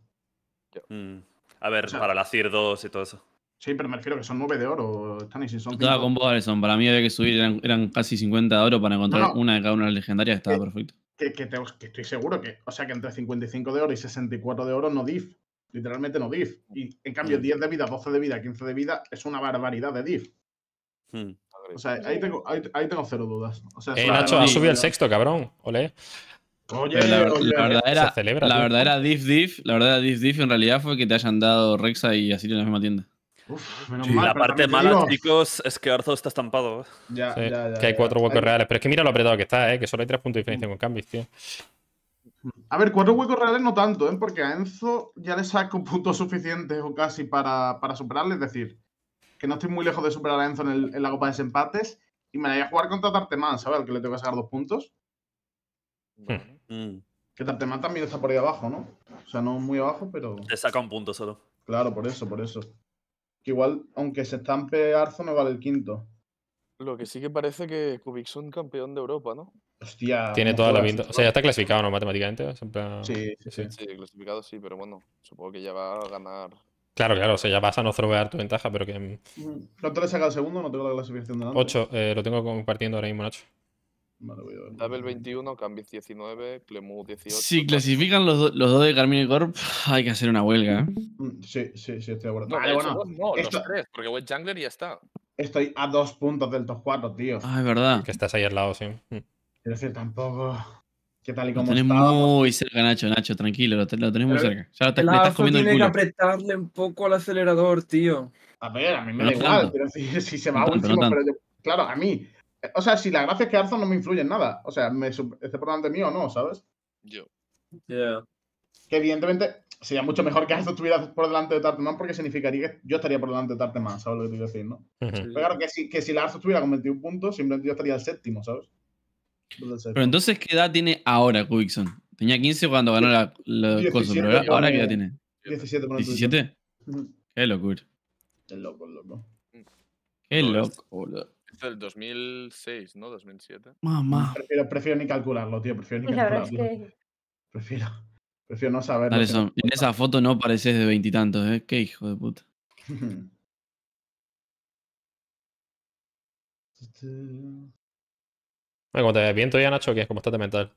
A ver, para la CIR 2 y todo eso. Sí, pero me refiero que son 9 de oro. Están y Estaba con vos, Alison. Para mí había que subir, eran, casi 50 de oro para encontrar una de cada una de las legendarias. Estaba perfecto que, que, que, estoy seguro que, o sea, que entre 55 de oro y 64 de oro no diff. Literalmente no diff. Y en cambio, 10 mm. de vida, 12 de vida, 15 de vida es una barbaridad de diff. Hmm. O sea, ahí tengo, ahí, tengo cero dudas. O eh, Nacho, ha subido el sexto, cabrón. Ole. Oye, la, verdad era, verdadera diff la verdadera diff en realidad fue que te hayan dado Rexa y así en la misma tienda. Uf, menos mal, la parte mala, chicos, es que Arzo está estampado. Ya, ya, ya, que hay cuatro huecos reales. Pero es que mira lo apretado que está, eh, que solo hay tres puntos de diferencia con Cambis, tío. A ver, cuatro huecos reales no tanto, ¿eh? porque a Enzo ya le saco puntos suficientes o casi para, para superarle. Es decir, que no estoy muy lejos de superar a Enzo en, la Copa de Desempates. Y me la voy a jugar contra Tartemán, ¿sabes? que le tengo que sacar dos puntos. Hmm. Hmm. Que Tartemán también está por ahí abajo, ¿no? O sea, no muy abajo, pero. Te saca un punto solo. Claro, por eso, por eso. Que igual, aunque se estampe Arzo, no vale el quinto. Lo que sí que parece que Kubik es un campeón de Europa, ¿no? Hostia. Tiene toda la pinta. O sea, ya está clasificado, ¿no? Matemáticamente. Plan... Sí, sí, sí, clasificado sí, pero bueno, supongo que ya va a ganar. Claro, claro, o sea, ya vas a no throwear tu ventaja, pero que. ¿No te le saca el segundo? No tengo la clasificación nada. Ocho, eh, lo tengo compartiendo ahora mismo, Nacho. Vale, 21, Cambis 19, Plemu 18. Si clasifican los, dos de Carmine Corp, hay que hacer una huelga. ¿eh? Mm, sí, sí, sí, estoy de acuerdo. No, no los tres, porque Wet Jungler ya está. Estoy a dos puntos del top 4, tío. Ah, es verdad. Que estás ahí al lado, sí. Quiero mm. decir, tampoco. ¿Qué tal y cómo lo tenés muy cerca, Nacho, Nacho, tranquilo, lo, tenemos tenés muy cerca. Ya lo estás comiendo el culo. Tiene que apretarle un poco al acelerador, tío. A ver, a mí me da igual, pero si, se va no, último, pero, claro, a mí, o sea, si la gracia es que Arthur no me influye en nada. O sea, me, esté por delante mío o no, ¿sabes? Yo. Que evidentemente sería mucho mejor que Arthur estuviera por delante de Tarteman porque significaría que yo estaría por delante de Tarteman, ¿sabes lo que quiero decir, no? Pero claro, que si, que si la Arthur estuviera con 21 puntos, simplemente yo estaría el séptimo, ¿sabes? Pero entonces, ¿qué edad tiene ahora Quickson? Tenía 15 cuando ganó la, la pero ahora, ¿qué edad eh, tiene? 17. Por 17? Qué locura. Qué loco, loco. Mm. Qué loco, boludo del 2006, ¿no? 2007. Mamá. Prefiero, ni calcularlo, tío. Prefiero ni calcularlo. Prefiero, no saber. en esa foto no pareces de veintitantos, ¿eh? Qué hijo de puta. Como te ves bien todavía, Nacho, que es como estás mental.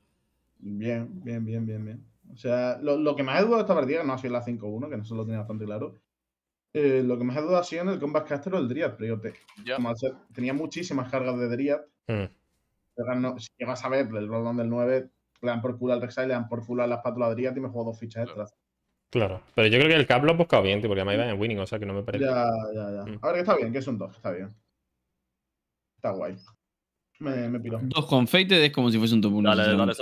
Bien, bien, bien, bien, bien. O sea, lo, que más he dudado esta partida no ha sido la 5-1, que no se lo tenía bastante claro. Eh, lo que más dudado ha sido en el Combat Caster o el Driad, pero te, tenía muchísimas cargas de Driad. Hmm. si llegas a ver el rollo del 9, le dan por culo al Rexai, le dan por culo a la espátula de Driad y me juego dos fichas extras. Claro, pero yo creo que el cap ha buscado bien, tío, porque además iba en mm. winning, o sea que no me parece. Ya, ya, ya. Mm. A ver, que está bien, que es un 2, está bien. Está guay. Me, me Dos con Fated es como si fuese un top 1. Dale,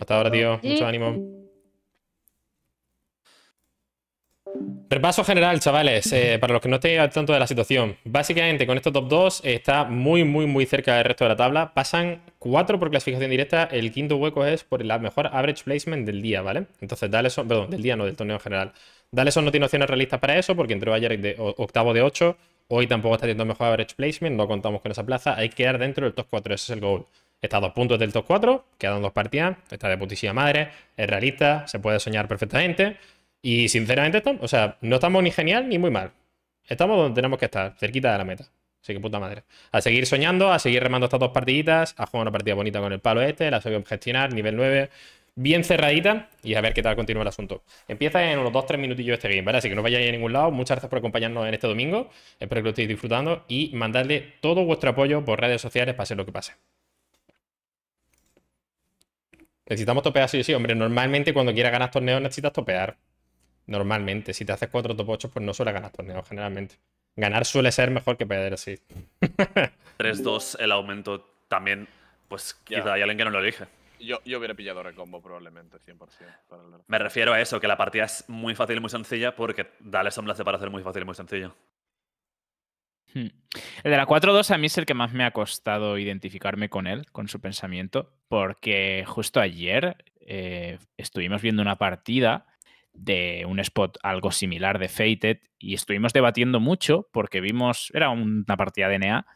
Hasta ahora, tío. Mucho ánimo. Repaso general, chavales, eh, para los que no estén al tanto de la situación. Básicamente, con estos top 2 eh, está muy, muy, muy cerca del resto de la tabla. Pasan 4 por clasificación directa. El quinto hueco es por la mejor average placement del día, ¿vale? Entonces, eso. perdón, del día no, del torneo en general. Daleson no tiene opciones realistas para eso porque entró ayer de octavo de 8. Hoy tampoco está teniendo mejor average placement, no contamos con esa plaza. Hay que quedar dentro del top 4, ese es el goal. Está a dos puntos del top 4, quedan dos partidas, está de putísima madre, es realista, se puede soñar perfectamente. Y sinceramente, estamos, o sea, no estamos ni genial ni muy mal. Estamos donde tenemos que estar, cerquita de la meta. Así que puta madre. A seguir soñando, a seguir remando estas dos partiditas, a jugar una partida bonita con el palo este, la a gestionar, nivel 9, bien cerradita y a ver qué tal continúa el asunto. Empieza en unos 2-3 minutillos este game, ¿vale? Así que no vayáis a ningún lado. Muchas gracias por acompañarnos en este domingo. Espero que lo estéis disfrutando y mandadle todo vuestro apoyo por redes sociales, pase lo que pase. Necesitamos topear, sí, sí, hombre. Normalmente cuando quieras ganar torneos necesitas topear. Normalmente, si te haces cuatro top 8, pues no suele ganar torneo generalmente. Ganar suele ser mejor que perder, sí. 3-2, el aumento también, pues quizá hay alguien que no lo elige. Yo, yo hubiera pillado recombo probablemente, 100%. Me refiero a eso, que la partida es muy fácil y muy sencilla porque Dale Sombras para hacer muy fácil y muy sencillo. Hmm. El de la 4-2 a mí es el que más me ha costado identificarme con él, con su pensamiento, porque justo ayer eh, estuvimos viendo una partida de un spot algo similar de Fated y estuvimos debatiendo mucho porque vimos, era una partida de NA,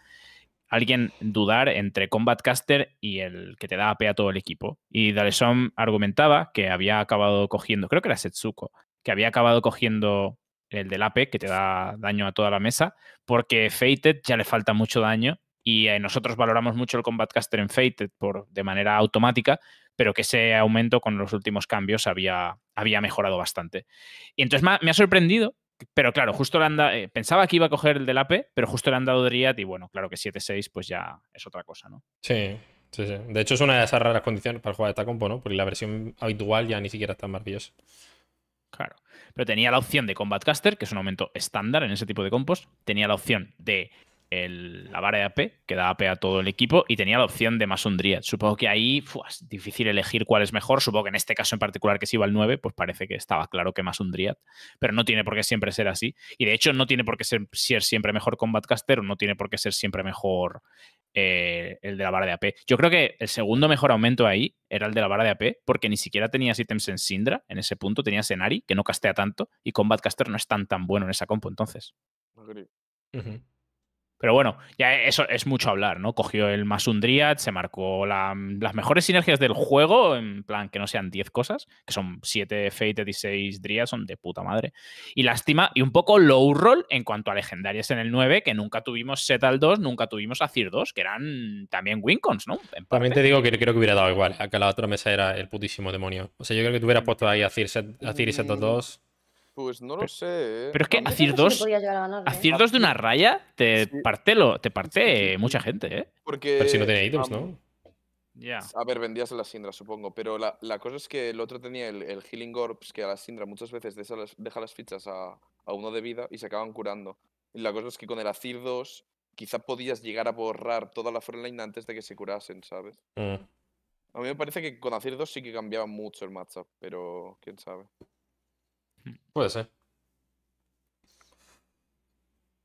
alguien dudar entre Combat Caster y el que te da AP a todo el equipo. Y Dalesom argumentaba que había acabado cogiendo, creo que era Setsuko, que había acabado cogiendo el del AP, que te da daño a toda la mesa, porque Fated ya le falta mucho daño y eh, nosotros valoramos mucho el Combat Caster en Fated por, de manera automática, pero que ese aumento con los últimos cambios había, había mejorado bastante. Y entonces me ha, sorprendido, pero claro, justo le han eh, pensaba que iba a coger el del AP, pero justo le han dado Driat y bueno, claro que 7-6 pues ya es otra cosa, ¿no? Sí, sí, sí. De hecho es una de esas raras condiciones para jugar esta compo, ¿no? Porque la versión habitual ya ni siquiera está tan maravillosa. Claro. Pero tenía la opción de Combat Caster, que es un aumento estándar en ese tipo de compos. Tenía la opción de el, la vara de AP, que da AP a todo el equipo, y tenía la opción de más un Driad. Supongo que ahí fue, difícil elegir cuál es mejor. Supongo que en este caso en particular, que si iba al 9, pues parece que estaba claro que más un Driad. Pero no tiene por qué siempre ser así. Y de hecho, no tiene por qué ser, siempre mejor o no tiene por qué ser siempre mejor eh, el de la vara de AP. Yo creo que el segundo mejor aumento ahí era el de la vara de AP, porque ni siquiera tenías ítems en Sindra en ese punto, tenías en que no castea tanto, y Caster no es tan tan bueno en esa compo entonces. Pero bueno, ya eso es mucho hablar, ¿no? Cogió el más driad, se marcó las mejores sinergias del juego, en plan que no sean 10 cosas, que son 7 Fate 16 Driad, son de puta madre. Y lástima, y un poco low roll en cuanto a legendarias en el 9, que nunca tuvimos Setal 2, nunca tuvimos Azir 2, que eran también Wincons, ¿no? También te digo que creo que hubiera dado igual, a que la otra mesa era el putísimo demonio. O sea, yo creo que tú hubieras puesto ahí Azir, Set, Azir y Setal 2. Pues no lo sé. ¿eh? Pero es que hacer ¿eh? dos, de una raya te lo, te parte mucha gente, ¿eh? Porque, Pero si no tenía ítems, ¿no? Ya. A ver, vendías a la Sindra, supongo. Pero la, cosa es que el otro tenía el, Healing Orbs, pues que a la Sindra muchas veces deja las, fichas a, uno de vida y se acaban curando. Y la cosa es que con el Acir 2, quizá podías llegar a borrar toda la frontline antes de que se curasen, ¿sabes? Mm. A mí me parece que con Acir 2 sí que cambiaba mucho el matchup, pero quién sabe. Puede ser.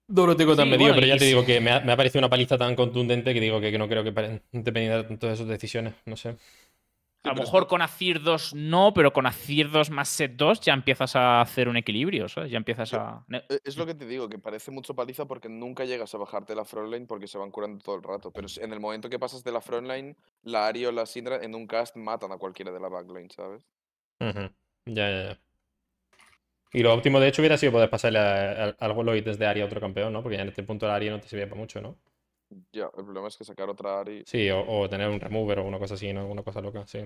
lo tengo tan medio, pero ya te digo que me ha, parecido una paliza tan contundente que digo que, no creo que dependiera tanto Todas sus decisiones, no sé. A lo mejor con Acir 2 no, pero con Acir 2 más Set 2 ya empiezas a hacer un equilibrio, ¿sabes? Ya empiezas a. E-, es lo que te digo, que parece mucho paliza porque nunca llegas a bajarte la frontline porque se van curando todo el rato. Pero en el momento que pasas de la frontline, la Ari o la Sindra en un cast matan a cualquiera de la backline, ¿sabes? Ajá. Ya, ya, ya. Y lo óptimo, de hecho, hubiera sido poder pasarle algo los desde Ari a otro campeón, ¿no? Porque ya en este punto la Ari no te sirve para mucho, ¿no? Ya, el problema es que sacar otra Ari. Sí, o, tener un remover o una cosa así, ¿no? Una cosa loca, sí.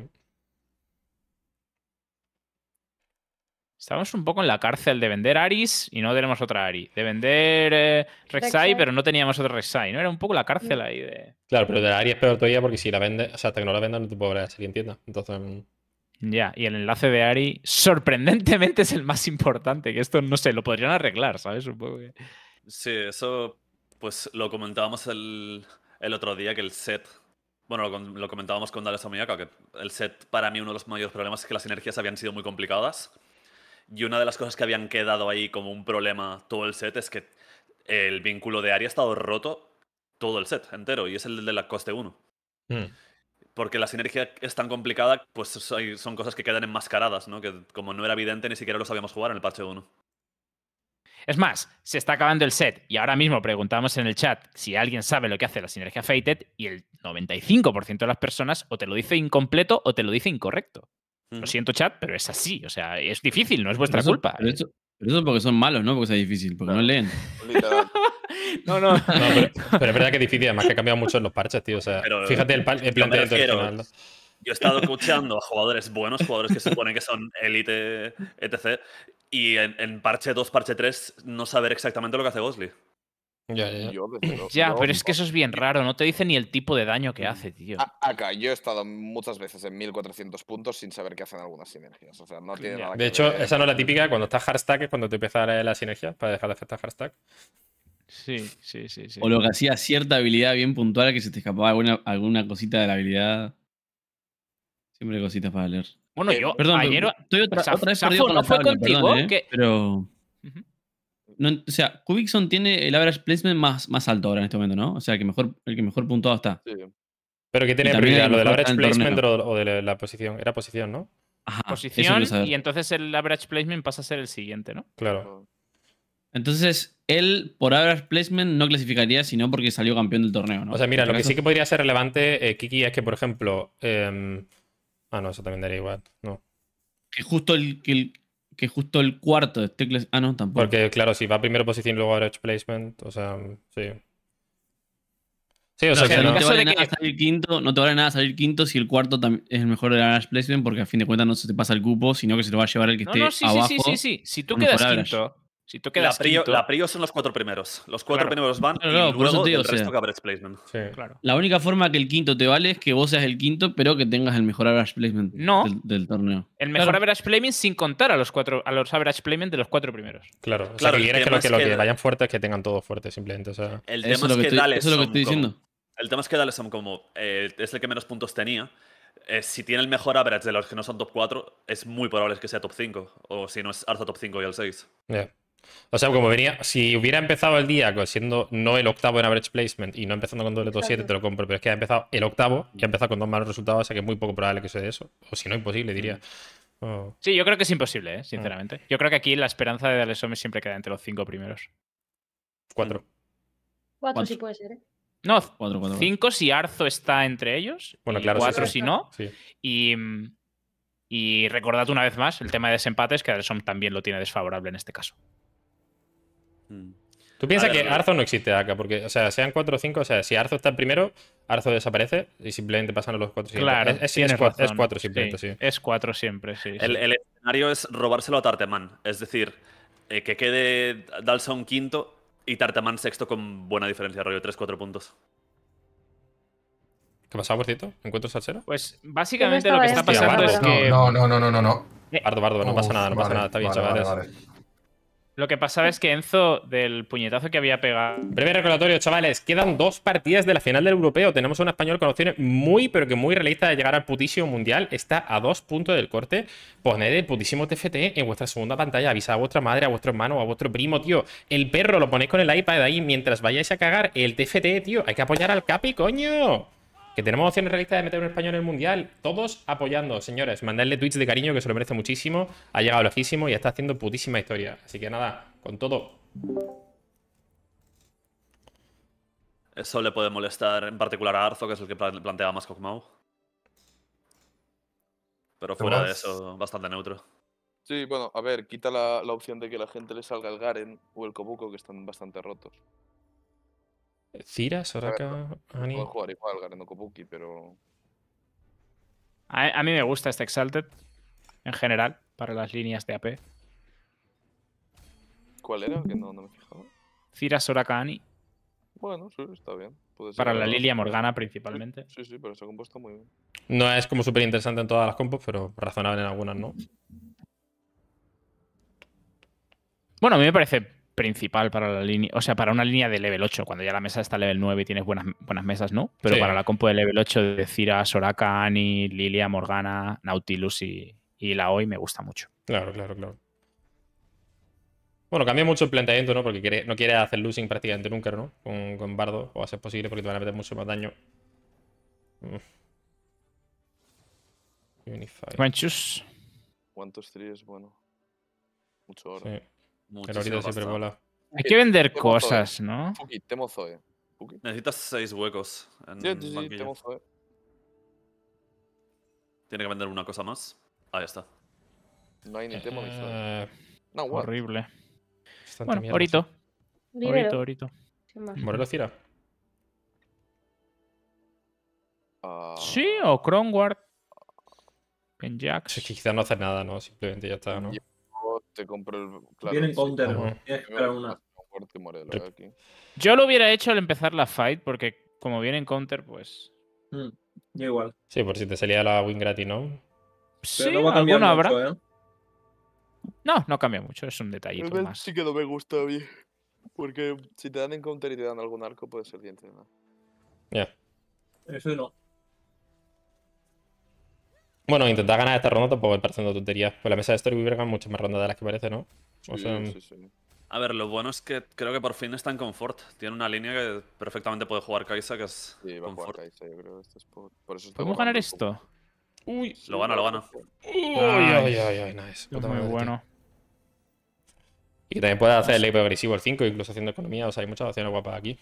Estamos un poco en la cárcel de vender Aries y no tenemos otra Ari. De vender eh, pero no teníamos otra Rek'Sai, ¿no? Era un poco la cárcel ahí de... Claro, pero de la Ari es peor todavía porque si la vende, o sea, hasta que no la venda no te puedo salir en tienda. Entonces... Mm, ya, y el enlace de Ari sorprendentemente es el más importante, que esto no sé, lo podrían arreglar, ¿sabes? Sí, eso pues lo comentábamos el, otro día, que el set, bueno, lo, comentábamos con Dale Omiyaka, que el set para mí uno de los mayores problemas es que las energías habían sido muy complicadas y una de las cosas que habían quedado ahí como un problema todo el set es que el vínculo de Ari ha estado roto todo el set entero y es el de la coste 1 porque la sinergia es tan complicada, pues son cosas que quedan enmascaradas, ¿no? Que como no era evidente, ni siquiera lo sabíamos jugar en el parche 1. Es más, se está acabando el set y ahora mismo preguntamos en el chat si alguien sabe lo que hace la sinergia Fated y el 95% de las personas o te lo dice incompleto o te lo dice incorrecto. Mm. Lo siento, chat, pero es así. O sea, es difícil, no es vuestra culpa. Pero, eso, es porque son malos, ¿no? Porque es difícil, porque no, no leen. No, no. pero, es verdad que es difícil, además que ha cambiado mucho en los parches, tío. O sea, fíjate el, planteamiento Yo he estado escuchando a jugadores buenos, jugadores que se suponen que son élite, etc. Y en, parche 2, parche 3, no saber exactamente lo que hace Gosli. Ya, ya, pero, es que eso es bien raro, no te dice ni el tipo de daño que hace, tío. Acá, yo he estado muchas veces en 1400 puntos sin saber qué hacen algunas sinergias. O sea, no tiene De hecho, esa no es la típica, cuando estás hardstack es cuando te empieza la, sinergia para dejar de hacer hardstack. Sí, sí, sí, O lo que hacía cierta habilidad bien puntual que se te escapaba alguna, alguna cosita de la habilidad. Siempre hay cositas para leer. Bueno, eh, yo perdón, ayer estoy otra, no fue contigo, pero o sea, Kubikson eh, tiene el average placement más, más alto ahora en este momento, ¿no? O sea, que mejor, el que mejor puntuado está. Pero que tiene prioridad, lo del average placement o, de la, posición, era posición, ¿no? posición y entonces el average placement pasa a ser el siguiente, ¿no? Claro. Entonces, él por average placement no clasificaría, sino porque salió campeón del torneo. ¿no? O sea, mira, lo que sí que podría ser relevante, eh, Kiki, es que, por ejemplo. Em, ah, no, eso también daría igual. No. Que justo el, que que justo el cuarto esté Ah, no, tampoco. Porque, claro, si va a primera posición y luego average placement, o sea, sí. Sí, o sea, que no, te vale nada salir quinto, si el cuarto es el mejor de Placement, porque a fin de cuentas no se te pasa el cupo, sino que se lo va a llevar el que esté no, sí, Sí, sí, sí, sí. Si tú quedas quinto, si la, prio, son los cuatro primeros. Los cuatro primeros van y luego el que average placement. La única forma que el quinto te vale es que vos seas el quinto, pero que tengas el mejor average placement del, torneo. El mejor average placement sin contar a los cuatro, a los average placement de los cuatro primeros. Claro, claro. Que que, lo que, lo que, vayan fuertes es que tengan todo fuerte, simplemente. el tema es, lo que, estoy, dale es diciendo. el tema es que eh, es el que menos puntos tenía, eh, si tiene el mejor average de los que no son top 4, es muy probable que sea top 5. O si no es harta top 5 y al 6. O sea, como venía, si hubiera empezado el día siendo no el octavo en average placement y no empezando con doble 27 7, te lo compro, pero es que ha empezado el octavo y ha empezado con dos malos resultados, o sea que es muy poco probable que sea de eso. O si no, imposible, diría. Mm. Sí, yo creo que es imposible, ¿eh? mm. sinceramente. Yo creo que aquí la esperanza de Dalesom siempre queda entre los cinco primeros. Cuatro. Cuatro sí puede ser, ¿eh? No, cinco si Arzo está entre ellos. Bueno, claro. Cuatro si no. Y, y recordad una vez más el tema de desempates, que Dalesom también lo tiene desfavorable en este caso. Mm. Tú piensas que Arzo no existe acá, porque, o sea, sean 4 o 5, o sea, si Arzo está el primero, Arzo desaparece y simplemente pasan a los 4 Claro, es, es, 4 simplemente, sí, Es 4 siempre, sí. El, escenario es robárselo a Tarteman, es decir, eh, que quede Dalson quinto y Tarteman sexto con buena diferencia, rollo 3-4 puntos. ¿Qué pasaba, por cierto? ¿Encuentro salsero? Pues básicamente lo que está pasando es que. No, no, no, no, no. no. Bardo, Bardo, no pasa nada, no pasa nada, está bien, chavales. Lo que pasaba es que Enzo, del puñetazo que había pegado. Breve recordatorio, chavales. Quedan dos partidas de la final del europeo. Tenemos a un español con opciones muy, pero que muy realistas de llegar al putísimo mundial. Está a dos puntos del corte. Poned el putísimo TFT en vuestra segunda pantalla. Avisad a vuestra madre, a vuestro hermano, a vuestro primo, tío. El perro lo ponéis con el iPad ahí mientras vayáis a cagar. El TFT, tío. Hay que apoyar al Capi, coño. Que tenemos opciones realistas de meter un español en el mundial. Todos apoyando, señores. mandadle tweets de cariño que se lo merece muchísimo. Ha llegado lejísimo y está haciendo putísima historia. Así que nada, con todo. Eso le puede molestar en particular a Arzo, que es el que planteaba más Kokmau. Pero fuera de eso, bastante neutro. Sí, bueno, a ver, quita la, opción de que la gente le salga el Garen o el Kobuko, que están bastante rotos. Zira, Soraka, Ani. Puedo jugar igual ganando Kobuki, pero. A, mí me gusta este Exalted. En general, para las líneas de AP. ¿Cuál era? Que no, no me fijaba. fijado. Soraka, Ani. Bueno, sí, está bien. para la Lilia Morgana principalmente. Sí, sí, pero se ha compuesto muy bien. No es como súper interesante en todas las compos, pero razonable en algunas no. Bueno, a mí me parece principal para la línea, o sea, para una línea de level 8, cuando ya la mesa está level 9 y tienes buenas, buenas mesas, ¿no? Pero para la compo de level 8 de a Soraka, Annie, Lilia, Morgana, Nautilus y, la hoy me gusta mucho. Claro, claro, claro. Bueno, cambia mucho el planteamiento, ¿no? Porque no quiere hacer losing prácticamente nunca, ¿no? Con, Bardo, o a ser posible porque te van a meter mucho más daño. Mm. ¿Cuántos es Bueno. Mucho oro. Muchísimo siempre mola. Hay que vender Fuki, cosas, Zoe. ¿eh? ¿no? Fuki, temo Zoe. ¿eh? Fuki. Necesitas seis huecos. En sí, sí, sí temo ¿eh? Tiene que vender una cosa más. Ahí está. No hay ni temo ni Zoe. No, Horrible. Bastante bueno, ahorita. Ahorita, ahorita. Morelos tira. Uh... Ah. Sí, o Kronward. Penjax. Es que quizás no hace nada, ¿no? Simplemente ya está, ¿no? Yeah te compro counter, una. Yo lo hubiera hecho al empezar la fight, porque como viene en counter, pues. Mm, igual. Sí, por si te salía la win gratis, ¿no? Sí, no habrá. ¿eh? No, no cambia mucho, es un detalle Sí que no me gusta bien Porque si te dan en counter y te dan algún arco, puede ser diente, ¿no? Ya. Eso no. Bueno, intentar ganar esta ronda tampoco me parece una tontería. Pues la mesa de Story ganan muchas más rondas de las que parece, ¿no? Mm. A ver, lo bueno es que creo que por fin está en confort. Tiene una línea que perfectamente puede jugar Kaisa, que es sí, confort. ¿Podemos ganar esto? Uy, lo gana, lo gana. Uy, ay, ay, ay, nice. muy bueno. Y también puede hacer el equipo agresivo el 5, incluso haciendo economía. O sea, hay muchas opciones guapas aquí.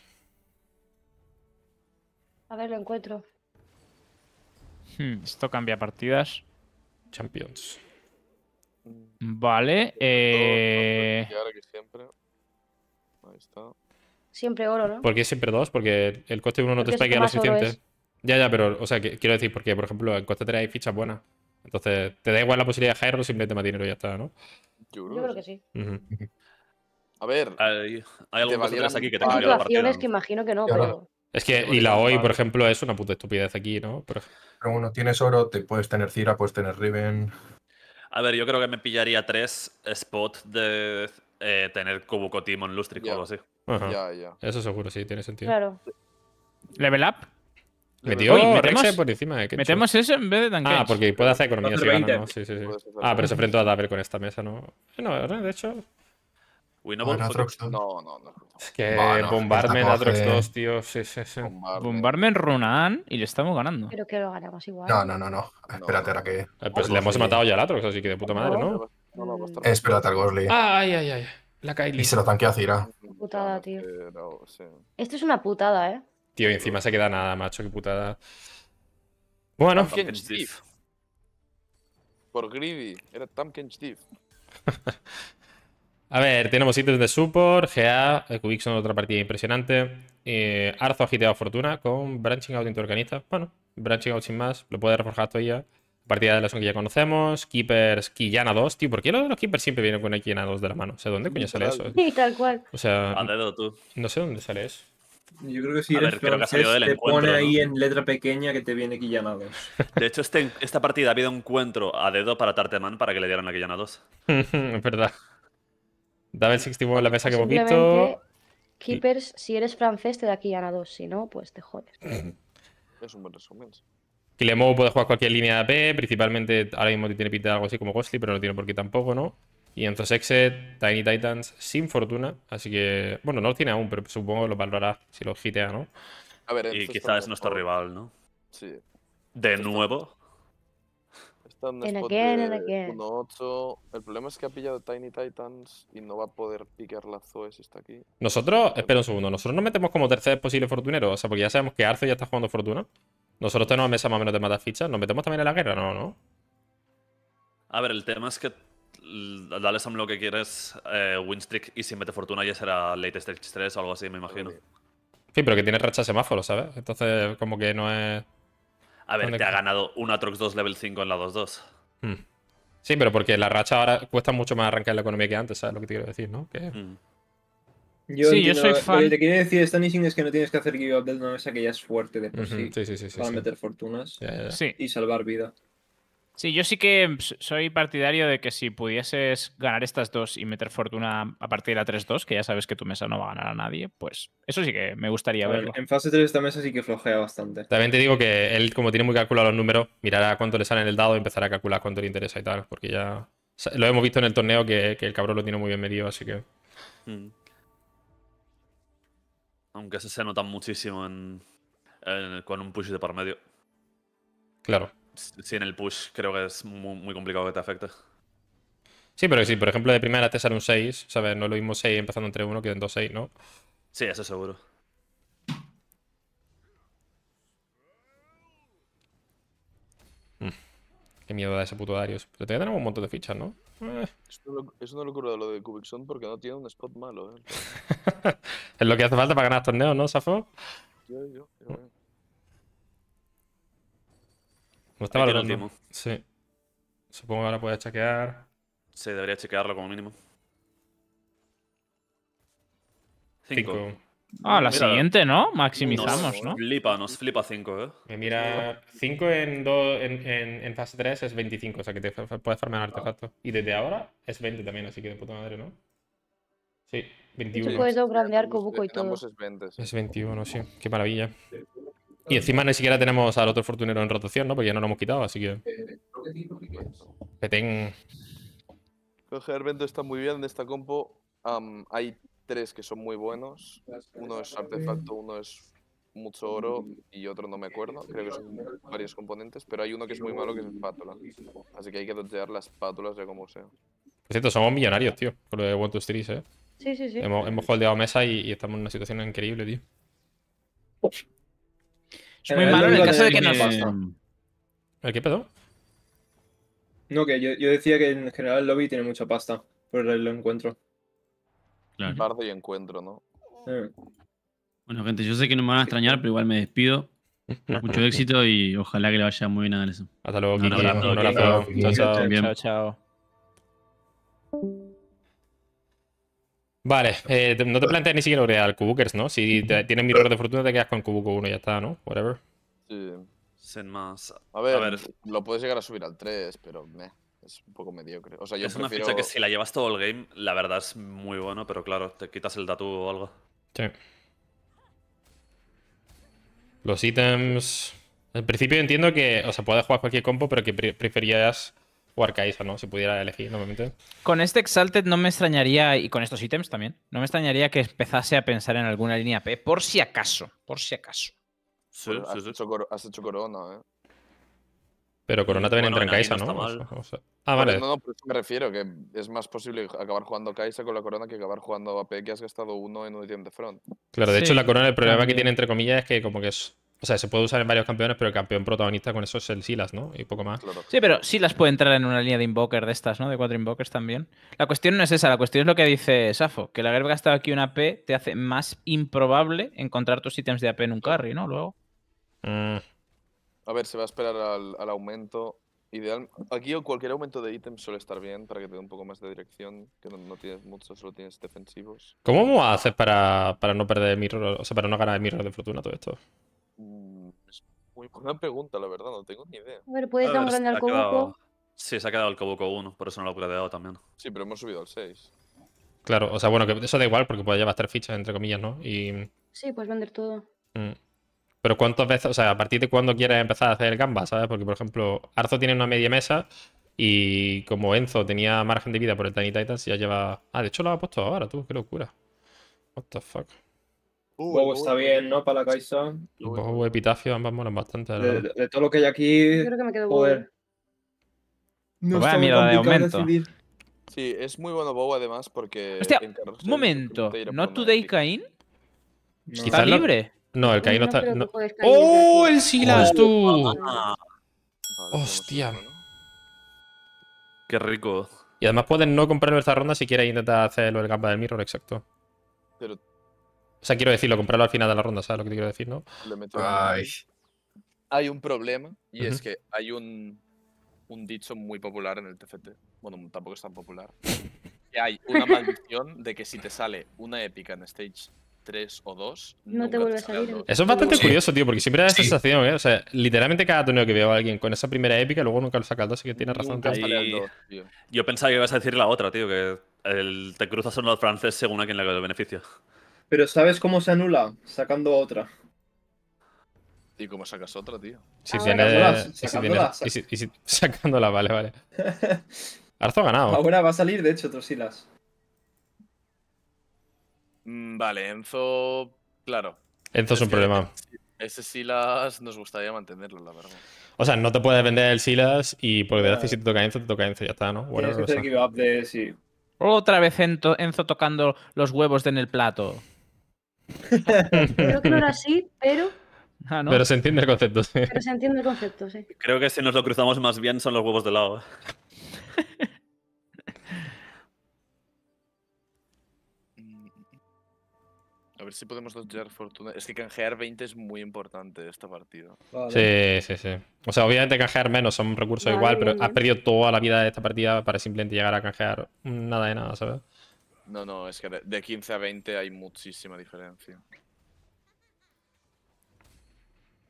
A ver, lo encuentro. Hmm, esto cambia partidas. Champions. Vale. Eh... Ahí está. Siempre oro, ¿no? ¿Por qué siempre dos? Porque el coste uno no te está lo suficiente. Ya, ya, pero, o sea, quiero decir, porque, por ejemplo, en coste 3 hay fichas buenas. Entonces, te da igual la posibilidad de caerlo, simplemente más dinero y ya está, ¿no? Yo creo, que sí. A ver, hay, hay algo que aquí que te cambia la partida. que imagino que no, pero... Es que, y la hoy, por ejemplo, es una puta estupidez aquí, ¿no? Pero bueno, tienes oro, te puedes tener Cira, puedes tener Riven. A ver, yo creo que me pillaría tres spots de eh, tener Cubuco Timon lustrico o algo así. ya ya Eso seguro, sí, tiene sentido. Claro. ¿Level up? Metió eh, por encima. metemos eso en vez de tanque. Ah, porque puede hacer economía si gana, ¿no? Sí, sí, sí. Ah, pero se enfrentó a Daber con esta mesa, ¿no? No, de hecho, no, bueno, No, no, no. Que Bombarme en Atrox 2, tío. Sí, sí, sí. Bombarme en Runan y le estamos ganando. Pero que lo ganamos igual. No, no, no. no. Espérate ahora que. Ah, pues le hemos matado ya al Atrox, así que de puta madre, ¿no? Espérate al Gosley. Ay, ay, ay. La Kylie. Y se lo tanquea a Qué Putada, tío. Esto es una putada, eh. Tío, y encima se queda nada, macho. Qué putada. Bueno. Steve. Por Greedy. Era Tamken Steve. A ver, tenemos ítems de support, GA, eh, son otra partida impresionante. Eh, Arzo agitado fortuna con Branching Out organista. Bueno, Branching Out sin más, lo puede reforjar todavía. Partida de la zona que ya conocemos. Keepers, Killana 2. Tío, ¿por qué los, los Keepers siempre vienen con una 2 de la mano? O ¿dónde coño sale eso? Sí, tal cual. O sea, dedo tú. no sé dónde sale eso. Yo creo que si eres ver, te pone ahí en letra pequeña que te viene Killana 2. De hecho, este, esta partida ha habido un encuentro a dedo para Tarteman para que le dieran la Killana 2. es verdad. Dame el 61 en la mesa que hemos Keepers, si eres francés, te da aquí ganado Si no, pues te jodes. Es un buen resumen. puede jugar cualquier línea de AP. Principalmente ahora mismo tiene pinta de algo así como Ghostly, pero no tiene por qué tampoco, ¿no? Y entonces Exet, Tiny Titans, sin fortuna. Así que, bueno, no lo tiene aún, pero supongo que lo valorará si lo gitea ¿no? A ver, y quizás es nuestro rival, ¿no? Sí. De nuevo. En again, El problema es que ha pillado Tiny Titans y no va a poder piquear la Zoe si está aquí. Nosotros, em, espera un segundo, nosotros nos metemos como tercer posible fortunero, o sea, porque ya sabemos que Arce ya está jugando Fortuna. Nosotros tenemos mesa más o menos de mata fichas. ¿Nos metemos también en la guerra? No, no. A ver, el tema es que dale Sam lo que quieres, eh, Winstreak, y si mete fortuna ya será late stage 3 o algo así, me imagino. Sí, pero que tiene racha semáforo, ¿sabes? Entonces, como que no es. A ver, te ha ganado una Atrox 2 level 5 en la 2-2. Hmm. Sí, pero porque la racha ahora cuesta mucho más arrancar la economía que antes, ¿sabes lo que te quiero decir, no? Hmm. Yo sí, yo soy fan. Lo que te quiero decir, Stanishing, es que no tienes que hacer give up de una mesa que ya es fuerte de por sí. sí, sí, para meter fortunas y salvar vida. Sí, yo sí que soy partidario de que si pudieses ganar estas dos y meter fortuna a partir de la 3-2, que ya sabes que tu mesa no va a ganar a nadie, pues eso sí que me gustaría verlo. en fase 3 esta mesa sí que flojea bastante. También te digo que él, como tiene muy calculado los números, mirará cuánto le sale en el dado y empezará a calcular cuánto le interesa y tal, porque ya lo hemos visto en el torneo que, el cabrón lo tiene muy bien medido, así que... Hmm. Aunque eso se nota muchísimo con un push de por medio. Claro. Sí, en el push creo que es muy, complicado que te afecte. Sí, pero sí. por ejemplo de primera te sale un 6, ¿sabes? No lo mismo 6 empezando entre 1 que en 2-6, ¿no? Sí, eso seguro. Mm. Qué miedo da ese puto Darius. Pero todavía tenemos un montón de fichas, ¿no? Eh. Es una locura lo de Cubic porque no tiene un spot malo. ¿eh? es lo que hace falta para ganar torneos, ¿no, Safo? Yo, yo, yo, estaba último. Sí. Supongo que ahora puedes chequear. Sí, debería chequearlo como mínimo. Cinco. Ah, la siguiente, ¿no? Maximizamos, nos ¿no? Flipa, nos flipa 5, ¿eh? mira 5 en, en, fase 3 es 25, o sea que te puedes farmear ah. artefacto. Y desde ahora es 20 también, así que de puta madre, ¿no? Sí, 21. puedes de arco, buco y todo. Es 21, sí. Qué maravilla. Y encima ni siquiera tenemos al otro fortunero en rotación, ¿no? Porque ya no lo hemos quitado, así que. Petén. Coger Vento está muy bien de esta compo. hay tres que son muy buenos. Uno es artefacto, uno es mucho oro y otro no me acuerdo. Creo que son varios componentes, pero hay uno que es muy malo que es espátula. Así que hay que dotear las espátulas ya como sea. Por cierto, somos millonarios, tío, con lo de One Street, ¿eh? Sí, sí, sí. Hemos, mesa y, y, estamos en una situación increíble, tío. Es muy malo en el caso de que no nos. ¿Qué pedo? No, que yo, yo, decía que en general el lobby tiene mucha pasta por el encuentro. Claro. Bardo y encuentro, ¿no? Eh. Bueno, gente, yo sé que no me van a extrañar, pero igual me despido. Mucho éxito y ojalá que le vaya muy bien a Nelson. Hasta luego, Un abrazo. Chao, chao. Chao, chao. Vale, eh, no te planteas ni siquiera orear al Kubukers, ¿no? Si tienes mi error de fortuna te quedas con Kubuko 1 y ya está, ¿no? Whatever. Sí. Sin más. A ver, lo puedes llegar a subir al 3, pero meh, es un poco mediocre. O sea, yo es una ficha que si la llevas todo el game, la verdad es muy bueno, pero claro, te quitas el tatu o algo. Sí. Los ítems... En principio entiendo que, o sea, puedes jugar cualquier compo, pero que preferirías... preferías o Kai'Sa, ¿no? Si pudiera elegir normalmente. Con este Exalted no me extrañaría, y con estos ítems también, no me extrañaría que empezase a pensar en alguna línea P, por si acaso, por si acaso. Sí, sí, has, Hecho corona, ¿eh? Pero corona también entra en Kaisa, ¿no? ah, vale. No, no, por eso me refiero, que es más posible acabar jugando Kaisa con la corona que acabar jugando AP, que has gastado uno en un ítem de front. Claro, de hecho la corona, el problema que tiene, entre comillas, es que como que es o sea, se puede usar en varios campeones, pero el campeón protagonista con eso es el Silas, ¿no? Y poco más. Sí, pero Silas puede entrar en una línea de invoker de estas, ¿no? De cuatro invokers también. La cuestión no es esa, la cuestión es lo que dice Safo, que el haber gastado aquí una P te hace más improbable encontrar tus ítems de AP en un carry, ¿no? Luego. Mm. A ver, se va a esperar al, aumento. Ideal. Aquí cualquier aumento de ítems suele estar bien para que te dé un poco más de dirección, que no, tienes muchos, solo tienes defensivos. ¿Cómo haces para, no perder mirror, o sea, para no ganar el mirror de fortuna todo esto? Mm, es muy pregunta, la verdad, no tengo ni idea. A ver, al Sí, se ha quedado el Kobuko 1, por eso no lo he upgradeado también. Sí, pero hemos subido al 6. Claro, o sea, bueno, que eso da igual porque puede llevar tres fichas, entre comillas, ¿no? Y... Sí, puedes vender todo. Mm, pero ¿cuántas veces, o sea, a partir de cuándo quieres empezar a hacer el gamba, ¿sabes? Porque, por ejemplo, Arzo tiene una media mesa y como Enzo tenía margen de vida por el Tiny si ya lleva... Ah, de hecho lo ha puesto ahora, tú, qué locura. What the fuck. Uh, está bien, eh. ¿no? Para la Bobo Y Bobo, Epitafio, ambas molan bastante. De, todo lo que hay aquí. creo que me quedo Me No está pues mirar de aumento. Sí, es muy bueno Bobo además porque. Hostia, un momento. ¿No Today Cain? ¿Está libre? No, el Cain no, está. ¡Oh, el Silas, tú! Ah. Hostia. Qué rico. Y además pueden no comprar esta ronda si quieres intentar hacerlo el gamba del mirror, exacto. Pero o sea, quiero decirlo, comprarlo al final de la ronda, ¿sabes lo que te quiero decir, no? Hay un problema y es que hay un, dicho muy popular en el TFT. Bueno, tampoco es tan popular. que hay una maldición de que si te sale una épica en Stage 3 o 2, no te vuelve a salir. Eso es bastante curioso, tío, porque siempre da esa sensación, ¿eh? O sea, literalmente cada torneo que veo a alguien con esa primera épica, luego nunca lo saca el 2, así que tiene razón. Yo pensaba que ibas a decir la otra, tío, que el... te cruzas a los francés según a quien le beneficia. Pero ¿sabes cómo se anula? Sacando otra. ¿Y cómo sacas otra, tío? Si tienes ah, tiene... Sacándola, sacándola, Y vale, vale. Arzo ha ganado. Ahora va a salir, de hecho, Silas. Mm, vale, Enzo... Claro. Enzo es un problema. Ese Silas nos gustaría mantenerlo, la verdad. O sea, no te puedes vender el Silas y por desgracia si te toca Enzo, te toca Enzo, ya está, ¿no? Otra vez Enzo, Enzo tocando los huevos en el plato. Creo que no era así, pero. Ah, pero se entiende el concepto, se entiende el Creo que si nos lo cruzamos más bien son los huevos de lado. A ver si podemos dodgear fortuna. Es que canjear 20 es muy importante esta partida. Sí, sí, sí. O sea, obviamente canjear menos son recursos recurso igual, pero ha has perdido toda la vida de esta partida para simplemente llegar a canjear nada de nada, ¿sabes? No, no, es que de, 15 a 20 hay muchísima diferencia.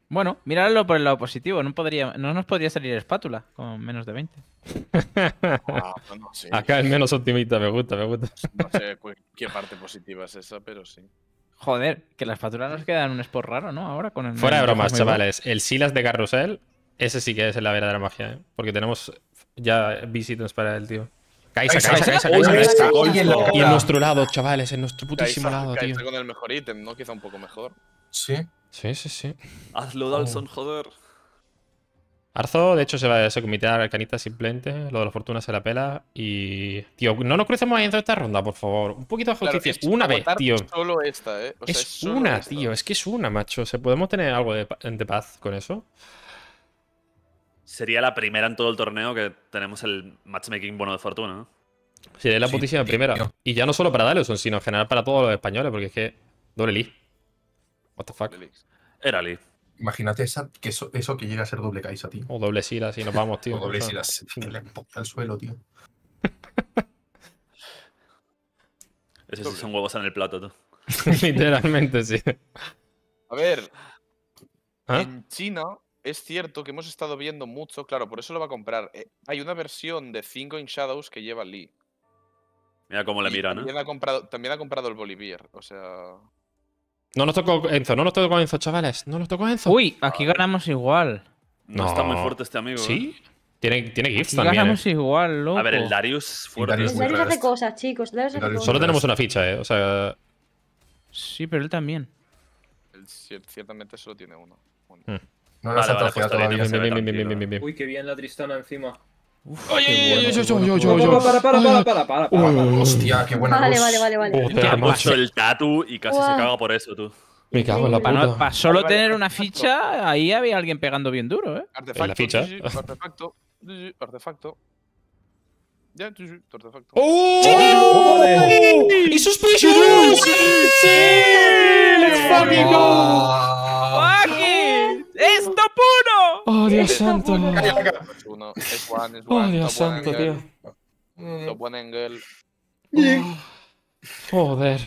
Bueno, mirarlo por el lado positivo. No, podría, no nos podría salir espátula con menos de 20. Ah, Acá el menos optimista, me gusta, me gusta. No sé qué parte positiva es esa, pero sí. Joder, que las espátula nos queda en un spot raro, ¿no? Ahora con el. Fuera de bromas, chavales. El Silas de Carrusel, ese sí que es la verdadera magia, ¿eh? Porque tenemos ya visitos para el tío. Kaisa, Kaisa, Kaisa. Y en nuestro lado, chavales, en nuestro putísimo lado, tío. con el mejor ítem, ¿no? Quizá un poco mejor. Sí. Sí, sí, sí. Hazlo, oh. Dalson, joder. Arzo, de hecho, se va a comitea a Canita simplemente. Lo de la fortuna se la pela. Y. Tío, no nos crucemos ahí dentro de esta ronda, por favor. Un poquito de justicia. una vez, tío. Solo esta, ¿eh? es, una, tío. Es que es una, macho. O podemos tener algo de paz con eso sería la primera en todo el torneo que tenemos el matchmaking bono de fortuna, ¿no? Sí, la putísima primera. Y ya no solo para Daleson, sino en general para todos los españoles, porque es que. Doble Lee. What the fuck. Era Lee. Imagínate eso, que llega a ser doble Kaisa, tío. O doble Silas y nos vamos, tío. o doble Sira, le al suelo, tío. Esos sí son huevos en el plato, tú. Literalmente, sí. A ver. ¿Ah? En China es cierto que hemos estado viendo mucho, claro, por eso lo va a comprar. Eh, hay una versión de 5 in Shadows que lleva Lee. Mira cómo le mira, también ¿eh? Ha comprado, también ha comprado el Bolivier, o sea... No nos tocó Enzo, no nos tocó Enzo, chavales. No nos tocó Enzo. Uy, aquí ah. ganamos igual. No, está muy fuerte este amigo. Sí. ¿eh? Tiene, tiene gifts también. Ganamos igual, loco. A ver, el Darius fuerte. El Darius, hace cosas, chicos. Solo tenemos una ficha, eh. O sea. Sí, pero él también. ciertamente solo tiene uno. Hmm. No vale, vale, todavía. Uy, qué bien la Tristana encima. Uf, oye, yo, yo, yo! Para, para, para, para, para, para. Hostia, qué buena Vale, vale, vale, vale. Te ha el tatu y casi se caga por eso, tú. Me cago en la puta. Para solo tener una ficha, ahí había alguien pegando bien duro, ¿eh? Artefacto. La ficha. Artefacto. Artefacto. Ya, artefacto. ¡Oh! ¡Y ¡Oh! ¡Sí! ¡Sí! ¡Let's fucking go! ¡Oh, Dios santo! Pues, ¡Oh, Dios santo, tío! Lo en girl. Oh, joder.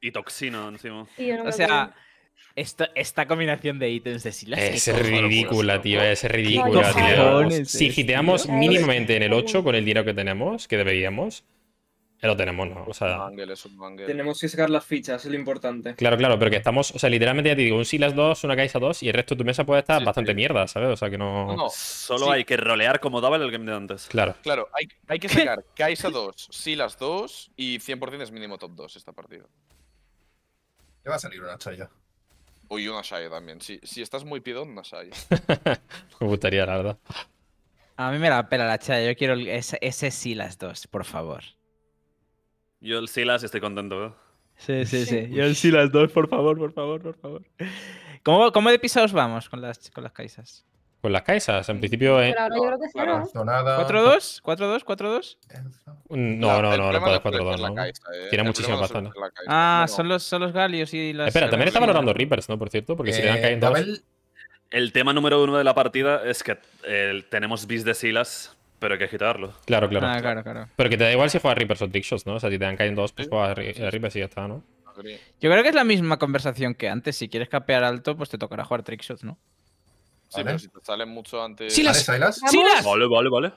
Y, toxino encima. o sea, esta combinación de ítems de silas es, ridícula, tío. Es ridícula, tío. Si giteamos mínimamente en el 8 con el dinero que tenemos, que deberíamos, eh, lo tenemos, ¿no? O sea, tenemos que sacar las fichas, es lo importante. Claro, claro, pero que estamos, o sea, literalmente ya te digo, un Silas 2, una Kaisa 2 y el resto de tu mesa puede estar bastante mierda, ¿sabes? O sea, que no... no, solo hay que rolear como daba el game de antes. Claro. Claro, hay, hay que sacar Kaisa 2, Silas 2 y 100% es mínimo top 2 esta partida. Te va a salir una chaya. Uy, una chaya también. Si, estás muy pidón, una chaya. me gustaría, la verdad. A mí me la pela la chaya, yo quiero ese, ese Silas 2, por favor. Yo el Silas estoy contento. ¿eh? Sí, sí, sí. Yo el Silas 2, por favor, por favor, por favor. ¿Cómo, de pisados vamos con las, con caisas? Con las caisas, en principio. Eh... ¿no? ¿4-2? ¿4-2? ¿4-2? No, no, no, no puedes 4-2. ¿no? Eh. Tiene muchísima patada. Ah, son los, galios y las. Espera, también estaban valorando Reapers, ¿no? Por cierto, porque si le dan cayendo. El tema número uno de la partida es que eh, tenemos bis de Silas pero hay que agitarlo. Claro, claro. Ah, claro, claro. Pero que te da igual si juegas Reapers o Trickshots, ¿no? O sea, si te dan caen dos, pues juegas eh, Reaper y ya está, ¿no? Yo creo que es la misma conversación que antes. Si quieres capear alto, pues te tocará jugar Trickshots, ¿no? Sí, pero si te salen mucho antes. ¡Silas! ¡Silas! Vale, vale, vale.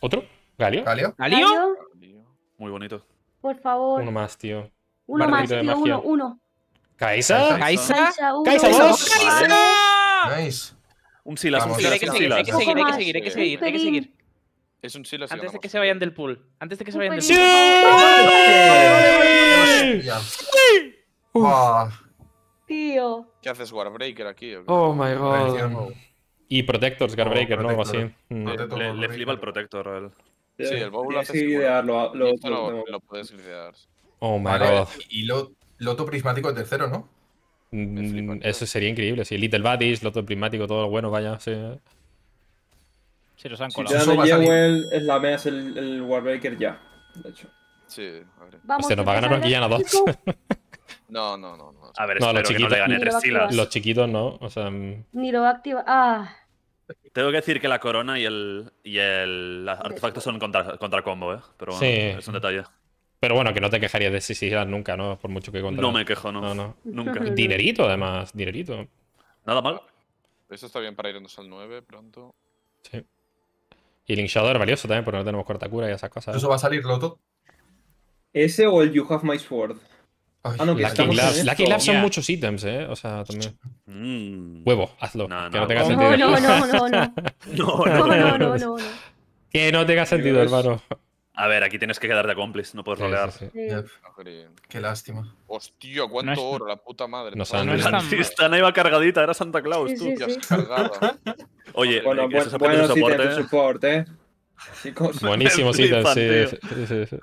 ¿Otro? ¿Galio? ¿Galio? ¿Galio? Muy bonito. Por favor. Uno más, tío. Uno más, tío. Uno, uno. ¿Kaisa? ¿Kaisa? ¿Kaisa? ¡Kaisa! Nice. Un Silas, un Silas, Hay que hay que seguir, hay que seguir, hay que seguir. Antes de que se vayan del pool. Antes de que se vayan del pool. ¡Sí! Tío. ¿Qué haces, Warbreaker aquí? Oh my god. Y Protectors, Garbreaker, oh, ¿no? Algo así. Mm. Le, flipa el Protector. Sí, el Bow lo haces. Oh lo, lo, puedes idear. Oh my god. Y Loto Prismático tercero, ¿no? Mm, eso sería increíble, sí. Little Buddies, Loto Prismático, todo lo bueno, vaya. Sí. Sí, los han colado. Si te dan el es la es el, Warbreaker, ya, de hecho. Sí, a ver. Vamos, nos va a ganar aquí ya dos. no, no, no, no. A ver, no, los chiquitos, que no le gane Los chiquitos no, o sea... Mm. Ni lo va Ah... Tengo que decir que la corona y el, y el artefacto son contra, contra combo, ¿eh? Pero bueno, es un detalle. Pero bueno, que no te quejarías de si sigas nunca, ¿no? Por mucho que contra No me quejo, no. no, no. Nunca. Dinerito, además, dinerito. Nada mal. Eso está bien para irnos al 9 pronto. Sí. Y linchador valioso también, porque no tenemos corta cura y esas cosas. ¿eh? ¿Eso va a salir Loto? ¿Ese o el You Have My Sword? ah, no, que Lucky Labs. Lucky son muchos ítems, ¿eh? O sea, también. Mm. Huevo, hazlo. que no tenga sentido. no, no, no. no, no, no, no, no. Que no tenga sentido, hermano. A ver, aquí tienes que quedarte a cómplice, no puedes rolear. Qué lástima. Hostia, cuánto oro, la puta madre. No No la no iba cargadita, era Santa Claus, tú. Oye, bueno, eh, que bueno, bueno soporte. Eh. soporte Buenísimo, sí, sí,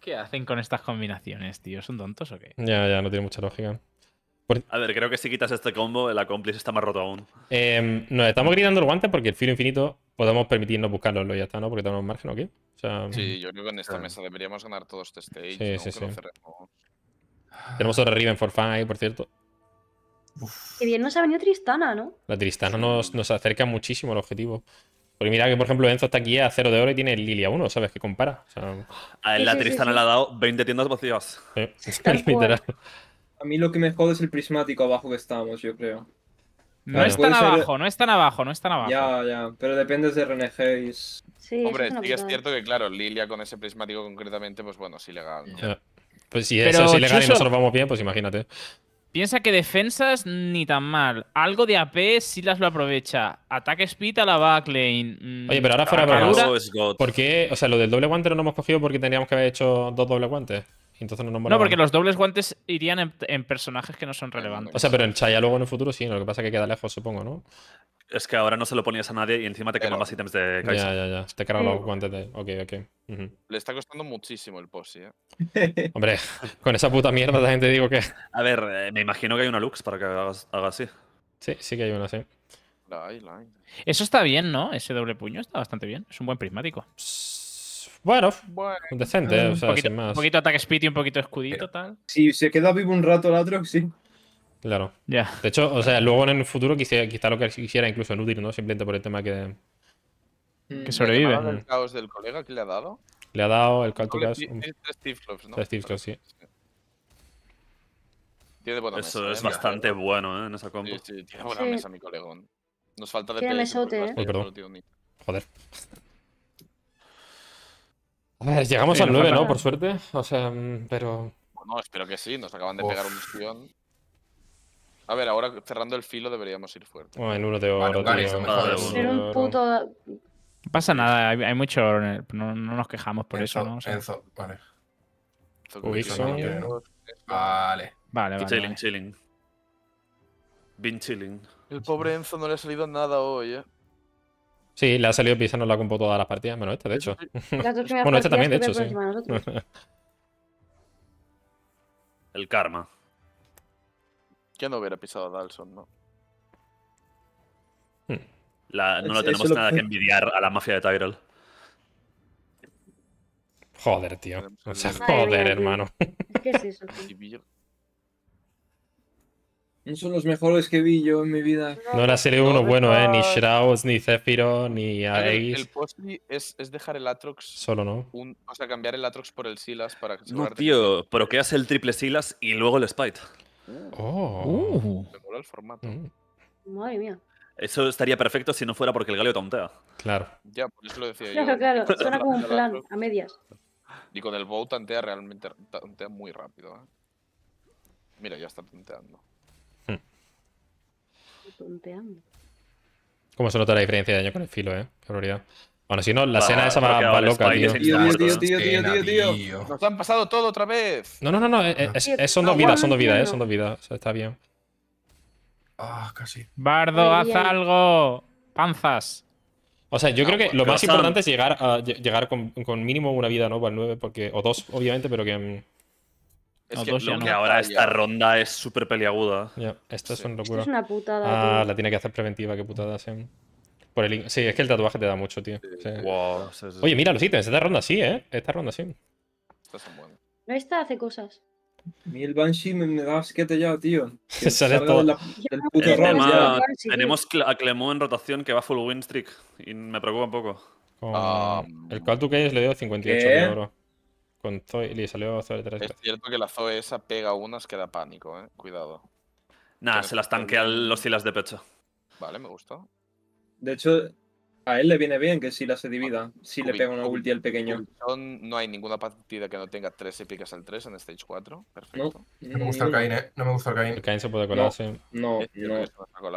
¿Qué hacen con estas combinaciones, tío? ¿Son tontos o qué? Ya, ya, no tiene mucha lógica. A ver, creo que si quitas este combo, el accomplice está más roto aún. Eh, nos estamos gritando el guante porque el filo infinito podemos permitirnos buscarlo y ya está, ¿no? Porque tenemos margen aquí. O Sí, yo creo que en esta mesa deberíamos ganar todos este stage. Sí, sí, sí. Tenemos otro Riven for ahí, por cierto. Uf. Qué bien nos ha venido Tristana, ¿no? La Tristana nos, nos acerca muchísimo al objetivo. Porque mira que, por ejemplo, Enzo está aquí a 0 de oro y tiene Lilia 1, ¿sabes? Que compara. A él la Tristana le ha dado 20 tiendas vacías. Eh, sí, literal. A mí lo que me jode es el prismático abajo que estamos, yo creo. No es tan abajo, no están abajo, no están abajo. Ya, ya, pero depende de RNG Sí, Hombre, sí es cierto que, claro, Lilia con ese prismático concretamente, pues bueno, es ilegal. Pues si eso es ilegal y nosotros vamos bien, pues imagínate. Piensa que defensas ni tan mal. Algo de AP las lo aprovecha. Ataque speed a la backlane. Mm, Oye, pero ahora fuera de oh, ¿Por qué? O sea, lo del doble guante no lo hemos cogido porque teníamos que haber hecho dos doble guantes no porque los dobles guantes irían en, personajes que no son relevantes. O sea, pero en Chaya luego en el futuro sí, lo que pasa es que queda lejos, supongo, ¿no? Es que ahora no se lo ponías a nadie y encima te quedaban más ítems de Kaiser. Ya, ya, ya. Te cargan los mm. guantes de. Ok, ok. Le está costando muchísimo el posi, ¿eh? Hombre, con esa puta mierda también te digo que. A ver, eh, me imagino que hay una Lux para que hagas, haga así. Sí, sí que hay una, sí. Eso está bien, ¿no? Ese doble puño está bastante bien. Es un buen prismático. Bueno, decente, un, o sea, poquito, sin más. un poquito ataque speed y un poquito escudito, tal. Si se queda vivo un rato el otro, sí. Claro. ya. De hecho, o sea, luego en el futuro quizá, quizá lo que quisiera incluso en útil, ¿no? Simplemente por el tema que. Que mm. sobrevive. ¿Le el caos del colega que le ha dado? Le ha dado el caos. Tres Steve Flops, ¿no? Tres Steve Flops, sí. Tiene buena Eso es ¿eh? bastante bueno, ¿eh? En esa tiene buena mesa, mi colega. Nos falta de. Tiene e mesote, ¿eh? perdón. Joder. A ver, llegamos al 9, ¿no? Por suerte. O sea, mm, pero. Bueno, espero que sí. Nos acaban de pegar un misión. A ver, ahora cerrando el filo deberíamos ir fuerte. Bueno, el uno de oro. Vale, Ser un puto. No pasa nada, hay, mucho No, no, nos quejamos por eso, ¿no? Enzo, vale. Vale. Vale, vale. Chilling, chilling. Been chilling. El pobre Enzo no le ha salido nada hoy, eh. Sí, le ha salido Pisa, la compo todas las partidas, menos esta, de hecho. bueno, este también, de hecho, sí. El karma. ¿Quién no hubiera pisado a Dalson, ¿no? Hmm. no tenemos nada que... envidiar a la mafia de Tyrell. Joder, tío. O sea, joder, hermano. ¿Qué es eso? Son los mejores que vi yo en mi vida. No era serie uno bueno, ¿eh? Ni Shrouds, ni Zephyro, ni Aegis. El, posi es, dejar el Atrox. Solo, ¿no? o sea, cambiar el Atrox por el Silas para. que No, tío, pero hace el triple Silas y luego el Spite. Oh. Uh. mola el formato. Mm. Madre mía. Eso estaría perfecto si no fuera porque el Galio tontea. Claro. Ya, por eso lo decía yo. Claro, eh. claro. Suena como un plan, a medias. Y con el bow tantea realmente tantea muy rápido. ¿eh? Mira, ya está tanteando. ¿Cómo se nota la diferencia de daño con el filo, eh? Qué Bueno, si no, la escena esa va, loca, tío. Tío, tío, tío, tío, tío, Nos han pasado todo otra vez. No, no, no, no. Eh, eh, eh, son dos vidas, son dos vidas, eh. Son dos vidas. está bien. Ah, casi. Bardo, haz algo. Panzas. O sea, yo creo que lo más importante es llegar, llegar con, mínimo una vida, ¿no? Para nueve, porque, o dos, obviamente, pero que. Mm, es lo que ahora esta ronda es súper peliaguda. es una locura. Esto es una putada. Ah, la tiene que hacer preventiva, qué putada, sea. Por el... Sí, es que el tatuaje te da mucho, tío. Oye, mira los ítems, esta ronda sí, ¿eh? Esta ronda sí. Estas son buenas. Esta hace cosas. A el Banshee me, da asquete ya, tío. sale todo. puto Tenemos a Clemó en rotación que va full win streak y me preocupa un poco. Ah, el Call to le dio 58 de oro. Con Zoe, le salió Zoe 3. Es cierto que la Zoe esa pega unas que da pánico, eh. Cuidado. Nada, se las tanquea los hilas de pecho. Vale, me gustó. De hecho, a él le viene bien que las se divida, si le pega una ulti al pequeño. no hay ninguna partida que no tenga tres épicas al 3 en Stage 4. Perfecto. No, me gusta el Kain, ¿eh? No me gusta el Kain. El Kain se puede colar, sí. No, este no,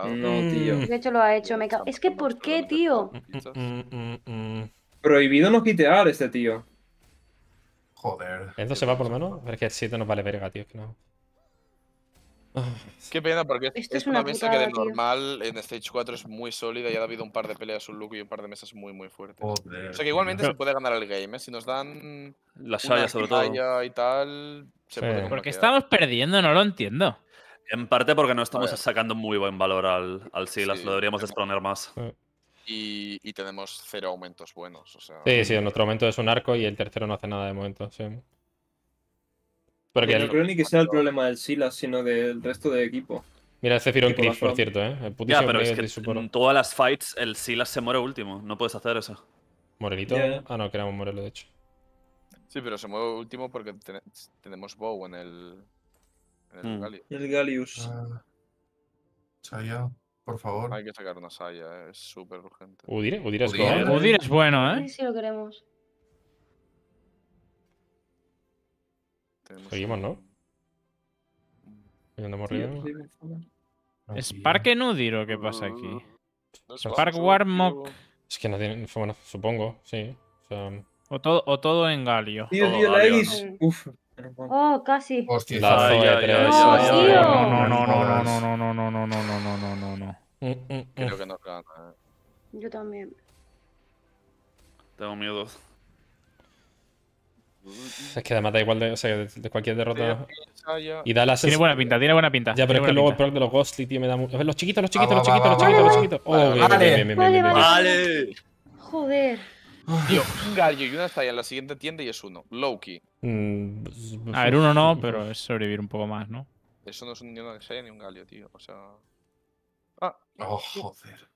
no, mm. tío. De hecho lo ha hecho, me Es que ¿por qué, tío? Mm, mm, Prohibido no quitear este tío. Joder. ¿Esto se va por lo menos? A es que 7 nos vale verga, tío. Que no. Qué pena, porque es, una, mesa que de normal en Stage 4 es muy sólida y ha habido un par de peleas, un look y un par de mesas muy, muy fuertes. o sea que igualmente se puede ganar el game, ¿eh? Si nos dan. La Shaya, sobre todo. y tal. Se porque estamos perdiendo, no lo entiendo. En parte porque no estamos sacando muy buen valor al, al Silas, lo deberíamos exponer más y, tenemos cero aumentos buenos. O sea... Sí, sí, nuestro aumento es un arco y el tercero no hace nada de momento, sí. Porque no creo ni que sea el problema del Silas, sino del resto del equipo. Mira, ese Firon Cliff, por cierto, ¿eh? El pero es que en todas las fights el Silas se muere último. No puedes hacer eso. ¿Morelito? Ah, no, que morirlo, de hecho. Sí, pero se mueve último porque tenemos Bow en el... En el, Galius hmm. Gallius. el ah, por favor. Hay que sacar una saya, es súper urgente. Udir, Udir es bueno. ¿eh? es bueno, ¿eh? Sí, si lo queremos. Seguimos, ¿no? Andamos en arriba. ¿Es Parque nudiro o qué pasa aquí? Spark, es Warmock. Es que no tienen. Bueno, supongo, sí. O, todo, o todo en Galio. Uf, Oh, casi. Hostia, no, no, no, no, no, no, no, no, no, no, no, no, no, no. Creo que nos gana. Yo también. Tengo miedo. Es que además da igual de, o sea, de, cualquier derrota. Y da la Tiene buena pinta, tiene buena pinta. Ya, pero es que luego el proc de los Ghostly, tío, me da mucho. Los chiquitos, los chiquitos, los chiquitos, los chiquitos, los chiquitos. vale, vale. Joder. Tío, un gallo y una estalla en la siguiente tienda y es uno. Lowkey. Mm, a ver, uno no, pero es sobrevivir un poco más, ¿no? Eso no es ni ni un gallo, tío. O sea. Ah. Oh, joder.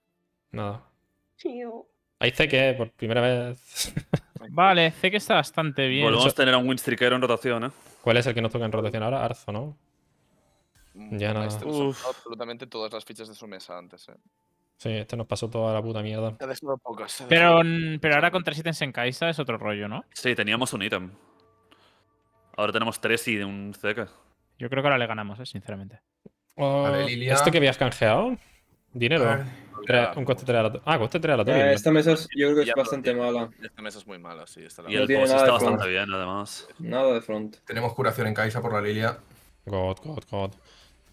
Nada. Tío. Ahí sé que eh, por primera vez. vale, sé que está bastante bien. Volvemos a tener a un winstriker en rotación, ¿eh? ¿Cuál es el que nos toca en rotación ahora? Arzo, ¿no? Mm, ya no. Este absolutamente todas las fichas de su mesa antes, ¿eh? Sí, este nos pasó toda la puta mierda. Pero, pero ahora con tres ítems en Kaisa es otro rollo, ¿no? Sí, teníamos un ítem. Ahora tenemos tres y un ZK. Yo creo que ahora le ganamos, ¿eh? sinceramente. Oh, ¿Esto que habías canjeado? Dinero. un coste 3 a Ah, coste 3 eh, esta mesa yo creo que es bastante mala. Esta mesa es muy mala, sí. y el está bastante bien, además. Nada de front. Tenemos curación en Kaisa por la Lilia. God, God, God.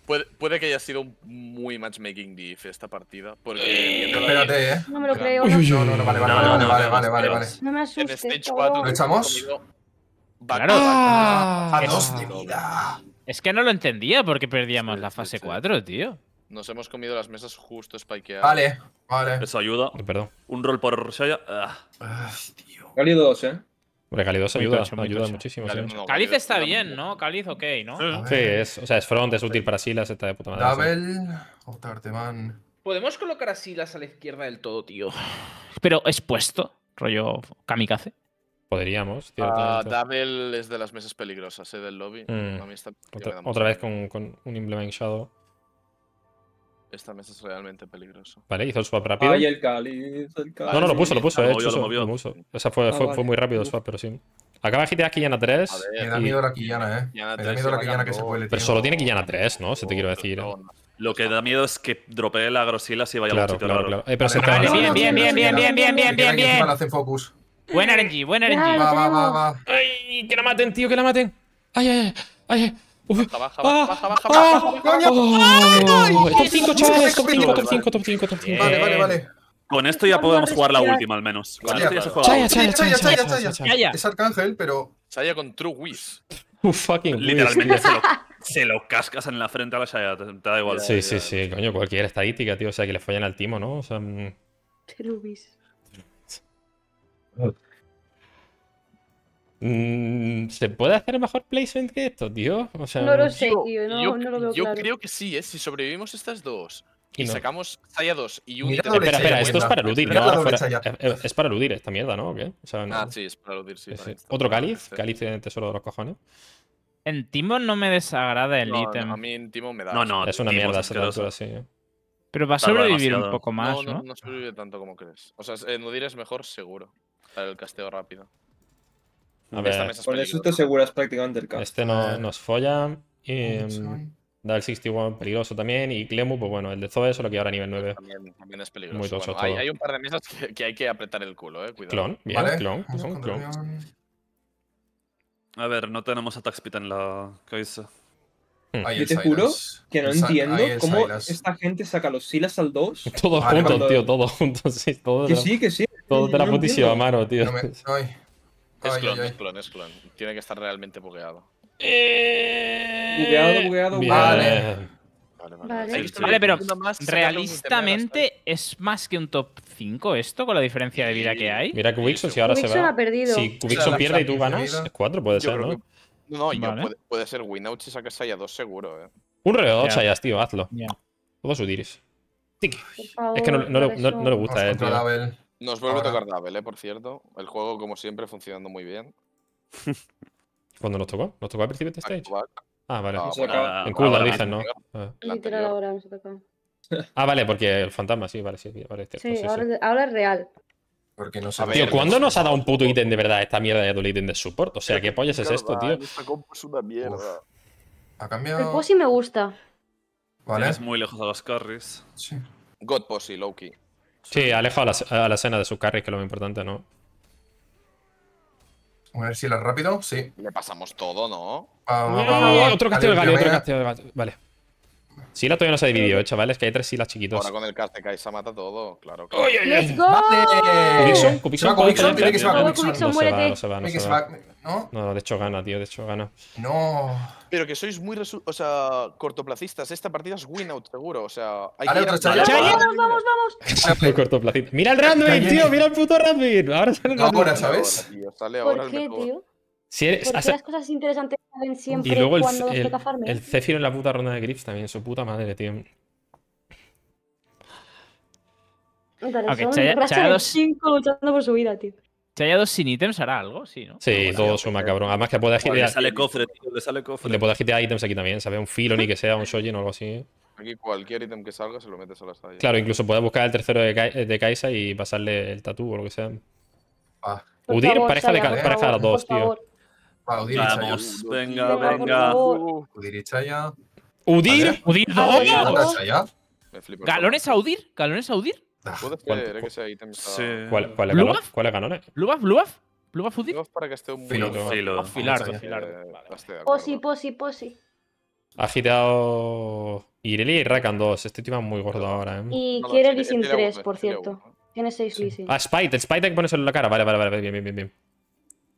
Puede, puede, que haya sido muy matchmaking diff esta partida. Porque. Espérate, eh. No me lo creo. No, no, vale, vale, vale, vale, vale, vale, No me asustes. En Stage 4 ¿Lo echamos? Vale. a dos de vida. Es que no lo entendía porque perdíamos la fase 4, tío. Nos hemos comido las mesas justo spikeadas. Vale, vale. Eso ayuda. Perdón. Un rol por Shaya. Ah. Ay, tío. 2, eh. Hombre, ayuda, ayuda, muchísimo. Caliz está bien, ¿no? Caliz, ok, ¿no? Sí, es, o sea, es front, es útil para Silas, está de puta madre. Dabel, o Podemos colocar a Silas a la izquierda del todo, tío. Pero expuesto, rollo kamikaze. Podríamos, cierto. Ah, Dabel es de las mesas peligrosas, ¿eh? Del lobby. Mm. A mí está... otra, vez con, con un Implement Shadow. Esta mesa es realmente peligroso. Vale, hizo el swap rápido. Ay, el el No, no, lo puso, lo puso. eh, O sea, fue, ah, muy rápido el swap, pero sí. Acaba de a Quillana 3. Me da miedo la Quillana, eh. me da miedo la Quillana que se puede Pero solo tiene Quillana 3, ¿no? Se te quiero decir. Lo que da miedo es que dropee la grosila si vaya a claro, claro. Eh, vale, bien, bien, bien, bien, bien, bien, bien, bien, bien. Buen RNG, buen RNG. Va, va, va, va. Ay, que la maten, tío, que la maten. Ay, ay, ay. ay. Baja, baja, ah, baja, baja, ah, baja, baja, baja, baja. Top 5, chavales, top 5, top 5, top 5, top 5. Vale, vale, vale. Con esto ya podemos jugar la última, al menos. Con esto ya se juega Chaya, chaya, chaya, chaya, Es Arcángel, pero… Chaya con True Wiz. fucking Literalmente se lo, se lo cascas en la frente a la Chaya, te, da igual. Sí, sí, sí, coño, cualquier estadística, tío. O sea, que le fallan al timo, ¿no? O sea… Mm. True Wiz. Mm, ¿Se puede hacer mejor placement que esto, tío? O sea, no lo sé, tío. No, yo, lo veo yo creo que sí, ¿eh? Si sobrevivimos estas dos y, sacamos Zaya 2 y un. Espera, espera, esto es para eludir, ¿no? Eh, es, para eludir esta mierda, ¿no? qué? Ah, sí, es para eludir, sí. Otro cáliz, cáliz de tesoro de los cojones. En Timon no me desagrada el ítem. a mí en Timon me da. No, no, es una mierda mierda esa altura, sí. Eh. Pero va a sobrevivir un poco más. No, no, no sobrevive tanto como crees. O sea, eludir es mejor, seguro. Para el casteo rápido. A ver, Esta mesa es con eso te aseguras prácticamente el caso. Este no, nos folla. Y, mm, da el 61 peligroso también. Y Clemu, pues bueno, el de Zoe solo que ahora a nivel 9. También, es peligroso. hay, un par de mesas que, hay que apretar el culo, eh. Cuidado. Clon, bien, clon, A ver, no tenemos a speed en la cabeza. Hmm. Yo te juro que no entiendo cómo esta gente saca los silas al 2. Todos juntos, tío, todos juntos, sí. que sí, que sí. Todo te la putísima mano, tío. Es clon, es clon, es clon. Tiene que estar realmente bugueado. Eh... Bugueado, bugueado, Vale. Vale, vale. Vale, pero realistamente es más que un top 5 esto con la diferencia de vida que hay. Mira Kubikson si ahora se va. Ha perdido. Si Kubikson pierde y tú ganas, 4 puede ser, ¿no? Que... No, puede, puede, ser Winout si sacas a 2 seguro, eh. Un reo 2 tío, hazlo. Yeah. Puedo Es que no, no, no, no, le gusta, eh. Nos vuelve a tocar la ¿eh? por cierto. El juego, como siempre, funcionando muy bien. ¿Cuándo nos tocó? ¿Nos tocó al principio de este stage? Ah, vale. Ah, en en dicen, ¿no? Ah. Literal ahora nos tocado Ah, vale, porque el fantasma, sí, vale, sí, sí, ahora, ahora, es real. Porque no Tío, ¿cuándo nos ha dado un puto ítem de verdad esta mierda de ítem de support? O sea, ¿qué pollas es esto, tío? Esta compu es una mierda. Ha cambiado. El posi me gusta. Vale. Es muy lejos a los carries. Sí. God posi, Loki. Sí, aleja a la, a la cena de su carry, que es lo importante, ¿no? A ver si la rápido, sí. Le pasamos todo, ¿no? Ah, otro castillo de castillo de Vale la todavía no se ha dividido, chavales, que hay tres Silas chiquitos. Ahora con el cae, se mata todo, claro. oye! ¡Let's go! ¿Cubixon? ¿Cubixon? ¿Cubixon? No no ¿No? de hecho gana, tío, de hecho gana. No. Pero que sois muy o sea, cortoplacistas. Esta partida es win out, seguro. O sea, hay que otro ¡Vamos, vamos, vamos! ¡Mira el random, tío! ¡Mira el puto random. Ahora sale el Ahora, ¿sabes? Sale ahora ¿Por qué, tío? Si las cosas interesantes salen siempre y luego el, cuando El Zephyr en la puta ronda de Grips también, su puta madre, tío. Aunque okay, dos... 5 luchando por su vida, tío. Chaya 2 sin ítems hará algo, sí, ¿no? Sí, todo suma, cabrón. Además que puede agitar... Le sale cofre, tío, le sale cofre. Le ítems aquí también, sabe Un ni que sea, un shoji o algo así. Aquí cualquier ítem que salga se lo metes a la estalla. Claro, incluso puedes buscar el tercero de, de Kaisa y pasarle el tatu o lo que sea. Ah. Udir, pareja, de, pareja dos, tío. Vamos, venga, venga. Udir y Chaya. ¿Udir? ¿Udir Chaya. Ah, ¿Galones a Udir? ¿Galones a Udir? Puede eh, que ¿Cuál, cuál, es ¿Cuál es Galones? ¿Lubaf? ¿Lubaf? Udir? Lubaf para que esté un filo. filo. Afilar, afilar. Eh, posi, posi, posi. Ha girado Irelia y Rakan 2. Este tío es muy gordo ahora. ¿eh? Y quiere Lisin 3, por cierto. Tiene 6 Lisin. Ah, Spite. Spite hay que ponérselo en la cara. Vale, vale, vale. bien, bien. bien.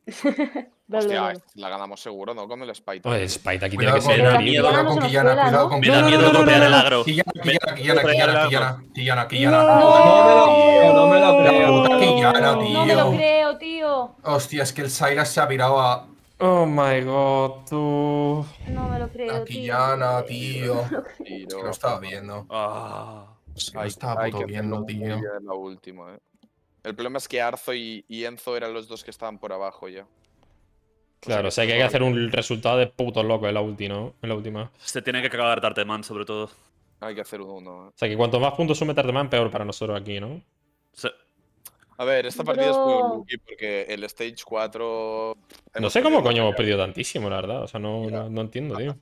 Hostia, la ganamos seguro, ¿no? Con el Spite. Pues Spite aquí tiene que ser. Cuidado con Quillana, cuidado con Quillana. Me da miedo copiar el agro. Quillana, Quillana, Quillana, Quillana, No me lo creo, no me lo creo. tío. No lo creo, tío. Hostia, es que el Saira se ha virado a. Oh my god, tú. No me lo creo. Quillana, tío. Es que estaba viendo. Ah. ahí estaba viendo, tío. La última, eh. El problema es que Arzo y, Enzo eran los dos que estaban por abajo ya. Claro, o sea que hay que hacer un resultado de puto loco en la, en la última. Se tiene que acabar Tarteman, sobre todo. Hay que hacer uno. ¿eh? O sea que cuanto más puntos sume Tarteman, peor para nosotros aquí, ¿no? A ver, esta partida es muy lucky porque el Stage 4. No sé cómo coño hemos perdido tantísimo, la verdad. O sea, no, no, no entiendo, tío.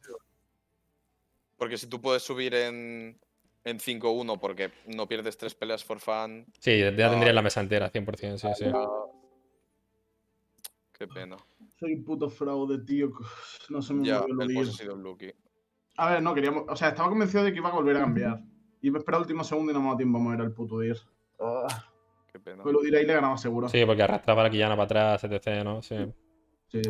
Porque si tú puedes subir en, en 5-1 porque no pierdes tres peleas for fan Sí, ya ah. tendría la mesa entera, 100%, sí, sí. Ah, qué pena. Soy un puto fraude, tío. No se me ya, el ha A ver, no, queríamos... O sea, estaba convencido de que iba a volver a cambiar. Y me esperado el último segundo y no me da tiempo a mover al puto ir ah. Qué pena. Pues lo diré y le ganaba seguro. Sí, porque arrastraba la quillana para atrás, etc, ¿no? Sí.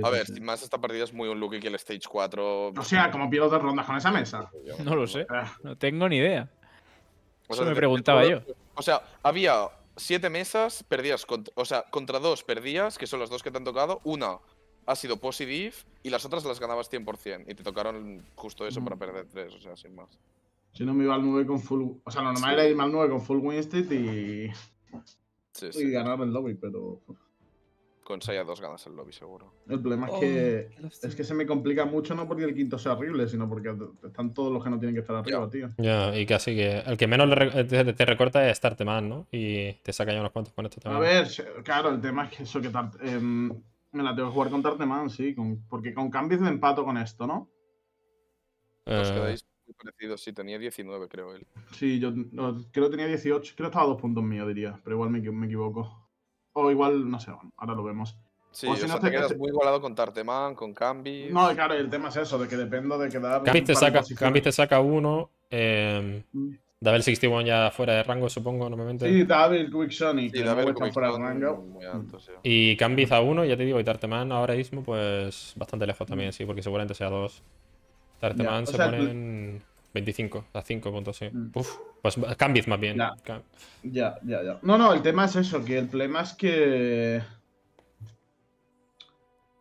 a ver, más esta partida es muy un lucky que el Stage 4. O sea, como pierdo dos rondas con esa mesa? No lo sé. No tengo ni idea. Eso me preguntaba yo. O sea, había siete mesas, perdías, contra, o sea, contra dos perdías, que son las dos que te han tocado, una ha sido positive y las otras las ganabas 100% y te tocaron justo eso para mm. perder tres, o sea, sin más. Si no me iba al 9 con full... O sea, lo normal era irme al 9 con full Winstead y... Sí, sí. Y ganar el lobby, pero... Con 6 a 2 ganas el lobby, seguro. El problema es oh, que, es que se me complica mucho, no porque el quinto sea horrible, sino porque están todos los que no tienen que estar arriba, tío. Ya, y casi que el que menos eh, te, recorta es Tarteman, ¿no? Y te saca ya unos cuantos con esto también. A ver, claro, el tema es que eso que em, me la tengo que jugar con Tarteman, sí, porque con cambios de empato con esto, ¿no? Os eh. quedáis muy parecidos, sí, tenía 19, creo él. Sí, yo creo que tenía 18, creo que estaba a dos puntos mío, diría, pero igual me equivoco. O igual, no sé, ahora lo vemos. Sí, o, no sea, te, quedas muy igualado con Tarteman, con Cambi. No, claro, el tema es eso, de que dependo de que da. Cambi te, saca, Cambi saca uno. Eh, em, 61 mm. ya fuera de rango, supongo, normalmente. Sí, Dabel, Quick sí, fuera de rango. Y Cambiz a uno, ya te digo, y Tarteman ahora mismo, pues bastante lejos también, mm. sí, porque seguramente sea dos. Tarteman se pone 25, a 5 puntos, sí. Mm. pues cambies más bien. Ya. ya, ya, No, no, el tema es eso, que el problema es que...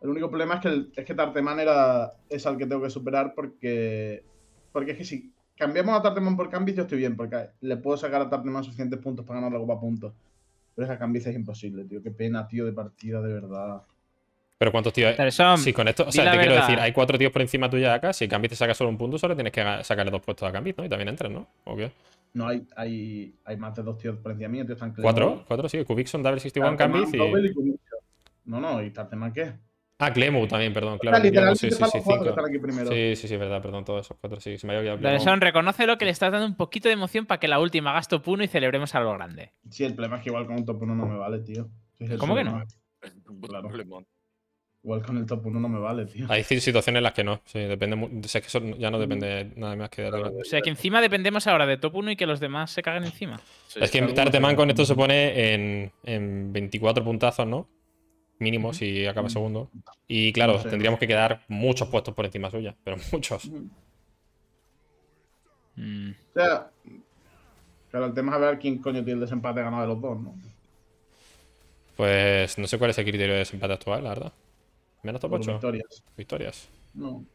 El único problema es que, es que Tarteman era, es al que tengo que superar porque... Porque es que si cambiamos a Tarteman por Cambiz, yo estoy bien, porque le puedo sacar a Tarteman suficientes puntos para ganar la Copa Puntos. Pero esa Cambiz es imposible, tío. Qué pena, tío, de partida, de verdad. Pero ¿cuántos tíos hay? sí, con esto. O sea, te quiero decir, hay cuatro tíos por encima tuya acá. Si Gambit te saca solo un punto, solo tienes que sacarle dos puestos a Gambit, ¿no? Y también entras, ¿no? ¿O qué? No, hay, hay, hay más de dos tíos por encima mío, tío. Están ¿Cuatro? ¿Cuatro? Sí, Cubixon, Double 61, Gambit y... No, no, y tema ¿qué? Ah, Clemu también, perdón, claro. Ah, sí, sí, sí, sí, sí, sí, sí, verdad, perdón, todos esos cuatro, sí, se me había olvidado. Son, reconócelo que le estás dando un poquito de emoción para que la última gasto puno y celebremos algo grande. Sí, el problema es que igual con un top 1 no me vale, tío. ¿Cómo que no? Claro. Igual con el top 1 no me vale, tío. Hay situaciones en las que no. depende. es que eso ya no depende nada más que de O sea, que encima dependemos ahora de top 1 y que los demás se caguen encima. es que Tarteman con esto se pone en, 24 puntazos, ¿no? Mínimo si acaba segundo. Y claro, tendríamos que quedar muchos puestos por encima suya, pero muchos. Mm. O sea, claro, el tema es a ver quién coño tiene el desempate ganado de los dos, ¿no? Pues no sé cuál es el criterio de desempate actual, la verdad. ¿Menos top 8? Victorias. No.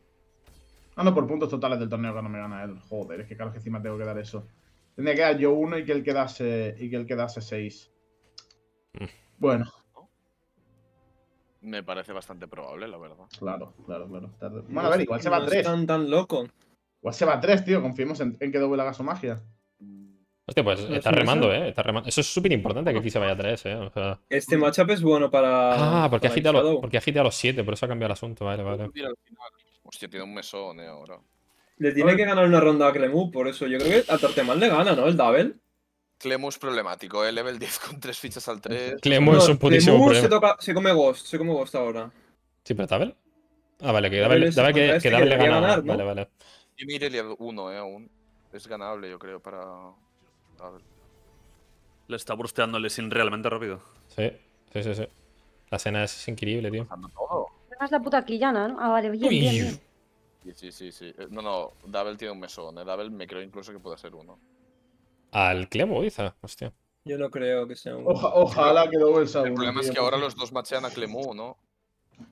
Ah, no, por puntos totales del torneo que no me gana él. Joder, es que claro que encima tengo que dar eso. Tendría que dar yo uno y que él quedase. Y que él mm. Bueno. Me parece bastante probable, la verdad. Claro, claro, claro. Bueno, a ver, igual se va a 3. tan loco. Igual se va a 3, tío. Confiemos en, que doble la gasomagia. magia. Hostia, pues está remando, ¿eh? Está remando. Eso es súper importante que aquí vaya a 3, ¿eh? Este matchup es bueno para. Ah, porque ha a los 7, por eso ha cambiado el asunto, vale, vale. Hostia, tiene un mesón, eh, ahora. Le tiene que ganar una ronda a Clemu, por eso yo creo que a Tartemal le gana, ¿no? El Double. Clemu es problemático, ¿eh? Level 10 con 3 fichas al 3. Clemu es un putísimo Clemu se, come Ghost, se come Ghost ahora. Sí, pero Dabel. Ah, vale, que Dabel, que, este, le gana. Vale, vale. Y el 1, ¿eh? Es ganable, yo creo, para. Le está bursteando sin realmente rápido. Sí, sí, sí, sí. La escena es increíble, tío. la puta quillana, ¿no? Ah, vale, bien, bien, Sí, sí, sí, eh, No, no, Dabel tiene un mesón. ¿eh? Dabel me creo incluso que puede ser uno. Al Clemo, dice. Hostia. Yo no creo que sea un. ojalá que lo sea El problema es que ahora los dos machean a Clemo, ¿no?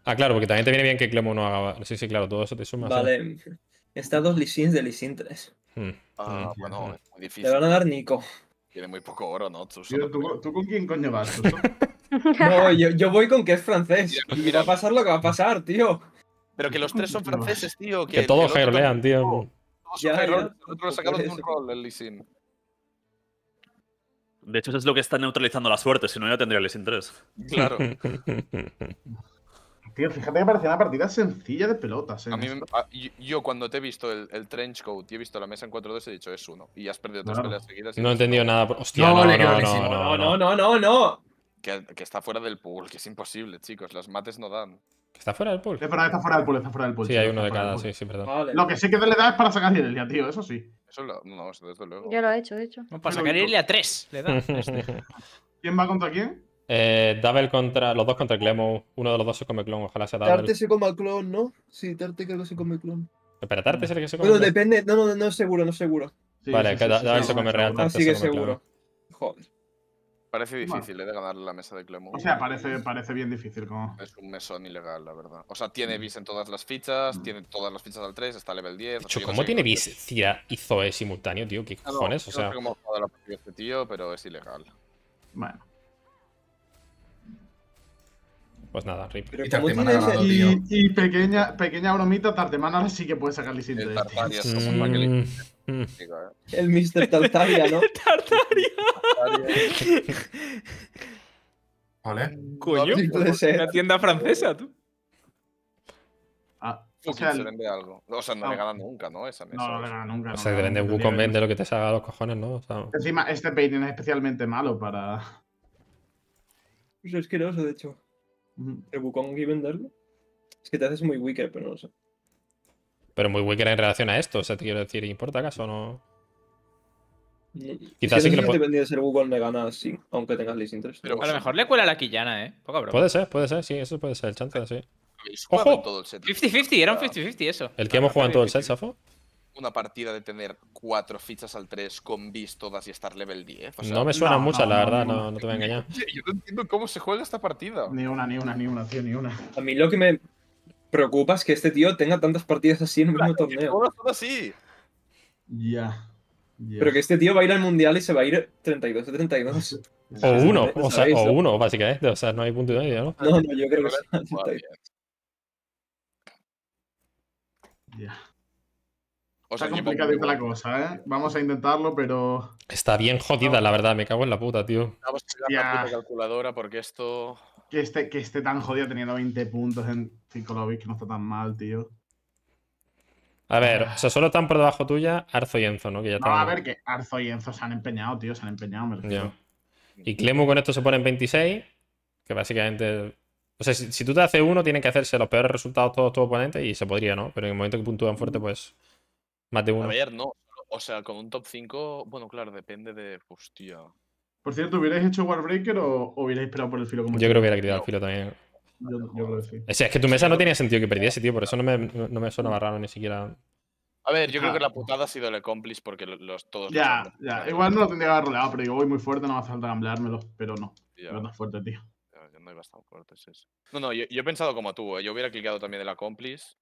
Ah, claro, porque también te viene bien que Clemo no haga. Sí, sí, claro, todo eso te suma. Vale. Está dos Lisins de Lisin 3. Mm, ah, mm, bueno, mm, es muy difícil. Te van a dar Nico. Tiene muy poco oro, ¿no? Tú, con quién coño vas? no, yo, yo, voy con que es francés. Y mira. a pasar lo que va a pasar, tío. Pero que los tres son franceses, tío. Que, todos gerlean, tío. Oh, todos ya, lo sacaron de un rol, el Lissin. De hecho, eso es lo que está neutralizando la suerte, si no ya tendría el Sin 3. Claro. Tío, fíjate que parecía una partida sencilla de pelotas. ¿eh? A mí, yo cuando te he visto el, trench coat y he visto la mesa en 4-2 he dicho es uno. Y has perdido tres no. peleas seguidas. No he entendido nada. Hostia, no, no, no, no, no, Que, está fuera del pool, que es imposible, chicos. Los mates no dan. ¿Está fuera del pool? Está fuera, está fuera del pool, está fuera del pool. Sí, hay uno de cada, sí, sí, perdón. lo que sí que le da es para sacar Irelia, tío, eso sí. Eso lo, no, desde luego. Yo lo he hecho, de hecho. No, para sacar Irelia 3 le da. Este. ¿Quién va contra quién? Eh, Double contra. Los dos contra Clemo. Uno de los dos se come clon. Ojalá sea Double. Tarte se come clon, ¿no? Sí, Tarte creo que se come clon. Espera, Tarte es el que se come. Bueno, depende. No, no, no es seguro, no es seguro. vale, sí, que se come real. Tarte seguro. Joder. Parece difícil, eh, de ganar la mesa de Clemo. O sea, parece, parece bien difícil. Como... Es un mesón ilegal, la verdad. O sea, tiene bis en todas las fichas, mm. tiene todas las fichas al 3, está level 10. ¿cómo tiene bis Cira y Zoe simultáneo, tío? ¿Qué ah, cojones? o sea... No sé cómo a la partida este tío, pero es ilegal. Bueno. Pues nada, rip. y, pequeña, pequeña bromita, Tartemana sí que puede sacar lisinto. El este. Mr. Mm. Mm. Eh. Tartaria, ¿no? Tartaria. ¿Vale? Coño, una tienda francesa, tú. Ah, o sea, vende algo. O sea, no, le ah. gana nunca, ¿no? Esa mesa. No, no gana nunca. O sea, vende Wukong, vende lo que te salga a los cojones, ¿no? Encima, este painting es especialmente malo para. Es asqueroso, de hecho el Wukong y venderlo. Es que te haces muy wicker, pero no lo sé. Pero muy wicker en relación a esto, o sea, te quiero decir, ¿importa acaso o no. Quizás sí que, lo de el Wukong me gana, sí, aunque tengas Pero a lo mejor le cuela la quillana, ¿eh? Poca Puede ser, puede ser, sí, eso puede ser el chance, sí. Ojo. 50-50, era un 50-50 eso. ¿El que hemos jugado en todo el set, Safo? una partida de tener cuatro fichas al 3 con bis todas y estar level 10. no me suena no, la verdad, no, no, te voy a engañar. Yo no entiendo cómo se juega esta partida. Ni una, ni una, ni una, tío, ni una. A mí lo que me preocupa es que este tío tenga tantas partidas así en un mismo torneo. Todas, así. Ya. Pero que este tío va a ir al mundial y se va a ir 32 de 32. O uno, o, o uno, básicamente. O sea, no hay punto de medio, ¿no? No, no, yo creo que sí. Ya. O sea, Está complicadita la cosa, ¿eh? Vamos a intentarlo, pero. Está bien jodida, la verdad, me cago en la puta, tío. Vamos a tirar la calculadora porque esto. Que esté, que esté tan jodido teniendo 20 puntos en Ticolovic, que no está tan mal, tío. A ver, o sea, solo están por debajo tuya Arzo y Enzo, ¿no? Que ya no, a ver, que Arzo y Enzo se han empeñado, tío, se han empeñado, me refiero. Y Clemu con esto se pone en 26, que básicamente o sea, si, si, tú te haces uno, tienen que hacerse los peores resultados todos tus oponentes y se podría, ¿no? Pero en el momento que puntúan fuerte, mm. pues más de uno. A ver, no. O sea, con un top 5, bueno, claro, depende de. Hostia. Por cierto, ¿hubierais hecho Warbreaker o, hubierais esperado por el filo como Yo creo que hubiera querido el filo también. Yo, creo que sí. O sea, es que tu mesa no tenía sentido que perdiese, tío. Por eso no me, no me suena raro ni siquiera. A ver, yo creo que ah. la putada ha sido el accomplice porque los todos. Ya, ya. Igual no lo tendría que haber roleado, pero digo, voy muy fuerte, no me hace falta cambiármelo. Pero no. Pero no fuerte, tío no he No, no, yo, he pensado como tú, ¿eh? yo hubiera clicado también el Accomplice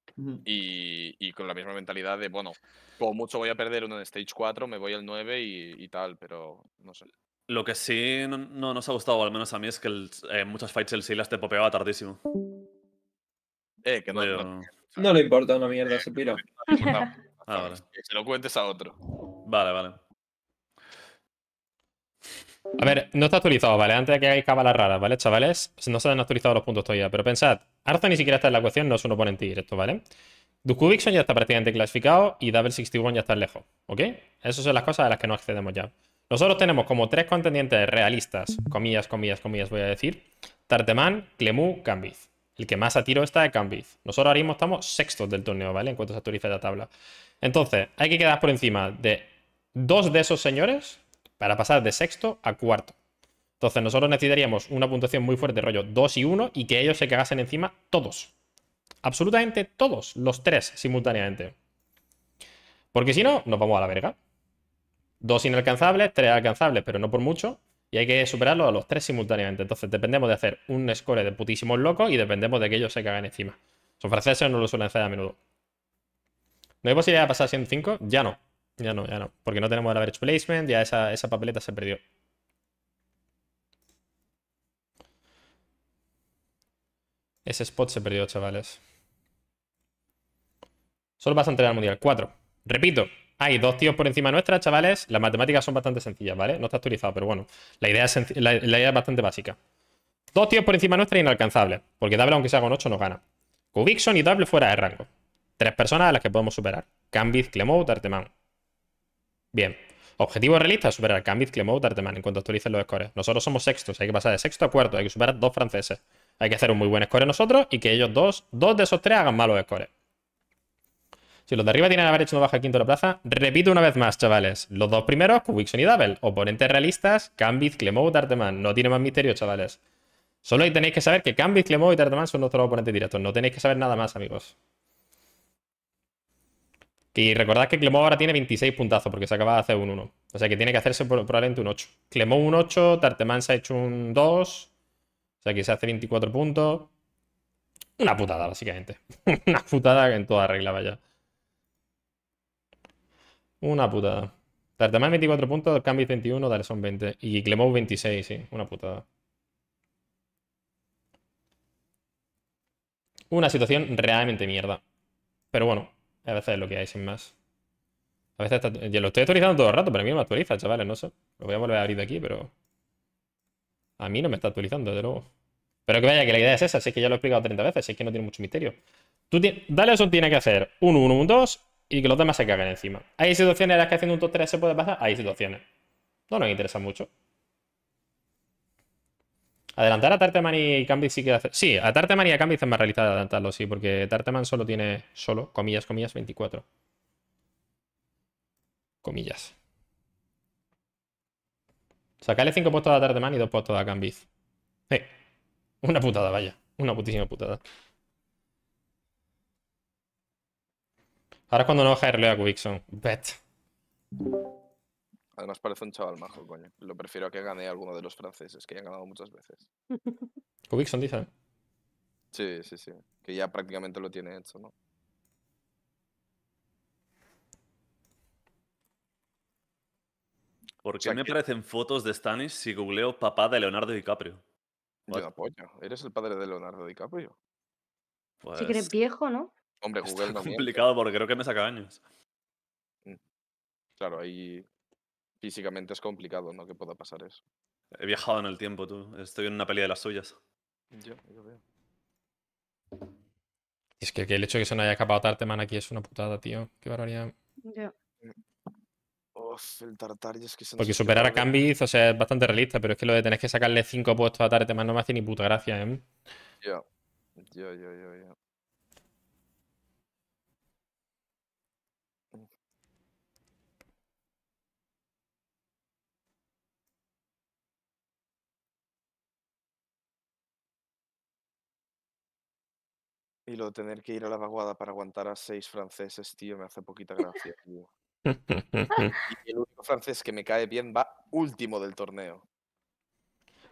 y, con la misma mentalidad de, bueno, como mucho voy a perder uno en Stage 4, me voy al 9 y, tal, pero no sé. Lo que sí no, nos ha gustado, al menos a mí, es que en eh, muchas fights el Silas te popeaba tardísimo. Eh, que no. le importa una mierda, se piro. Ah, vale. se lo cuentes a otro. Vale, vale. A ver, no está actualizado, ¿vale? Antes de que hay cabalas raras, ¿vale, chavales? Pues no se han actualizado los puntos todavía, pero pensad, Arthur ni siquiera está en la ecuación, no es un oponente directo, ¿vale? Dukubixon ya está prácticamente clasificado y Double 61 ya está lejos, ¿ok? Esas son las cosas a las que no accedemos ya. Nosotros tenemos como tres contendientes realistas, comillas, comillas, comillas, voy a decir, Tarteman, Clemu, Cambiz. El que más a tiro está es Cambiz. Nosotros ahora mismo estamos sextos del torneo, ¿vale? En cuanto se actualiza la tabla. Entonces, hay que quedar por encima de dos de esos señores para pasar de sexto a cuarto. Entonces nosotros necesitaríamos una puntuación muy fuerte, rollo 2 y 1, y que ellos se cagasen encima todos. Absolutamente todos, los tres simultáneamente. Porque si no, nos vamos a la verga. Dos inalcanzables, tres alcanzables, pero no por mucho. Y hay que superarlo a los tres simultáneamente. Entonces dependemos de hacer un score de putísimos locos y dependemos de que ellos se cagan encima. Los franceses no lo suelen hacer a menudo. ¿No hay posibilidad de pasar 105? Ya no. Ya no, ya no. Porque no tenemos el average placement, ya esa, esa papeleta se perdió. Ese spot se perdió, chavales. Solo vas a entrenar al mundial. Cuatro Repito, hay dos tíos por encima nuestra, chavales. Las matemáticas son bastante sencillas, ¿vale? No está actualizado, pero bueno. La idea es, la, idea bastante básica. Dos tíos por encima nuestra e inalcanzable, Porque Double, aunque sea con 8, Nos gana. Cubixon y Double fuera de rango. Tres personas a las que podemos superar. Cambiz, Clemow, Arteman Bien. Objetivo realista, superar cambiz y Tarteman en cuanto actualicen los scores. Nosotros somos sextos, hay que pasar de sexto a cuarto, hay que superar dos franceses. Hay que hacer un muy buen score nosotros y que ellos dos, dos de esos tres hagan malos scores. Si los de arriba tienen haber hecho una baja quinto de la plaza, repito una vez más, chavales. Los dos primeros, Kubikson y Double. Oponentes realistas, cambiz y Tarteman. No tiene más misterio, chavales. Solo ahí tenéis que saber que Cambiz, Clemow y Tarteman son nuestros oponentes directos. No tenéis que saber nada más, amigos. Y recordad que Clemó ahora tiene 26 puntazos porque se acaba de hacer un 1. O sea que tiene que hacerse probablemente un 8. Clemó un 8, Tartemán se ha hecho un 2. O sea que se hace 24 puntos. Una putada, básicamente. Una putada en toda regla, vaya. Una putada. Tartemán 24 puntos, Cambis 21, son 20. Y Clemow 26, sí. Una putada. Una situación realmente mierda. Pero bueno, a veces es lo que hay, sin más. A veces lo estoy actualizando todo el rato, pero a mí no me actualiza, chavales, no sé. Lo voy a volver a abrir de aquí, pero... A mí no me está actualizando, desde luego. Pero que vaya, que la idea es esa, si es que ya lo he explicado 30 veces, si es que no tiene mucho misterio. Tú eso, tiene que hacer un 1, un 2 y que los demás se caguen encima. Hay situaciones en las que haciendo un 2, 3 se puede pasar, hay situaciones. No nos interesa mucho. Adelantar a Tarteman y Cambiz sí que hace... Sí, a Tarteman y a Cambiz es más realizado adelantarlo, sí, porque Tarteman solo tiene, solo, comillas, comillas, 24. Comillas. Sacarle 5 puestos a Tarteman y 2 puestos a Cambiz Eh. una putada, vaya. Una putísima putada. Ahora es cuando no baja a a Quickson. Bet. Además parece un chaval majo, coño. Lo prefiero a que gane alguno de los franceses, que ya han ganado muchas veces. son dice, Sí, sí, sí. Que ya prácticamente lo tiene hecho, ¿no? ¿Por qué me parecen fotos de Stanis si googleo papá de Leonardo DiCaprio? Yo apoyo. ¿Eres el padre de Leonardo DiCaprio? Pues... que eres viejo, ¿no? Hombre, Google Está Es complicado porque creo que me saca años. Mm. Claro, ahí físicamente es complicado, ¿no? Que pueda pasar eso. He viajado en el tiempo, tú. Estoy en una pelea de las suyas. Yo, yo veo. Es que, el hecho de que se no haya escapado Tarteman aquí es una putada, tío. Qué barbaridad. el tartar Porque superar a Cambiz, o sea, es bastante realista, pero es que lo de tener que sacarle cinco puestos a Tarteman no me hace ni puta gracia, ¿eh? Yo, yo, yo, yo. Y lo de tener que ir a la vaguada para aguantar a seis franceses, tío, me hace poquita gracia, y el único francés que me cae bien va último del torneo.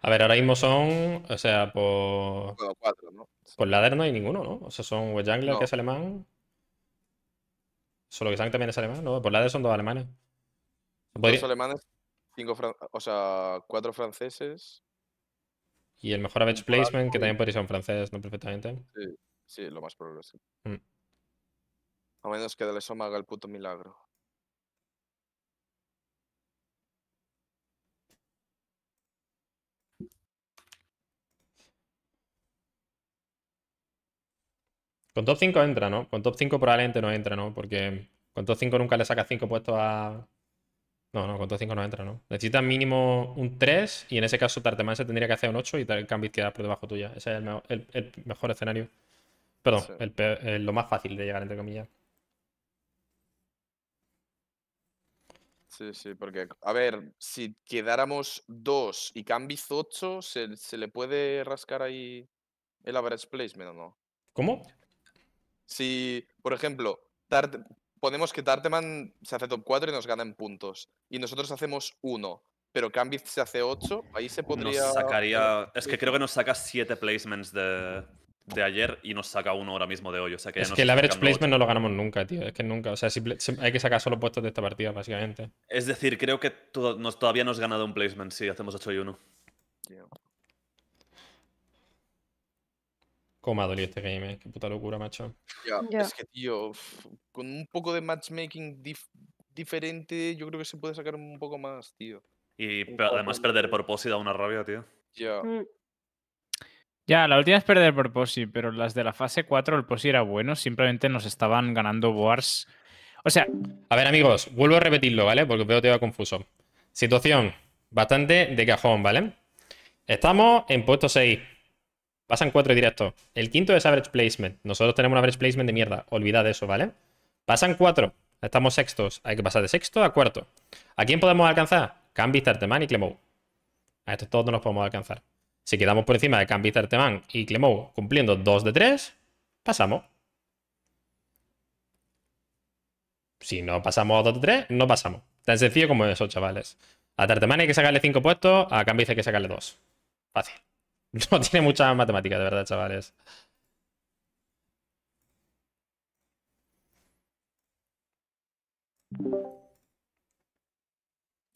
A ver, ahora mismo son, o sea, por... cuatro, ¿no? Por ladder no hay ninguno, ¿no? O sea, son Wejangler, que es alemán. Solo que también es alemán, ¿no? Por ladder son dos alemanes. Dos alemanes, cinco o sea, cuatro franceses. Y el mejor average placement, que también podría ser un francés, ¿no? Perfectamente. Sí. Sí, lo más probable, mm. A menos que Soma haga el puto milagro. Con top 5 entra, ¿no? Con top 5 probablemente no entra, ¿no? Porque con top 5 nunca le sacas 5 puestos a... No, no, con top 5 no entra, ¿no? Necesita mínimo un 3 y en ese caso Tartemán se tendría que hacer un 8 y cambio queda por debajo tuya. Ese es el mejor escenario. Perdón, eh, lo más fácil de llegar, entre comillas. Sí, sí, porque, a ver, si quedáramos dos y Cambis 8, ¿se, le puede rascar ahí el average placement o no? ¿Cómo? Si, por ejemplo, ponemos que Tarteman se hace top 4 y nos ganan puntos, y nosotros hacemos uno, pero Cambis se hace 8, ahí se podría... sacaría... Es que creo que nos saca 7 placements de de ayer y nos saca uno ahora mismo de hoy. sea que es que el average placement no lo ganamos nunca, tío. Es que nunca. O sea, hay que sacar solo puestos de esta partida, básicamente. Es decir, creo que todavía nos gana ganado un placement si hacemos 8 y 1. Cómo ha dolido este game, eh, Qué puta locura, macho. es que, tío, con un poco de matchmaking diferente, yo creo que se puede sacar un poco más, tío. Y además perder por posi da una rabia, tío. Ya. Mm. Ya, la última es perder por Posi, pero las de la fase 4 el Posi era bueno, simplemente nos estaban ganando Boars. O sea. A ver, amigos, vuelvo a repetirlo, ¿vale? Porque veo que te va confuso. Situación bastante de cajón, ¿vale? Estamos en puesto 6. Pasan 4 directo. El quinto es average placement. Nosotros tenemos un average placement de mierda. Olvidad eso, ¿vale? Pasan 4. Estamos sextos. Hay que pasar de sexto a cuarto. ¿A quién podemos alcanzar? Cambi, Teman y Clemou. A estos todos no los podemos alcanzar. Si quedamos por encima de Cambiz Artemán y Clemou cumpliendo 2 de 3, pasamos. Si no pasamos a 2 de 3, no pasamos. Tan sencillo como eso, chavales. A Tartemán hay que sacarle 5 puestos, a Cambiz hay que sacarle 2. Fácil. No tiene mucha matemática, de verdad, chavales.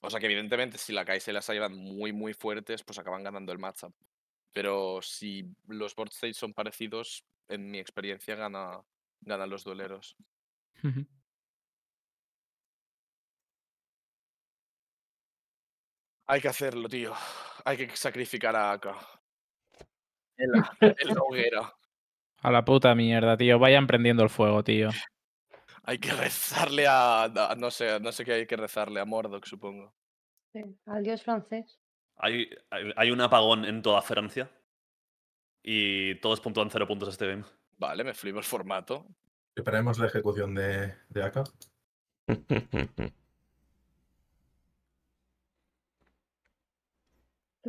O sea que evidentemente si la Kai se las llevan muy muy fuertes, pues acaban ganando el matchup. Pero si los board son parecidos, en mi experiencia gana, ganan los dueleros. Hay que hacerlo, tío. Hay que sacrificar a Aka. El hoguera. A la puta mierda, tío. Vayan prendiendo el fuego, tío. Hay que rezarle a. No sé, no sé qué hay que rezarle, a Mordok, supongo al adiós francés. Hay, hay, un apagón en toda Francia y todos puntúan cero puntos este game. Vale, me flipo el formato. Esperemos la ejecución de, de acá. ¿Qué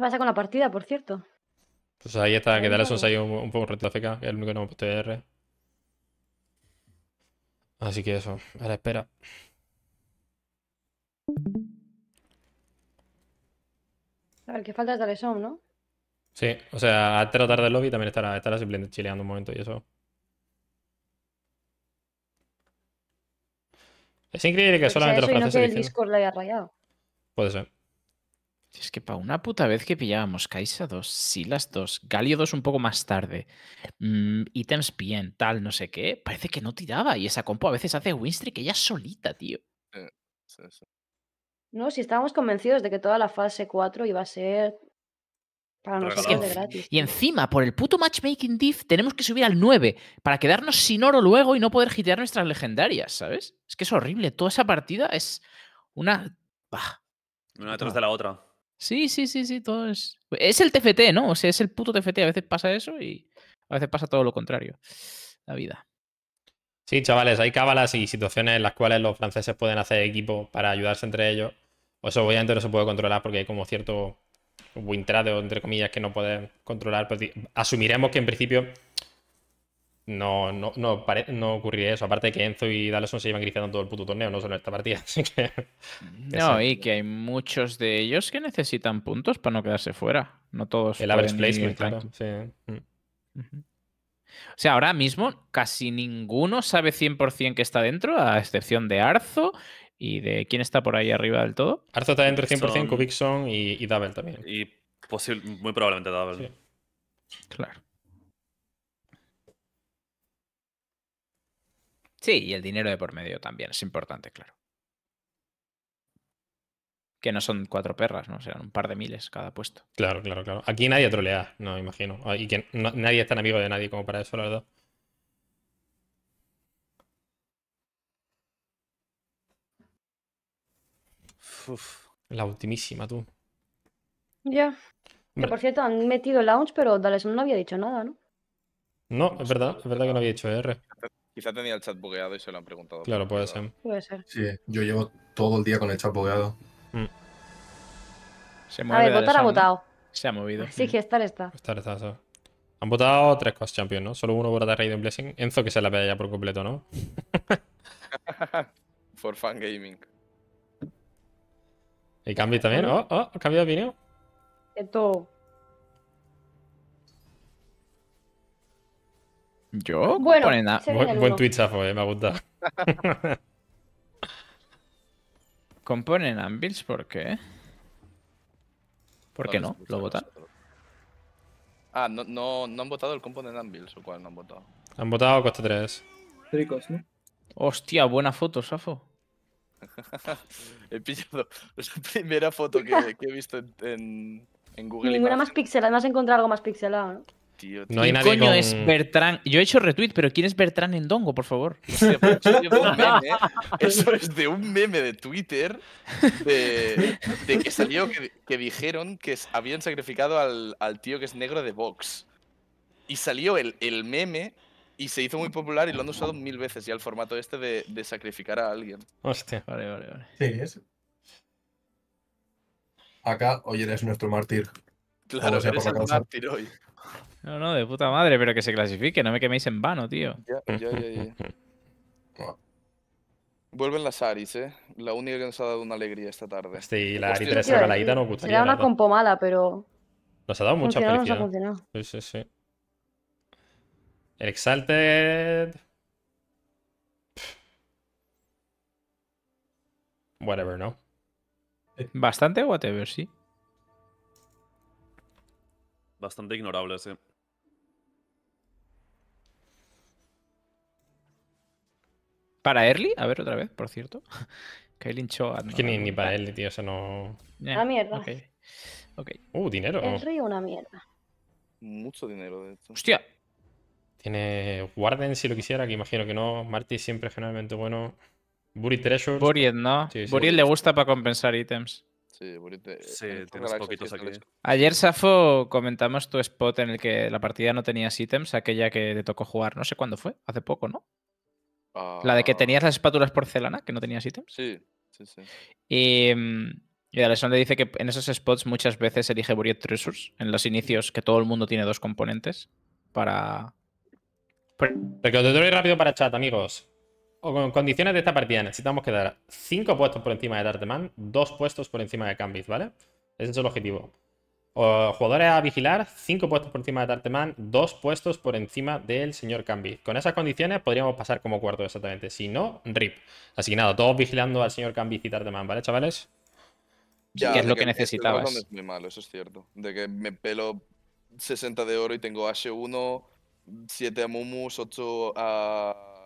pasa con la partida, por cierto? Pues ahí está, que dale un salió un, poco reto es el único que no hemos puesto R. Así que eso, a la espera. A ver, que falta es Dalesom, ¿no? Sí, o sea, a tratar del lobby también estará, simplemente chileando un momento y eso. Es increíble que solamente los franceses. haya rayado. Puede ser. Es que para una puta vez que pillábamos Kaisa 2, Silas 2, Galio 2 un poco más tarde, Items mm, ítems bien, tal, no sé qué, parece que no tiraba. Y esa compo a veces hace Winstreak ella solita, tío. Eh, sí, sí, sí. No, si estábamos convencidos de que toda la fase 4 iba a ser para nosotros de gratis. Y encima, por el puto matchmaking diff, tenemos que subir al 9 para quedarnos sin oro luego y no poder gitear nuestras legendarias, ¿sabes? Es que es horrible. Toda esa partida es una. Una detrás de la otra. Sí, sí, sí, sí, todo es. Es el TFT, ¿no? O sea, es el puto TFT. A veces pasa eso y a veces pasa todo lo contrario. La vida. Sí, chavales, hay cábalas y situaciones en las cuales los franceses pueden hacer equipo para ayudarse entre ellos. O eso obviamente no se puede controlar porque hay como cierto o entre comillas, que no pueden controlar. asumiremos que en principio no, no, no, ocurriría eso. Aparte que Enzo y Dallason se llevan gritando todo el puto torneo, no solo en esta partida. no, y que hay muchos de ellos que necesitan puntos para no quedarse fuera. No todos. El average placement, claro. Sí. O sea, ahora mismo casi ninguno sabe 100% que está dentro, a excepción de Arzo y de quién está por ahí arriba del todo. Arzo está dentro 100%, Kubikson y, y también. Y muy probablemente Double. Claro. Sí, y el dinero de por medio también, es importante, claro. Que no son cuatro perras, ¿no? Serán un par de miles cada puesto. Claro, claro, claro. Aquí nadie trolea, no, imagino. Ah, y que nadie es tan amigo de nadie como para eso, la verdad. Uf, la ultimísima, tú. Ya. por cierto, han metido el launch, pero Dales no había dicho nada, ¿no? No, es verdad, es verdad que no había dicho R. Quizá tenía el chat bugueado y se lo han preguntado. Claro, puede ser. Puede ser. Sí, yo llevo todo el día con el chat bugueado. Mm. Se a ver, votar ha votado. Se ha movido. Sí, que está. Han votado tres cosas Champions, ¿no? Solo uno por de Raiden Blessing. Enzo que se la pega ya por completo, ¿no? For Fan Gaming. ¿Y cambio también? ¿Oh, oh! cambio de opinión? Esto. ¿Yo? Bueno, buen, tweet, eh, me ha gustado. ¿Componen Anvils? ¿Por qué? ¿Por qué no? ¿Lo votan? Ah, no, han votado el Component Anvils, o cual no han votado. Han votado costa 3. Tricos, ¿no? Hostia, buena foto, Safo. he pillado es la primera foto que, he visto en, Google. Ninguna más pixelada, no has encontrado algo más pixelado, ¿no? No hay coño es Bertrán? Yo he hecho retweet, pero ¿quién es Bertrán en Dongo, por favor? Pues, ¿eh? Eso es de un meme de Twitter de, que salió que, dijeron que habían sacrificado al, tío que es negro de Vox. Y salió el, meme y se hizo muy popular y lo han usado mil veces ya el formato este de, sacrificar a alguien. Hostia. Vale, vale, vale. Sí, es. Acá hoy eres nuestro mártir. Claro, eres mártir hoy. No, no, de puta madre, pero que se clasifique, no me queméis en vano, tío. Ya, ya, ya, ya. Vuelven las Aris, ¿eh? La única que nos ha dado una alegría esta tarde. Sí, la Ari la regaladita no gustaría. Era una compo mala, pero... Nos ha dado mucha felicidad. sí, sí, sí. Exalted... Whatever, ¿no? Bastante whatever, sí. Bastante ignorable, sí. Para Early, a ver otra vez, por cierto. Kailin hinchó es que ni, para Early, tío, sea, no. Una eh, ah, mierda. Uh, dinero. Early, una mierda. Mucho dinero, de hecho. ¡Hostia! Tiene Warden si lo quisiera, que imagino que no. Marty siempre generalmente bueno. Buri Treasures. Buried, ¿no? Sí, le gusta para compensar ítems. Sí, Buri. Sí, tienes poquitos aquí. Ayer, Safo, comentamos tu spot en el que la partida no tenías ítems, aquella que te tocó jugar. No sé cuándo fue, hace poco, ¿no? la de que ah. tenías las espátulas porcelana, que no tenías ítems. Sí, sí, sí. Y, mm, y dice que en esos spots muchas veces elige Buried Treasures, en los inicios, que todo el mundo tiene dos componentes para... Pero que doy rápido para chat, amigos. O con condiciones de esta partida necesitamos quedar cinco puestos por encima de Darteman, dos puestos por encima de Cambis, ¿vale? Ese es el objetivo jugadores a vigilar, 5 puestos por encima de tarteman, 2 puestos por encima del señor Cambi. Con esas condiciones podríamos pasar como cuarto exactamente. Si no, rip. Así que nada, todos vigilando al señor Cambi y Tarteman, ¿vale, chavales? Ya, que es lo que, necesitabas. es muy malo, eso es cierto. De que me pelo 60 de oro y tengo H1, 7 a Mumus, 8 a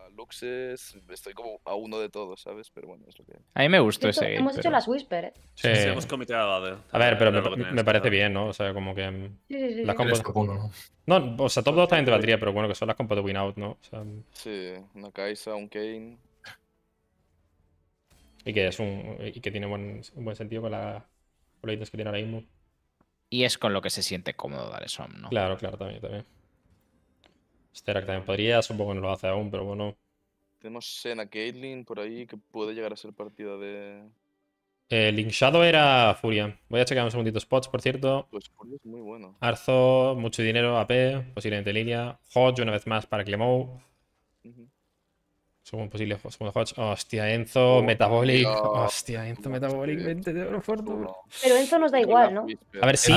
estoy como a uno de todos, ¿sabes? Pero bueno, es lo que... A mí me gustó ese. Hemos hecho las Whisper, ¿eh? Sí, hemos comiteado. A ver, pero me, parece bien, ¿no? O sea, como que... las compos... ¿no? ¿no? o sea, top 2 también te valdría pero bueno, que son las compos de win out ¿no? Sí, una Kaisa, un Kane... Y que, es un, y que tiene buen, un buen sentido con, la, los ítems que tiene ahora mismo. Y es con lo que se siente cómodo dar eso ¿no? Claro, claro, también, también. Sterak también podría, supongo que no lo hace aún, pero bueno. Tenemos Senna Caitlyn por ahí que puede llegar a ser partida de. El eh, Link era Furia. Voy a checar un segundito spots, por cierto. Pues muy bueno. Arzo, mucho dinero, AP, posiblemente Lilia. Hodge una vez más para Clemou. Uh posible, segundo Hodge. Hostia, Enzo, oh, Metabolic. Hostia, Enzo, Metabolic, 20 de oro fuerte, Pero Enzo nos da igual, ¿no? A ver, si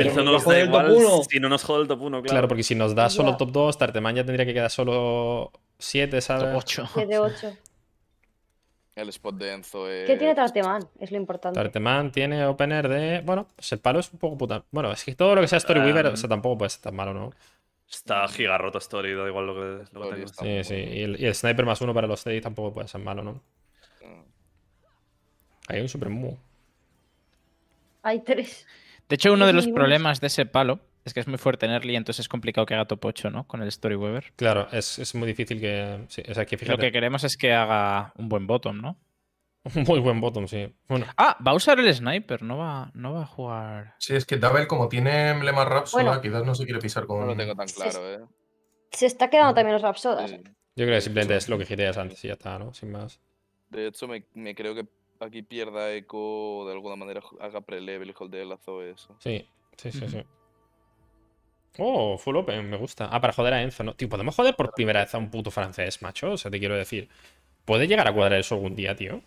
Enzo nos da igual si no nos jode el top 1, claro. Claro, porque si nos da solo el top 2, Tartemania ya tendría que quedar solo 7 8. 7, 8. El spot de Enzo es... ¿Qué tiene Tarteman? Es lo importante. Tarteman tiene opener de... Bueno, pues el palo es un poco puta... Bueno, es que todo lo que sea Story Weaver, o sea, um, tampoco puede ser tan malo, ¿no? Está gigarroto Story, da igual lo que, lo que Sí, sí. Y el, Sniper más uno para los 6 tampoco puede ser malo, ¿no? Mm. Hay un Super Hay tres. De hecho, uno de los problemas de ese palo es que es muy fuerte en early, entonces es complicado que haga top 8, ¿no? Con el Story Weaver. Claro, es, muy difícil que. Lo que queremos es que haga un buen bottom, ¿no? Un muy buen bottom, sí. Ah, va a usar el sniper, no va, no va a jugar. Sí, es que Dabel, como tiene emblema Rapsoda, quizás no se quiere pisar con. No lo tengo tan claro, se, eh. está quedando también los Rapsodas. Eh. Yo creo que simplemente es lo que gireas antes y ya está, ¿no? Sin más. De hecho, me, creo que aquí pierda eco de alguna manera haga pre-level y holde el lazo eso. Sí, sí, sí, sí. Oh, full open, me gusta. Ah, para joder a Enzo, ¿no? Tío, ¿podemos joder por primera vez a un puto francés, macho? O sea, te quiero decir. ¿Puede llegar a cuadrar eso algún día, tío?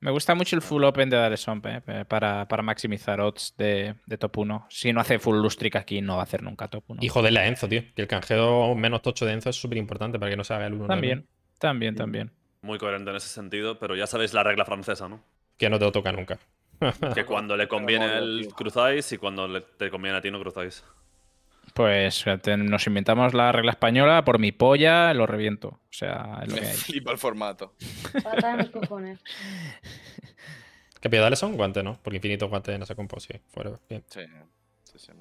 Me gusta mucho el full open de Dalesomp, eh, para, maximizar odds de, top 1. Si no hace full lustric aquí, no va a hacer nunca top 1. Y joderle a Enzo, tío. Que el canjeo menos tocho de Enzo es súper importante para que no se haga el 1 También, también, también. Muy coherente en ese sentido, pero ya sabéis la regla francesa, ¿no? Que no te lo toca nunca. Que cuando le conviene el cruzáis y cuando te conviene a ti no cruzáis. Pues nos inventamos la regla española, por mi polla lo reviento. O sea, es lo que el formato. ¿Qué piedales son? Guante, ¿no? Porque infinito guante no se compo Sí, fuera. Bien. Sí, sí, sí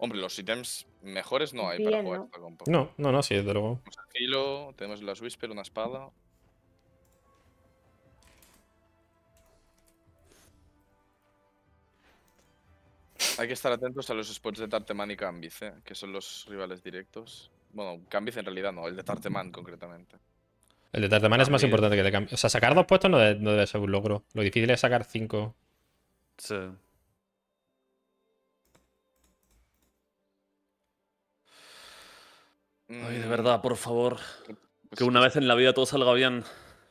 Hombre, los ítems mejores no hay para jugar ¿no? esta compo. No, no, no, sí, desde luego. Tenemos el hilo, tenemos las Whisper, una espada. Hay que estar atentos a los spots de Tarteman y Cambice, eh, que son los rivales directos. Bueno, Cambice en realidad no, el de Tarteman concretamente. El de Tarteman es más importante que el de Cambice. O sea, sacar dos puestos no, debe ser un logro. Lo difícil es sacar cinco. Sí. Ay, de mm. verdad, por favor. Pues que una vez en la vida todo salga bien.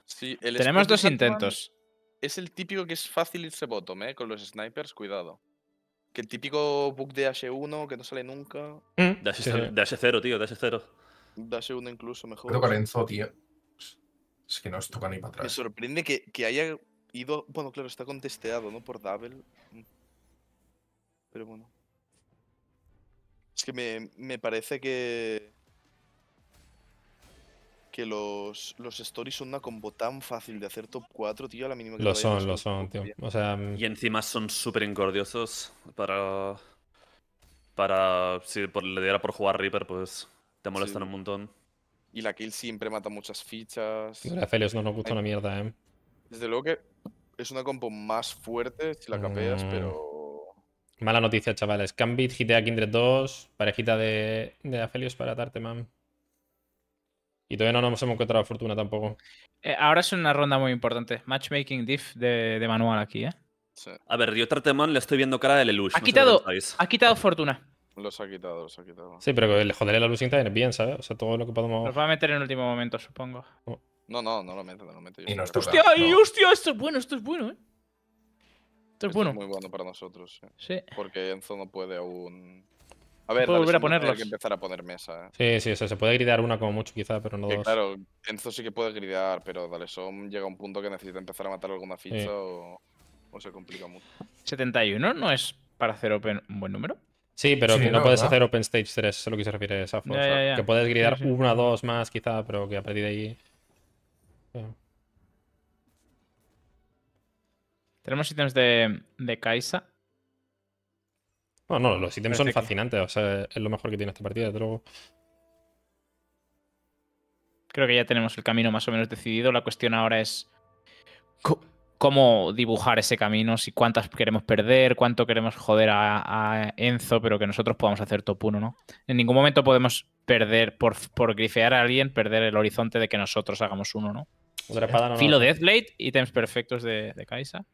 Sí, el Tenemos dos intentos. Es el típico que es fácil irse bottom, ¿eh? Con los snipers, cuidado. Que el típico bug de H1 que no sale nunca. ¿Mm? De, H0, tío, de H0. De H1 incluso mejor. Creo que tío. Es que no os toca ni para atrás. Me sorprende que, que haya ido. Bueno, claro, está contesteado, ¿no? Por Double. Mm. Pero bueno. Es que me, me parece que que los, los stories son una combo tan fácil de hacer top 4, tío, a la mínima que Lo son, lo son, tío. O sea, mm, y encima son súper incordiosos para... Para... Si por, le diera por jugar Reaper, pues te molestan un montón. Y la kill siempre mata muchas fichas. Aphelios no nos gusta una mierda, ¿eh? Desde luego que es una combo más fuerte si la capeas, mm. pero... Mala noticia, chavales. Cambit, GTA Kindred 2, parejita de, de Aphelios para man. Y todavía no nos hemos encontrado fortuna tampoco. Eh, ahora es una ronda muy importante. Matchmaking diff de, de manual aquí, ¿eh? Sí. A ver, yo Trateman le estoy viendo cara de Lelouch. Ha, quitado, ha quitado fortuna. Los ha quitado, los ha quitado. Sí, pero le joderé la Lucing también bien, ¿sabes? O sea, todo lo que podemos. Nos va a meter en el último momento, supongo. Oh. No, no, no lo meto, no lo mete. Yo. hostia, hostia, esto es bueno, esto es bueno, ¿eh? Esto es esto bueno. Es muy bueno para nosotros, sí. Porque Enzo no puede aún a ver, puedo volver a ponerlos. Hay que empezar a poner mesa. ¿eh? Sí, sí, o sea, se puede gridar una como mucho quizá, pero no dos. Claro, Enzo sí que puede gridar, pero Dalesom llega a un punto que necesita empezar a matar alguna ficha o, se complica mucho. 71 no es para hacer open un buen número. Sí, pero que no, puedes hacer open stage 3, eso es lo que se refiere a fuerza. que puedes gridar una dos más quizá, pero que a partir de ahí... Tenemos ítems de, de Kaisa. No, no, los ítems son fascinantes. O sea, es lo mejor que tiene esta partida, desde luego. Creo que ya tenemos el camino más o menos decidido. La cuestión ahora es cómo dibujar ese camino, si cuántas queremos perder, cuánto queremos joder a, Enzo, pero que nosotros podamos hacer top 1, ¿no? En ningún momento podemos perder, por, por grifear a alguien, perder el horizonte de que nosotros hagamos uno, ¿no? Filo de Deathblade, ítems perfectos de, de Kaisa.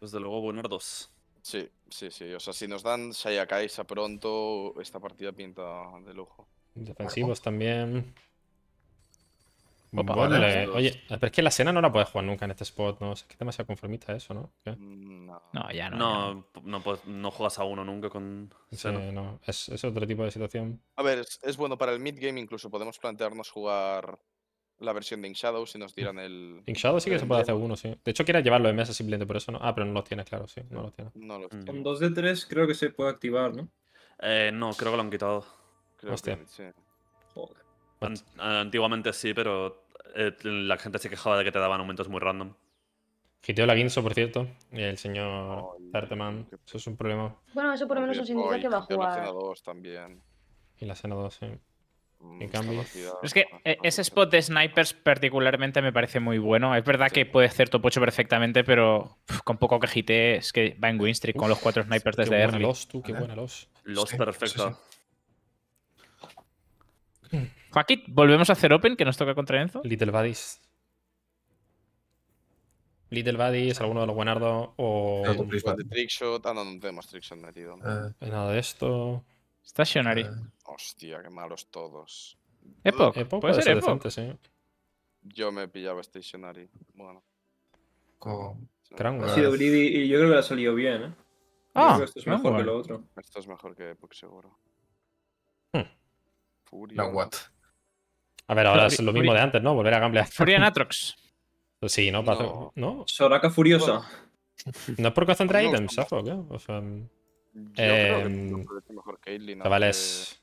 Desde luego, dos Sí, sí, sí. O sea, si nos dan Sayakaisa pronto, esta partida pinta de lujo. Defensivos también. Oye, pero es que la cena no la puedes jugar nunca en este spot, ¿no? es que es demasiado conformista eso, ¿no? Mm, no. ya no. No, No, no, juegas a uno nunca con no, es, otro tipo de situación. A ver, es, es bueno para el mid-game incluso. Podemos plantearnos jugar la versión de InkShadow, si nos tiran mm. el. InkShadow sí que se puede hacer uno, sí. De hecho, quería llevarlo de mesa simplemente por eso, ¿no? Ah, pero no los tiene, claro, sí. No los tiene. No los mm. Con 2 d 3 creo que se puede activar, ¿no? Eh, no, creo que lo han quitado. Hostia. sí. antiguamente sí, pero eh, la gente se quejaba de que te daban aumentos muy random. Giteo Guinzo, por cierto, y el señor Tarteman. Eso es un problema. Bueno, eso por lo menos nos indica que va a jugar. Y la Sena 2 también. Y la 2, sí. Mm, es que e-, ese spot de snipers particularmente me parece muy bueno. Es verdad que puede hacer topocho perfectamente, pero con poco que es que va en winstreak con los cuatro snipers desde qué los, tú, qué buena los. Los perfecto. Joaquín, volvemos a hacer open que nos toca contra Enzo. Little Buddies. Little Buddies, alguno de los buenardos o... Trickshot, ah no, no Trickshot metido. Eh, nada de esto. Stationary. Eh, Hostia, qué malos todos. Epoch. Epoch puede, ser, Epoch. Decente, sí. Yo me pillaba Stationary. Bueno. Con Ha sido Greedy y yo creo que la ha salido bien, ¿eh? Ah, esto es mejor que lo otro. Esto es mejor que Epoch, seguro. Hmm. Furia. No, what? A ver, ahora es lo mismo de antes, ¿no? Volver a gamblear. Furia Natrox. Pues sí, ¿no? no. Soraka Furiosa. No es por concentrar ítems, ¿sabes? O sea. Yo eh, creo que em, mejor que ¿no? Chavales.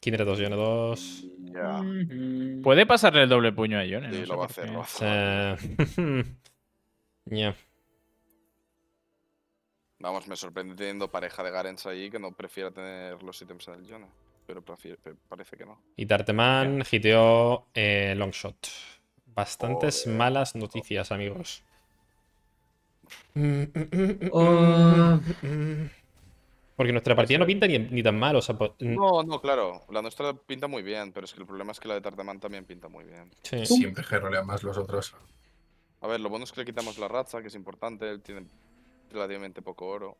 Kinder 2, Yone 2. Puede pasarle el doble puño a Yone. Sí, lo, va a hacer, lo va a hacer. Vamos, me sorprende teniendo pareja de Garens ahí que no prefiera tener los ítems en el Yone. Pero parece que no. Y Tarteman yeah. hiteó eh, Longshot. Bastantes malas noticias, amigos. Porque nuestra partida no pinta ni, tan mal, No, no, claro. La nuestra pinta muy bien, pero es que el problema es que la de Tartamán también pinta muy bien. Siempre gerrolean más los otros. A ver, lo bueno es que le quitamos la raza, que es importante. Él tiene relativamente poco oro.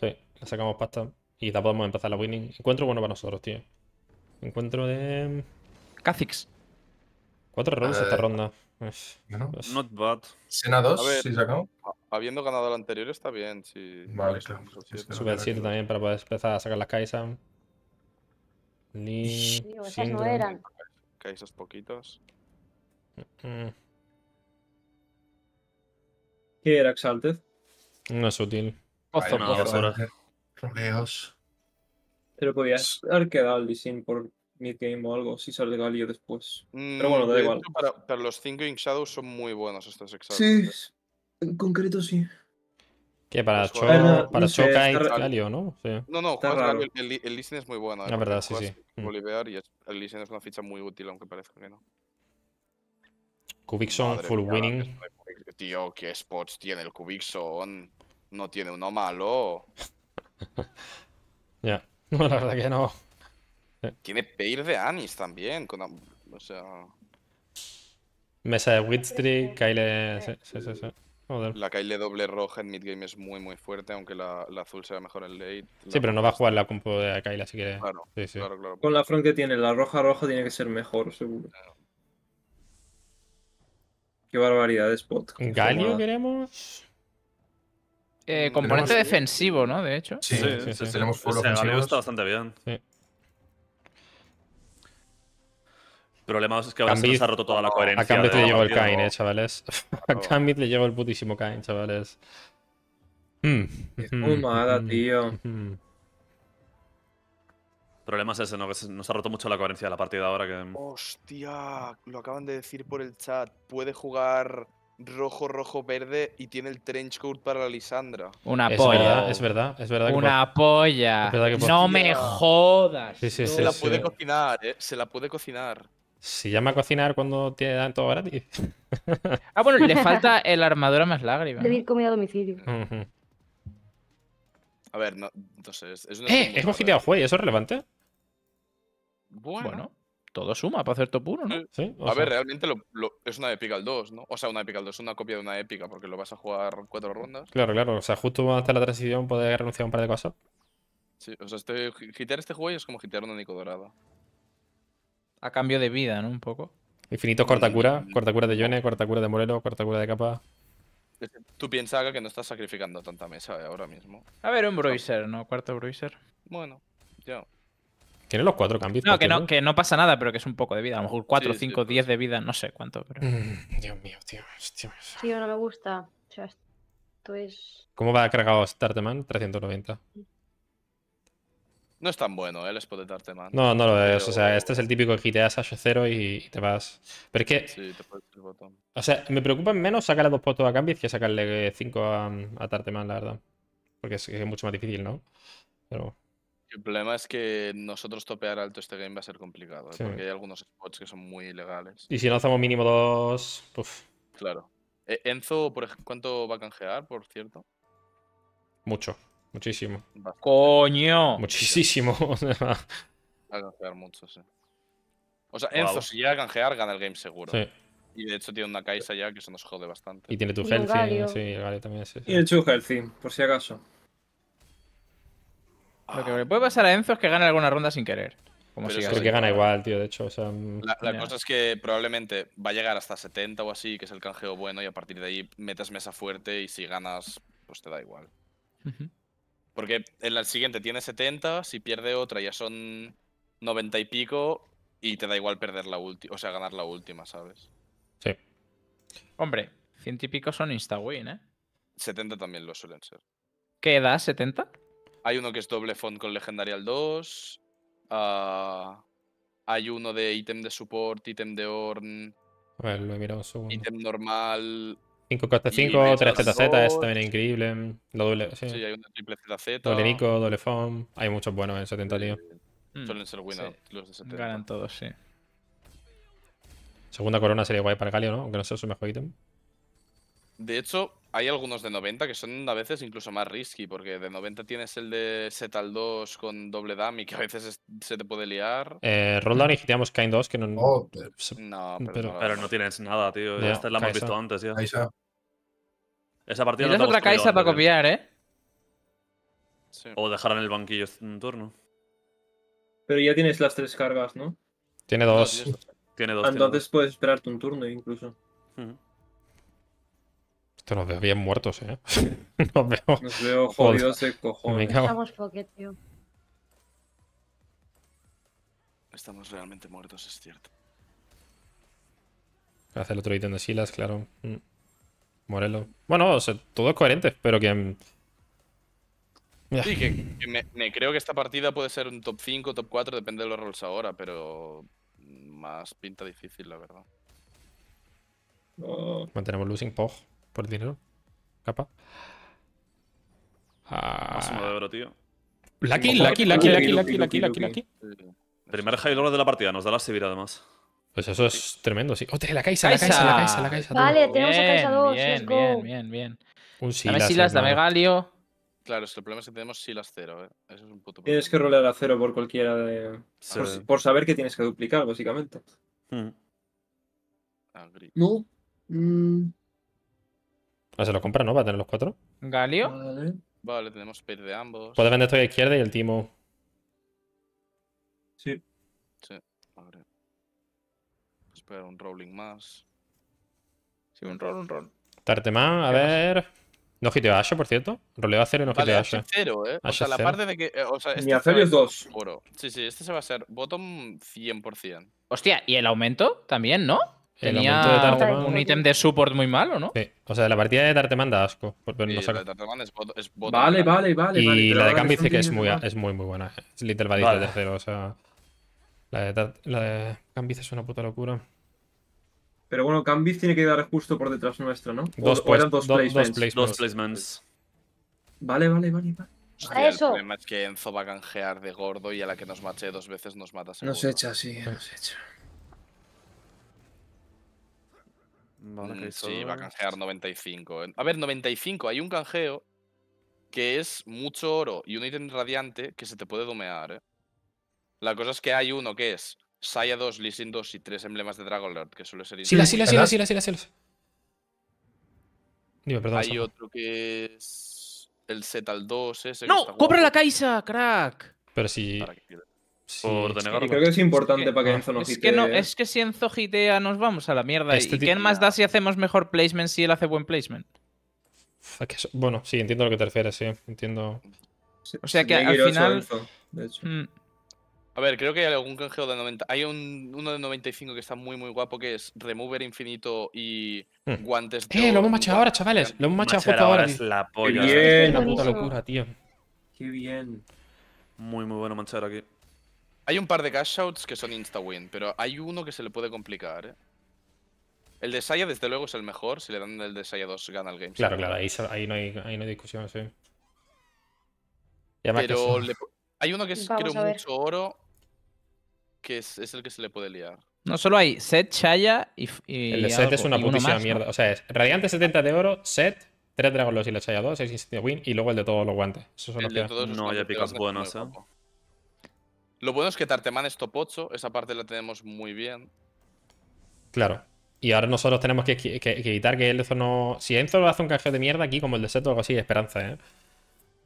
Sí, le sacamos pasta. Y ya podemos empezar la winning. Encuentro bueno para nosotros, tío. Encuentro de. Kha'Zix. Cuatro rounds esta ronda. No, no. Not bad. 2, si sacamos habiendo ganado la anterior está bien. sí. Vale, claro. Pues Sube el también para poder empezar a sacar las Kaisan. Ni. Sí, no eran. Kaisas poquitos. ¿Qué era Exalted? No es útil. Ozo, no, Rodeos. Pero podías haber quedado el por mid-game o algo, si sale Galio después. Pero bueno, da mm, igual. Pero los 5 Ink Shadows son muy buenos estos Exalted. Sí. ¿eh? En concreto, sí. Que para, pues, para Choca y Calio, ¿no? No, no, el, el, Listen es muy bueno. La eh, verdad, sí, sí. Mm. y el Listen es una ficha muy útil, aunque parezca que no. Cubixon full winning. Tío, ¿qué spots tiene el Cubixon? No tiene uno malo. ya, no, la verdad que no. Eh. Tiene Pale de Anis también. Con, o sea. Mesa de Witstreak, Kyle. sí, sí. sí. La Kyle doble roja en midgame es muy, muy fuerte, aunque la, la azul sea mejor en late. Sí, pero no va a jugar la compo de Kyle, así que. Claro, claro, claro. Con la front que tiene, la roja roja tiene que ser mejor, seguro. Qué barbaridad de spot. ¿Galio queremos? Eh, mm, componente defensivo, ¿no? De hecho. Sí, sí, tenemos full está bastante bien. Sí. problema es que Gambit, se ha roto toda la coherencia. Eh, a Cambit le llegó el Kain, eh, chavales. A Cambit le llegó el putísimo Kain, chavales. Es hmm. fumada, hmm. tío. El problema es ese, ¿no? Que nos ha roto mucho la coherencia de la partida ahora que. Hostia, lo acaban de decir por el chat. Puede jugar rojo, rojo, verde y tiene el trench coat para la Lisandra. Una polla. es verdad, es verdad. Una polla. No me jodas. Sí, sí, sí, se la puede cocinar, eh. Se la puede cocinar. Si llama a cocinar cuando te dan todo gratis. ah, bueno, le falta el armadura más lágrima. Pedir comida a domicilio. A ver, entonces. Es ¡Eh! Es giteado juego, ¿eso es relevante? Bueno. todo suma para hacer top 1, ¿no? a ver, realmente es una épica al 2, ¿no? O sea, una épica al 2, es una copia de una épica porque lo vas a jugar cuatro rondas. Claro, claro. O sea, justo antes de la transición puedes renunciar a un par de cosas. Sí, o sea, este, este juego es como gitear una Nico Dorada. A cambio de vida, ¿no? Un poco. Infinitos ¿Corta cura de Yone, cura de Morelo, cura de capa. Tú piensas que no estás sacrificando tanta mesa ahora mismo. A ver, un Bruiser, ¿no? Cuarto Bruiser. Bueno, ya. Tiene los cuatro cambios. No, que no, que no pasa nada, pero que es un poco de vida. A lo mejor cuatro, cinco, diez de vida, no sé cuánto. Pero... Dios mío, tío. Tío, no me gusta. O sea, es. ¿Cómo va cargado Starteman? 390. No es tan bueno, eh, el spot es poder No, no lo es. O sea, este es el típico que giteas a 0 y, te vas. Pero es que. Sí, te puedes el O sea, me preocupa menos sacarle dos potos a Cambiz que sacarle 5 a, Tarteman, la verdad. Porque es, mucho más difícil, ¿no? Pero. El problema es que nosotros topear alto este game va a ser complicado, eh, porque hay algunos spots que son muy ilegales. Y si no hacemos mínimo dos. Uf. Claro. E, Enzo, por ejemplo, ¿cuánto va a canjear, por cierto? Mucho. Muchísimo. ¡Coño! Muchísimo. Va a canjear mucho, sí. O sea, Enzo, si llega a canjear, gana el game seguro. Sí. Y de hecho tiene una Kaisa ya que eso nos jode bastante. Y tiene tu health, sí, el también. Y el Chu por si acaso. Lo que puede pasar a Enzo es que gane alguna ronda sin querer. Como si que gana igual, tío, de hecho. O sea, mm, la, cosa es que probablemente va a llegar hasta 70 o así, que es el canjeo bueno, y a partir de ahí metes mesa fuerte y si ganas, pues te da igual. Porque en la siguiente tiene 70, si pierde otra ya son 90 y pico y te da igual perder la última, o sea, ganar la última, ¿sabes? Sí. Hombre, 100 y pico son insta ¿eh? 70 también lo suelen ser. ¿Qué edad? ¿70? Hay uno que es doble font con Legendarial 2. Ah, hay uno de ítem de support, ítem de horn. A ver, lo he mirado un segundo. Ítem normal, 5 coste 5, 3 ZZ, este también es increíble. doble, sí. hay un triple ZZ. Doble Nico, doble Fom. Hay muchos buenos en 70, eh, tío. Hmm, suelen ser winners los de 70. Ganan todos, sí. Segunda corona sería guay para Galio, ¿no? Aunque no sea su mejor ítem. De hecho, hay algunos de 90 que son a veces incluso más risky, porque de 90 tienes el de Setal 2 con doble dummy, que a veces se te puede liar. Eh, y giteamos Kain 2, que no. Oh, no, pero, no, tienes nada, tío. Esta la hemos visto antes, ya. Esa partida. Tienes otra Kaisa para copiar, ¿eh? O dejar en el banquillo un turno. Pero ya tienes las tres cargas, ¿no? Tiene dos. tiene dos. Entonces puedes esperarte un turno incluso nos veo bien muertos, ¿eh? nos veo. jodidos cojones. Estamos Estamos realmente muertos, es cierto. Hace el otro ítem de Silas, claro. Mm. Morelo. Bueno, todo es coherente, pero que. Mm. Sí, que, me, creo que esta partida puede ser un top 5, top 4, depende de los roles ahora, pero más pinta difícil, la verdad. Mantenemos losing Pog. Por dinero. Capa. Ah. Máximo de oro, tío. Lucky, Lucky, Lucky, Lucky, Lucky, Lucky, Lucky, Lucky. Primer high de la partida, nos da la sevira además. Pues eso es tremendo, sí. otra la Kai'Sa! la Caixa, la Caixa, la Caixa! Vale, tenemos a Caixa 2, bien, bien, bien, bien. Un Silas. Dame megalio dame Galio. Claro, el problema es que tenemos Silas 0, ¿eh? Eso es un puto problema. Tienes que rolear a 0 por cualquiera de... Por, saber que tienes que duplicar, básicamente. Hmm. No. Mm. No se lo compra, ¿no? Va a tener los cuatro. Galio. Vale, vale tenemos pedir de ambos. Puede vender esto a izquierda y el timo. Sí. Sí, vale. Esperar un rolling más. Sí, un roll, un roll. más, a ver. no No a Ashe, por cierto. Roleo a cero y no vale, a Ashe. cero, eh. o sea, la parte de que. Eh, o sea, este Mi hacer es 2. Sí, sí, este se va a ser bottom 100%. Hostia, ¿y el aumento también, no? Tenía un ítem de support muy malo, ¿no? Sí. O sea, la partida de Tarteman da asco. Porque no La de es, bot, es bot, Vale, vale, vale. Y la de Cambice que, que es muy, es muy, muy buena. Es Little Badis de tercero, o sea. La de, la Cambice es una puta locura. Pero bueno, Cambiz tiene que dar justo por detrás nuestro, ¿no? Dos, o, dos, placements. dos, placements. Vale, vale, vale, vale. Hostia, eso. El problema es que Enzo va a canjear de gordo y a la que nos mache dos veces nos mata seguro. Nos echa, sí, nos echa. Mm, sí, va a canjear 95. A ver, 95. Hay un canjeo que es mucho oro y un ítem radiante que se te puede domear. ¿eh? La cosa es que hay uno que es Saya 2, Lisin 2 y 3 emblemas de Dragonlord, que suele ser. Sí, la, sí, la, sí, la, sí, la, sí, la, sí, perdón. Hay otro que es. El Zetal 2, ese. ¡No! ¡Cobra la Kai'Sa, crack! Pero si creo que es importante para que Enzo no es Que es que si Enzo hitea, nos vamos a la mierda. Este ¿Y quién más da si hacemos mejor placement si él hace buen placement? Bueno, sí, entiendo lo que te refieres, sí. Entiendo. O sea que al final. Mm. A ver, creo que hay algún canjeo de 90. Hay un, uno de 95 que está muy, muy guapo, que es Remover Infinito y mm. Guantes de. ¡Eh! lo hemos machado ahora, chavales. Lo hemos machado ahora. la puta locura, tío. ¡Qué bien! Muy, muy bueno manchar aquí. Hay un par de cash outs que son insta-win, pero hay uno que se le puede complicar, ¿eh? El de Saya, desde luego, es el mejor. Si le dan el de Saya 2, gana el game. Claro, claro, ahí, no, hay, discusión, sí. Pero hay uno que es, creo, mucho oro, que es, el que se le puede liar. No, solo hay Set, Chaya y, el de Set es una putísima mierda. O sea, es Radiante 70 de oro, Set, 3 Dragon y la Chaya 2, 6 insta Win y luego el de todos los guantes. Esos son el los de todos no, ya picas buenos, ¿eh? Lo bueno es que tarteman es top 8, esa parte la tenemos muy bien. Claro. Y ahora nosotros tenemos que, que, que evitar que Enzo no. Si Enzo hace un canje de mierda aquí, como el de Set o algo así, esperanza, ¿eh?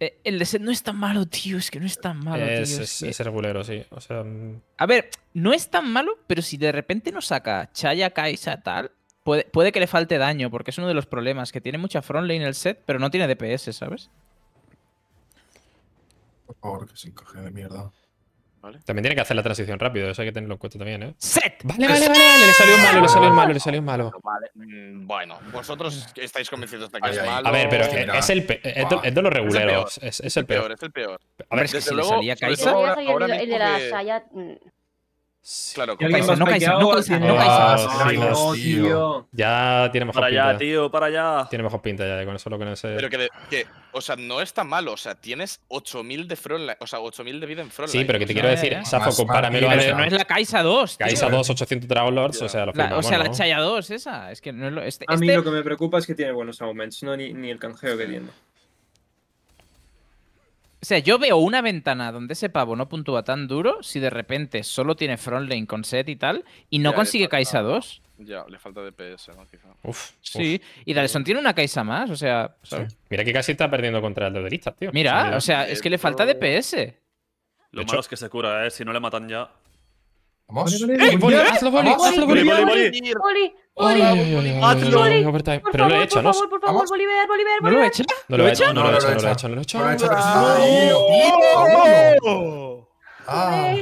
eh el de Set no es tan malo, tío. Es que no es tan malo, es, tío. Es, sí. O sea. Mm. A ver, no es tan malo, pero si de repente nos saca Chaya, Kaisa, tal. Puede, que le falte daño, porque es uno de los problemas. Que tiene mucha frontline el set, pero no tiene DPS, ¿sabes? Por favor, que se encaje de mierda. También tiene que hacer la transición rápido, eso hay que tenerlo en cuenta también, ¿eh? ¡Set! Vale, vale, vale, le salió un malo, le salió un malo, le salió un malo. Vale. Mm, bueno, vosotros estáis convencidos de que es malo. A ver, pero es, el es, es, de los reguleros, es el peor. Es, el peor. A ver, es que si le salía Claro, no Kaisa, no Kaisa, no Kaisa, no tío. Ya tiene mejor pinta. Para allá, tío, para allá. Tiene mejor pinta ya, con eso lo que no sé. Pero que, o sea, no es tan malo, o sea, tienes 8000 de o sea, 8000 de vida en frontline. Sí, pero que te quiero decir, Safo, compárame a... no es la Kaisa 2, tío. Kaisa 2, 800 Lords. o sea, lo la, O sea, la Chaya 2 esa, este, a mí este lo que me preocupa es que tiene buenos augments, no ni el canjeo que tiene. O sea, yo veo una ventana donde ese pavo no puntúa tan duro si de repente solo tiene front lane con set y tal y no consigue Kaisa 2. Ya, le falta DPS, Uf, sí, y Daleson tiene una Kaisa más, o sea. Mira que casi está perdiendo contra el de listas, tío. Mira, o sea, es que le falta DPS. Lo malo es que se cura, ¿eh? Si no le matan ya. Vamos. ¡Hazlo, ¡Hazlo, Pero Por favor, Bolívar, Bolívar, ¿No lo he hecho? No lo he hecho, no lo he hecho, no lo he no lo he hecho. Ah, ah.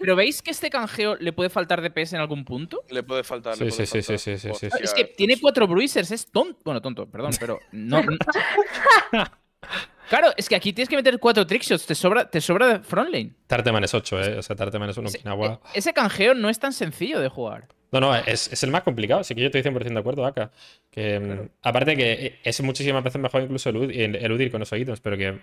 ¿Pero veis que este canjeo le puede faltar DPS en algún punto? Le puede faltar. Sí, sí, Es que tiene cuatro bruisers, es tonto. Bueno, tonto, perdón, pero no. Claro, es que aquí tienes que meter cuatro trickshots, te sobra, te sobra frontlane. Tarteman es 8, ¿eh? O sea, Tarteman es 1, ese, Ese canjeo no es tan sencillo de jugar. No, no, es, el más complicado, así que yo estoy 100% de acuerdo, acá. Que, mm, Aparte que es muchísimas veces mejor incluso eludir, con los ítems, pero que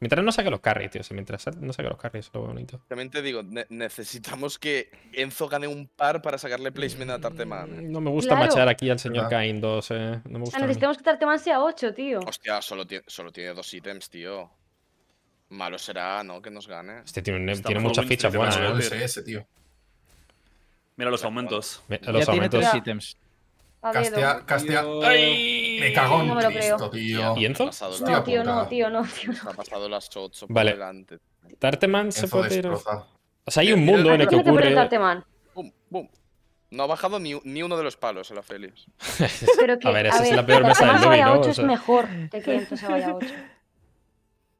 Mientras no saque los carries, tío. mientras no saque los carries, eso es lo bonito. También te digo, necesitamos que Enzo gane un par para sacarle placement a Tarteman. Mm, no me gusta machar aquí al señor ah. Kain 2, eh. No me ah, gusta. necesitamos que Tarteman sea 8, tío. Hostia, solo tiene, solo tiene dos ítems, tío. Malo será, ¿no? Que nos gane. Este tiene, tiene muchas fichas buenas, este tío. Mira los aumentos. los aumentos. Tiene tres ítems. Castea, castea. ¡Ay! Me cago en no me lo creo. tío. ¿Y Enzo? No, tío, no, tío, no, tío. No. Ha pasado las 8 por delante. Tarteman se puede destroza. O sea, hay un mundo en el que ocurre. No ha bajado ni, uno de los palos el la Félix. a ver, esa es la peor mesa del lobby, ¿no? o sea... es mejor que vaya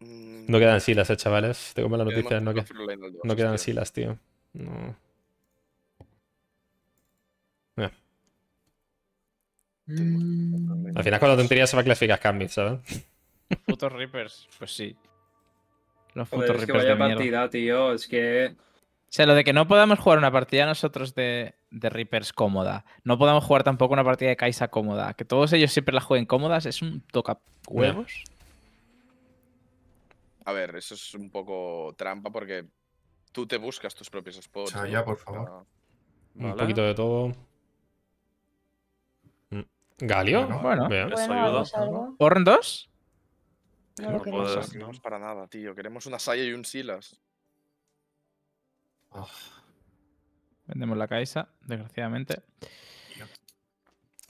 No quedan silas, eh, chavales. Tengo mala noticia, no, no quedan silas, tío. No. Mm. Al final cuando la tontería se va a clasificar Cambit, ¿sabes? Futos Reapers, pues sí. Los putos es que Vaya partida, tío. Es que. O sea, lo de que no podamos jugar una partida nosotros de, de Reapers cómoda, no podamos jugar tampoco una partida de Kaisa cómoda, que todos ellos siempre la jueguen cómodas, es un toca huevos. A ver, eso es un poco trampa porque tú te buscas tus propios spots. O por favor. Un poquito de todo. Galio. Bueno, bueno. bueno ¿Porn 2? No, no, puedes, no, para nada, tío. Queremos una Saya y un Silas. Ah. Vendemos la Kai'Sa, desgraciadamente.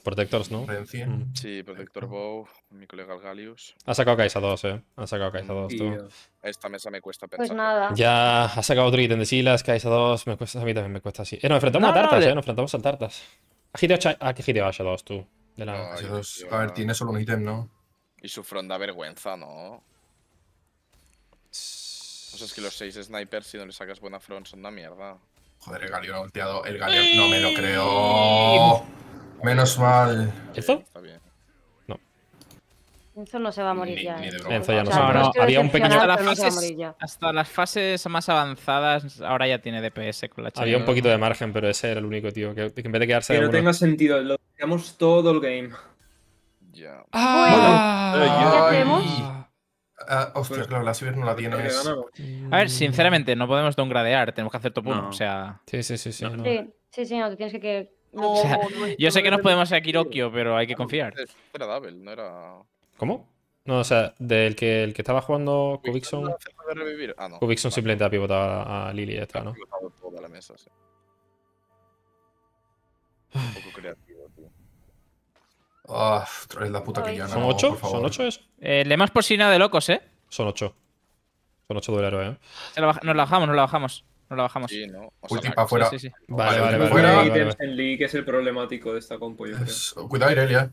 Protectors, ¿no? Mm. Sí, Protector Bow, mi colega el Galius. Ha sacado Kai'Sa 2, eh. Ha sacado Kai'Sa 2, tú. Esta mesa me cuesta pues pensar. Ya, ha sacado otro ítem de Silas, Kai'Sa 2, me cuesta, a mí también me cuesta así. Eh, nos enfrentamos a Tartas, eh. Nos enfrentamos a Tartas. A Hideo, a 2, tú a ver, tiene solo un ítem, ¿no? Y su front da vergüenza, ¿no? O sea, pues es que los seis snipers, si no le sacas buena front, son una mierda. Joder, el galeón ha volteado. El galeón no me lo creo. Menos mal. ¿Eso? Está bien. Enzo no se va a morir ya. Ni ya no, había un pequeño... Hasta las, fases, más avanzadas ahora ya tiene DPS con la chica. Había un poquito de margen, pero ese era el único, tío. Que, en vez de quedarse... Que no tenga sentido, lo tiramos todo el game. Ya. ¡Ah! Bueno, ¿Qué ah, hostia, claro, la Sivir no la tienes. A ver, sinceramente, no podemos downgradear, tenemos que hacer top 1, o sea... Sí, sí, sí, sí. Sí, sí, sí, no, tienes que... O sea, yo sé que nos podemos hacer a Kirokio, pero hay que confiar. Era Double, no era... ¿Cómo? No, o sea, del que el que estaba jugando Covixon. revivir. ah, no. simplemente ha pivotado a, a Lily y ya está, ¿no? Ha pivotado toda la mesa, sí. Un poco creativo, tío. Ah, otra vez la puta que ya ¿Son 8, ¿Son 8 eso? Eh, le más por si nada de locos, ¿eh? Son 8. Son 8 dueleros, ¿eh? Nos la bajamos, nos la bajamos. Nos la bajamos. Sí, no. O sea, afuera. Sí, sí, sí. Vale, vale, vale. vale, vale, vale. que es el problemático de esta compo, yo creo. Cuidado, Irelia.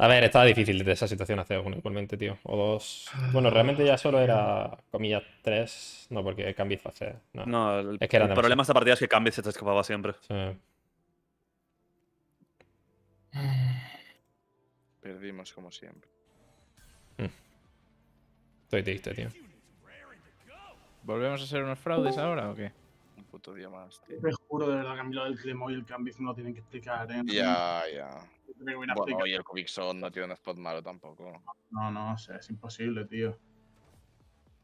A ver, estaba difícil de esa situación hacer uno igualmente, tío. O dos. Bueno, realmente ya solo era, comillas, tres. No, porque Cambiz fase. No, no el, problema de esta partida es que Cambis se te escapaba siempre. Perdimos como siempre. Mm. Estoy triste, tío. ¿Volvemos a ser unos fraudes ahora o qué? puto día tío. Te juro de verdad que a mí lo del Clemo y el Cambiz no lo tienen que explicar, ¿eh? Ya, ya. Bueno, y el Cookson no tiene un spot malo tampoco. No, no, o es imposible, tío.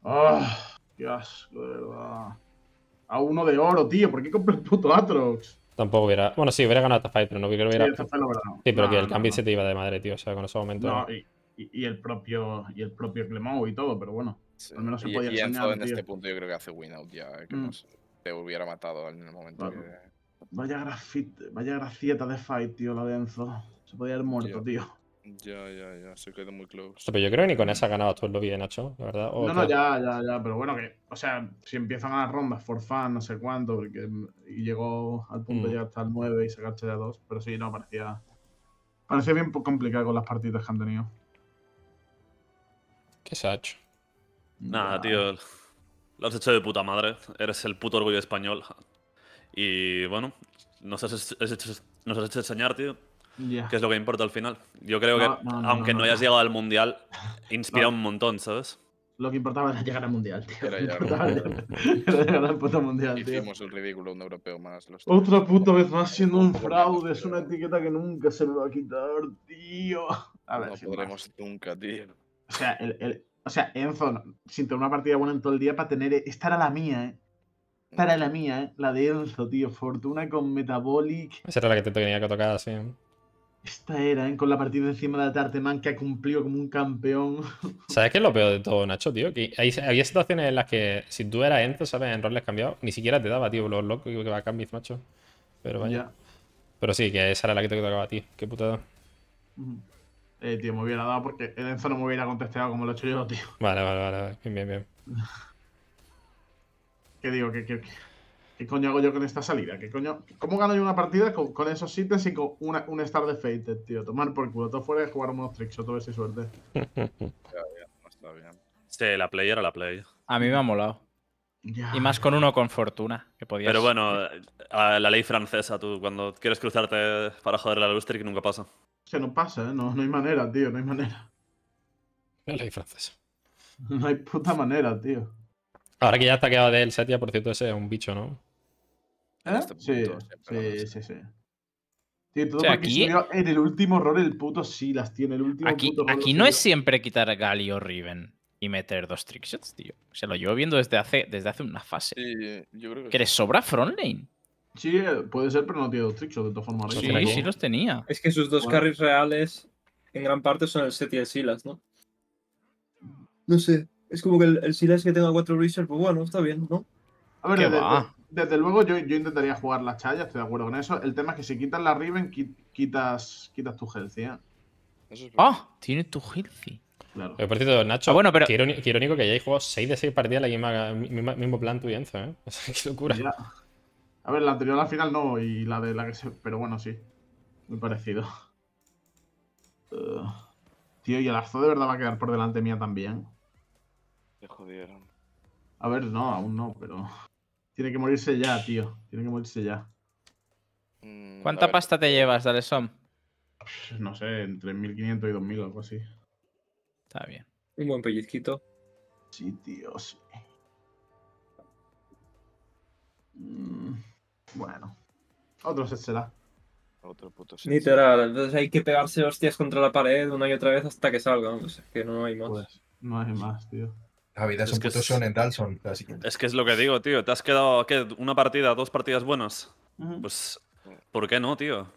¡Ah! ¡Qué asco, A uno de oro, tío. ¿Por qué compré el puto Atrox? Tampoco hubiera. Bueno, sí, hubiera ganado Fight, pero no hubiera. Sí, Sí, pero que el Cambiz se te iba de madre, tío. O sea, con esos momentos. No, y, el propio. Y el propio y todo, pero bueno. Al menos se y, podía y enseñar, en este punto yo creo que hace win out ya, eh, que mm. no sé te hubiera matado en el momento Vaya, grafit vaya gracieta de fight, tío, la de Se podía haber muerto, tío. Ya, ya, ya, se quedó muy close. Pero yo creo que ni con esa ganabas todo el lobby Nacho, la verdad. no, no, ya, ya, ya, pero bueno, que, o sea, si empiezan a las rondas for fun, no sé cuánto, porque y llegó al punto mm. ya hasta el 9 y sacarse de a 2, pero sí, no, parecía. Parecía bien complicado con las partidas que han tenido. ¿Qué se ha hecho? Nada, tío. Lo has hecho de puta madre. Eres el puto orgullo español. Y bueno, nos has, hecho, nos has hecho enseñar, tío. qué Que es lo que importa al final. Yo creo que, aunque no, hayas llegado al mundial, inspira un montón, ¿sabes? Lo que importaba era llegar al mundial, tío. Era, ya, era llegar al puto mundial, tío. Hicimos un ridículo, un europeo más. Otra puta vez más siendo un fraude. Es una etiqueta que nunca se me va a quitar, tío. no podremos nunca, tío. O sea, el o sea, Enzo, sin tener una partida buena en todo el día para tener. Eh, Esta era la mía, ¿eh? Esta era la mía, ¿eh? La de Enzo, tío. Fortuna con Metabolic. Esa era la que te tenía que tocar, sí. Esta era, ¿eh? Con la partida encima de la Tarteman que ha cumplido como un campeón. ¿Sabes qué es lo peor de todo, Nacho, tío? Que había situaciones en las que si tú eras Enzo, ¿sabes? En roles cambiados, ni siquiera te daba, tío, los locos que va a cambiar, macho. Pero vaya. Pero sí, que esa era la que te tocaba a ti. Qué putada eh, tío, me hubiera dado porque el Enzo no me hubiera contestado como lo he hecho yo, tío. Vale, vale, vale, bien, bien, bien. ¿Qué digo? ¿Qué, coño hago yo con esta salida? ¿Qué coño? ¿Cómo gano yo una partida con, esos ítems y con un Star de tío? Tomar por culo, todo fuera de jugar unos tricks, todo ese suerte. Está bien, está bien. Sí, la player era la play. A mí me ha molado. Y más con uno con fortuna, que podías... Pero bueno, la ley francesa, tú cuando quieres cruzarte para joder la lustre que nunca pasa sea, no pasa, ¿eh? no, hay manera, tío, no hay manera. La ley francesa. No hay puta manera, tío. Ahora que ya está quedado de él, Setia, por cierto, ese es un bicho, ¿no? ¿Eh? sí, sí, sí, sí, Tío, todo o sea, en el último rol el puto sí las tiene. El último aquí no es siempre quitar a Galio o Riven y meter dos trickshots, tío. Se lo llevo viendo desde hace, desde hace una fase. Sí, que, le sobra frontline. Sí, eh, puede ser, pero no tiene dos trickshots. de todas formas. Sí, sí, los tenía. Es que sus dos carries reales en gran parte son el set y el Silas, ¿no? No sé, es como que el, Silas que tenga cuatro research, pues bueno, está bien, ¿no? A ver, desde, luego yo, yo, intentaría jugar la Chaya, estoy de acuerdo con eso. El tema es que si quitas la Riven, quitas, quitas tu healthy, ¿eh? ¡Ah! Tiene tu healthy. Claro. Eh, por cierto, Nacho, ah, bueno, pero... qué, irónico, que hayáis jugado 6 de 6 partidas la misma, mismo plan tú y Enzo, ¿eh? O sea, qué locura. A ver, la anterior a la final no, y la de la que se... Pero bueno, sí. Muy parecido. Eh, tío, y el arzo de verdad va a quedar por delante mía también. Te jodieron. A ver, no, aún no, pero... Tiene que morirse ya, tío. Tiene que morirse ya. Mm, ¿Cuánta pasta te llevas, Dalesom? No sé, entre 1500 y 2000 o algo así. Está bien. Un buen pellizquito. Sí, tío, sí. Mm. Bueno, otro set será. Otro puto set. Literal, entonces hay que pegarse hostias contra la pared una y otra vez hasta que salga. ¿no? que no hay más. Pues, no hay más, tío. La vida es, un puto son en Dalson. Es que es lo que digo, tío. Te has quedado, Una partida, dos partidas buenas. Pues, ¿por qué no, tío?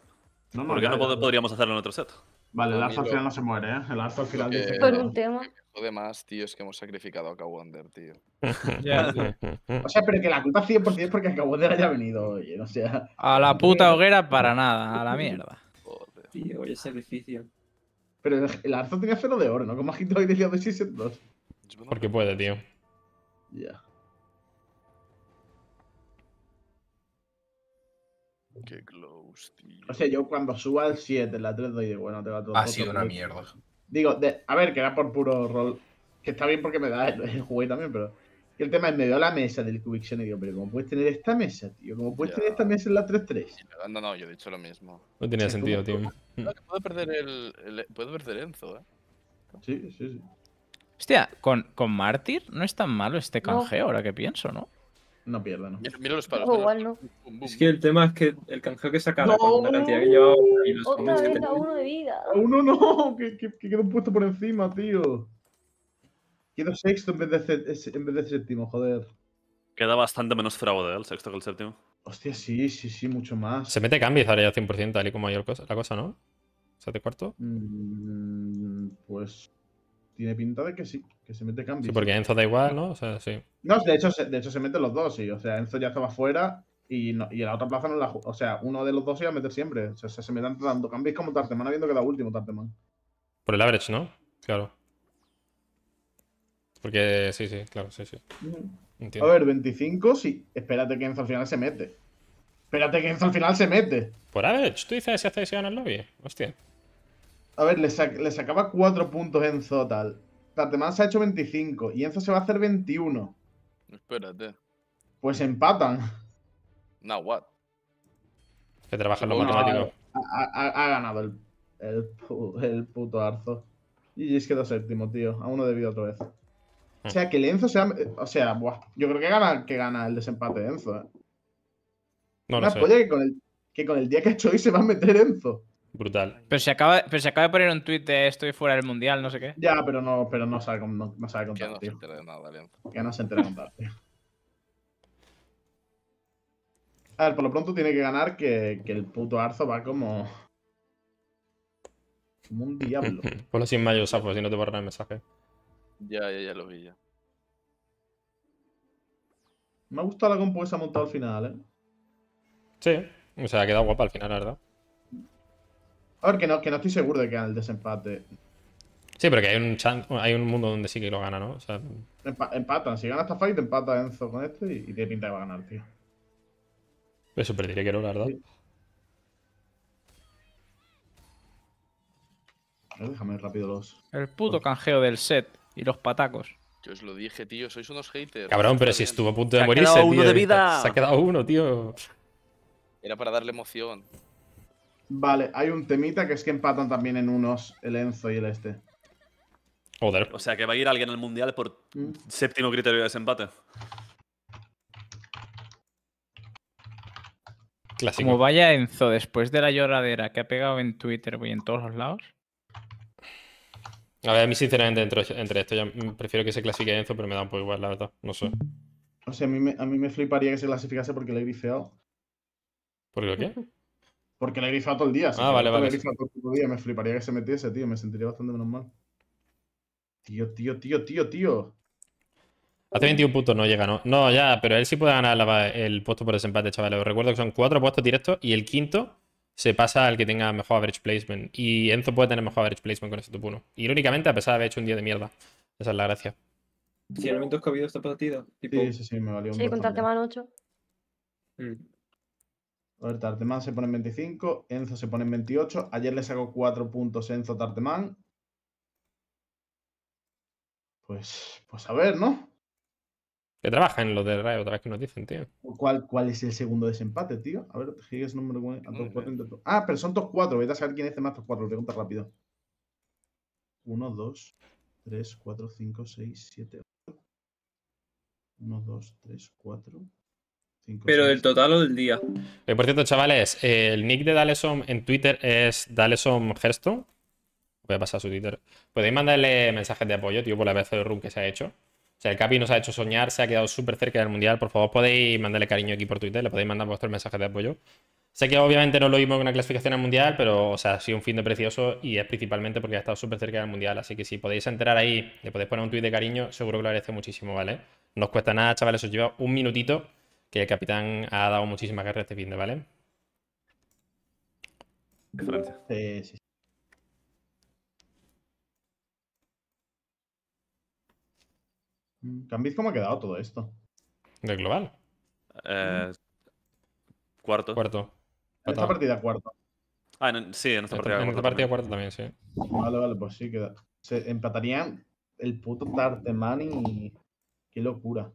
no, ¿Por qué no, podríamos hacerlo en otro set? Vale, el arzo al final no se muere, ¿eh? El arte al final. Por un tema. Lo demás, tío, es que hemos sacrificado a Kawander, tío. Ya, O sea, pero que la culpa 100% es porque Kawander haya venido, oye, o sea... A la puta hoguera para nada, a la mierda. Joder. Tío, oye, sacrificio. Pero el Arzo tenía cero de oro, ¿no? Como agitó hoy de 602 es 2. Porque puede, tío. Ya. Qué close, tío. O sea, yo cuando suba al 7 en la 3 doy de bueno, te va todo. Ha sido una mierda. Digo, a ver, que era por puro rol. Que está bien porque me da el, juego y también, pero. el tema es, me dio la mesa del Cubiction y digo, pero ¿cómo puedes tener esta mesa, tío? ¿Cómo puedes tener esta mesa en la 3-3? No, no, yo he dicho lo mismo. No tenía sentido, tío. No, que puedo perder el, el, Puedo perder Enzo, eh. Sí, sí, sí. Hostia, con, con Mártir no es tan malo este canjeo, ahora que pienso, ¿no? no pierda, ¿no? Mira, los palos. Es que el tema es que el canjeo que sacaba no, la cantidad y los otra vez a uno de vida. A uno no, que, que, que quedó puesto por encima, tío. Quedó sexto en vez de, séptimo, joder. Queda bastante menos fraude ¿eh? el sexto que el séptimo. Hostia, sí, sí, sí, mucho más. Se mete cambio ahora ya 100% tal y como hay la cosa, ¿no? ¿Sete cuarto? Mm, pues tiene pinta de que sí que se mete Sí, porque Enzo da igual, ¿no? O sea, sí. No, de hecho, se, de hecho se meten los dos, sí. O sea, Enzo ya estaba fuera y, y en la otra plaza no la O sea, uno de los dos se iba a meter siempre. O sea, se, me tanto dando cambios como Tarteman, habiendo quedado último Tarteman. Por el average, ¿no? Claro. Porque sí, sí, claro, sí, sí. A ver, 25, sí. Espérate que Enzo al final se mete. Espérate que Enzo al final se mete. Por average, tú dices si hace en el lobby. Hostia. A ver, le, le sacaba 4 puntos Enzo tal. Tatemán se ha hecho 25 y Enzo se va a hacer 21. Espérate. Pues empatan. Now what? Que trabaja los Ha, ganado el, el, puto Arzo. Y es quedó séptimo, tío. A uno debido otra vez. O sea, que el Enzo sea. O sea, Yo creo que gana, que gana el desempate de Enzo, ¿eh? No, Una sé. que con, el, que con el día que ha hecho hoy se va a meter Enzo. Brutal. Pero se acaba, se acaba de poner un tweet de estoy fuera del mundial, no sé qué. Ya, pero no, pero no sabe, no no tío. se de nada, Que no se entera de contar, tío. A ver, por lo pronto tiene que ganar que, el puto Arzo va como. Como un diablo. Ponlo sin mayo, sapo, si no te borrarán el mensaje. Ya, ya, ya lo vi ya. Me ha gustado la compu que montado al final, eh. Sí, o sea, ha quedado guapa al final, la verdad. A ver, que no, que no estoy seguro de que al el desempate. Sí, pero que hay un, hay un mundo donde sí que lo gana, ¿no? O sea... empatan. Si gana esta fight, empata Enzo con este y, tiene pinta que va a ganar, tío. Eso perdí que no, la verdad. déjame ver rápido los. El puto canjeo del set y los patacos. Yo os lo dije, tío, sois unos haters. Cabrón, pero si estuvo a punto de morirse. Se ha de vida. Se ha quedado uno, tío. Era para darle emoción. Vale, hay un temita que es que empatan también en unos el Enzo y el este. O sea que va a ir alguien al mundial por mm. séptimo criterio de desempate. Clásico. Como vaya Enzo después de la lloradera que ha pegado en Twitter voy en todos los lados. A ver, a mí sinceramente entre, esto ya prefiero que se clasifique Enzo, pero me da un poco igual, la verdad. No sé. O sea, a mí me, a mí fliparía que se clasificase porque le he grifeado. ¿Por qué? Porque le he grifado todo el día. Ah, vale, vale. todo el día, me fliparía que se metiese, tío. Me sentiría bastante menos mal. Tío, tío, tío, tío, tío. Hace 21 puntos no llega, ¿no? No, ya, pero él sí puede ganar el puesto por desempate, chavales. Os recuerdo que son cuatro puestos directos y el quinto se pasa al que tenga mejor average placement. Y Enzo puede tener mejor average placement con ese top 1. Irónicamente, a pesar de haber hecho un día de mierda. Esa es la gracia. momentos os ha habido esta partida? Sí, sí, sí, me valió un Sí, contra el 8. Mm ver, Tartemán se pone en 25, Enzo se pone en 28. Ayer le sacó 4 puntos Enzo Tartemán. Pues, pues a ver, ¿no? Que trabajan los de Rayo, otra vez que nos dicen, tío. ¿Cuál, ¿Cuál es el segundo desempate, tío? A ver, Higgins número 4. Ah, pero son 2 4. Voy a saber quién es de más 2 4. Lo rápido. 1, 2, 3, 4, 5, 6, 7, 8. 1, 2, 3, 4. Pero del total o del día. Eh, por cierto, chavales, eh, el nick de Dalesom en Twitter es Dalesom Voy a pasar su Twitter. Podéis mandarle mensajes de apoyo, tío, por la vez de run que se ha hecho. O sea, el Capi nos ha hecho soñar, se ha quedado súper cerca del Mundial. Por favor, podéis mandarle cariño aquí por Twitter, le podéis mandar vuestros mensajes de apoyo. Sé que obviamente no lo vimos con una clasificación al mundial, pero o sea, ha sido un fin de precioso y es principalmente porque ha estado súper cerca del mundial. Así que si podéis entrar ahí, le podéis poner un tuit de cariño, seguro que lo agradece muchísimo, ¿vale? No os cuesta nada, chavales, os lleva un minutito. Que el capitán ha dado muchísimas guerra este fin de, ¿vale? De Francia. sí. Cambiz, ¿cómo ha quedado todo esto? ¿De global? Eh, mm. cuarto. Cuarto. En esta partida cuarto. Ah, sí, en esta partida. En esta partida cuarto también, sí. Vale, vale, pues sí, queda. Se empatarían el puto Tartemani y. Qué locura.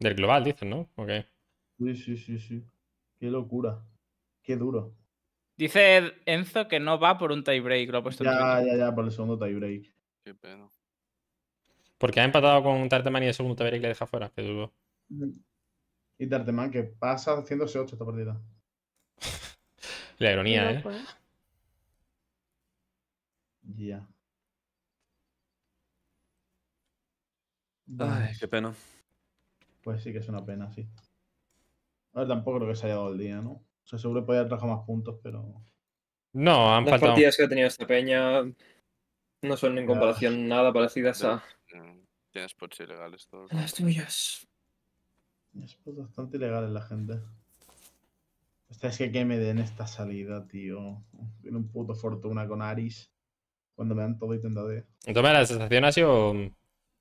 Del global, dices, ¿no? Ok. Sí, sí, sí, sí. Qué locura. Qué duro. Dice Enzo que no va por un tiebreak. Lo ha puesto ya, ya, ya, por el segundo tiebreak. Qué pena. Porque ha empatado con Tarteman y el segundo tiebreak le deja fuera, Qué duro. Y Tarteman que pasa haciéndose 8 esta partida. La ironía, ¿eh? ¿eh? Ya. Ay, qué pena. Pues sí que es una pena, sí. A ver, tampoco creo que se haya dado el día, ¿no? O sea, seguro podía haber más puntos, pero. No, han Las Las partidas que ha tenido esta peña no son en comparación nada parecidas a. Tienes mm, spots ilegales todos. Las tuyas. Spots bastante ilegales la gente. Esta es que, que me den esta salida, tío. Tiene un puto fortuna con Aris. Cuando me dan todo y de Entonces la sensación ha sido mm,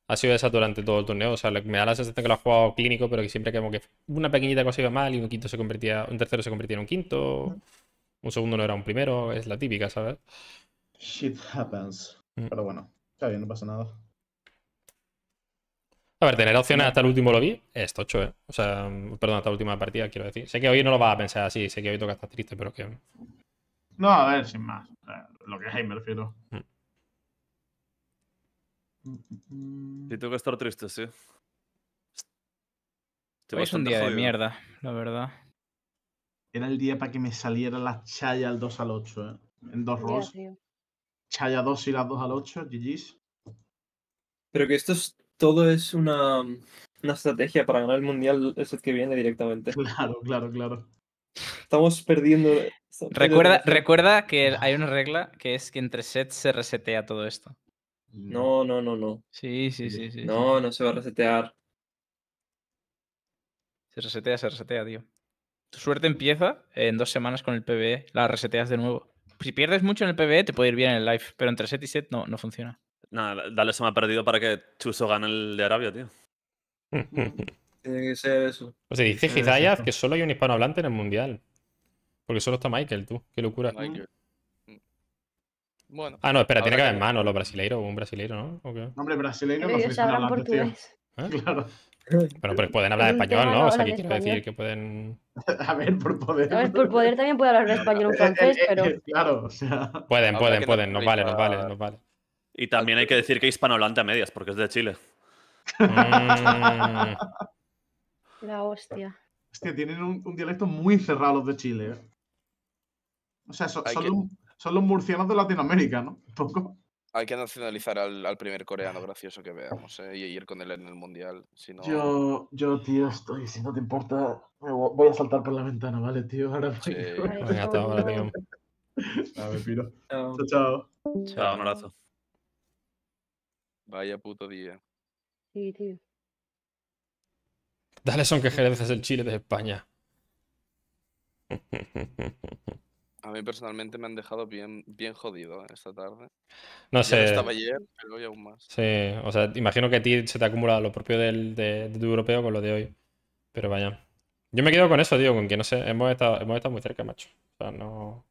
ha sido esa durante todo el torneo. O sea, me da la sensación que lo ha jugado clínico, pero que siempre que, que una pequeñita cosa iba mal y un quinto se convertía, un tercero se convertía en un quinto, mm. un segundo no era un primero, es la típica, ¿sabes? Shit happens. Mm. Pero bueno, está bien, no pasa nada. A ver, tener opciones hasta el último lobby es tocho, ¿eh? O sea, perdón, hasta la última partida, quiero decir. Sé que hoy no lo vas a pensar así, sé que hoy toca estar triste, pero que. No, a ver, sin más. Lo que ahí me refiero. Mm te mm. tengo que estar triste, sí. es un día de mierda, la verdad. Era el día para que me saliera la chaya al 2 al 8, ¿eh? En dos rolls. Chaya 2 y las 2 al 8, GG's. Pero que esto es, todo es una, estrategia para ganar el mundial el set que viene directamente. Claro, claro, claro. Estamos perdiendo. recuerda, perdiendo. recuerda que hay una regla que es que entre sets se resetea todo esto. No, no, no, no. Sí, este, sí, sí. sí no, no se va a resetear. Se resetea, se resetea, tío. Tu suerte empieza en dos semanas con el PBE. La reseteas de nuevo. Si pierdes mucho en el PBE, te puede ir bien en el live. Pero entre set y set no, no funciona. Nada, dale se me ha perdido para que Chuso gane el de Arabia, tío. Tiene que ser eso. O sea, dice Gizayaz que solo hay un hispanohablante en el mundial. Porque solo está Michael, tú. Qué locura. Michael. Bueno. Ah, no, espera, tiene que haber mano manos los brasileiros, un brasileiro, ¿no? ¿O Hombre, brasileiro no portugués. ¿Eh? Claro. Bueno, pero pueden hablar español, ¿no? O sea, que quiero decir que pueden. A ver, por poder. A ver, por poder también puede hablar español o eh, eh, francés, pero. Claro, o sea. Pueden, pueden, pueden. Nos vale, nos vale, nos vale. Y también hay que decir que hispanohablante a medias, porque es de Chile. Mm. La hostia. Hostia, tienen un, dialecto muy cerrado los de Chile. O sea, solo, un, son los murcianos de Latinoamérica, ¿no? Hay que nacionalizar al, primer coreano gracioso que veamos ¿eh? y ir con él en el mundial. Si yo, yo, tío, estoy, si no te importa, voy a saltar por la ventana, ¿vale, tío? Ahora Venga, te tío. A ver, piro. Chao. chao, chao. Chao, un abrazo. Vaya puto día. Sí, tío. Dale son que gerencias el Chile de España. A mí personalmente me han dejado bien, bien jodido esta tarde. No sé. estaba ayer, pero hoy aún más. Sí, o sea, imagino que a ti se te ha acumulado lo propio del, de, europeo con lo de hoy. Pero vaya. Yo me quedo con eso, tío, con que no sé, hemos estado, muy cerca, macho. O sea, no.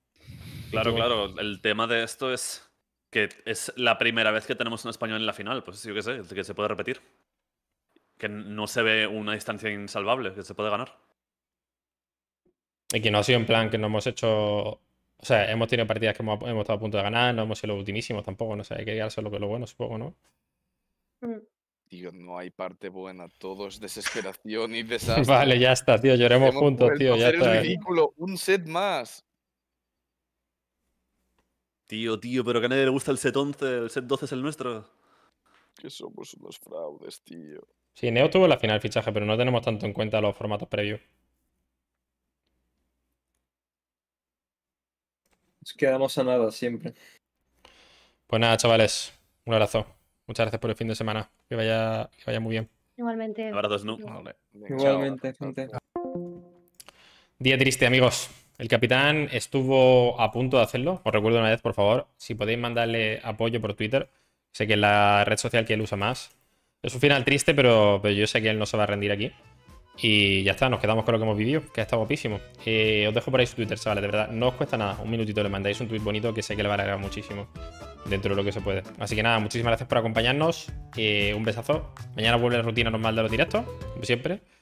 Claro, claro. El tema de esto es que es la primera vez que tenemos un español en la final. Pues yo qué sé, que se puede repetir. Que no se ve una distancia insalvable, que se puede ganar. Y que no ha sido en plan que no hemos hecho. O sea, hemos tenido partidas que hemos, estado a punto de ganar, no hemos sido los ultimísimos tampoco, no sé, hay que llegar solo que lo bueno, supongo, ¿no? Mm. Tío, no hay parte buena, todo es desesperación y desastre. vale, ya está, tío, lloremos juntos, tío, ya está. Eh. ridículo, un set más. Tío, tío, pero que a nadie le gusta el set 11, el set 12 es el nuestro. Que somos unos fraudes, tío. Sí, Neo tuvo la final fichaje, pero no tenemos tanto en cuenta los formatos previos. quedamos a siempre. Pues nada, chavales, un abrazo. Muchas gracias por el fin de semana. Que vaya, vaya muy bien. Igualmente. Abrazos, Igualmente, Día triste, amigos. El capitán estuvo a punto de hacerlo. Os recuerdo una vez, por favor, si podéis mandarle apoyo por Twitter. Sé que es la red social que él usa más. Es un final triste, pero, pero yo sé que él no se va a rendir aquí. Y ya está, nos quedamos con lo que hemos vivido, que ha estado guapísimo. Eh, os dejo por ahí su Twitter, chavales, de verdad. No os cuesta nada, un minutito le mandáis un tweet bonito que sé que le va a agradar muchísimo dentro de lo que se puede. Así que nada, muchísimas gracias por acompañarnos. Eh, un besazo. Mañana vuelve la rutina normal de los directos, como siempre.